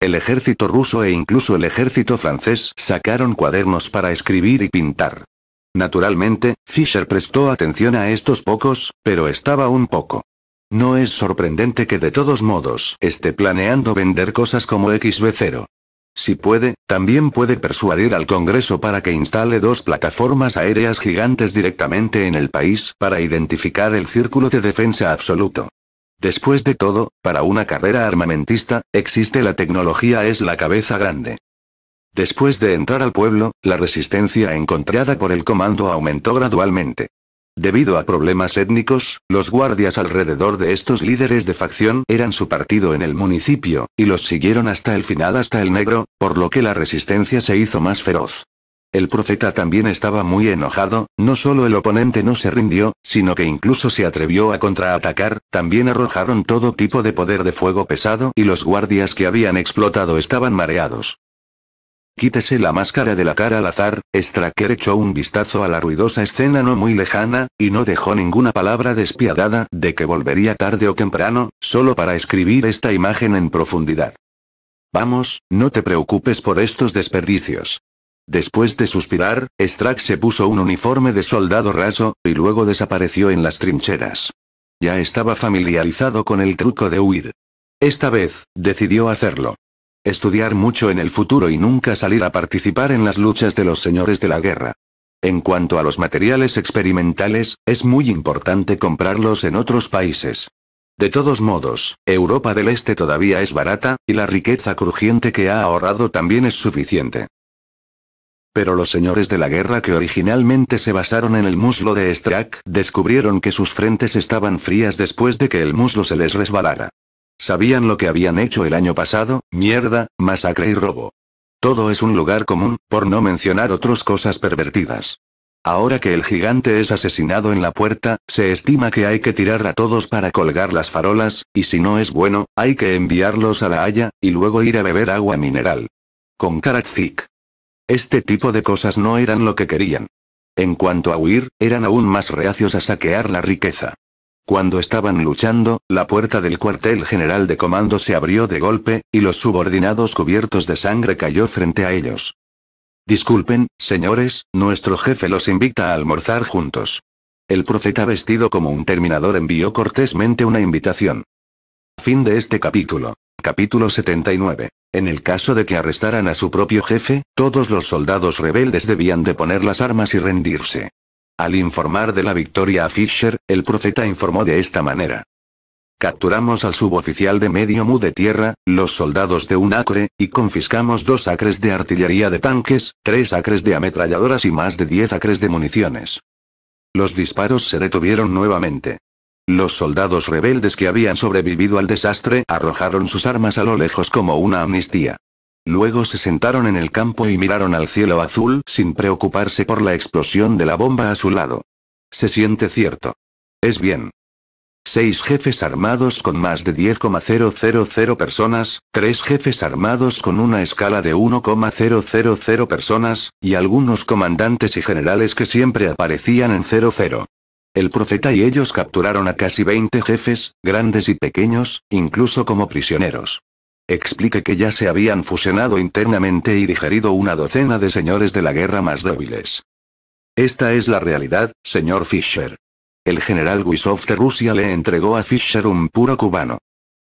[SPEAKER 1] El ejército ruso e incluso el ejército francés sacaron cuadernos para escribir y pintar. Naturalmente, Fisher prestó atención a estos pocos, pero estaba un poco. No es sorprendente que de todos modos esté planeando vender cosas como XB0. Si puede, también puede persuadir al Congreso para que instale dos plataformas aéreas gigantes directamente en el país para identificar el círculo de defensa absoluto. Después de todo, para una carrera armamentista, existe la tecnología es la cabeza grande. Después de entrar al pueblo, la resistencia encontrada por el comando aumentó gradualmente. Debido a problemas étnicos, los guardias alrededor de estos líderes de facción eran su partido en el municipio, y los siguieron hasta el final hasta el negro, por lo que la resistencia se hizo más feroz. El profeta también estaba muy enojado, no solo el oponente no se rindió, sino que incluso se atrevió a contraatacar, también arrojaron todo tipo de poder de fuego pesado y los guardias que habían explotado estaban mareados. Quítese la máscara de la cara al azar, Stracker echó un vistazo a la ruidosa escena no muy lejana, y no dejó ninguna palabra despiadada de que volvería tarde o temprano, solo para escribir esta imagen en profundidad. Vamos, no te preocupes por estos desperdicios. Después de suspirar, Strack se puso un uniforme de soldado raso, y luego desapareció en las trincheras. Ya estaba familiarizado con el truco de huir. Esta vez, decidió hacerlo. Estudiar mucho en el futuro y nunca salir a participar en las luchas de los señores de la guerra. En cuanto a los materiales experimentales, es muy importante comprarlos en otros países. De todos modos, Europa del Este todavía es barata, y la riqueza crujiente que ha ahorrado también es suficiente pero los señores de la guerra que originalmente se basaron en el muslo de Strack descubrieron que sus frentes estaban frías después de que el muslo se les resbalara. Sabían lo que habían hecho el año pasado, mierda, masacre y robo. Todo es un lugar común, por no mencionar otras cosas pervertidas. Ahora que el gigante es asesinado en la puerta, se estima que hay que tirar a todos para colgar las farolas, y si no es bueno, hay que enviarlos a la Haya, y luego ir a beber agua mineral. Con Karatzik. Este tipo de cosas no eran lo que querían. En cuanto a huir, eran aún más reacios a saquear la riqueza. Cuando estaban luchando, la puerta del cuartel general de comando se abrió de golpe, y los subordinados cubiertos de sangre cayó frente a ellos. Disculpen, señores, nuestro jefe los invita a almorzar juntos. El profeta vestido como un terminador envió cortésmente una invitación. Fin de este capítulo. Capítulo 79. En el caso de que arrestaran a su propio jefe, todos los soldados rebeldes debían de poner las armas y rendirse. Al informar de la victoria a Fisher, el profeta informó de esta manera. Capturamos al suboficial de medio mu de tierra, los soldados de un acre, y confiscamos dos acres de artillería de tanques, tres acres de ametralladoras y más de diez acres de municiones. Los disparos se detuvieron nuevamente. Los soldados rebeldes que habían sobrevivido al desastre arrojaron sus armas a lo lejos como una amnistía. Luego se sentaron en el campo y miraron al cielo azul sin preocuparse por la explosión de la bomba a su lado. Se siente cierto. Es bien. Seis jefes armados con más de 10,000 personas, tres jefes armados con una escala de 1,000 personas, y algunos comandantes y generales que siempre aparecían en 00. El profeta y ellos capturaron a casi 20 jefes, grandes y pequeños, incluso como prisioneros. Explique que ya se habían fusionado internamente y digerido una docena de señores de la guerra más débiles. Esta es la realidad, señor Fischer. El general Wisov de Rusia le entregó a Fischer un puro cubano.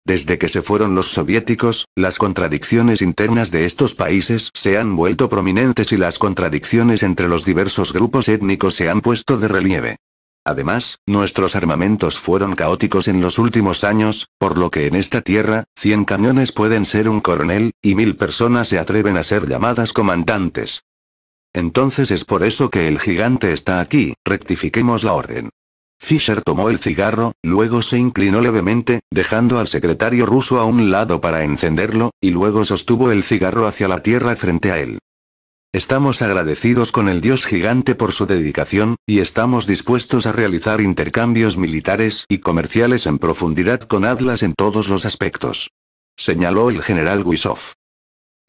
[SPEAKER 1] Desde que se fueron los soviéticos, las contradicciones internas de estos países se han vuelto prominentes y las contradicciones entre los diversos grupos étnicos se han puesto de relieve. Además, nuestros armamentos fueron caóticos en los últimos años, por lo que en esta tierra, 100 camiones pueden ser un coronel, y mil personas se atreven a ser llamadas comandantes. Entonces es por eso que el gigante está aquí, rectifiquemos la orden. Fisher tomó el cigarro, luego se inclinó levemente, dejando al secretario ruso a un lado para encenderlo, y luego sostuvo el cigarro hacia la tierra frente a él. Estamos agradecidos con el dios gigante por su dedicación, y estamos dispuestos a realizar intercambios militares y comerciales en profundidad con Atlas en todos los aspectos. Señaló el general Wisoff.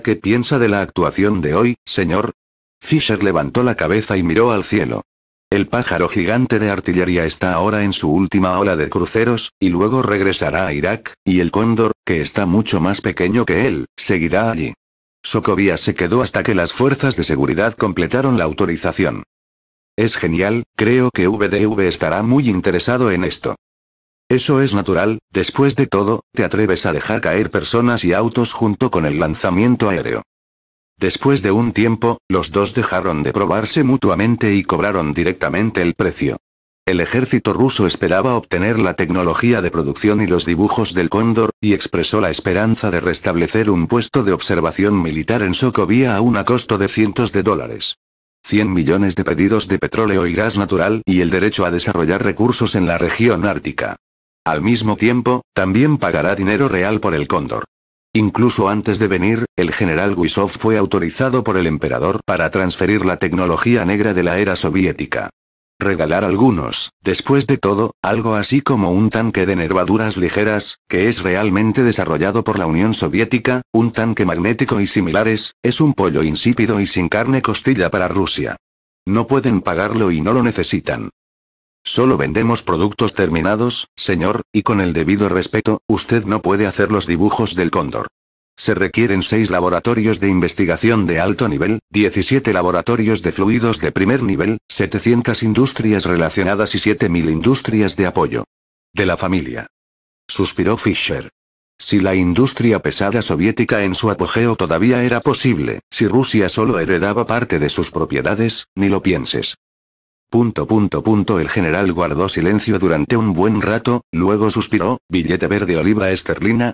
[SPEAKER 1] ¿Qué piensa de la actuación de hoy, señor? Fisher levantó la cabeza y miró al cielo. El pájaro gigante de artillería está ahora en su última ola de cruceros, y luego regresará a Irak, y el cóndor, que está mucho más pequeño que él, seguirá allí. Sokovia se quedó hasta que las fuerzas de seguridad completaron la autorización. Es genial, creo que VDV estará muy interesado en esto. Eso es natural, después de todo, te atreves a dejar caer personas y autos junto con el lanzamiento aéreo. Después de un tiempo, los dos dejaron de probarse mutuamente y cobraron directamente el precio. El ejército ruso esperaba obtener la tecnología de producción y los dibujos del cóndor, y expresó la esperanza de restablecer un puesto de observación militar en Sokovia a un costo de cientos de dólares. 100 millones de pedidos de petróleo y gas natural y el derecho a desarrollar recursos en la región ártica. Al mismo tiempo, también pagará dinero real por el cóndor. Incluso antes de venir, el general Guisov fue autorizado por el emperador para transferir la tecnología negra de la era soviética regalar algunos, después de todo, algo así como un tanque de nervaduras ligeras, que es realmente desarrollado por la Unión Soviética, un tanque magnético y similares, es un pollo insípido y sin carne costilla para Rusia. No pueden pagarlo y no lo necesitan. Solo vendemos productos terminados, señor, y con el debido respeto, usted no puede hacer los dibujos del cóndor. Se requieren 6 laboratorios de investigación de alto nivel, 17 laboratorios de fluidos de primer nivel, 700 industrias relacionadas y 7.000 industrias de apoyo. De la familia. Suspiró Fischer. Si la industria pesada soviética en su apogeo todavía era posible, si Rusia solo heredaba parte de sus propiedades, ni lo pienses. Punto punto punto el general guardó silencio durante un buen rato, luego suspiró, billete verde o libra esterlina.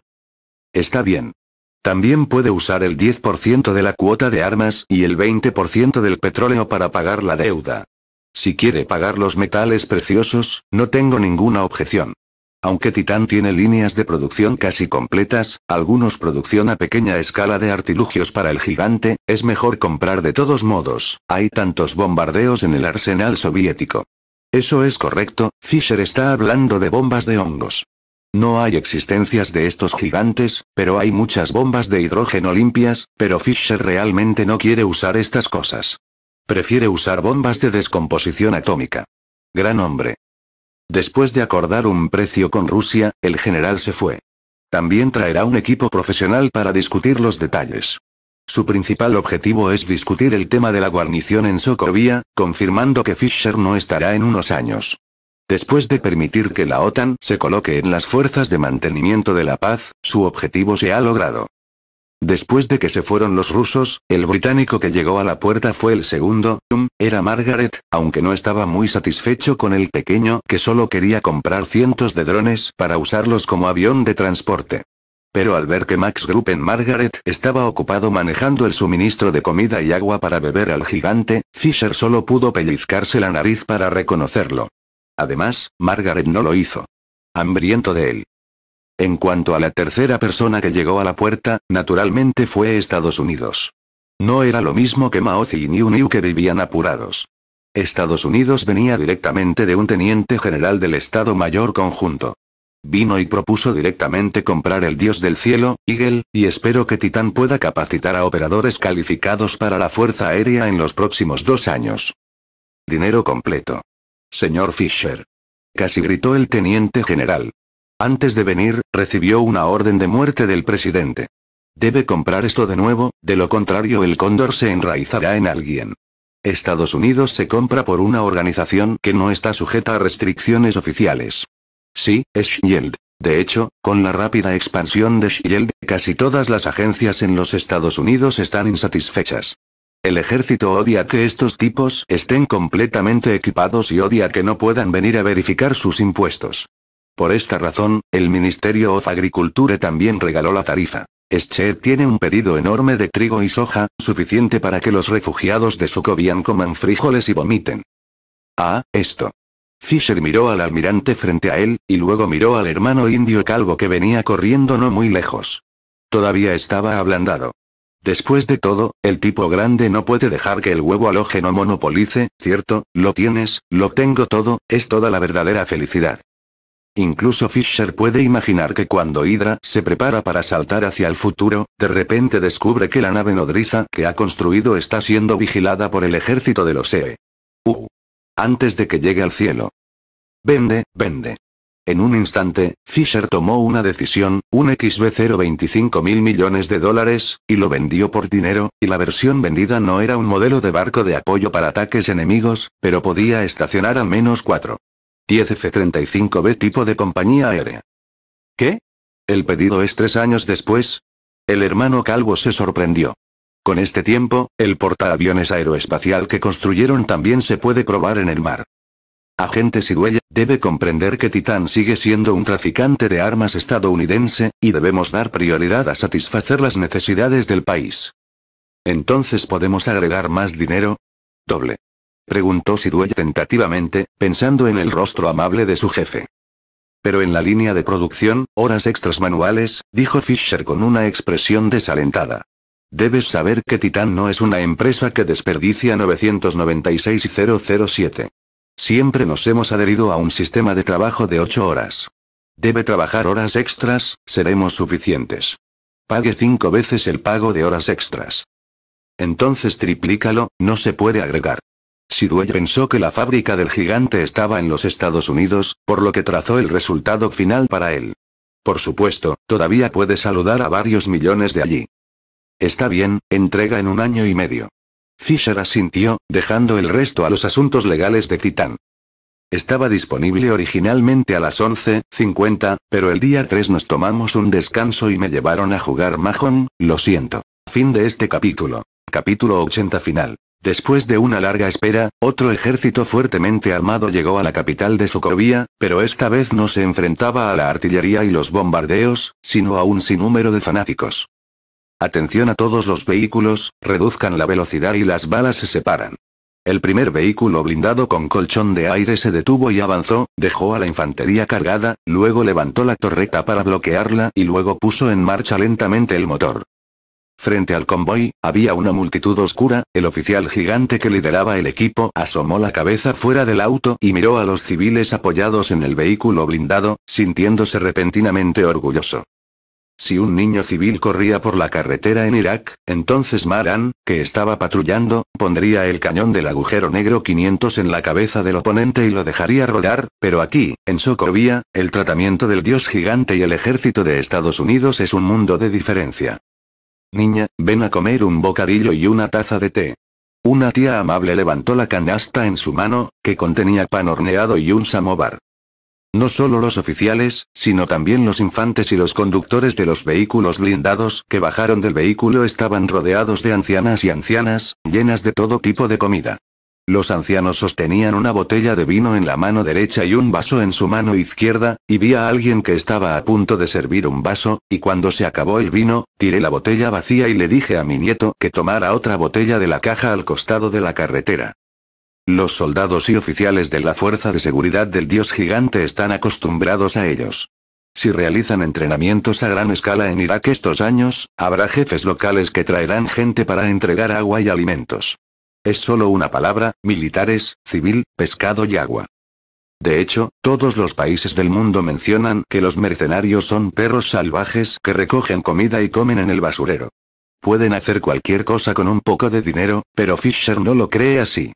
[SPEAKER 1] Está bien. También puede usar el 10% de la cuota de armas y el 20% del petróleo para pagar la deuda. Si quiere pagar los metales preciosos, no tengo ninguna objeción. Aunque Titán tiene líneas de producción casi completas, algunos producción a pequeña escala de artilugios para el gigante, es mejor comprar de todos modos, hay tantos bombardeos en el arsenal soviético. Eso es correcto, Fisher está hablando de bombas de hongos. No hay existencias de estos gigantes, pero hay muchas bombas de hidrógeno limpias, pero Fisher realmente no quiere usar estas cosas. Prefiere usar bombas de descomposición atómica. Gran hombre. Después de acordar un precio con Rusia, el general se fue. También traerá un equipo profesional para discutir los detalles. Su principal objetivo es discutir el tema de la guarnición en Socovia, confirmando que Fisher no estará en unos años. Después de permitir que la OTAN se coloque en las fuerzas de mantenimiento de la paz, su objetivo se ha logrado. Después de que se fueron los rusos, el británico que llegó a la puerta fue el segundo, era Margaret, aunque no estaba muy satisfecho con el pequeño que solo quería comprar cientos de drones para usarlos como avión de transporte. Pero al ver que Max Gruppen Margaret estaba ocupado manejando el suministro de comida y agua para beber al gigante, Fisher solo pudo pellizcarse la nariz para reconocerlo. Además, Margaret no lo hizo. Hambriento de él. En cuanto a la tercera persona que llegó a la puerta, naturalmente fue Estados Unidos. No era lo mismo que Maozi y New New que vivían apurados. Estados Unidos venía directamente de un teniente general del Estado Mayor Conjunto. Vino y propuso directamente comprar el Dios del Cielo, Eagle, y espero que Titán pueda capacitar a operadores calificados para la Fuerza Aérea en los próximos dos años. Dinero completo. Señor Fisher. Casi gritó el teniente general. Antes de venir, recibió una orden de muerte del presidente. Debe comprar esto de nuevo, de lo contrario el cóndor se enraizará en alguien. Estados Unidos se compra por una organización que no está sujeta a restricciones oficiales. Sí, es Shield. De hecho, con la rápida expansión de Shield, casi todas las agencias en los Estados Unidos están insatisfechas. El ejército odia que estos tipos estén completamente equipados y odia que no puedan venir a verificar sus impuestos. Por esta razón, el Ministerio of Agriculture también regaló la tarifa. Escher tiene un pedido enorme de trigo y soja, suficiente para que los refugiados de Sokovian coman frijoles y vomiten. Ah, esto. Fisher miró al almirante frente a él, y luego miró al hermano indio calvo que venía corriendo no muy lejos. Todavía estaba ablandado. Después de todo, el tipo grande no puede dejar que el huevo halógeno monopolice, cierto, lo tienes, lo tengo todo, es toda la verdadera felicidad. Incluso Fisher puede imaginar que cuando Hydra se prepara para saltar hacia el futuro, de repente descubre que la nave nodriza que ha construido está siendo vigilada por el ejército de los E. Antes de que llegue al cielo. Vende, vende. En un instante, Fisher tomó una decisión, un XB025 mil millones de dólares, y lo vendió por dinero, y la versión vendida no era un modelo de barco de apoyo para ataques enemigos, pero podía estacionar al menos 4. 10 F-35B tipo de compañía aérea. ¿Qué? El pedido es tres años después. El hermano Calvo se sorprendió. Con este tiempo, el portaaviones aeroespacial que construyeron también se puede probar en el mar. Agente Siruella, debe comprender que Titán sigue siendo un traficante de armas estadounidense, y debemos dar prioridad a satisfacer las necesidades del país. Entonces podemos agregar más dinero. Doble. Preguntó Sidwell tentativamente, pensando en el rostro amable de su jefe. Pero en la línea de producción, horas extras manuales, dijo Fisher con una expresión desalentada. Debes saber que Titán no es una empresa que desperdicia 996 y 007. Siempre nos hemos adherido a un sistema de trabajo de 8 horas. Debe trabajar horas extras, seremos suficientes. Pague cinco veces el pago de horas extras. Entonces triplícalo, no se puede agregar. Sidwell pensó que la fábrica del gigante estaba en los Estados Unidos, por lo que trazó el resultado final para él. Por supuesto, todavía puede saludar a varios millones de allí. Está bien, entrega en un año y medio. Fisher asintió, dejando el resto a los asuntos legales de Titán. Estaba disponible originalmente a las 11.50, pero el día 3 nos tomamos un descanso y me llevaron a jugar majón, lo siento. Fin de este capítulo. Capítulo 80 final. Después de una larga espera, otro ejército fuertemente armado llegó a la capital de Socovia, pero esta vez no se enfrentaba a la artillería y los bombardeos, sino a un sinnúmero de fanáticos. Atención a todos los vehículos, reduzcan la velocidad y las balas se separan. El primer vehículo blindado con colchón de aire se detuvo y avanzó, dejó a la infantería cargada, luego levantó la torreta para bloquearla y luego puso en marcha lentamente el motor. Frente al convoy, había una multitud oscura, el oficial gigante que lideraba el equipo asomó la cabeza fuera del auto y miró a los civiles apoyados en el vehículo blindado, sintiéndose repentinamente orgulloso. Si un niño civil corría por la carretera en Irak, entonces Maran, que estaba patrullando, pondría el cañón del agujero negro 500 en la cabeza del oponente y lo dejaría rodar, pero aquí, en Sokovia, el tratamiento del dios gigante y el ejército de Estados Unidos es un mundo de diferencia. Niña, ven a comer un bocadillo y una taza de té. Una tía amable levantó la canasta en su mano, que contenía pan horneado y un samovar. No solo los oficiales, sino también los infantes y los conductores de los vehículos blindados que bajaron del vehículo estaban rodeados de ancianas y ancianas, llenas de todo tipo de comida. Los ancianos sostenían una botella de vino en la mano derecha y un vaso en su mano izquierda, y vi a alguien que estaba a punto de servir un vaso, y cuando se acabó el vino, tiré la botella vacía y le dije a mi nieto que tomara otra botella de la caja al costado de la carretera. Los soldados y oficiales de la Fuerza de Seguridad del Dios Gigante están acostumbrados a ellos. Si realizan entrenamientos a gran escala en Irak estos años, habrá jefes locales que traerán gente para entregar agua y alimentos. Es solo una palabra, militares, civil, pescado y agua. De hecho, todos los países del mundo mencionan que los mercenarios son perros salvajes que recogen comida y comen en el basurero. Pueden hacer cualquier cosa con un poco de dinero, pero Fisher no lo cree así.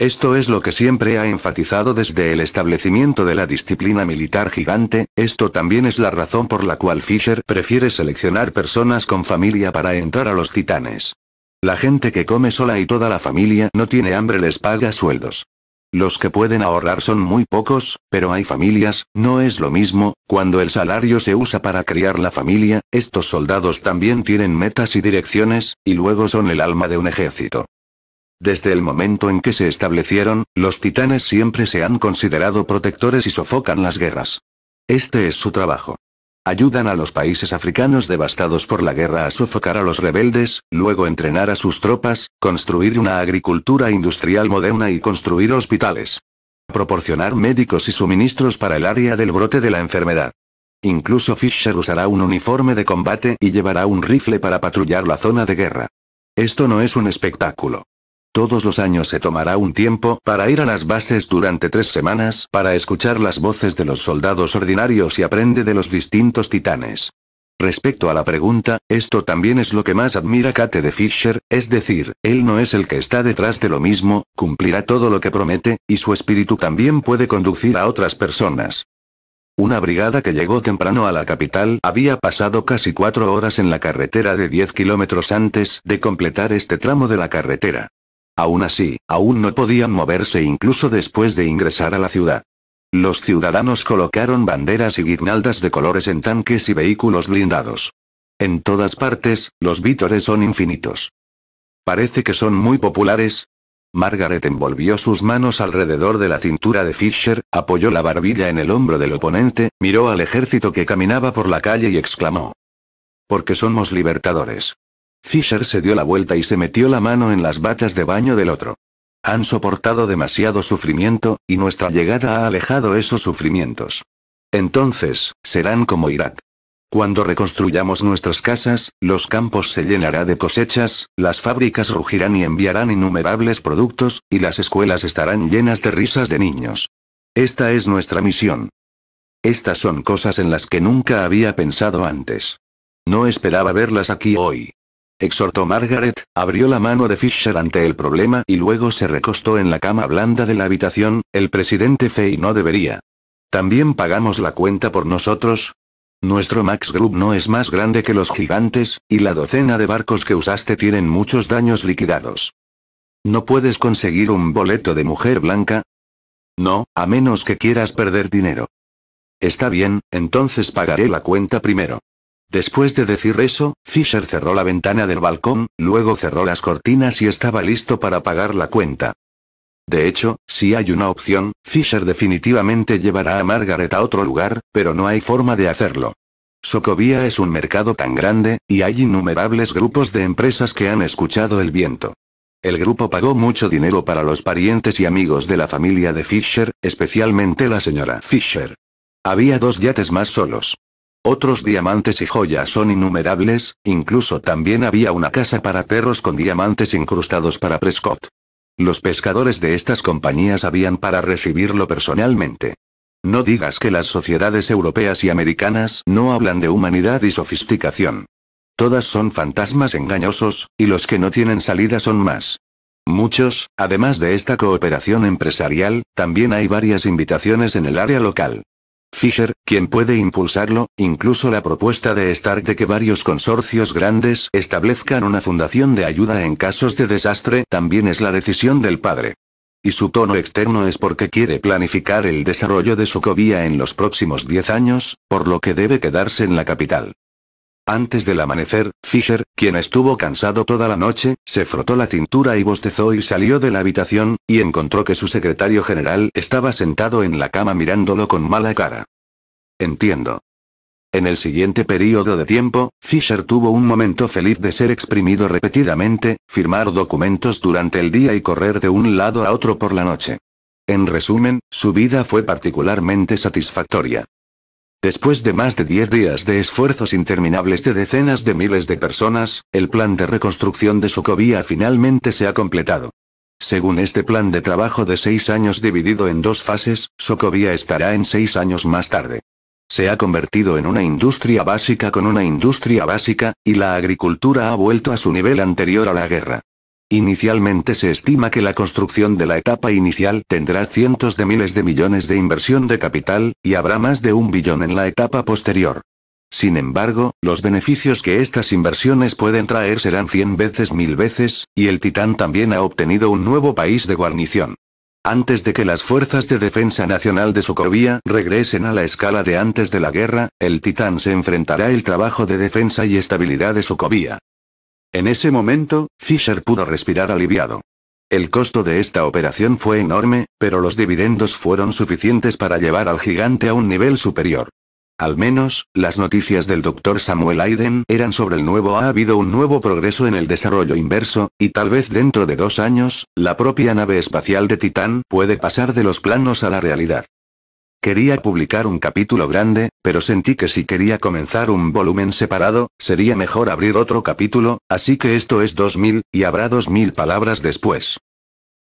[SPEAKER 1] Esto es lo que siempre ha enfatizado desde el establecimiento de la disciplina militar gigante, esto también es la razón por la cual Fisher prefiere seleccionar personas con familia para entrar a los titanes. La gente que come sola y toda la familia no tiene hambre les paga sueldos. Los que pueden ahorrar son muy pocos, pero hay familias, no es lo mismo, cuando el salario se usa para criar la familia, estos soldados también tienen metas y direcciones, y luego son el alma de un ejército. Desde el momento en que se establecieron, los titanes siempre se han considerado protectores y sofocan las guerras. Este es su trabajo. Ayudan a los países africanos devastados por la guerra a sofocar a los rebeldes, luego entrenar a sus tropas, construir una agricultura industrial moderna y construir hospitales. Proporcionar médicos y suministros para el área del brote de la enfermedad. Incluso Fisher usará un uniforme de combate y llevará un rifle para patrullar la zona de guerra. Esto no es un espectáculo. Todos los años se tomará un tiempo para ir a las bases durante tres semanas para escuchar las voces de los soldados ordinarios y aprende de los distintos titanes. Respecto a la pregunta, esto también es lo que más admira Kate de Fisher, es decir, él no es el que está detrás de lo mismo, cumplirá todo lo que promete, y su espíritu también puede conducir a otras personas. Una brigada que llegó temprano a la capital había pasado casi cuatro horas en la carretera de 10 kilómetros antes de completar este tramo de la carretera. Aún así, aún no podían moverse incluso después de ingresar a la ciudad. Los ciudadanos colocaron banderas y guirnaldas de colores en tanques y vehículos blindados. En todas partes, los vítores son infinitos. Parece que son muy populares. Margaret envolvió sus manos alrededor de la cintura de Fisher, apoyó la barbilla en el hombro del oponente, miró al ejército que caminaba por la calle y exclamó. Porque somos libertadores. Fisher se dio la vuelta y se metió la mano en las batas de baño del otro. Han soportado demasiado sufrimiento, y nuestra llegada ha alejado esos sufrimientos. Entonces, serán como Irak. Cuando reconstruyamos nuestras casas, los campos se llenará de cosechas, las fábricas rugirán y enviarán innumerables productos, y las escuelas estarán llenas de risas de niños. Esta es nuestra misión. Estas son cosas en las que nunca había pensado antes. No esperaba verlas aquí hoy exhortó Margaret, abrió la mano de Fisher ante el problema y luego se recostó en la cama blanda de la habitación, el presidente Fay no debería. ¿También pagamos la cuenta por nosotros? Nuestro Max Group no es más grande que los gigantes, y la docena de barcos que usaste tienen muchos daños liquidados. ¿No puedes conseguir un boleto de mujer blanca? No, a menos que quieras perder dinero. Está bien, entonces pagaré la cuenta primero. Después de decir eso, Fisher cerró la ventana del balcón, luego cerró las cortinas y estaba listo para pagar la cuenta. De hecho, si hay una opción, Fisher definitivamente llevará a Margaret a otro lugar, pero no hay forma de hacerlo. Socovia es un mercado tan grande, y hay innumerables grupos de empresas que han escuchado el viento. El grupo pagó mucho dinero para los parientes y amigos de la familia de Fisher, especialmente la señora Fisher. Había dos yates más solos. Otros diamantes y joyas son innumerables, incluso también había una casa para perros con diamantes incrustados para Prescott. Los pescadores de estas compañías habían para recibirlo personalmente. No digas que las sociedades europeas y americanas no hablan de humanidad y sofisticación. Todas son fantasmas engañosos, y los que no tienen salida son más. Muchos, además de esta cooperación empresarial, también hay varias invitaciones en el área local. Fisher, quien puede impulsarlo, incluso la propuesta de Stark de que varios consorcios grandes establezcan una fundación de ayuda en casos de desastre también es la decisión del padre. Y su tono externo es porque quiere planificar el desarrollo de su Sokovia en los próximos 10 años, por lo que debe quedarse en la capital. Antes del amanecer, Fisher, quien estuvo cansado toda la noche, se frotó la cintura y bostezó y salió de la habitación, y encontró que su secretario general estaba sentado en la cama mirándolo con mala cara. Entiendo. En el siguiente periodo de tiempo, Fisher tuvo un momento feliz de ser exprimido repetidamente, firmar documentos durante el día y correr de un lado a otro por la noche. En resumen, su vida fue particularmente satisfactoria. Después de más de 10 días de esfuerzos interminables de decenas de miles de personas, el plan de reconstrucción de Sokovia finalmente se ha completado. Según este plan de trabajo de seis años dividido en dos fases, Sokovia estará en seis años más tarde. Se ha convertido en una industria básica con una industria básica, y la agricultura ha vuelto a su nivel anterior a la guerra. Inicialmente se estima que la construcción de la etapa inicial tendrá cientos de miles de millones de inversión de capital, y habrá más de un billón en la etapa posterior. Sin embargo, los beneficios que estas inversiones pueden traer serán 100 veces mil veces, y el Titán también ha obtenido un nuevo país de guarnición. Antes de que las fuerzas de defensa nacional de Socovia regresen a la escala de antes de la guerra, el Titán se enfrentará el trabajo de defensa y estabilidad de Socovia en ese momento, Fisher pudo respirar aliviado. El costo de esta operación fue enorme, pero los dividendos fueron suficientes para llevar al gigante a un nivel superior. Al menos, las noticias del Dr. Samuel Aiden eran sobre el nuevo ha habido un nuevo progreso en el desarrollo inverso, y tal vez dentro de dos años, la propia nave espacial de Titán puede pasar de los planos a la realidad. Quería publicar un capítulo grande, pero sentí que si quería comenzar un volumen separado, sería mejor abrir otro capítulo, así que esto es 2000, y habrá 2000 palabras después.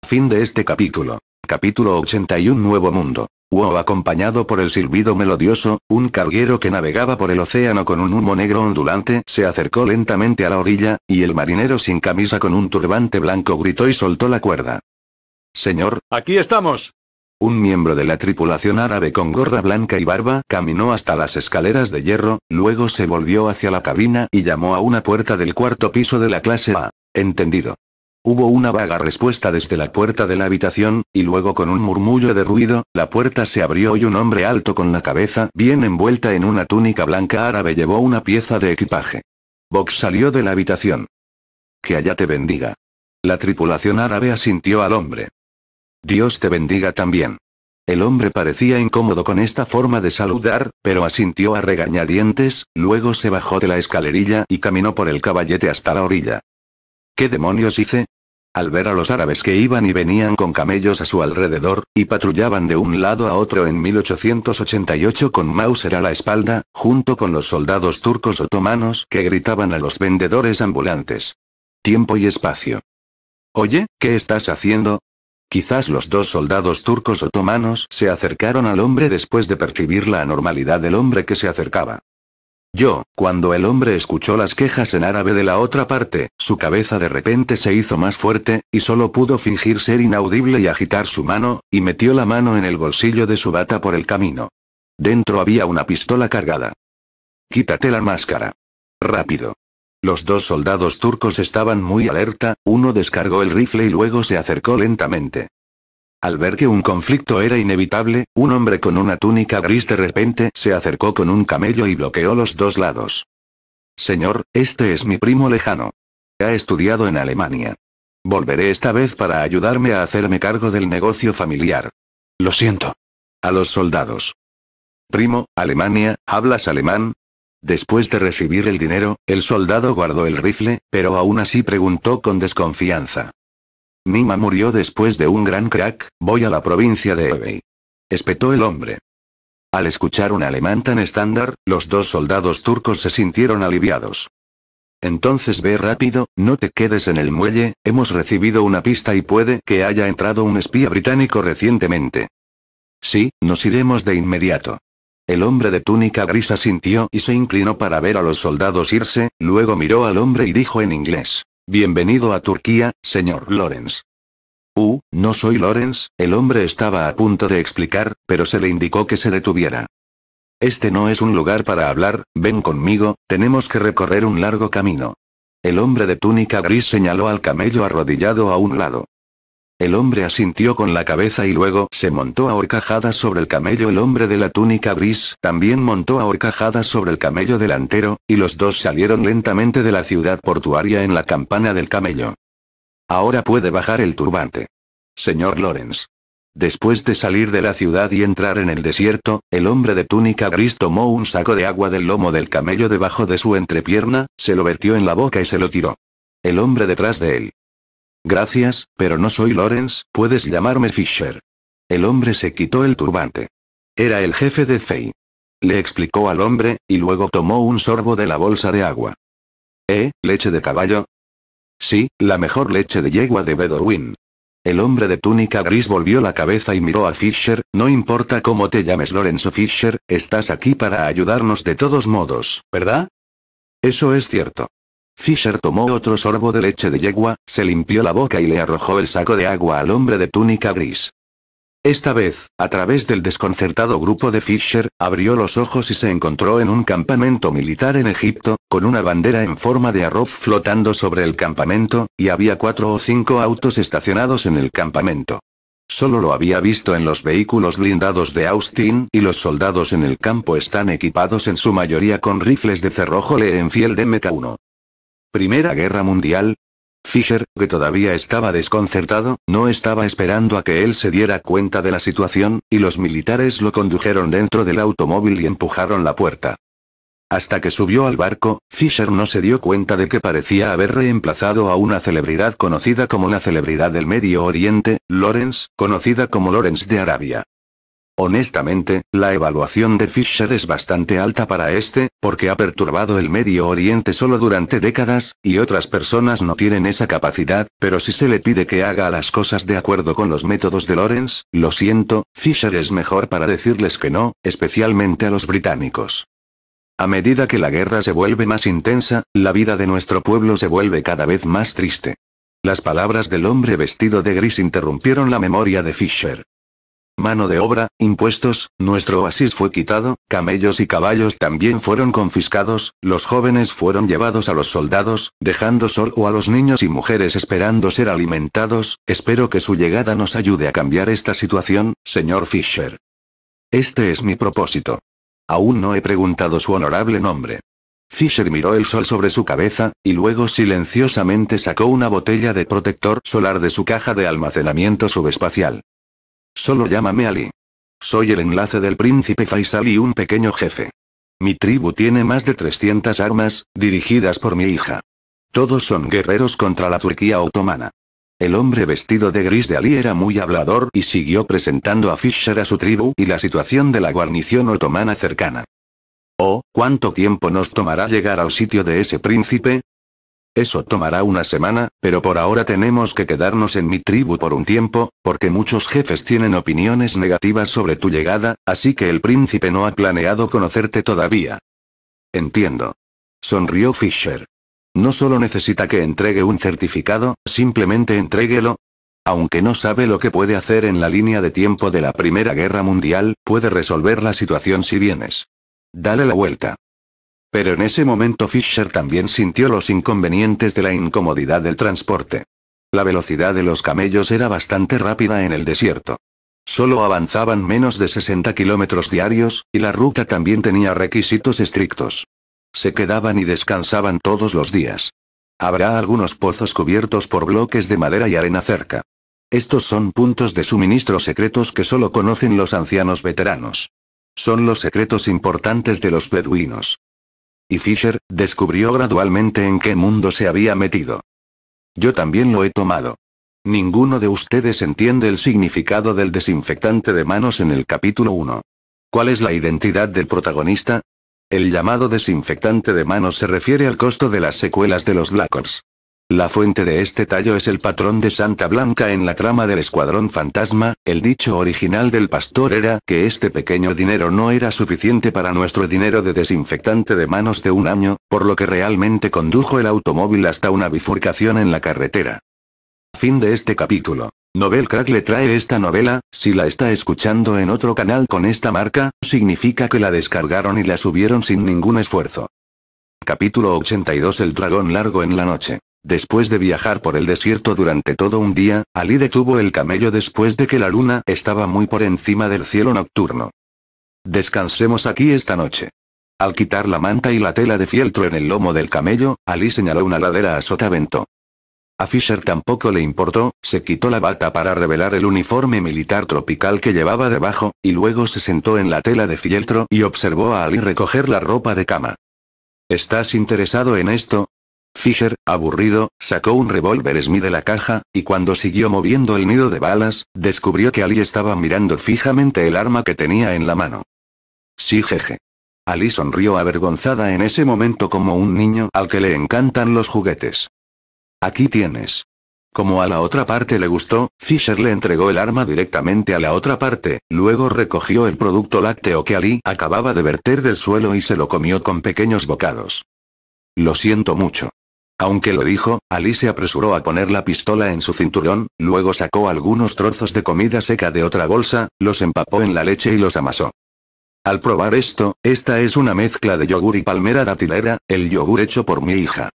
[SPEAKER 1] Fin de este capítulo. Capítulo 81 Nuevo Mundo. Wow acompañado por el silbido melodioso, un carguero que navegaba por el océano con un humo negro ondulante se acercó lentamente a la orilla, y el marinero sin camisa con un turbante blanco gritó y soltó la cuerda. Señor, aquí estamos. Un miembro de la tripulación árabe con gorra blanca y barba caminó hasta las escaleras de hierro, luego se volvió hacia la cabina y llamó a una puerta del cuarto piso de la clase A. Entendido. Hubo una vaga respuesta desde la puerta de la habitación, y luego con un murmullo de ruido, la puerta se abrió y un hombre alto con la cabeza bien envuelta en una túnica blanca árabe llevó una pieza de equipaje. Box salió de la habitación. Que allá te bendiga. La tripulación árabe asintió al hombre. Dios te bendiga también. El hombre parecía incómodo con esta forma de saludar, pero asintió a regañadientes, luego se bajó de la escalerilla y caminó por el caballete hasta la orilla. ¿Qué demonios hice? Al ver a los árabes que iban y venían con camellos a su alrededor, y patrullaban de un lado a otro en 1888 con Mauser a la espalda, junto con los soldados turcos otomanos que gritaban a los vendedores ambulantes. Tiempo y espacio. Oye, ¿qué estás haciendo? Quizás los dos soldados turcos otomanos se acercaron al hombre después de percibir la anormalidad del hombre que se acercaba. Yo, cuando el hombre escuchó las quejas en árabe de la otra parte, su cabeza de repente se hizo más fuerte, y solo pudo fingir ser inaudible y agitar su mano, y metió la mano en el bolsillo de su bata por el camino. Dentro había una pistola cargada. Quítate la máscara. Rápido. Los dos soldados turcos estaban muy alerta, uno descargó el rifle y luego se acercó lentamente. Al ver que un conflicto era inevitable, un hombre con una túnica gris de repente se acercó con un camello y bloqueó los dos lados. Señor, este es mi primo lejano. Ha estudiado en Alemania. Volveré esta vez para ayudarme a hacerme cargo del negocio familiar. Lo siento. A los soldados. Primo, Alemania, ¿hablas alemán? Después de recibir el dinero, el soldado guardó el rifle, pero aún así preguntó con desconfianza. Mima murió después de un gran crack, voy a la provincia de Evey. Espetó el hombre. Al escuchar un alemán tan estándar, los dos soldados turcos se sintieron aliviados. Entonces ve rápido, no te quedes en el muelle, hemos recibido una pista y puede que haya entrado un espía británico recientemente. Sí, nos iremos de inmediato. El hombre de túnica gris asintió y se inclinó para ver a los soldados irse, luego miró al hombre y dijo en inglés. Bienvenido a Turquía, señor Lorenz". Uh, no soy Lawrence, el hombre estaba a punto de explicar, pero se le indicó que se detuviera. Este no es un lugar para hablar, ven conmigo, tenemos que recorrer un largo camino. El hombre de túnica gris señaló al camello arrodillado a un lado. El hombre asintió con la cabeza y luego se montó a horcajadas sobre el camello. El hombre de la túnica gris también montó a horcajadas sobre el camello delantero, y los dos salieron lentamente de la ciudad portuaria en la campana del camello. Ahora puede bajar el turbante. Señor Lawrence. Después de salir de la ciudad y entrar en el desierto, el hombre de túnica gris tomó un saco de agua del lomo del camello debajo de su entrepierna, se lo vertió en la boca y se lo tiró. El hombre detrás de él Gracias, pero no soy Lorenz, puedes llamarme Fisher. El hombre se quitó el turbante. Era el jefe de Fey. Le explicó al hombre, y luego tomó un sorbo de la bolsa de agua. ¿Eh, leche de caballo? Sí, la mejor leche de yegua de Bedorwin. El hombre de túnica gris volvió la cabeza y miró a Fisher, no importa cómo te llames Lorenzo Fisher, estás aquí para ayudarnos de todos modos, ¿verdad? Eso es cierto. Fisher tomó otro sorbo de leche de yegua, se limpió la boca y le arrojó el saco de agua al hombre de túnica gris. Esta vez, a través del desconcertado grupo de Fisher, abrió los ojos y se encontró en un campamento militar en Egipto, con una bandera en forma de arroz flotando sobre el campamento, y había cuatro o cinco autos estacionados en el campamento. Solo lo había visto en los vehículos blindados de Austin, y los soldados en el campo están equipados en su mayoría con rifles de cerrojo de MK1. Primera Guerra Mundial. Fisher, que todavía estaba desconcertado, no estaba esperando a que él se diera cuenta de la situación, y los militares lo condujeron dentro del automóvil y empujaron la puerta. Hasta que subió al barco, Fisher no se dio cuenta de que parecía haber reemplazado a una celebridad conocida como la celebridad del Medio Oriente, Lawrence, conocida como Lawrence de Arabia. Honestamente, la evaluación de Fisher es bastante alta para este, porque ha perturbado el Medio Oriente solo durante décadas, y otras personas no tienen esa capacidad, pero si se le pide que haga las cosas de acuerdo con los métodos de Lawrence, lo siento, Fisher es mejor para decirles que no, especialmente a los británicos. A medida que la guerra se vuelve más intensa, la vida de nuestro pueblo se vuelve cada vez más triste. Las palabras del hombre vestido de gris interrumpieron la memoria de Fisher mano de obra, impuestos, nuestro oasis fue quitado, camellos y caballos también fueron confiscados, los jóvenes fueron llevados a los soldados, dejando sol o a los niños y mujeres esperando ser alimentados, espero que su llegada nos ayude a cambiar esta situación, señor Fisher. Este es mi propósito. Aún no he preguntado su honorable nombre. Fisher miró el sol sobre su cabeza, y luego silenciosamente sacó una botella de protector solar de su caja de almacenamiento subespacial. Solo llámame Ali. Soy el enlace del príncipe Faisal y un pequeño jefe. Mi tribu tiene más de 300 armas, dirigidas por mi hija. Todos son guerreros contra la Turquía otomana. El hombre vestido de gris de Ali era muy hablador y siguió presentando a Fischer a su tribu y la situación de la guarnición otomana cercana. Oh, ¿cuánto tiempo nos tomará llegar al sitio de ese príncipe? Eso tomará una semana, pero por ahora tenemos que quedarnos en mi tribu por un tiempo, porque muchos jefes tienen opiniones negativas sobre tu llegada, así que el príncipe no ha planeado conocerte todavía. Entiendo. Sonrió Fisher. No solo necesita que entregue un certificado, simplemente entréguelo. Aunque no sabe lo que puede hacer en la línea de tiempo de la Primera Guerra Mundial, puede resolver la situación si vienes. Dale la vuelta. Pero en ese momento Fisher también sintió los inconvenientes de la incomodidad del transporte. La velocidad de los camellos era bastante rápida en el desierto. Solo avanzaban menos de 60 kilómetros diarios, y la ruta también tenía requisitos estrictos. Se quedaban y descansaban todos los días. Habrá algunos pozos cubiertos por bloques de madera y arena cerca. Estos son puntos de suministro secretos que solo conocen los ancianos veteranos. Son los secretos importantes de los beduinos y Fisher, descubrió gradualmente en qué mundo se había metido. Yo también lo he tomado. Ninguno de ustedes entiende el significado del desinfectante de manos en el capítulo 1. ¿Cuál es la identidad del protagonista? El llamado desinfectante de manos se refiere al costo de las secuelas de los Black la fuente de este tallo es el patrón de Santa Blanca en la trama del Escuadrón Fantasma, el dicho original del pastor era que este pequeño dinero no era suficiente para nuestro dinero de desinfectante de manos de un año, por lo que realmente condujo el automóvil hasta una bifurcación en la carretera. Fin de este capítulo. novel Crack le trae esta novela, si la está escuchando en otro canal con esta marca, significa que la descargaron y la subieron sin ningún esfuerzo. Capítulo 82 El dragón largo en la noche. Después de viajar por el desierto durante todo un día, Ali detuvo el camello después de que la luna estaba muy por encima del cielo nocturno. Descansemos aquí esta noche. Al quitar la manta y la tela de fieltro en el lomo del camello, Ali señaló una ladera a sotavento. A Fisher tampoco le importó, se quitó la bata para revelar el uniforme militar tropical que llevaba debajo, y luego se sentó en la tela de fieltro y observó a Ali recoger la ropa de cama. ¿Estás interesado en esto, Fisher, aburrido, sacó un revólver Smith de la caja, y cuando siguió moviendo el nido de balas, descubrió que Ali estaba mirando fijamente el arma que tenía en la mano. Sí, jeje. Ali sonrió avergonzada en ese momento como un niño al que le encantan los juguetes. Aquí tienes. Como a la otra parte le gustó, Fisher le entregó el arma directamente a la otra parte, luego recogió el producto lácteo que Ali acababa de verter del suelo y se lo comió con pequeños bocados. Lo siento mucho. Aunque lo dijo, Alice se apresuró a poner la pistola en su cinturón, luego sacó algunos trozos de comida seca de otra bolsa, los empapó en la leche y los amasó. Al probar esto, esta es una mezcla de yogur y palmera datilera, el yogur hecho por mi hija.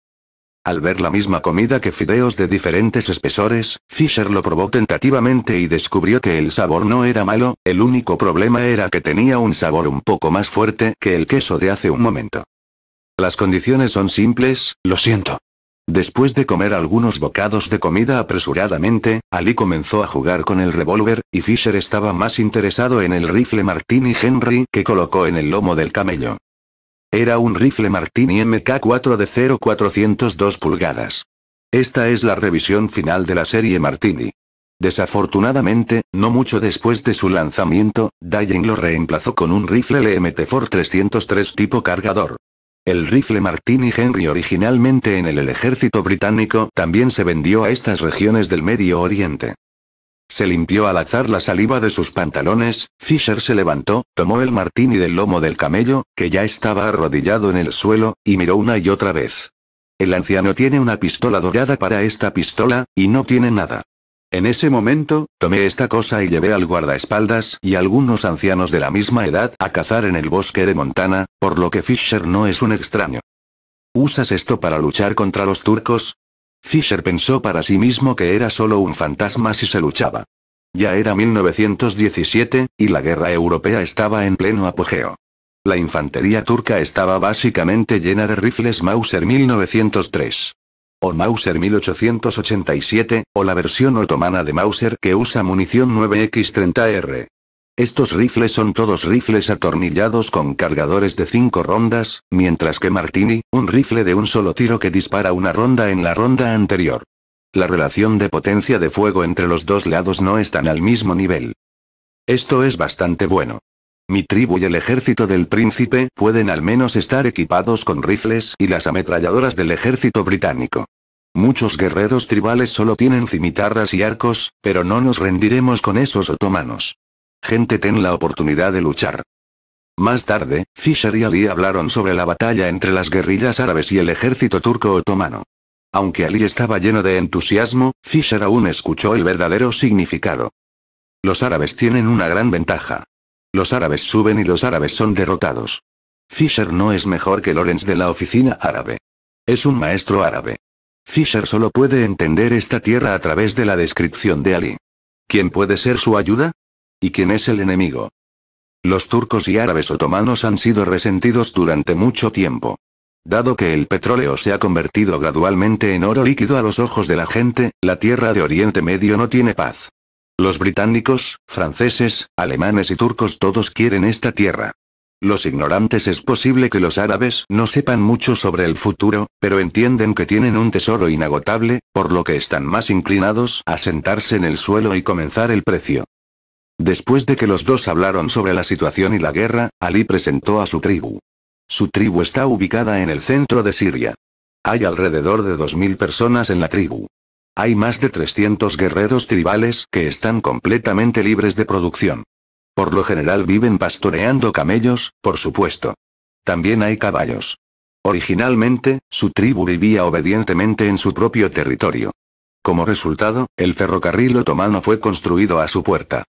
[SPEAKER 1] Al ver la misma comida que fideos de diferentes espesores, Fisher lo probó tentativamente y descubrió que el sabor no era malo, el único problema era que tenía un sabor un poco más fuerte que el queso de hace un momento. Las condiciones son simples, lo siento. Después de comer algunos bocados de comida apresuradamente, Ali comenzó a jugar con el revólver, y Fisher estaba más interesado en el rifle Martini Henry que colocó en el lomo del camello. Era un rifle Martini MK4 de 0,402 pulgadas. Esta es la revisión final de la serie Martini. Desafortunadamente, no mucho después de su lanzamiento, Dying lo reemplazó con un rifle LMT-4 303 tipo cargador. El rifle Martini Henry originalmente en el ejército británico también se vendió a estas regiones del Medio Oriente. Se limpió al azar la saliva de sus pantalones, Fisher se levantó, tomó el martini del lomo del camello, que ya estaba arrodillado en el suelo, y miró una y otra vez. El anciano tiene una pistola dorada para esta pistola, y no tiene nada. En ese momento, tomé esta cosa y llevé al guardaespaldas y algunos ancianos de la misma edad a cazar en el bosque de Montana, por lo que Fisher no es un extraño. ¿Usas esto para luchar contra los turcos? Fisher pensó para sí mismo que era solo un fantasma si se luchaba. Ya era 1917, y la guerra europea estaba en pleno apogeo. La infantería turca estaba básicamente llena de rifles Mauser 1903 o Mauser 1887, o la versión otomana de Mauser que usa munición 9X30R. Estos rifles son todos rifles atornillados con cargadores de 5 rondas, mientras que Martini, un rifle de un solo tiro que dispara una ronda en la ronda anterior. La relación de potencia de fuego entre los dos lados no están al mismo nivel. Esto es bastante bueno. Mi tribu y el ejército del príncipe pueden al menos estar equipados con rifles y las ametralladoras del ejército británico. Muchos guerreros tribales solo tienen cimitarras y arcos, pero no nos rendiremos con esos otomanos. Gente ten la oportunidad de luchar. Más tarde, Fisher y Ali hablaron sobre la batalla entre las guerrillas árabes y el ejército turco otomano. Aunque Ali estaba lleno de entusiasmo, Fisher aún escuchó el verdadero significado. Los árabes tienen una gran ventaja. Los árabes suben y los árabes son derrotados. Fisher no es mejor que Lorenz de la oficina árabe. Es un maestro árabe. Fisher solo puede entender esta tierra a través de la descripción de Ali. ¿Quién puede ser su ayuda? ¿Y quién es el enemigo? Los turcos y árabes otomanos han sido resentidos durante mucho tiempo. Dado que el petróleo se ha convertido gradualmente en oro líquido a los ojos de la gente, la tierra de Oriente Medio no tiene paz. Los británicos, franceses, alemanes y turcos todos quieren esta tierra. Los ignorantes es posible que los árabes no sepan mucho sobre el futuro, pero entienden que tienen un tesoro inagotable, por lo que están más inclinados a sentarse en el suelo y comenzar el precio. Después de que los dos hablaron sobre la situación y la guerra, Ali presentó a su tribu. Su tribu está ubicada en el centro de Siria. Hay alrededor de 2.000 personas en la tribu. Hay más de 300 guerreros tribales que están completamente libres de producción. Por lo general viven pastoreando camellos, por supuesto. También hay caballos. Originalmente, su tribu vivía obedientemente en su propio territorio. Como resultado, el ferrocarril otomano fue construido a su puerta.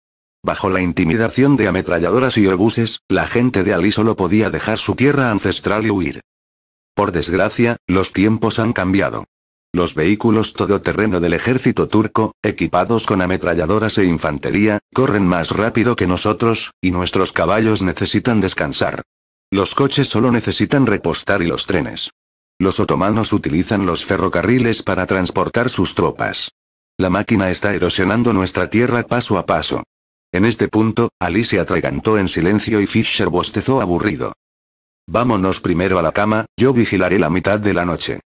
[SPEAKER 1] Bajo la intimidación de ametralladoras y obuses, la gente de Ali solo podía dejar su tierra ancestral y huir. Por desgracia, los tiempos han cambiado. Los vehículos todoterreno del ejército turco, equipados con ametralladoras e infantería, corren más rápido que nosotros, y nuestros caballos necesitan descansar. Los coches solo necesitan repostar y los trenes. Los otomanos utilizan los ferrocarriles para transportar sus tropas. La máquina está erosionando nuestra tierra paso a paso. En este punto, Ali se atragantó en silencio y Fisher bostezó aburrido. Vámonos primero a la cama, yo vigilaré la mitad de la noche.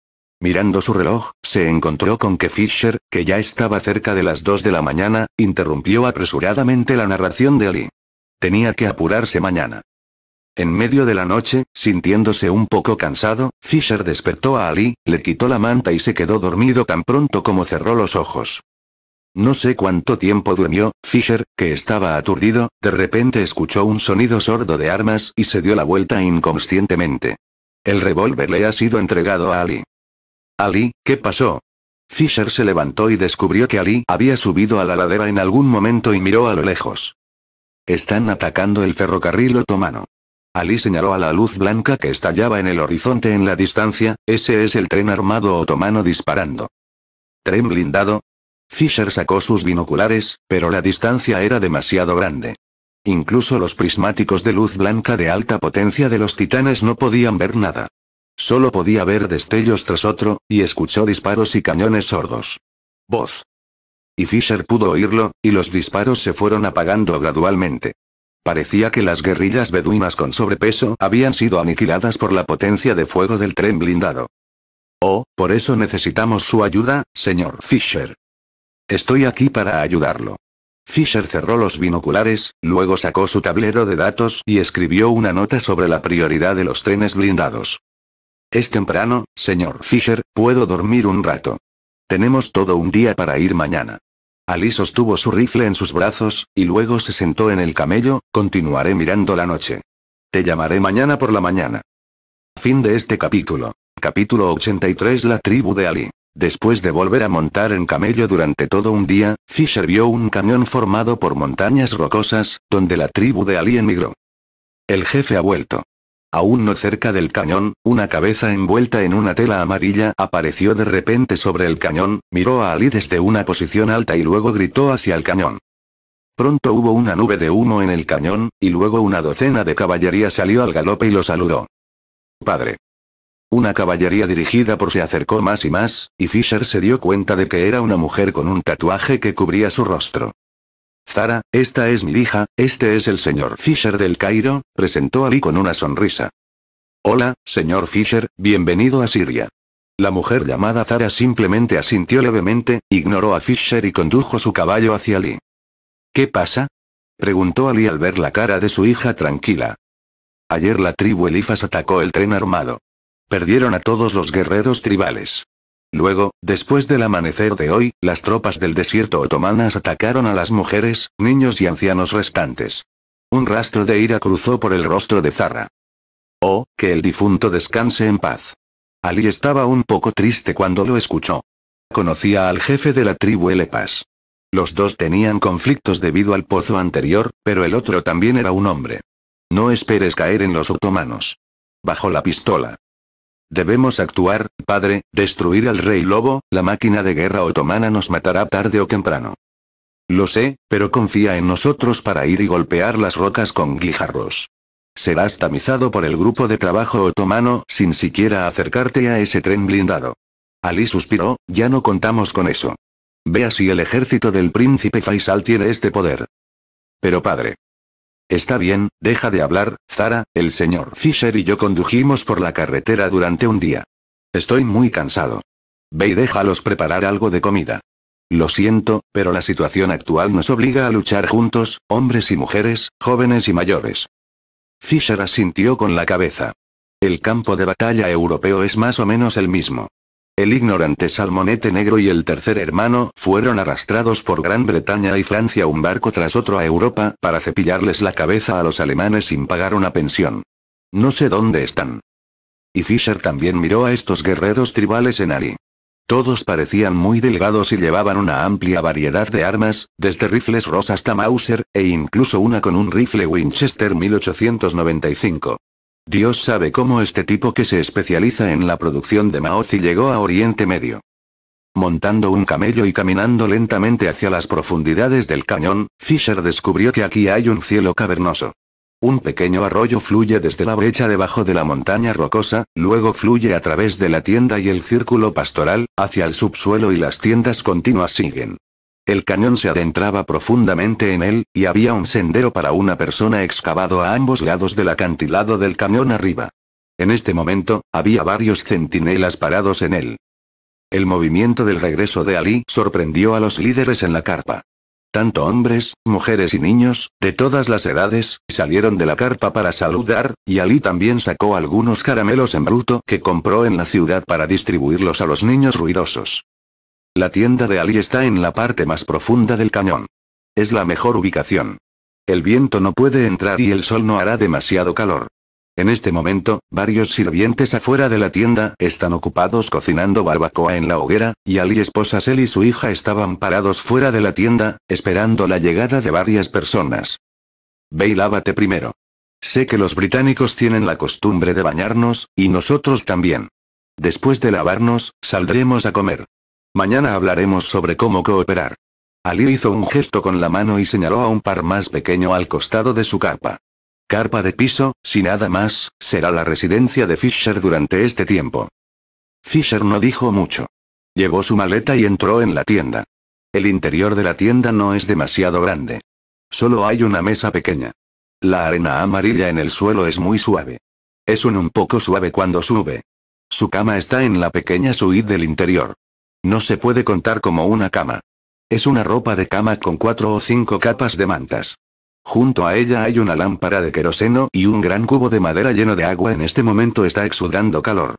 [SPEAKER 1] Mirando su reloj, se encontró con que Fisher, que ya estaba cerca de las 2 de la mañana, interrumpió apresuradamente la narración de Ali. Tenía que apurarse mañana. En medio de la noche, sintiéndose un poco cansado, Fisher despertó a Ali, le quitó la manta y se quedó dormido tan pronto como cerró los ojos. No sé cuánto tiempo durmió, Fisher, que estaba aturdido, de repente escuchó un sonido sordo de armas y se dio la vuelta inconscientemente. El revólver le ha sido entregado a Ali. Ali, ¿qué pasó? Fisher se levantó y descubrió que Ali había subido a la ladera en algún momento y miró a lo lejos. Están atacando el ferrocarril otomano. Ali señaló a la luz blanca que estallaba en el horizonte en la distancia, ese es el tren armado otomano disparando. ¿Tren blindado? Fisher sacó sus binoculares, pero la distancia era demasiado grande. Incluso los prismáticos de luz blanca de alta potencia de los titanes no podían ver nada. Solo podía ver destellos tras otro, y escuchó disparos y cañones sordos. Voz. Y Fisher pudo oírlo, y los disparos se fueron apagando gradualmente. Parecía que las guerrillas beduinas con sobrepeso habían sido aniquiladas por la potencia de fuego del tren blindado. Oh, por eso necesitamos su ayuda, señor Fisher. Estoy aquí para ayudarlo. Fisher cerró los binoculares, luego sacó su tablero de datos y escribió una nota sobre la prioridad de los trenes blindados. Es temprano, señor Fisher, puedo dormir un rato. Tenemos todo un día para ir mañana. Ali sostuvo su rifle en sus brazos, y luego se sentó en el camello, continuaré mirando la noche. Te llamaré mañana por la mañana. Fin de este capítulo. Capítulo 83 La tribu de Ali. Después de volver a montar en camello durante todo un día, Fisher vio un camión formado por montañas rocosas, donde la tribu de Ali emigró. El jefe ha vuelto. Aún no cerca del cañón, una cabeza envuelta en una tela amarilla apareció de repente sobre el cañón, miró a Ali desde una posición alta y luego gritó hacia el cañón. Pronto hubo una nube de humo en el cañón, y luego una docena de caballería salió al galope y lo saludó. Padre. Una caballería dirigida por se acercó más y más, y Fisher se dio cuenta de que era una mujer con un tatuaje que cubría su rostro. Zara, esta es mi hija, este es el señor Fisher del Cairo, presentó Ali con una sonrisa. Hola, señor Fisher, bienvenido a Siria. La mujer llamada Zara simplemente asintió levemente, ignoró a Fisher y condujo su caballo hacia Ali. ¿Qué pasa? preguntó Ali al ver la cara de su hija tranquila. Ayer la tribu Elifas atacó el tren armado. Perdieron a todos los guerreros tribales. Luego, después del amanecer de hoy, las tropas del desierto otomanas atacaron a las mujeres, niños y ancianos restantes. Un rastro de ira cruzó por el rostro de Zara. Oh, que el difunto descanse en paz. Ali estaba un poco triste cuando lo escuchó. Conocía al jefe de la tribu Elepas. Los dos tenían conflictos debido al pozo anterior, pero el otro también era un hombre. No esperes caer en los otomanos. Bajo la pistola. Debemos actuar, padre, destruir al rey lobo, la máquina de guerra otomana nos matará tarde o temprano. Lo sé, pero confía en nosotros para ir y golpear las rocas con guijarros. Serás tamizado por el grupo de trabajo otomano sin siquiera acercarte a ese tren blindado. Ali suspiró, ya no contamos con eso. Vea si el ejército del príncipe Faisal tiene este poder. Pero padre, Está bien, deja de hablar, Zara, el señor Fisher y yo condujimos por la carretera durante un día. Estoy muy cansado. Ve y déjalos preparar algo de comida. Lo siento, pero la situación actual nos obliga a luchar juntos, hombres y mujeres, jóvenes y mayores. Fisher asintió con la cabeza. El campo de batalla europeo es más o menos el mismo. El ignorante salmonete negro y el tercer hermano fueron arrastrados por Gran Bretaña y Francia un barco tras otro a Europa para cepillarles la cabeza a los alemanes sin pagar una pensión. No sé dónde están. Y Fisher también miró a estos guerreros tribales en Ari. Todos parecían muy delgados y llevaban una amplia variedad de armas, desde rifles Ross hasta Mauser, e incluso una con un rifle Winchester 1895. Dios sabe cómo este tipo que se especializa en la producción de maozi llegó a Oriente Medio. Montando un camello y caminando lentamente hacia las profundidades del cañón, Fisher descubrió que aquí hay un cielo cavernoso. Un pequeño arroyo fluye desde la brecha debajo de la montaña rocosa, luego fluye a través de la tienda y el círculo pastoral, hacia el subsuelo y las tiendas continuas siguen. El cañón se adentraba profundamente en él, y había un sendero para una persona excavado a ambos lados del acantilado del cañón arriba. En este momento, había varios centinelas parados en él. El movimiento del regreso de Ali sorprendió a los líderes en la carpa. Tanto hombres, mujeres y niños, de todas las edades, salieron de la carpa para saludar, y Ali también sacó algunos caramelos en bruto que compró en la ciudad para distribuirlos a los niños ruidosos. La tienda de Ali está en la parte más profunda del cañón. Es la mejor ubicación. El viento no puede entrar y el sol no hará demasiado calor. En este momento, varios sirvientes afuera de la tienda están ocupados cocinando barbacoa en la hoguera, y Ali esposa él y su hija estaban parados fuera de la tienda, esperando la llegada de varias personas. Ve y lávate primero. Sé que los británicos tienen la costumbre de bañarnos, y nosotros también. Después de lavarnos, saldremos a comer. Mañana hablaremos sobre cómo cooperar. Ali hizo un gesto con la mano y señaló a un par más pequeño al costado de su carpa. Carpa de piso, si nada más, será la residencia de Fisher durante este tiempo. Fisher no dijo mucho. Llevó su maleta y entró en la tienda. El interior de la tienda no es demasiado grande. Solo hay una mesa pequeña. La arena amarilla en el suelo es muy suave. Es un un poco suave cuando sube. Su cama está en la pequeña suite del interior. No se puede contar como una cama. Es una ropa de cama con cuatro o cinco capas de mantas. Junto a ella hay una lámpara de queroseno y un gran cubo de madera lleno de agua en este momento está exudando calor.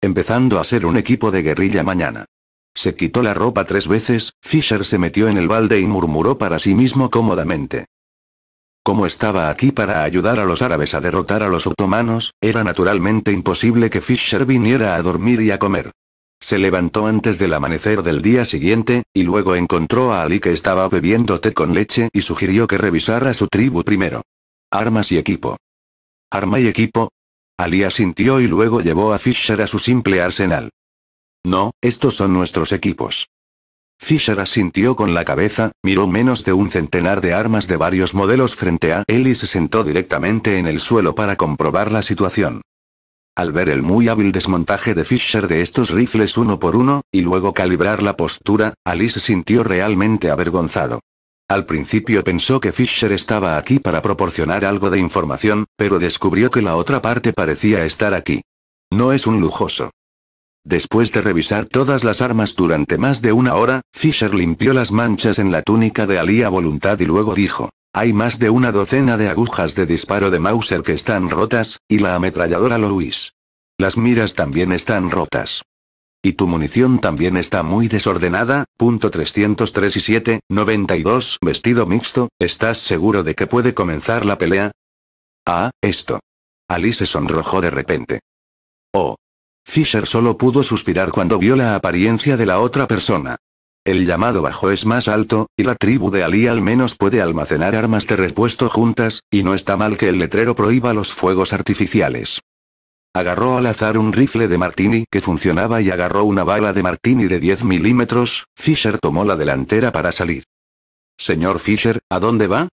[SPEAKER 1] Empezando a ser un equipo de guerrilla mañana. Se quitó la ropa tres veces, Fisher se metió en el balde y murmuró para sí mismo cómodamente. Como estaba aquí para ayudar a los árabes a derrotar a los otomanos, era naturalmente imposible que Fisher viniera a dormir y a comer. Se levantó antes del amanecer del día siguiente, y luego encontró a Ali que estaba bebiendo té con leche y sugirió que revisara su tribu primero. Armas y equipo. Arma y equipo. Ali asintió y luego llevó a Fisher a su simple arsenal. No, estos son nuestros equipos. Fisher asintió con la cabeza, miró menos de un centenar de armas de varios modelos frente a él y se sentó directamente en el suelo para comprobar la situación. Al ver el muy hábil desmontaje de Fisher de estos rifles uno por uno, y luego calibrar la postura, Alice se sintió realmente avergonzado. Al principio pensó que Fisher estaba aquí para proporcionar algo de información, pero descubrió que la otra parte parecía estar aquí. No es un lujoso. Después de revisar todas las armas durante más de una hora, Fisher limpió las manchas en la túnica de Ali a voluntad y luego dijo, hay más de una docena de agujas de disparo de Mauser que están rotas, y la ametralladora Louis. Las miras también están rotas. Y tu munición también está muy desordenada, 303 y 7, 92, vestido mixto, ¿estás seguro de que puede comenzar la pelea? Ah, esto. Ali se sonrojó de repente. Oh. Fisher solo pudo suspirar cuando vio la apariencia de la otra persona. El llamado bajo es más alto, y la tribu de Ali al menos puede almacenar armas de repuesto juntas, y no está mal que el letrero prohíba los fuegos artificiales. Agarró al azar un rifle de Martini que funcionaba y agarró una bala de Martini de 10 milímetros, Fisher tomó la delantera para salir. Señor Fisher, ¿a dónde va?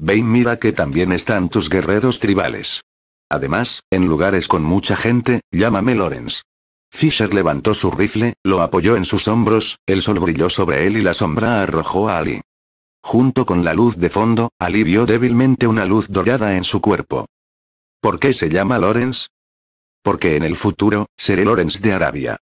[SPEAKER 1] y mira que también están tus guerreros tribales. Además, en lugares con mucha gente, llámame Lorenz. Fisher levantó su rifle, lo apoyó en sus hombros, el sol brilló sobre él y la sombra arrojó a Ali. Junto con la luz de fondo, Ali vio débilmente una luz dorada en su cuerpo. ¿Por qué se llama Lorenz? Porque en el futuro, seré Lorenz de Arabia.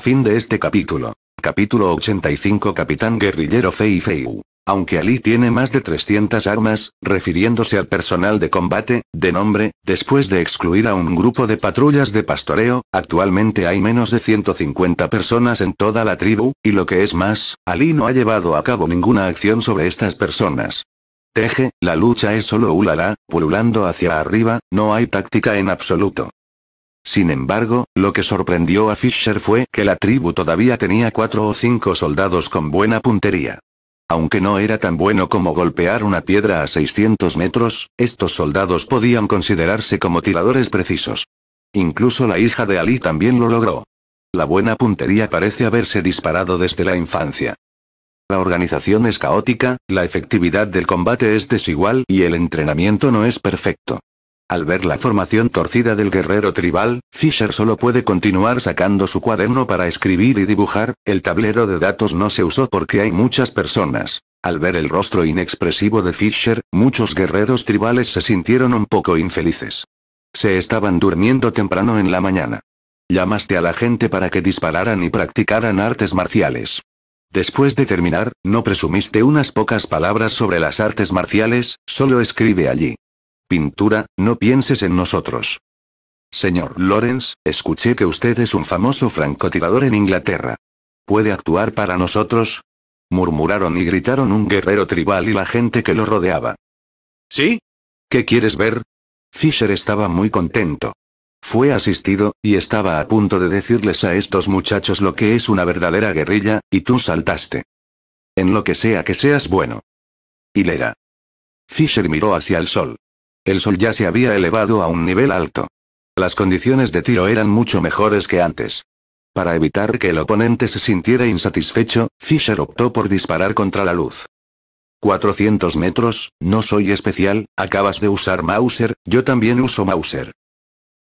[SPEAKER 1] Fin de este capítulo. Capítulo 85 Capitán Guerrillero Fei fei Aunque Ali tiene más de 300 armas, refiriéndose al personal de combate, de nombre, después de excluir a un grupo de patrullas de pastoreo, actualmente hay menos de 150 personas en toda la tribu, y lo que es más, Ali no ha llevado a cabo ninguna acción sobre estas personas. Teje, la lucha es solo ulala, pululando hacia arriba, no hay táctica en absoluto. Sin embargo, lo que sorprendió a Fisher fue que la tribu todavía tenía cuatro o cinco soldados con buena puntería. Aunque no era tan bueno como golpear una piedra a 600 metros, estos soldados podían considerarse como tiradores precisos. Incluso la hija de Ali también lo logró. La buena puntería parece haberse disparado desde la infancia. La organización es caótica, la efectividad del combate es desigual y el entrenamiento no es perfecto. Al ver la formación torcida del guerrero tribal, Fisher solo puede continuar sacando su cuaderno para escribir y dibujar, el tablero de datos no se usó porque hay muchas personas. Al ver el rostro inexpresivo de Fisher, muchos guerreros tribales se sintieron un poco infelices. Se estaban durmiendo temprano en la mañana. Llamaste a la gente para que dispararan y practicaran artes marciales. Después de terminar, no presumiste unas pocas palabras sobre las artes marciales, solo escribe allí. Pintura, no pienses en nosotros. Señor Lawrence, escuché que usted es un famoso francotirador en Inglaterra. ¿Puede actuar para nosotros? murmuraron y gritaron un guerrero tribal y la gente que lo rodeaba. ¿Sí? ¿Qué quieres ver? Fisher estaba muy contento. Fue asistido, y estaba a punto de decirles a estos muchachos lo que es una verdadera guerrilla, y tú saltaste. En lo que sea que seas bueno. Hilera. Fisher miró hacia el sol. El sol ya se había elevado a un nivel alto. Las condiciones de tiro eran mucho mejores que antes. Para evitar que el oponente se sintiera insatisfecho, Fisher optó por disparar contra la luz. 400 metros, no soy especial, acabas de usar Mauser, yo también uso Mauser.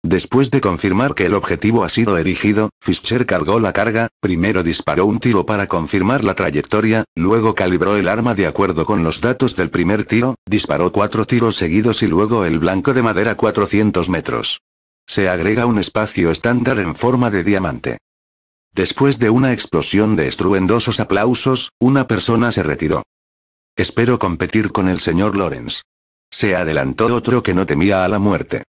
[SPEAKER 1] Después de confirmar que el objetivo ha sido erigido, Fischer cargó la carga, primero disparó un tiro para confirmar la trayectoria, luego calibró el arma de acuerdo con los datos del primer tiro, disparó cuatro tiros seguidos y luego el blanco de madera 400 metros. Se agrega un espacio estándar en forma de diamante. Después de una explosión de estruendosos aplausos, una persona se retiró. Espero competir con el señor Lawrence. Se adelantó otro que no temía a la muerte.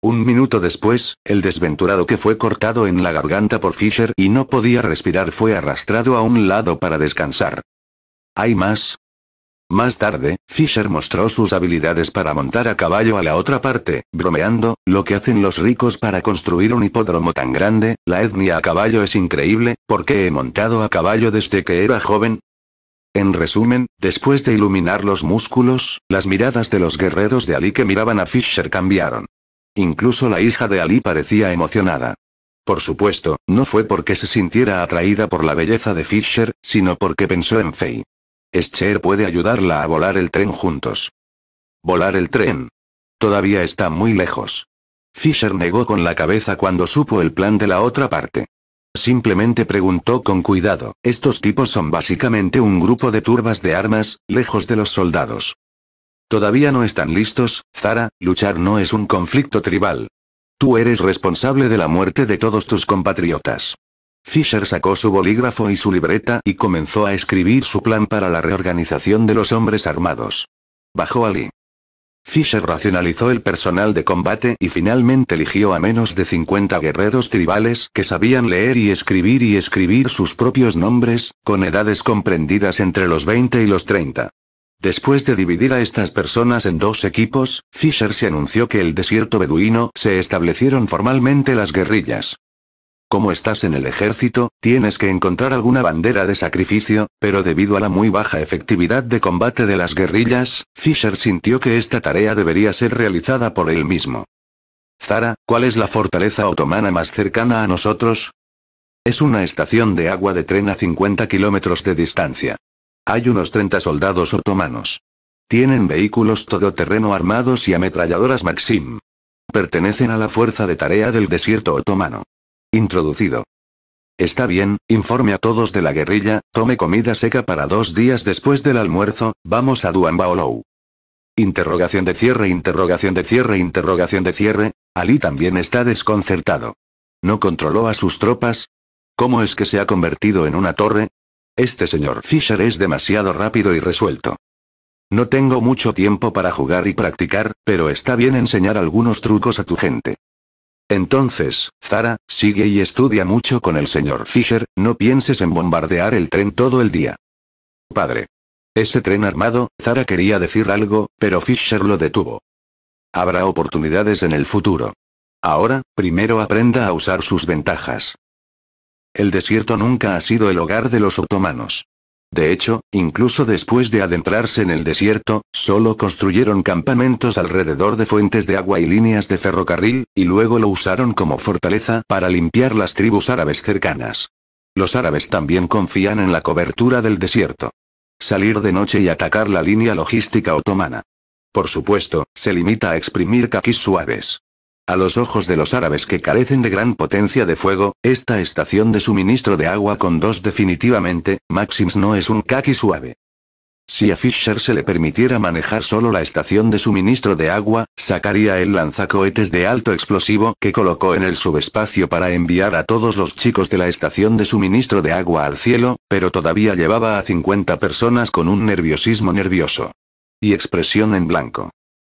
[SPEAKER 1] Un minuto después, el desventurado que fue cortado en la garganta por Fisher y no podía respirar fue arrastrado a un lado para descansar. ¿Hay más? Más tarde, Fisher mostró sus habilidades para montar a caballo a la otra parte, bromeando, lo que hacen los ricos para construir un hipódromo tan grande, la etnia a caballo es increíble, porque he montado a caballo desde que era joven, en resumen, después de iluminar los músculos, las miradas de los guerreros de Ali que miraban a Fisher cambiaron. Incluso la hija de Ali parecía emocionada. Por supuesto, no fue porque se sintiera atraída por la belleza de Fisher, sino porque pensó en Faye. Escher puede ayudarla a volar el tren juntos. Volar el tren. Todavía está muy lejos. Fisher negó con la cabeza cuando supo el plan de la otra parte. Simplemente preguntó con cuidado, estos tipos son básicamente un grupo de turbas de armas, lejos de los soldados. Todavía no están listos, Zara, luchar no es un conflicto tribal. Tú eres responsable de la muerte de todos tus compatriotas. Fisher sacó su bolígrafo y su libreta y comenzó a escribir su plan para la reorganización de los hombres armados. Bajó Ali. Fischer Fisher racionalizó el personal de combate y finalmente eligió a menos de 50 guerreros tribales que sabían leer y escribir y escribir sus propios nombres, con edades comprendidas entre los 20 y los 30. Después de dividir a estas personas en dos equipos, Fisher se anunció que el desierto beduino se establecieron formalmente las guerrillas. Como estás en el ejército, tienes que encontrar alguna bandera de sacrificio, pero debido a la muy baja efectividad de combate de las guerrillas, Fisher sintió que esta tarea debería ser realizada por él mismo. Zara, ¿cuál es la fortaleza otomana más cercana a nosotros? Es una estación de agua de tren a 50 kilómetros de distancia. Hay unos 30 soldados otomanos. Tienen vehículos todoterreno armados y ametralladoras Maxim. Pertenecen a la Fuerza de Tarea del Desierto Otomano. Introducido. Está bien, informe a todos de la guerrilla, tome comida seca para dos días después del almuerzo, vamos a Duanbaolou. Interrogación de cierre, interrogación de cierre, interrogación de cierre. Ali también está desconcertado. ¿No controló a sus tropas? ¿Cómo es que se ha convertido en una torre? Este señor Fisher es demasiado rápido y resuelto. No tengo mucho tiempo para jugar y practicar, pero está bien enseñar algunos trucos a tu gente. Entonces, Zara, sigue y estudia mucho con el señor Fisher, no pienses en bombardear el tren todo el día. Padre. Ese tren armado, Zara quería decir algo, pero Fisher lo detuvo. Habrá oportunidades en el futuro. Ahora, primero aprenda a usar sus ventajas el desierto nunca ha sido el hogar de los otomanos. De hecho, incluso después de adentrarse en el desierto, solo construyeron campamentos alrededor de fuentes de agua y líneas de ferrocarril, y luego lo usaron como fortaleza para limpiar las tribus árabes cercanas. Los árabes también confían en la cobertura del desierto. Salir de noche y atacar la línea logística otomana. Por supuesto, se limita a exprimir caquis suaves. A los ojos de los árabes que carecen de gran potencia de fuego, esta estación de suministro de agua con dos definitivamente, Maxims no es un kaki suave. Si a Fisher se le permitiera manejar solo la estación de suministro de agua, sacaría el lanzacohetes de alto explosivo que colocó en el subespacio para enviar a todos los chicos de la estación de suministro de agua al cielo, pero todavía llevaba a 50 personas con un nerviosismo nervioso. Y expresión en blanco.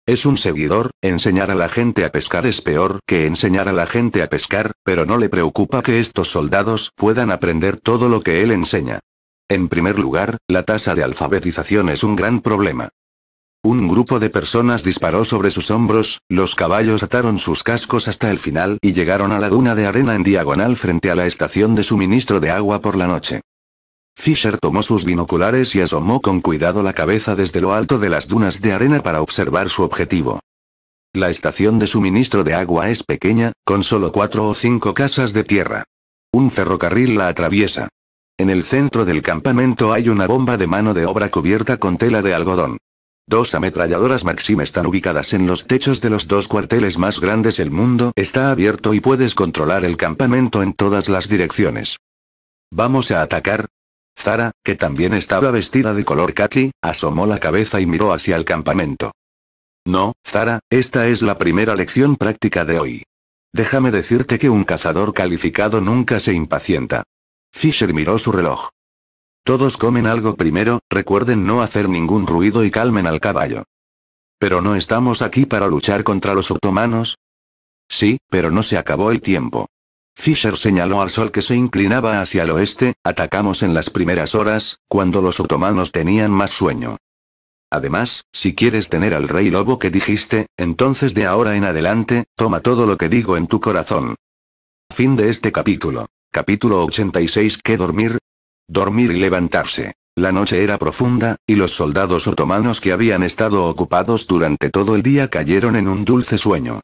[SPEAKER 1] Es un seguidor, enseñar a la gente a pescar es peor que enseñar a la gente a pescar, pero no le preocupa que estos soldados puedan aprender todo lo que él enseña. En primer lugar, la tasa de alfabetización es un gran problema. Un grupo de personas disparó sobre sus hombros, los caballos ataron sus cascos hasta el final y llegaron a la duna de arena en diagonal frente a la estación de suministro de agua por la noche. Fisher tomó sus binoculares y asomó con cuidado la cabeza desde lo alto de las dunas de arena para observar su objetivo. La estación de suministro de agua es pequeña, con solo cuatro o cinco casas de tierra. Un ferrocarril la atraviesa. En el centro del campamento hay una bomba de mano de obra cubierta con tela de algodón. Dos ametralladoras Maxim están ubicadas en los techos de los dos cuarteles más grandes del mundo. Está abierto y puedes controlar el campamento en todas las direcciones. Vamos a atacar, Zara, que también estaba vestida de color khaki, asomó la cabeza y miró hacia el campamento. No, Zara, esta es la primera lección práctica de hoy. Déjame decirte que un cazador calificado nunca se impacienta. Fisher miró su reloj. Todos comen algo primero, recuerden no hacer ningún ruido y calmen al caballo. Pero no estamos aquí para luchar contra los otomanos. Sí, pero no se acabó el tiempo. Fischer señaló al sol que se inclinaba hacia el oeste, atacamos en las primeras horas, cuando los otomanos tenían más sueño. Además, si quieres tener al rey lobo que dijiste, entonces de ahora en adelante, toma todo lo que digo en tu corazón. Fin de este capítulo. Capítulo 86 ¿Qué dormir? Dormir y levantarse. La noche era profunda, y los soldados otomanos que habían estado ocupados durante todo el día cayeron en un dulce sueño.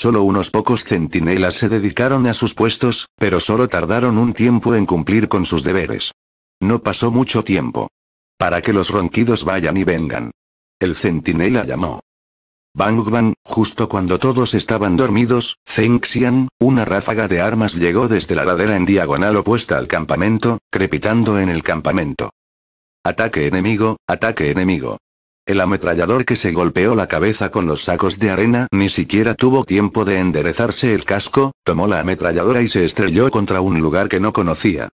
[SPEAKER 1] Solo unos pocos centinelas se dedicaron a sus puestos, pero solo tardaron un tiempo en cumplir con sus deberes. No pasó mucho tiempo. Para que los ronquidos vayan y vengan. El centinela llamó. Bang Bang, justo cuando todos estaban dormidos, Xian, una ráfaga de armas llegó desde la ladera en diagonal opuesta al campamento, crepitando en el campamento. Ataque enemigo, ataque enemigo. El ametrallador que se golpeó la cabeza con los sacos de arena ni siquiera tuvo tiempo de enderezarse el casco, tomó la ametralladora y se estrelló contra un lugar que no conocía.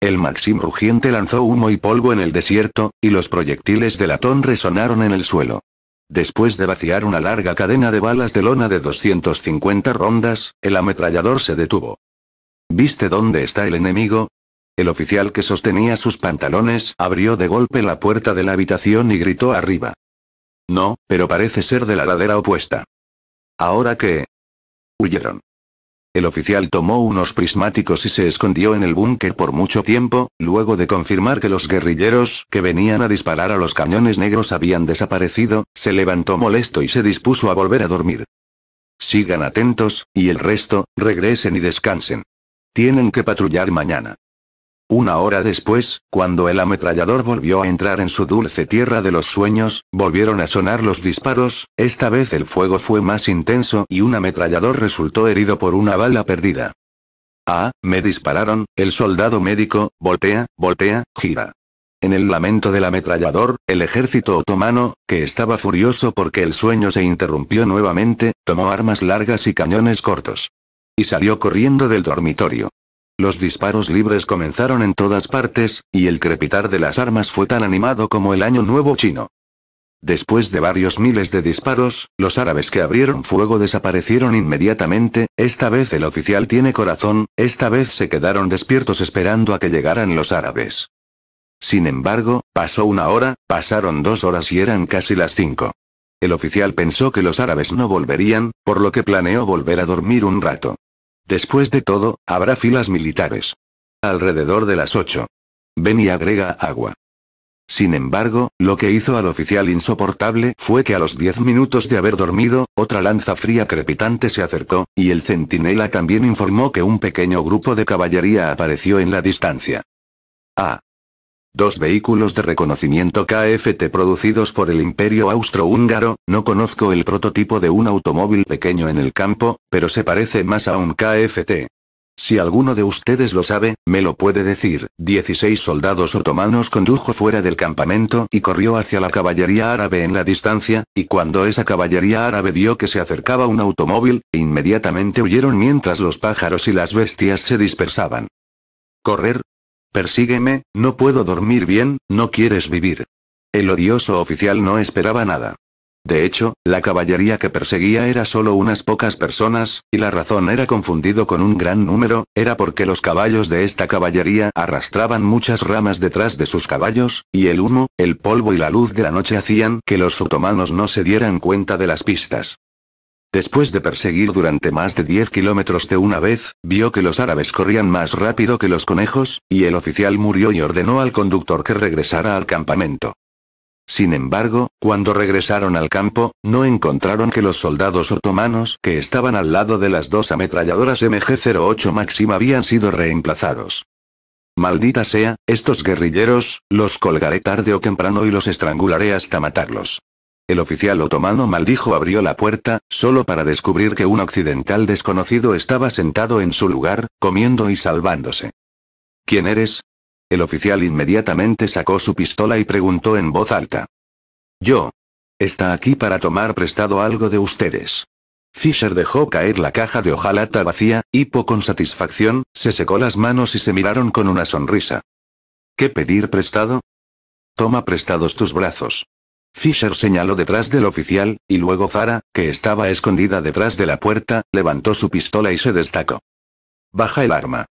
[SPEAKER 1] El Maxim rugiente lanzó humo y polvo en el desierto, y los proyectiles de latón resonaron en el suelo. Después de vaciar una larga cadena de balas de lona de 250 rondas, el ametrallador se detuvo. ¿Viste dónde está el enemigo? El oficial que sostenía sus pantalones abrió de golpe la puerta de la habitación y gritó arriba. No, pero parece ser de la ladera opuesta. Ahora qué? Huyeron. El oficial tomó unos prismáticos y se escondió en el búnker por mucho tiempo, luego de confirmar que los guerrilleros que venían a disparar a los cañones negros habían desaparecido, se levantó molesto y se dispuso a volver a dormir. Sigan atentos, y el resto, regresen y descansen. Tienen que patrullar mañana. Una hora después, cuando el ametrallador volvió a entrar en su dulce tierra de los sueños, volvieron a sonar los disparos, esta vez el fuego fue más intenso y un ametrallador resultó herido por una bala perdida. Ah, me dispararon, el soldado médico, voltea, voltea, gira. En el lamento del ametrallador, el ejército otomano, que estaba furioso porque el sueño se interrumpió nuevamente, tomó armas largas y cañones cortos. Y salió corriendo del dormitorio. Los disparos libres comenzaron en todas partes, y el crepitar de las armas fue tan animado como el Año Nuevo chino. Después de varios miles de disparos, los árabes que abrieron fuego desaparecieron inmediatamente, esta vez el oficial tiene corazón, esta vez se quedaron despiertos esperando a que llegaran los árabes. Sin embargo, pasó una hora, pasaron dos horas y eran casi las cinco. El oficial pensó que los árabes no volverían, por lo que planeó volver a dormir un rato. Después de todo, habrá filas militares. Alrededor de las 8. Ven y agrega agua. Sin embargo, lo que hizo al oficial insoportable fue que a los 10 minutos de haber dormido, otra lanza fría crepitante se acercó, y el centinela también informó que un pequeño grupo de caballería apareció en la distancia. Ah, Dos vehículos de reconocimiento KFT producidos por el Imperio Austrohúngaro, no conozco el prototipo de un automóvil pequeño en el campo, pero se parece más a un KFT. Si alguno de ustedes lo sabe, me lo puede decir. 16 soldados otomanos condujo fuera del campamento y corrió hacia la caballería árabe en la distancia, y cuando esa caballería árabe vio que se acercaba un automóvil, inmediatamente huyeron mientras los pájaros y las bestias se dispersaban. Correr, Persígueme, no puedo dormir bien, no quieres vivir. El odioso oficial no esperaba nada. De hecho, la caballería que perseguía era solo unas pocas personas, y la razón era confundido con un gran número, era porque los caballos de esta caballería arrastraban muchas ramas detrás de sus caballos, y el humo, el polvo y la luz de la noche hacían que los otomanos no se dieran cuenta de las pistas. Después de perseguir durante más de 10 kilómetros de una vez, vio que los árabes corrían más rápido que los conejos, y el oficial murió y ordenó al conductor que regresara al campamento. Sin embargo, cuando regresaron al campo, no encontraron que los soldados otomanos que estaban al lado de las dos ametralladoras MG-08 Máxima habían sido reemplazados. Maldita sea, estos guerrilleros, los colgaré tarde o temprano y los estrangularé hasta matarlos. El oficial otomano maldijo abrió la puerta, solo para descubrir que un occidental desconocido estaba sentado en su lugar, comiendo y salvándose. ¿Quién eres? El oficial inmediatamente sacó su pistola y preguntó en voz alta. Yo. Está aquí para tomar prestado algo de ustedes. Fisher dejó caer la caja de hojalata vacía, hipo con satisfacción, se secó las manos y se miraron con una sonrisa. ¿Qué pedir prestado? Toma prestados tus brazos. Fisher señaló detrás del oficial, y luego Zara, que estaba escondida detrás de la puerta, levantó su pistola y se destacó. Baja el arma.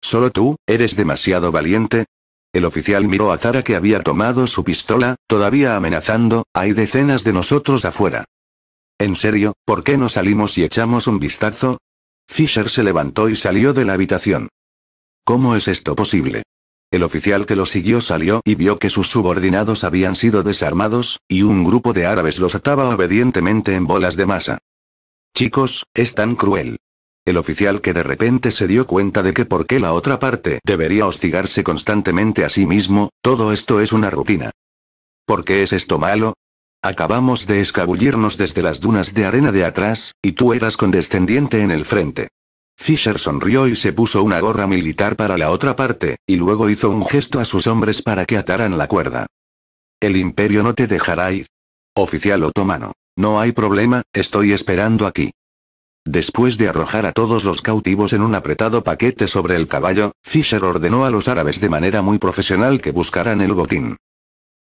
[SPEAKER 1] Solo tú, eres demasiado valiente. El oficial miró a Zara que había tomado su pistola, todavía amenazando, hay decenas de nosotros afuera. En serio, ¿por qué no salimos y echamos un vistazo? Fisher se levantó y salió de la habitación. ¿Cómo es esto posible? El oficial que lo siguió salió y vio que sus subordinados habían sido desarmados, y un grupo de árabes los ataba obedientemente en bolas de masa. Chicos, es tan cruel. El oficial que de repente se dio cuenta de que por qué la otra parte debería hostigarse constantemente a sí mismo, todo esto es una rutina. ¿Por qué es esto malo? Acabamos de escabullirnos desde las dunas de arena de atrás, y tú eras condescendiente en el frente. Fisher sonrió y se puso una gorra militar para la otra parte, y luego hizo un gesto a sus hombres para que ataran la cuerda. El imperio no te dejará ir. Oficial otomano. No hay problema, estoy esperando aquí. Después de arrojar a todos los cautivos en un apretado paquete sobre el caballo, Fisher ordenó a los árabes de manera muy profesional que buscaran el botín.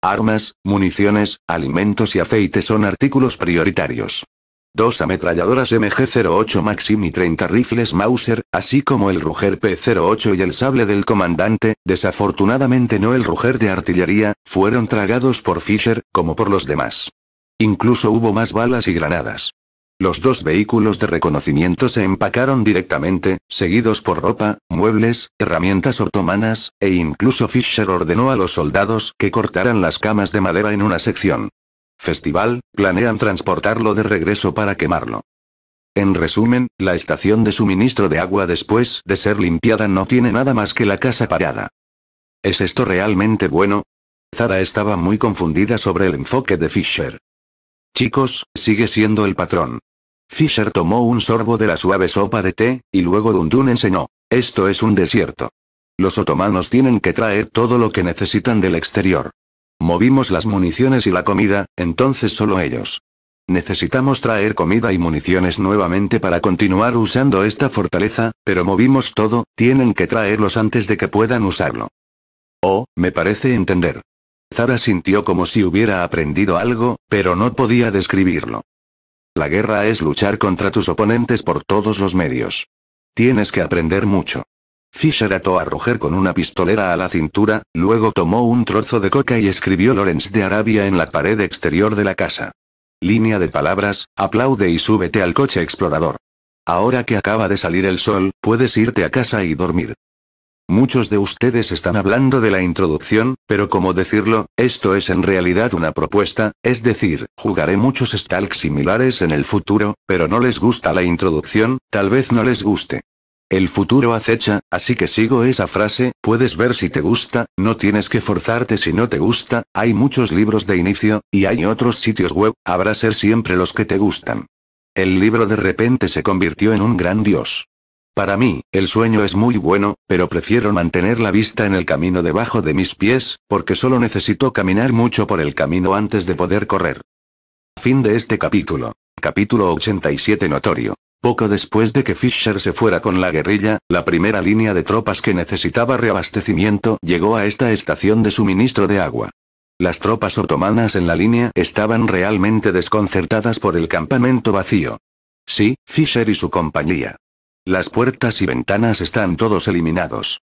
[SPEAKER 1] Armas, municiones, alimentos y aceite son artículos prioritarios. Dos ametralladoras MG-08 Maxim y 30 rifles Mauser, así como el Ruger P-08 y el sable del comandante, desafortunadamente no el Ruger de artillería, fueron tragados por Fisher, como por los demás. Incluso hubo más balas y granadas. Los dos vehículos de reconocimiento se empacaron directamente, seguidos por ropa, muebles, herramientas otomanas, e incluso Fisher ordenó a los soldados que cortaran las camas de madera en una sección festival, planean transportarlo de regreso para quemarlo. En resumen, la estación de suministro de agua después de ser limpiada no tiene nada más que la casa parada. ¿Es esto realmente bueno? Zara estaba muy confundida sobre el enfoque de Fisher. Chicos, sigue siendo el patrón. Fisher tomó un sorbo de la suave sopa de té, y luego Dundun enseñó, esto es un desierto. Los otomanos tienen que traer todo lo que necesitan del exterior. Movimos las municiones y la comida, entonces solo ellos. Necesitamos traer comida y municiones nuevamente para continuar usando esta fortaleza, pero movimos todo, tienen que traerlos antes de que puedan usarlo. Oh, me parece entender. Zara sintió como si hubiera aprendido algo, pero no podía describirlo. La guerra es luchar contra tus oponentes por todos los medios. Tienes que aprender mucho. Fisher ató a Roger con una pistolera a la cintura, luego tomó un trozo de coca y escribió Lorenz de Arabia en la pared exterior de la casa. Línea de palabras, aplaude y súbete al coche explorador. Ahora que acaba de salir el sol, puedes irte a casa y dormir. Muchos de ustedes están hablando de la introducción, pero como decirlo, esto es en realidad una propuesta, es decir, jugaré muchos stalks similares en el futuro, pero no les gusta la introducción, tal vez no les guste. El futuro acecha, así que sigo esa frase, puedes ver si te gusta, no tienes que forzarte si no te gusta, hay muchos libros de inicio, y hay otros sitios web, habrá ser siempre los que te gustan. El libro de repente se convirtió en un gran dios. Para mí, el sueño es muy bueno, pero prefiero mantener la vista en el camino debajo de mis pies, porque solo necesito caminar mucho por el camino antes de poder correr. Fin de este capítulo. Capítulo 87 Notorio. Poco después de que Fisher se fuera con la guerrilla, la primera línea de tropas que necesitaba reabastecimiento llegó a esta estación de suministro de agua. Las tropas otomanas en la línea estaban realmente desconcertadas por el campamento vacío. Sí, Fisher y su compañía. Las puertas y ventanas están todos eliminados.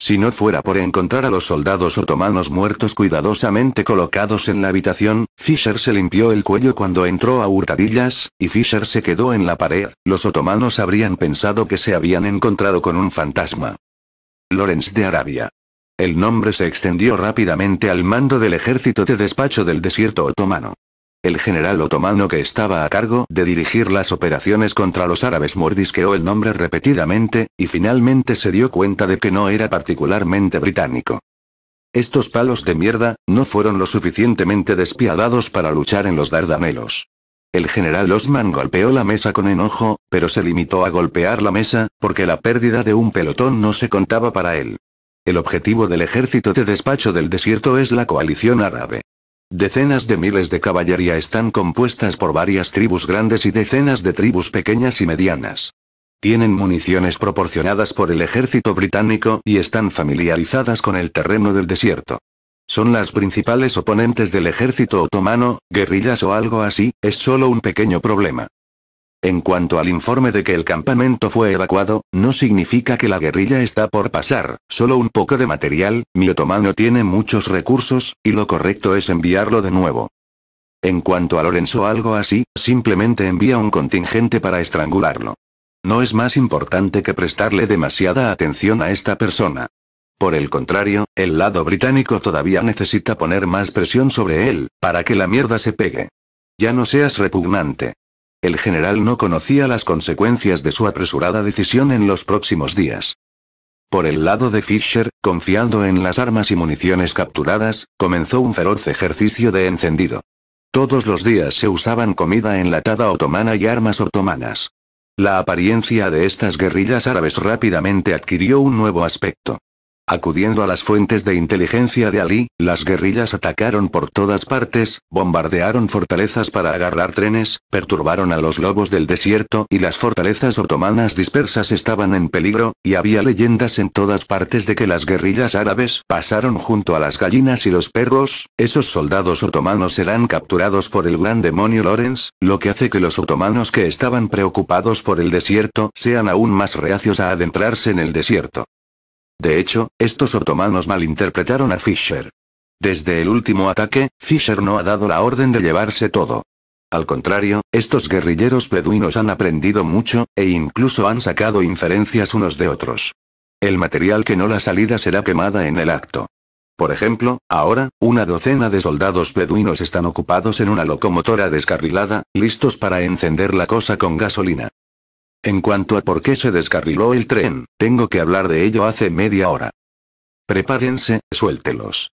[SPEAKER 1] Si no fuera por encontrar a los soldados otomanos muertos cuidadosamente colocados en la habitación, Fisher se limpió el cuello cuando entró a hurtadillas, y Fisher se quedó en la pared, los otomanos habrían pensado que se habían encontrado con un fantasma. Lorenz de Arabia. El nombre se extendió rápidamente al mando del ejército de despacho del desierto otomano. El general otomano que estaba a cargo de dirigir las operaciones contra los árabes mordisqueó el nombre repetidamente, y finalmente se dio cuenta de que no era particularmente británico. Estos palos de mierda, no fueron lo suficientemente despiadados para luchar en los Dardanelos. El general Osman golpeó la mesa con enojo, pero se limitó a golpear la mesa, porque la pérdida de un pelotón no se contaba para él. El objetivo del ejército de despacho del desierto es la coalición árabe. Decenas de miles de caballería están compuestas por varias tribus grandes y decenas de tribus pequeñas y medianas. Tienen municiones proporcionadas por el ejército británico y están familiarizadas con el terreno del desierto. Son las principales oponentes del ejército otomano, guerrillas o algo así, es solo un pequeño problema. En cuanto al informe de que el campamento fue evacuado, no significa que la guerrilla está por pasar, solo un poco de material, mi otomano tiene muchos recursos, y lo correcto es enviarlo de nuevo. En cuanto a Lorenzo algo así, simplemente envía un contingente para estrangularlo. No es más importante que prestarle demasiada atención a esta persona. Por el contrario, el lado británico todavía necesita poner más presión sobre él, para que la mierda se pegue. Ya no seas repugnante. El general no conocía las consecuencias de su apresurada decisión en los próximos días. Por el lado de Fisher, confiando en las armas y municiones capturadas, comenzó un feroz ejercicio de encendido. Todos los días se usaban comida enlatada otomana y armas otomanas. La apariencia de estas guerrillas árabes rápidamente adquirió un nuevo aspecto. Acudiendo a las fuentes de inteligencia de Ali, las guerrillas atacaron por todas partes, bombardearon fortalezas para agarrar trenes, perturbaron a los lobos del desierto y las fortalezas otomanas dispersas estaban en peligro, y había leyendas en todas partes de que las guerrillas árabes pasaron junto a las gallinas y los perros, esos soldados otomanos serán capturados por el gran demonio Lorenz, lo que hace que los otomanos que estaban preocupados por el desierto sean aún más reacios a adentrarse en el desierto. De hecho, estos otomanos malinterpretaron a Fischer. Desde el último ataque, Fisher no ha dado la orden de llevarse todo. Al contrario, estos guerrilleros beduinos han aprendido mucho, e incluso han sacado inferencias unos de otros. El material que no la salida será quemada en el acto. Por ejemplo, ahora, una docena de soldados beduinos están ocupados en una locomotora descarrilada, listos para encender la cosa con gasolina. En cuanto a por qué se descarriló el tren, tengo que hablar de ello hace media hora. Prepárense, suéltelos.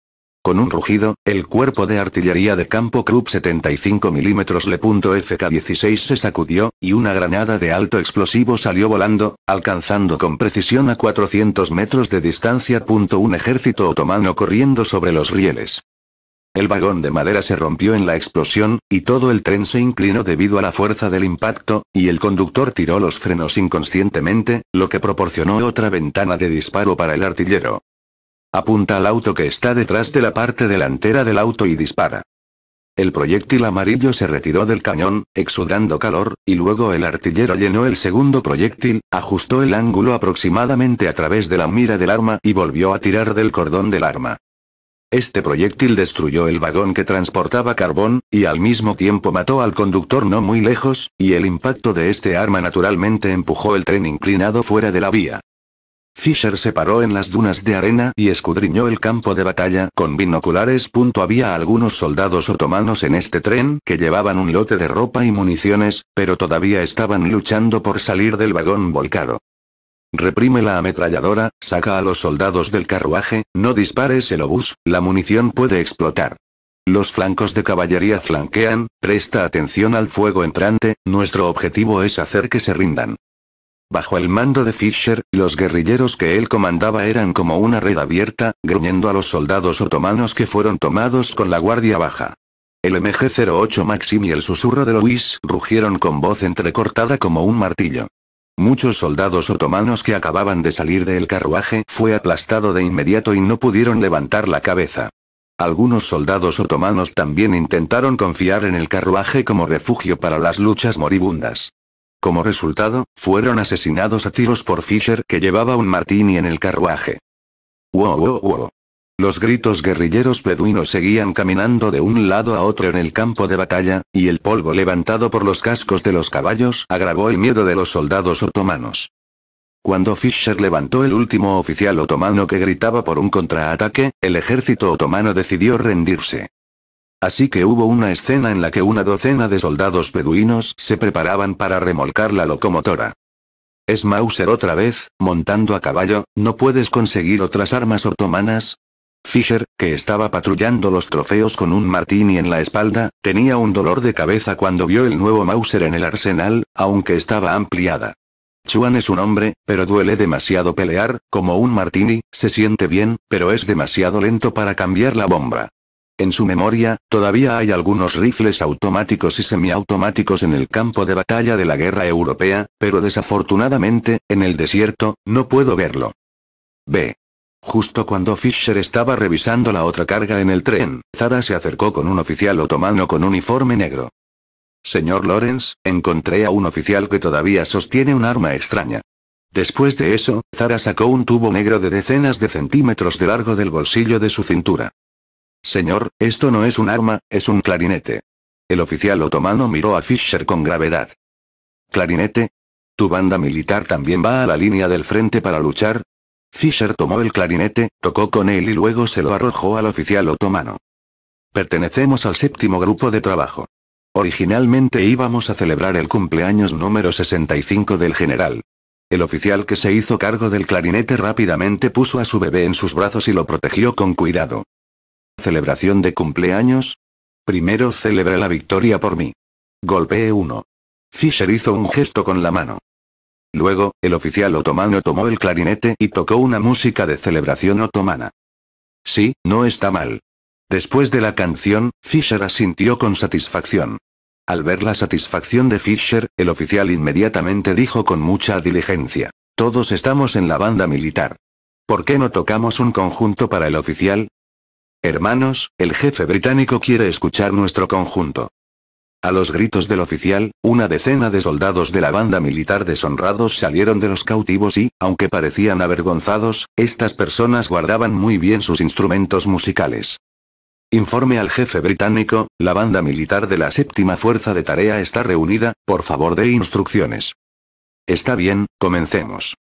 [SPEAKER 1] Con un rugido, el cuerpo de artillería de campo Krupp 75 mm FK-16 se sacudió, y una granada de alto explosivo salió volando, alcanzando con precisión a 400 metros de distancia. Un ejército otomano corriendo sobre los rieles. El vagón de madera se rompió en la explosión, y todo el tren se inclinó debido a la fuerza del impacto, y el conductor tiró los frenos inconscientemente, lo que proporcionó otra ventana de disparo para el artillero. Apunta al auto que está detrás de la parte delantera del auto y dispara. El proyectil amarillo se retiró del cañón, exudando calor, y luego el artillero llenó el segundo proyectil, ajustó el ángulo aproximadamente a través de la mira del arma y volvió a tirar del cordón del arma. Este proyectil destruyó el vagón que transportaba carbón, y al mismo tiempo mató al conductor no muy lejos, y el impacto de este arma naturalmente empujó el tren inclinado fuera de la vía. Fisher se paró en las dunas de arena y escudriñó el campo de batalla con binoculares. Había algunos soldados otomanos en este tren que llevaban un lote de ropa y municiones, pero todavía estaban luchando por salir del vagón volcado. Reprime la ametralladora, saca a los soldados del carruaje, no dispares el obús, la munición puede explotar. Los flancos de caballería flanquean, presta atención al fuego entrante, nuestro objetivo es hacer que se rindan. Bajo el mando de Fisher, los guerrilleros que él comandaba eran como una red abierta, gruñendo a los soldados otomanos que fueron tomados con la guardia baja. El MG-08 Maxim y el susurro de Luis rugieron con voz entrecortada como un martillo. Muchos soldados otomanos que acababan de salir del carruaje fue aplastado de inmediato y no pudieron levantar la cabeza. Algunos soldados otomanos también intentaron confiar en el carruaje como refugio para las luchas moribundas. Como resultado, fueron asesinados a tiros por Fisher que llevaba un martini en el carruaje. Wow, wow, wow. Los gritos guerrilleros beduinos seguían caminando de un lado a otro en el campo de batalla, y el polvo levantado por los cascos de los caballos agravó el miedo de los soldados otomanos. Cuando Fischer levantó el último oficial otomano que gritaba por un contraataque, el ejército otomano decidió rendirse. Así que hubo una escena en la que una docena de soldados beduinos se preparaban para remolcar la locomotora. Es Mauser otra vez, montando a caballo, no puedes conseguir otras armas otomanas, Fischer, que estaba patrullando los trofeos con un martini en la espalda, tenía un dolor de cabeza cuando vio el nuevo Mauser en el arsenal, aunque estaba ampliada. Chuan es un hombre, pero duele demasiado pelear, como un martini, se siente bien, pero es demasiado lento para cambiar la bomba. En su memoria, todavía hay algunos rifles automáticos y semiautomáticos en el campo de batalla de la guerra europea, pero desafortunadamente, en el desierto, no puedo verlo. B. Justo cuando Fisher estaba revisando la otra carga en el tren, Zara se acercó con un oficial otomano con uniforme negro. Señor Lawrence, encontré a un oficial que todavía sostiene un arma extraña. Después de eso, Zara sacó un tubo negro de decenas de centímetros de largo del bolsillo de su cintura. Señor, esto no es un arma, es un clarinete. El oficial otomano miró a Fisher con gravedad. ¿Clarinete? ¿Tu banda militar también va a la línea del frente para luchar? Fisher tomó el clarinete, tocó con él y luego se lo arrojó al oficial otomano. Pertenecemos al séptimo grupo de trabajo. Originalmente íbamos a celebrar el cumpleaños número 65 del general. El oficial que se hizo cargo del clarinete rápidamente puso a su bebé en sus brazos y lo protegió con cuidado. ¿Celebración de cumpleaños? Primero celebra la victoria por mí. Golpeé uno. Fisher hizo un gesto con la mano. Luego, el oficial otomano tomó el clarinete y tocó una música de celebración otomana. Sí, no está mal. Después de la canción, Fisher asintió con satisfacción. Al ver la satisfacción de Fisher, el oficial inmediatamente dijo con mucha diligencia. Todos estamos en la banda militar. ¿Por qué no tocamos un conjunto para el oficial? Hermanos, el jefe británico quiere escuchar nuestro conjunto. A los gritos del oficial, una decena de soldados de la banda militar deshonrados salieron de los cautivos y, aunque parecían avergonzados, estas personas guardaban muy bien sus instrumentos musicales. Informe al jefe británico, la banda militar de la séptima fuerza de tarea está reunida, por favor de instrucciones. Está bien, comencemos.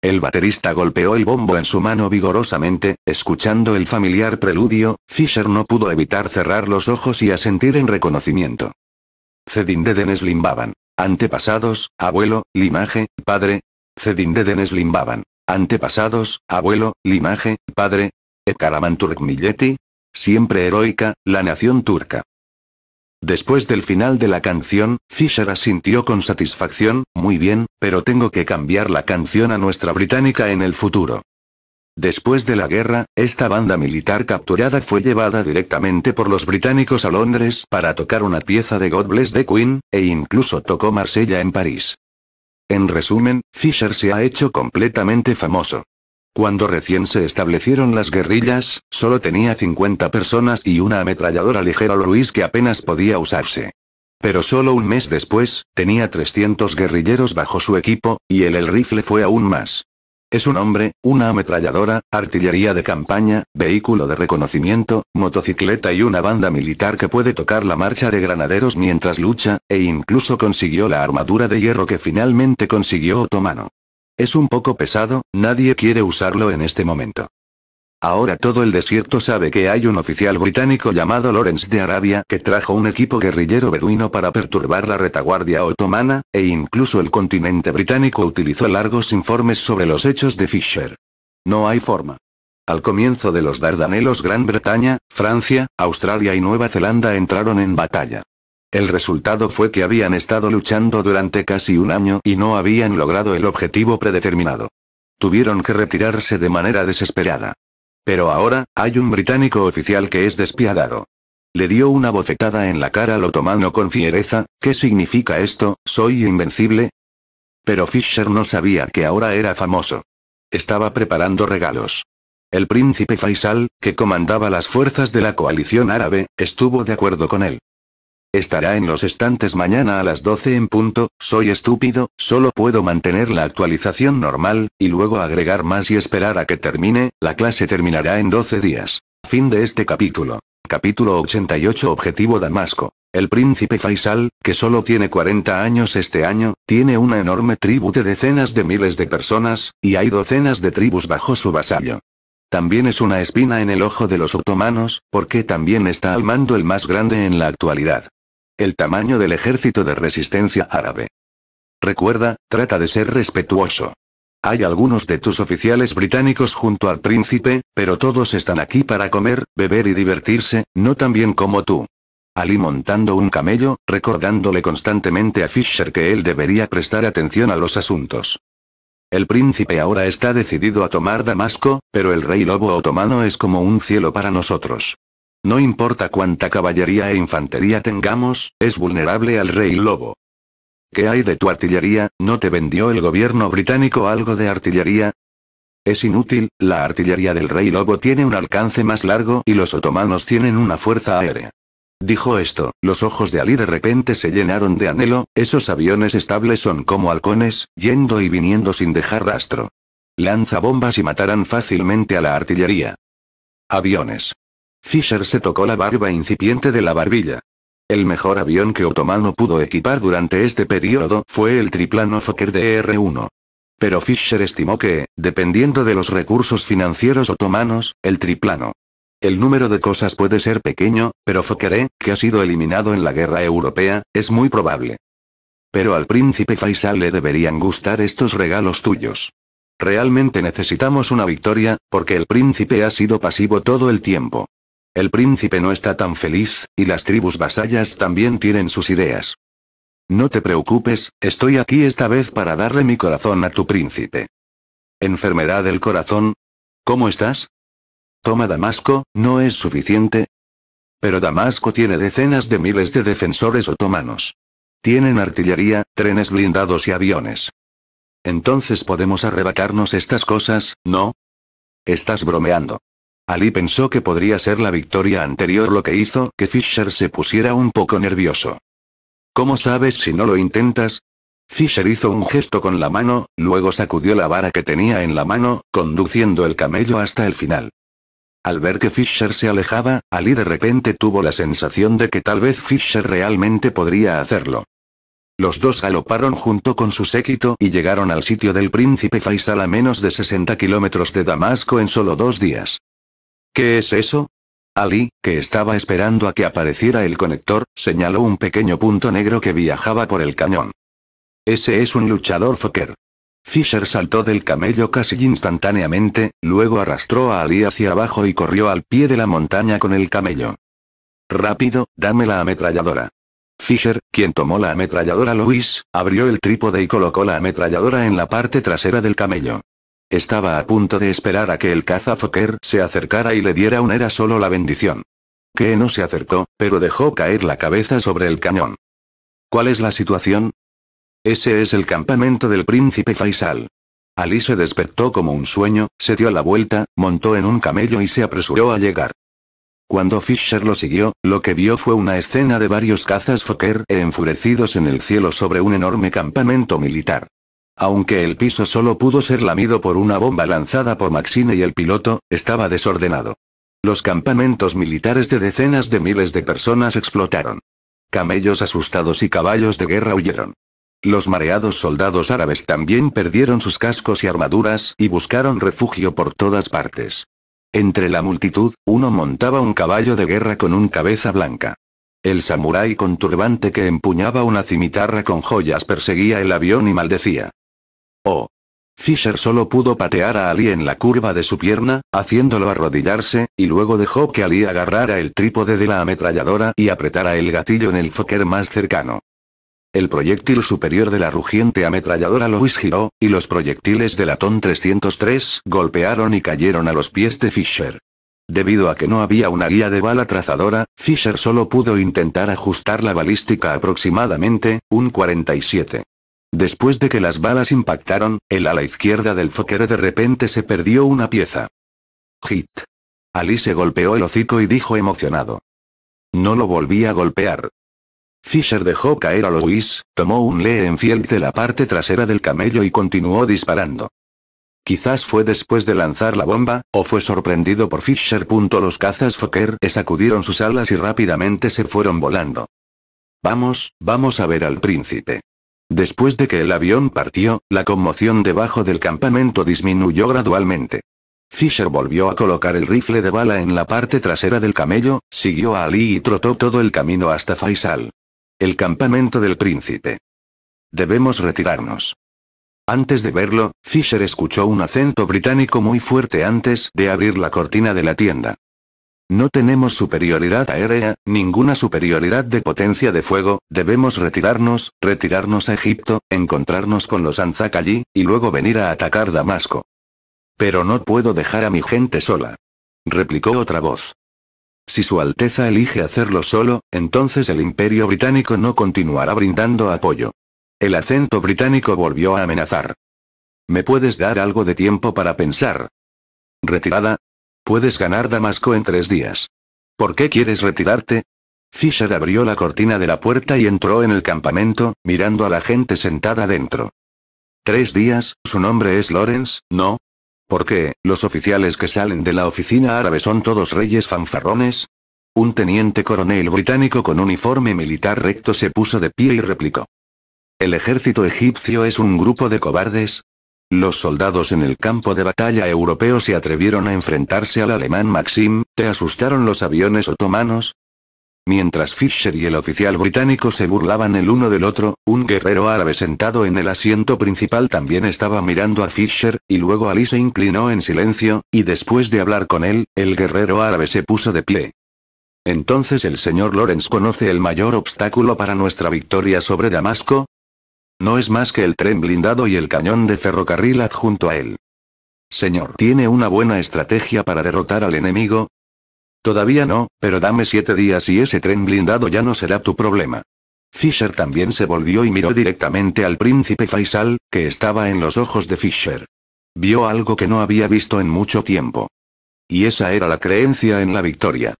[SPEAKER 1] El baterista golpeó el bombo en su mano vigorosamente, escuchando el familiar preludio, Fisher no pudo evitar cerrar los ojos y asentir en reconocimiento. Cedindedenes limbaban Antepasados, abuelo, limaje, padre. Cedindedenes limbaban Antepasados, abuelo, limaje, padre. Ekaraman Turkmilleti. Siempre heroica, la nación turca. Después del final de la canción, Fisher asintió con satisfacción, muy bien, pero tengo que cambiar la canción a nuestra británica en el futuro. Después de la guerra, esta banda militar capturada fue llevada directamente por los británicos a Londres para tocar una pieza de God Bless the Queen, e incluso tocó Marsella en París. En resumen, Fisher se ha hecho completamente famoso. Cuando recién se establecieron las guerrillas, solo tenía 50 personas y una ametralladora ligera Luis que apenas podía usarse. Pero solo un mes después, tenía 300 guerrilleros bajo su equipo, y el, el rifle fue aún más. Es un hombre, una ametralladora, artillería de campaña, vehículo de reconocimiento, motocicleta y una banda militar que puede tocar la marcha de granaderos mientras lucha, e incluso consiguió la armadura de hierro que finalmente consiguió Otomano. Es un poco pesado, nadie quiere usarlo en este momento. Ahora todo el desierto sabe que hay un oficial británico llamado Lawrence de Arabia que trajo un equipo guerrillero beduino para perturbar la retaguardia otomana, e incluso el continente británico utilizó largos informes sobre los hechos de Fisher. No hay forma. Al comienzo de los Dardanelos Gran Bretaña, Francia, Australia y Nueva Zelanda entraron en batalla. El resultado fue que habían estado luchando durante casi un año y no habían logrado el objetivo predeterminado. Tuvieron que retirarse de manera desesperada. Pero ahora, hay un británico oficial que es despiadado. Le dio una bofetada en la cara al otomano con fiereza, ¿qué significa esto, soy invencible? Pero Fisher no sabía que ahora era famoso. Estaba preparando regalos. El príncipe Faisal, que comandaba las fuerzas de la coalición árabe, estuvo de acuerdo con él. Estará en los estantes mañana a las 12 en punto, soy estúpido, solo puedo mantener la actualización normal, y luego agregar más y esperar a que termine, la clase terminará en 12 días. Fin de este capítulo. Capítulo 88 Objetivo Damasco. El príncipe Faisal, que solo tiene 40 años este año, tiene una enorme tribu de decenas de miles de personas, y hay docenas de tribus bajo su vasallo. También es una espina en el ojo de los otomanos, porque también está al mando el más grande en la actualidad el tamaño del ejército de resistencia árabe. Recuerda, trata de ser respetuoso. Hay algunos de tus oficiales británicos junto al príncipe, pero todos están aquí para comer, beber y divertirse, no tan bien como tú. Ali montando un camello, recordándole constantemente a Fisher que él debería prestar atención a los asuntos. El príncipe ahora está decidido a tomar Damasco, pero el rey lobo otomano es como un cielo para nosotros. No importa cuánta caballería e infantería tengamos, es vulnerable al rey lobo. ¿Qué hay de tu artillería? ¿No te vendió el gobierno británico algo de artillería? Es inútil, la artillería del rey lobo tiene un alcance más largo y los otomanos tienen una fuerza aérea. Dijo esto, los ojos de Ali de repente se llenaron de anhelo, esos aviones estables son como halcones, yendo y viniendo sin dejar rastro. Lanza bombas y matarán fácilmente a la artillería. Aviones. Fisher se tocó la barba incipiente de la barbilla. El mejor avión que Otomano pudo equipar durante este periodo fue el triplano Fokker DR-1. Pero Fisher estimó que, dependiendo de los recursos financieros otomanos, el triplano. El número de cosas puede ser pequeño, pero Fokker E, que ha sido eliminado en la guerra europea, es muy probable. Pero al príncipe Faisal le deberían gustar estos regalos tuyos. Realmente necesitamos una victoria, porque el príncipe ha sido pasivo todo el tiempo. El príncipe no está tan feliz, y las tribus vasallas también tienen sus ideas. No te preocupes, estoy aquí esta vez para darle mi corazón a tu príncipe. ¿Enfermedad del corazón? ¿Cómo estás? Toma Damasco, ¿no es suficiente? Pero Damasco tiene decenas de miles de defensores otomanos. Tienen artillería, trenes blindados y aviones. Entonces podemos arrebatarnos estas cosas, ¿no? Estás bromeando. Ali pensó que podría ser la victoria anterior lo que hizo que Fisher se pusiera un poco nervioso. ¿Cómo sabes si no lo intentas? Fisher hizo un gesto con la mano, luego sacudió la vara que tenía en la mano, conduciendo el camello hasta el final. Al ver que Fisher se alejaba, Ali de repente tuvo la sensación de que tal vez Fisher realmente podría hacerlo. Los dos galoparon junto con su séquito y llegaron al sitio del príncipe Faisal a menos de 60 kilómetros de Damasco en solo dos días. ¿Qué es eso? Ali, que estaba esperando a que apareciera el conector, señaló un pequeño punto negro que viajaba por el cañón. Ese es un luchador Fokker. Fisher saltó del camello casi instantáneamente, luego arrastró a Ali hacia abajo y corrió al pie de la montaña con el camello. Rápido, dame la ametralladora. Fisher, quien tomó la ametralladora Lewis, abrió el trípode y colocó la ametralladora en la parte trasera del camello. Estaba a punto de esperar a que el caza Fokker se acercara y le diera un era solo la bendición. Que no se acercó, pero dejó caer la cabeza sobre el cañón. ¿Cuál es la situación? Ese es el campamento del príncipe Faisal. Ali se despertó como un sueño, se dio la vuelta, montó en un camello y se apresuró a llegar. Cuando Fisher lo siguió, lo que vio fue una escena de varios cazas Fokker enfurecidos en el cielo sobre un enorme campamento militar. Aunque el piso solo pudo ser lamido por una bomba lanzada por Maxine y el piloto, estaba desordenado. Los campamentos militares de decenas de miles de personas explotaron. Camellos asustados y caballos de guerra huyeron. Los mareados soldados árabes también perdieron sus cascos y armaduras y buscaron refugio por todas partes. Entre la multitud, uno montaba un caballo de guerra con un cabeza blanca. El samurái con turbante que empuñaba una cimitarra con joyas perseguía el avión y maldecía. Oh. Fisher solo pudo patear a Ali en la curva de su pierna, haciéndolo arrodillarse, y luego dejó que Ali agarrara el trípode de la ametralladora y apretara el gatillo en el Fokker más cercano. El proyectil superior de la rugiente ametralladora lo giró, y los proyectiles de latón 303 golpearon y cayeron a los pies de Fisher. Debido a que no había una guía de bala trazadora, Fisher solo pudo intentar ajustar la balística aproximadamente, un 47. Después de que las balas impactaron, el ala izquierda del Fokker de repente se perdió una pieza. Hit. Ali se golpeó el hocico y dijo emocionado. No lo volví a golpear. Fisher dejó caer a Louis, tomó un Lee fiel de la parte trasera del camello y continuó disparando. Quizás fue después de lanzar la bomba, o fue sorprendido por Fisher. Los cazas Fokker eh, sacudieron sus alas y rápidamente se fueron volando. Vamos, vamos a ver al príncipe. Después de que el avión partió, la conmoción debajo del campamento disminuyó gradualmente. Fisher volvió a colocar el rifle de bala en la parte trasera del camello, siguió a Ali y trotó todo el camino hasta Faisal. El campamento del príncipe. Debemos retirarnos. Antes de verlo, Fisher escuchó un acento británico muy fuerte antes de abrir la cortina de la tienda. No tenemos superioridad aérea, ninguna superioridad de potencia de fuego, debemos retirarnos, retirarnos a Egipto, encontrarnos con los Anzac allí, y luego venir a atacar Damasco. Pero no puedo dejar a mi gente sola. Replicó otra voz. Si Su Alteza elige hacerlo solo, entonces el Imperio Británico no continuará brindando apoyo. El acento británico volvió a amenazar. ¿Me puedes dar algo de tiempo para pensar? Retirada, Puedes ganar Damasco en tres días. ¿Por qué quieres retirarte? Fisher abrió la cortina de la puerta y entró en el campamento, mirando a la gente sentada dentro. Tres días, su nombre es Lawrence, ¿no? ¿Por qué, los oficiales que salen de la oficina árabe son todos reyes fanfarrones. Un teniente coronel británico con uniforme militar recto se puso de pie y replicó. El ejército egipcio es un grupo de cobardes, los soldados en el campo de batalla europeo se atrevieron a enfrentarse al alemán Maxim, ¿te asustaron los aviones otomanos? Mientras Fisher y el oficial británico se burlaban el uno del otro, un guerrero árabe sentado en el asiento principal también estaba mirando a Fisher, y luego Ali se inclinó en silencio, y después de hablar con él, el guerrero árabe se puso de pie. Entonces el señor Lawrence conoce el mayor obstáculo para nuestra victoria sobre Damasco, no es más que el tren blindado y el cañón de ferrocarril adjunto a él. Señor, ¿tiene una buena estrategia para derrotar al enemigo? Todavía no, pero dame siete días y ese tren blindado ya no será tu problema. Fisher también se volvió y miró directamente al príncipe Faisal, que estaba en los ojos de Fisher. Vio algo que no había visto en mucho tiempo. Y esa era la creencia en la victoria.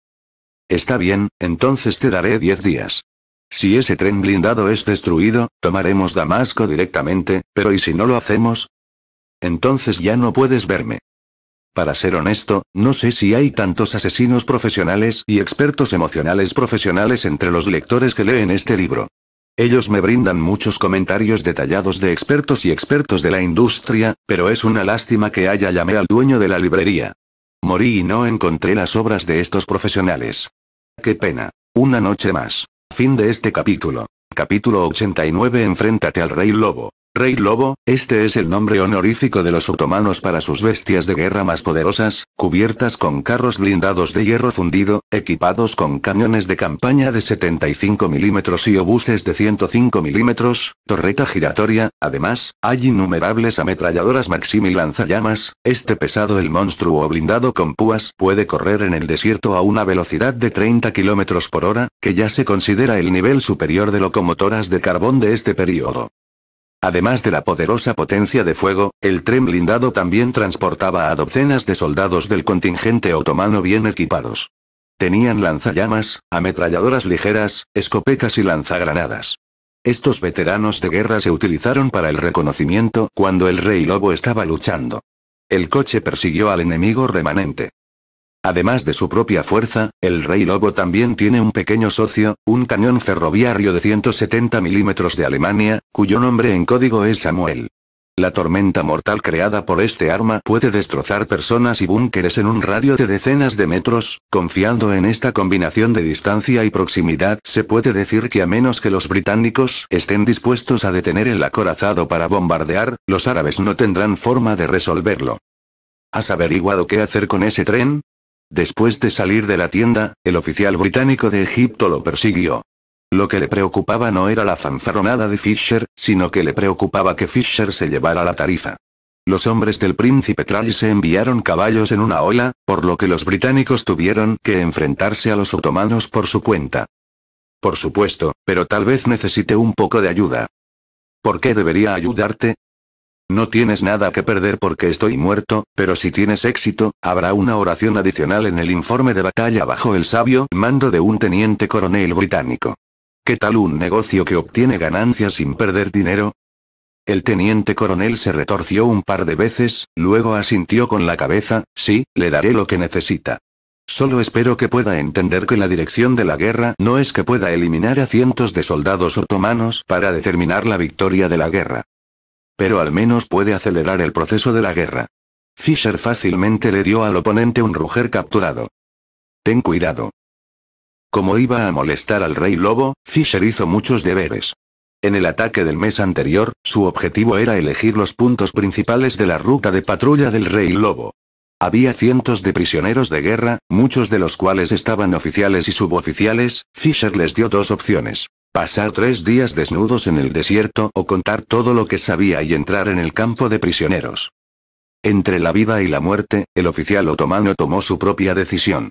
[SPEAKER 1] Está bien, entonces te daré diez días. Si ese tren blindado es destruido, tomaremos Damasco directamente, pero ¿y si no lo hacemos? Entonces ya no puedes verme. Para ser honesto, no sé si hay tantos asesinos profesionales y expertos emocionales profesionales entre los lectores que leen este libro. Ellos me brindan muchos comentarios detallados de expertos y expertos de la industria, pero es una lástima que haya llamé al dueño de la librería. Morí y no encontré las obras de estos profesionales. Qué pena. Una noche más. Fin de este capítulo. Capítulo 89 Enfréntate al Rey Lobo. Rey Lobo, este es el nombre honorífico de los otomanos para sus bestias de guerra más poderosas, cubiertas con carros blindados de hierro fundido, equipados con camiones de campaña de 75 milímetros y obuses de 105 milímetros, torreta giratoria, además, hay innumerables ametralladoras Maxim y lanzallamas, este pesado el monstruo blindado con púas puede correr en el desierto a una velocidad de 30 kilómetros por hora, que ya se considera el nivel superior de locomotoras de carbón de este periodo. Además de la poderosa potencia de fuego, el tren blindado también transportaba a docenas de soldados del contingente otomano bien equipados. Tenían lanzallamas, ametralladoras ligeras, escopetas y lanzagranadas. Estos veteranos de guerra se utilizaron para el reconocimiento cuando el rey lobo estaba luchando. El coche persiguió al enemigo remanente. Además de su propia fuerza, el Rey Lobo también tiene un pequeño socio, un cañón ferroviario de 170 milímetros de Alemania, cuyo nombre en código es Samuel. La tormenta mortal creada por este arma puede destrozar personas y búnkeres en un radio de decenas de metros, confiando en esta combinación de distancia y proximidad se puede decir que a menos que los británicos estén dispuestos a detener el acorazado para bombardear, los árabes no tendrán forma de resolverlo. ¿Has averiguado qué hacer con ese tren? Después de salir de la tienda, el oficial británico de Egipto lo persiguió. Lo que le preocupaba no era la fanfarronada de Fisher, sino que le preocupaba que Fisher se llevara la tarifa. Los hombres del príncipe Trall se enviaron caballos en una ola, por lo que los británicos tuvieron que enfrentarse a los otomanos por su cuenta. Por supuesto, pero tal vez necesite un poco de ayuda. ¿Por qué debería ayudarte? No tienes nada que perder porque estoy muerto, pero si tienes éxito, habrá una oración adicional en el informe de batalla bajo el sabio mando de un teniente coronel británico. ¿Qué tal un negocio que obtiene ganancias sin perder dinero? El teniente coronel se retorció un par de veces, luego asintió con la cabeza, sí, le daré lo que necesita. Solo espero que pueda entender que la dirección de la guerra no es que pueda eliminar a cientos de soldados otomanos para determinar la victoria de la guerra. Pero al menos puede acelerar el proceso de la guerra. Fisher fácilmente le dio al oponente un ruger capturado. Ten cuidado. Como iba a molestar al rey lobo, Fisher hizo muchos deberes. En el ataque del mes anterior, su objetivo era elegir los puntos principales de la ruta de patrulla del rey lobo. Había cientos de prisioneros de guerra, muchos de los cuales estaban oficiales y suboficiales, Fisher les dio dos opciones pasar tres días desnudos en el desierto o contar todo lo que sabía y entrar en el campo de prisioneros. Entre la vida y la muerte, el oficial otomano tomó su propia decisión.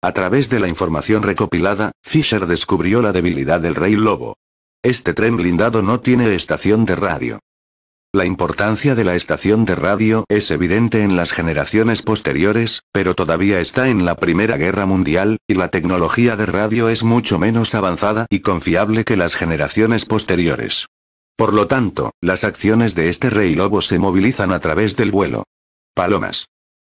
[SPEAKER 1] A través de la información recopilada, Fisher descubrió la debilidad del rey lobo. Este tren blindado no tiene estación de radio. La importancia de la estación de radio es evidente en las generaciones posteriores, pero todavía está en la Primera Guerra Mundial, y la tecnología de radio es mucho menos avanzada y confiable que las generaciones posteriores. Por lo tanto, las acciones de este rey lobo se movilizan a través del vuelo. Palomas.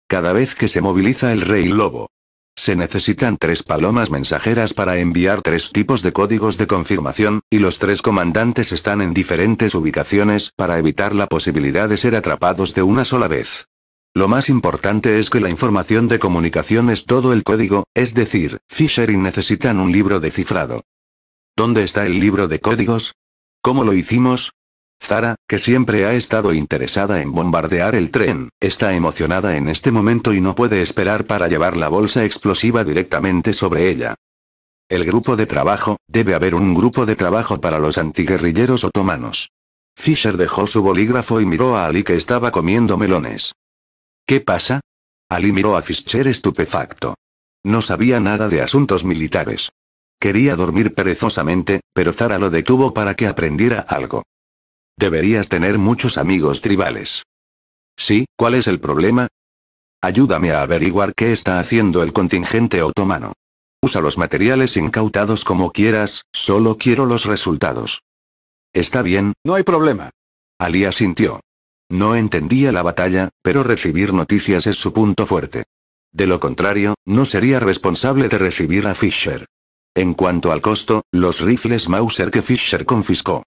[SPEAKER 1] Cada vez que se moviliza el rey lobo, se necesitan tres palomas mensajeras para enviar tres tipos de códigos de confirmación, y los tres comandantes están en diferentes ubicaciones para evitar la posibilidad de ser atrapados de una sola vez. Lo más importante es que la información de comunicación es todo el código, es decir, Fisher y necesitan un libro de cifrado. ¿Dónde está el libro de códigos? ¿Cómo lo hicimos? Zara, que siempre ha estado interesada en bombardear el tren, está emocionada en este momento y no puede esperar para llevar la bolsa explosiva directamente sobre ella. El grupo de trabajo, debe haber un grupo de trabajo para los antiguerrilleros otomanos. Fisher dejó su bolígrafo y miró a Ali que estaba comiendo melones. ¿Qué pasa? Ali miró a Fischer estupefacto. No sabía nada de asuntos militares. Quería dormir perezosamente, pero Zara lo detuvo para que aprendiera algo. Deberías tener muchos amigos tribales. Sí, ¿cuál es el problema? Ayúdame a averiguar qué está haciendo el contingente otomano. Usa los materiales incautados como quieras, solo quiero los resultados. Está bien, no hay problema. Ali sintió. No entendía la batalla, pero recibir noticias es su punto fuerte. De lo contrario, no sería responsable de recibir a Fisher. En cuanto al costo, los rifles Mauser que Fisher confiscó,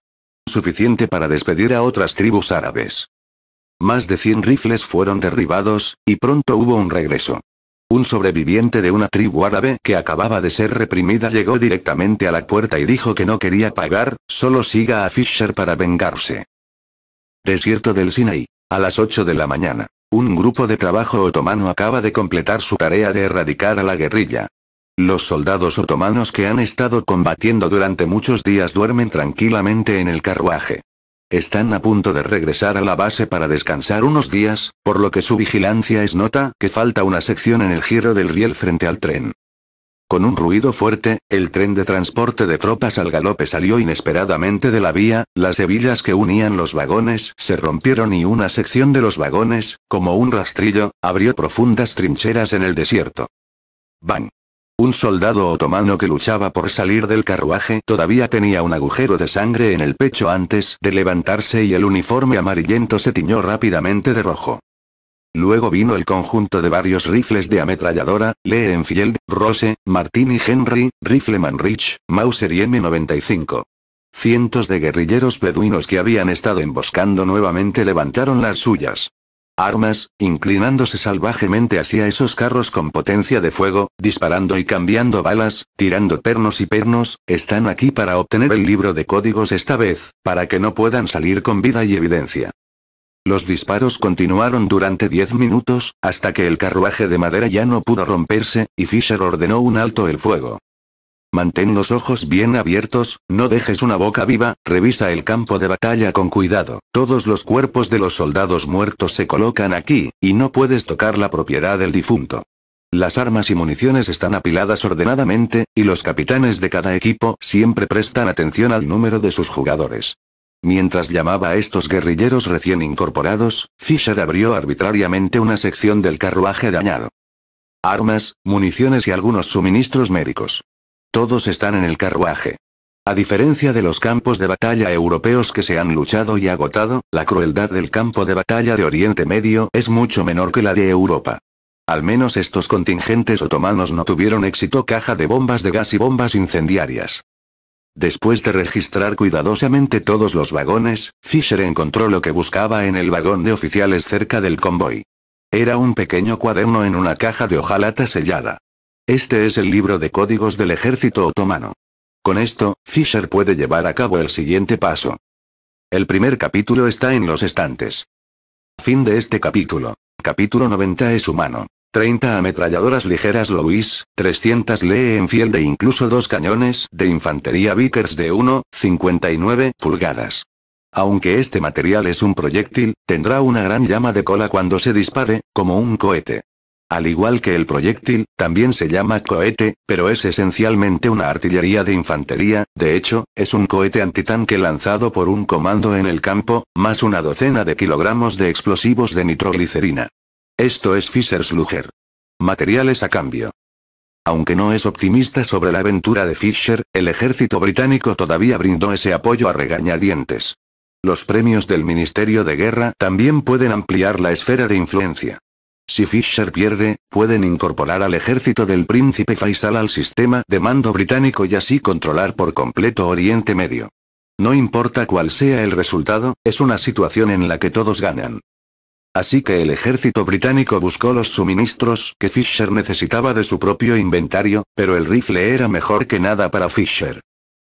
[SPEAKER 1] suficiente para despedir a otras tribus árabes. Más de 100 rifles fueron derribados, y pronto hubo un regreso. Un sobreviviente de una tribu árabe que acababa de ser reprimida llegó directamente a la puerta y dijo que no quería pagar, solo siga a Fisher para vengarse. Desierto del Sinaí. A las 8 de la mañana. Un grupo de trabajo otomano acaba de completar su tarea de erradicar a la guerrilla. Los soldados otomanos que han estado combatiendo durante muchos días duermen tranquilamente en el carruaje. Están a punto de regresar a la base para descansar unos días, por lo que su vigilancia es nota que falta una sección en el giro del riel frente al tren. Con un ruido fuerte, el tren de transporte de tropas al galope salió inesperadamente de la vía, las hebillas que unían los vagones se rompieron y una sección de los vagones, como un rastrillo, abrió profundas trincheras en el desierto. Bang. Un soldado otomano que luchaba por salir del carruaje todavía tenía un agujero de sangre en el pecho antes de levantarse y el uniforme amarillento se tiñó rápidamente de rojo. Luego vino el conjunto de varios rifles de ametralladora, Lee Enfield, Rose, Martini Henry, Rifleman Rich, Mauser y M95. Cientos de guerrilleros beduinos que habían estado emboscando nuevamente levantaron las suyas armas, inclinándose salvajemente hacia esos carros con potencia de fuego, disparando y cambiando balas, tirando pernos y pernos, están aquí para obtener el libro de códigos esta vez, para que no puedan salir con vida y evidencia. Los disparos continuaron durante diez minutos, hasta que el carruaje de madera ya no pudo romperse, y Fisher ordenó un alto el fuego. Mantén los ojos bien abiertos, no dejes una boca viva, revisa el campo de batalla con cuidado. Todos los cuerpos de los soldados muertos se colocan aquí, y no puedes tocar la propiedad del difunto. Las armas y municiones están apiladas ordenadamente, y los capitanes de cada equipo siempre prestan atención al número de sus jugadores. Mientras llamaba a estos guerrilleros recién incorporados, Fisher abrió arbitrariamente una sección del carruaje dañado. Armas, municiones y algunos suministros médicos. Todos están en el carruaje. A diferencia de los campos de batalla europeos que se han luchado y agotado, la crueldad del campo de batalla de Oriente Medio es mucho menor que la de Europa. Al menos estos contingentes otomanos no tuvieron éxito caja de bombas de gas y bombas incendiarias. Después de registrar cuidadosamente todos los vagones, Fisher encontró lo que buscaba en el vagón de oficiales cerca del convoy. Era un pequeño cuaderno en una caja de hojalata sellada. Este es el libro de códigos del ejército otomano. Con esto, Fisher puede llevar a cabo el siguiente paso. El primer capítulo está en los estantes. Fin de este capítulo. Capítulo 90 es humano. 30 ametralladoras ligeras Louis, 300 Lee fiel de incluso dos cañones de infantería Vickers de 1,59 pulgadas. Aunque este material es un proyectil, tendrá una gran llama de cola cuando se dispare, como un cohete. Al igual que el proyectil, también se llama cohete, pero es esencialmente una artillería de infantería, de hecho, es un cohete antitanque lanzado por un comando en el campo, más una docena de kilogramos de explosivos de nitroglicerina. Esto es Fischer's Luger. Materiales a cambio. Aunque no es optimista sobre la aventura de Fischer, el ejército británico todavía brindó ese apoyo a regañadientes. Los premios del Ministerio de Guerra también pueden ampliar la esfera de influencia. Si Fisher pierde, pueden incorporar al ejército del príncipe Faisal al sistema de mando británico y así controlar por completo Oriente Medio. No importa cuál sea el resultado, es una situación en la que todos ganan. Así que el ejército británico buscó los suministros que Fisher necesitaba de su propio inventario, pero el rifle era mejor que nada para Fisher.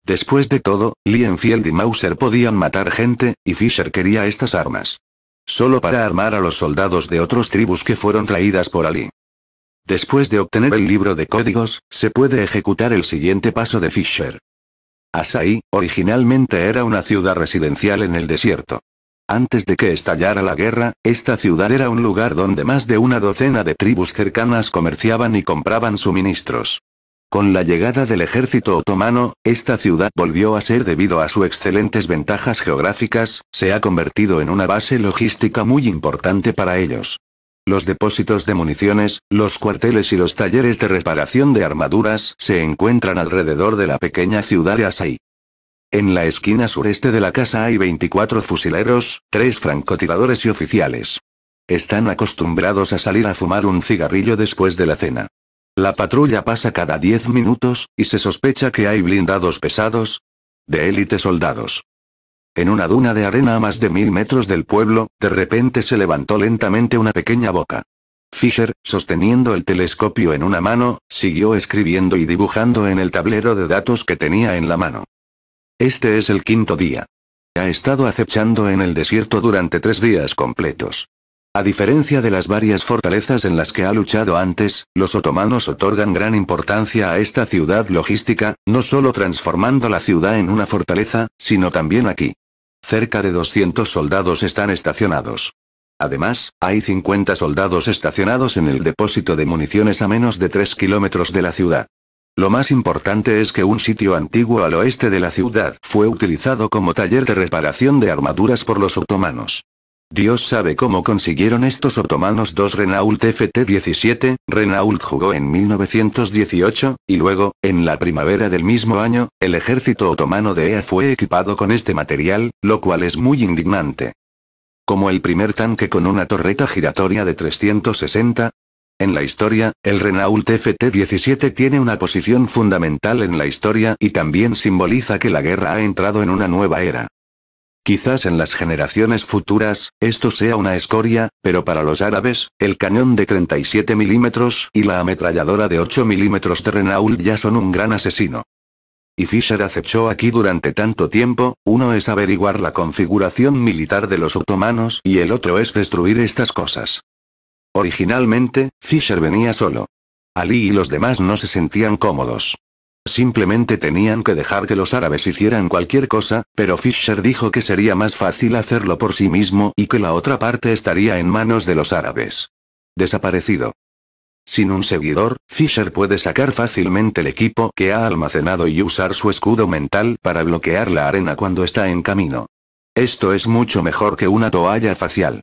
[SPEAKER 1] Después de todo, Lienfield y Mauser podían matar gente, y Fisher quería estas armas solo para armar a los soldados de otras tribus que fueron traídas por Ali. Después de obtener el libro de códigos, se puede ejecutar el siguiente paso de Fisher. Asai, originalmente era una ciudad residencial en el desierto. Antes de que estallara la guerra, esta ciudad era un lugar donde más de una docena de tribus cercanas comerciaban y compraban suministros. Con la llegada del ejército otomano, esta ciudad volvió a ser debido a sus excelentes ventajas geográficas, se ha convertido en una base logística muy importante para ellos. Los depósitos de municiones, los cuarteles y los talleres de reparación de armaduras se encuentran alrededor de la pequeña ciudad de Asay. En la esquina sureste de la casa hay 24 fusileros, 3 francotiradores y oficiales. Están acostumbrados a salir a fumar un cigarrillo después de la cena. La patrulla pasa cada 10 minutos, y se sospecha que hay blindados pesados. De élite soldados. En una duna de arena a más de mil metros del pueblo, de repente se levantó lentamente una pequeña boca. Fisher, sosteniendo el telescopio en una mano, siguió escribiendo y dibujando en el tablero de datos que tenía en la mano. Este es el quinto día. Ha estado acechando en el desierto durante tres días completos. A diferencia de las varias fortalezas en las que ha luchado antes, los otomanos otorgan gran importancia a esta ciudad logística, no solo transformando la ciudad en una fortaleza, sino también aquí. Cerca de 200 soldados están estacionados. Además, hay 50 soldados estacionados en el depósito de municiones a menos de 3 kilómetros de la ciudad. Lo más importante es que un sitio antiguo al oeste de la ciudad fue utilizado como taller de reparación de armaduras por los otomanos. Dios sabe cómo consiguieron estos otomanos dos Renault FT-17, Renault jugó en 1918, y luego, en la primavera del mismo año, el ejército otomano de EA fue equipado con este material, lo cual es muy indignante. Como el primer tanque con una torreta giratoria de 360, en la historia, el Renault FT-17 tiene una posición fundamental en la historia y también simboliza que la guerra ha entrado en una nueva era. Quizás en las generaciones futuras, esto sea una escoria, pero para los árabes, el cañón de 37 milímetros y la ametralladora de 8 milímetros de Renault ya son un gran asesino. Y Fisher acechó aquí durante tanto tiempo, uno es averiguar la configuración militar de los otomanos y el otro es destruir estas cosas. Originalmente, Fisher venía solo. Ali y los demás no se sentían cómodos. Simplemente tenían que dejar que los árabes hicieran cualquier cosa, pero Fisher dijo que sería más fácil hacerlo por sí mismo y que la otra parte estaría en manos de los árabes. Desaparecido. Sin un seguidor, Fisher puede sacar fácilmente el equipo que ha almacenado y usar su escudo mental para bloquear la arena cuando está en camino. Esto es mucho mejor que una toalla facial.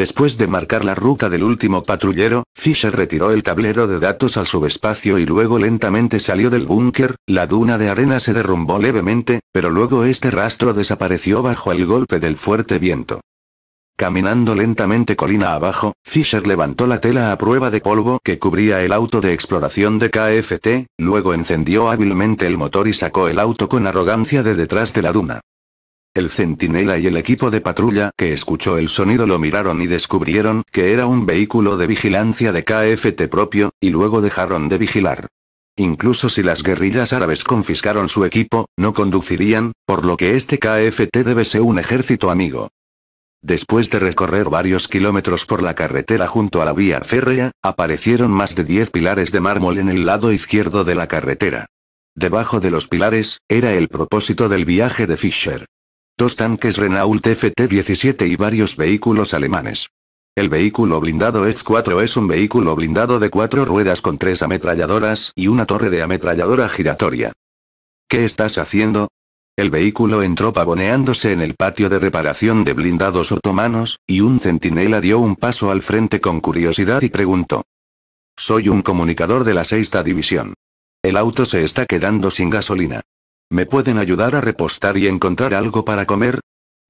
[SPEAKER 1] Después de marcar la ruta del último patrullero, Fisher retiró el tablero de datos al subespacio y luego lentamente salió del búnker, la duna de arena se derrumbó levemente, pero luego este rastro desapareció bajo el golpe del fuerte viento. Caminando lentamente colina abajo, Fisher levantó la tela a prueba de polvo que cubría el auto de exploración de KFT, luego encendió hábilmente el motor y sacó el auto con arrogancia de detrás de la duna. El centinela y el equipo de patrulla que escuchó el sonido lo miraron y descubrieron que era un vehículo de vigilancia de KFT propio, y luego dejaron de vigilar. Incluso si las guerrillas árabes confiscaron su equipo, no conducirían, por lo que este KFT debe ser un ejército amigo. Después de recorrer varios kilómetros por la carretera junto a la vía férrea, aparecieron más de 10 pilares de mármol en el lado izquierdo de la carretera. Debajo de los pilares, era el propósito del viaje de Fisher dos tanques Renault FT-17 y varios vehículos alemanes. El vehículo blindado F4 es un vehículo blindado de cuatro ruedas con tres ametralladoras y una torre de ametralladora giratoria. ¿Qué estás haciendo? El vehículo entró pavoneándose en el patio de reparación de blindados otomanos, y un centinela dio un paso al frente con curiosidad y preguntó. Soy un comunicador de la sexta división. El auto se está quedando sin gasolina. ¿Me pueden ayudar a repostar y encontrar algo para comer?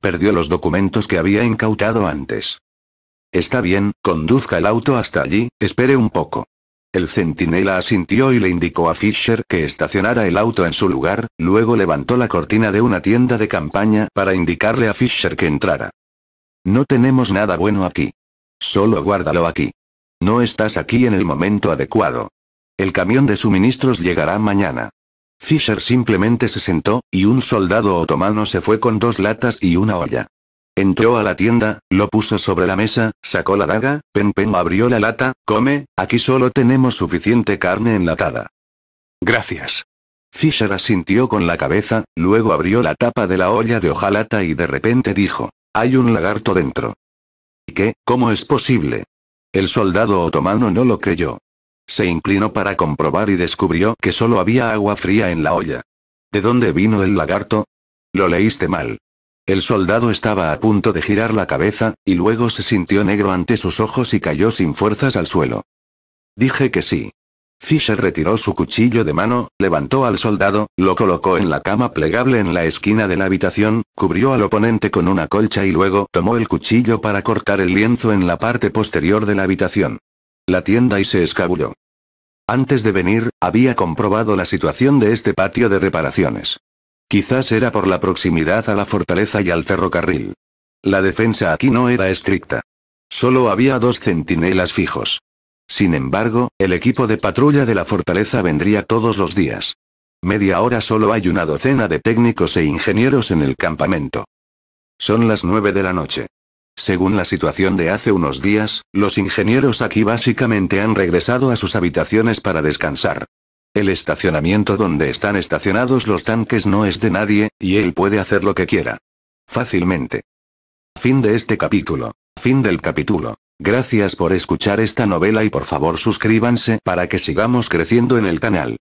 [SPEAKER 1] Perdió los documentos que había incautado antes. Está bien, conduzca el auto hasta allí, espere un poco. El centinela asintió y le indicó a Fisher que estacionara el auto en su lugar, luego levantó la cortina de una tienda de campaña para indicarle a Fisher que entrara. No tenemos nada bueno aquí. Solo guárdalo aquí. No estás aquí en el momento adecuado. El camión de suministros llegará mañana. Fisher simplemente se sentó, y un soldado otomano se fue con dos latas y una olla. Entró a la tienda, lo puso sobre la mesa, sacó la daga, Pen abrió la lata, come, aquí solo tenemos suficiente carne enlatada. Gracias. Fisher asintió con la cabeza, luego abrió la tapa de la olla de hojalata y de repente dijo, hay un lagarto dentro. ¿Y qué? ¿Cómo es posible? El soldado otomano no lo creyó. Se inclinó para comprobar y descubrió que solo había agua fría en la olla. ¿De dónde vino el lagarto? Lo leíste mal. El soldado estaba a punto de girar la cabeza, y luego se sintió negro ante sus ojos y cayó sin fuerzas al suelo. Dije que sí. Fisher retiró su cuchillo de mano, levantó al soldado, lo colocó en la cama plegable en la esquina de la habitación, cubrió al oponente con una colcha y luego tomó el cuchillo para cortar el lienzo en la parte posterior de la habitación la tienda y se escabulló. Antes de venir, había comprobado la situación de este patio de reparaciones. Quizás era por la proximidad a la fortaleza y al ferrocarril. La defensa aquí no era estricta. Solo había dos centinelas fijos. Sin embargo, el equipo de patrulla de la fortaleza vendría todos los días. Media hora solo hay una docena de técnicos e ingenieros en el campamento. Son las nueve de la noche. Según la situación de hace unos días, los ingenieros aquí básicamente han regresado a sus habitaciones para descansar. El estacionamiento donde están estacionados los tanques no es de nadie, y él puede hacer lo que quiera. Fácilmente. Fin de este capítulo. Fin del capítulo. Gracias por escuchar esta novela y por favor suscríbanse para que sigamos creciendo en el canal.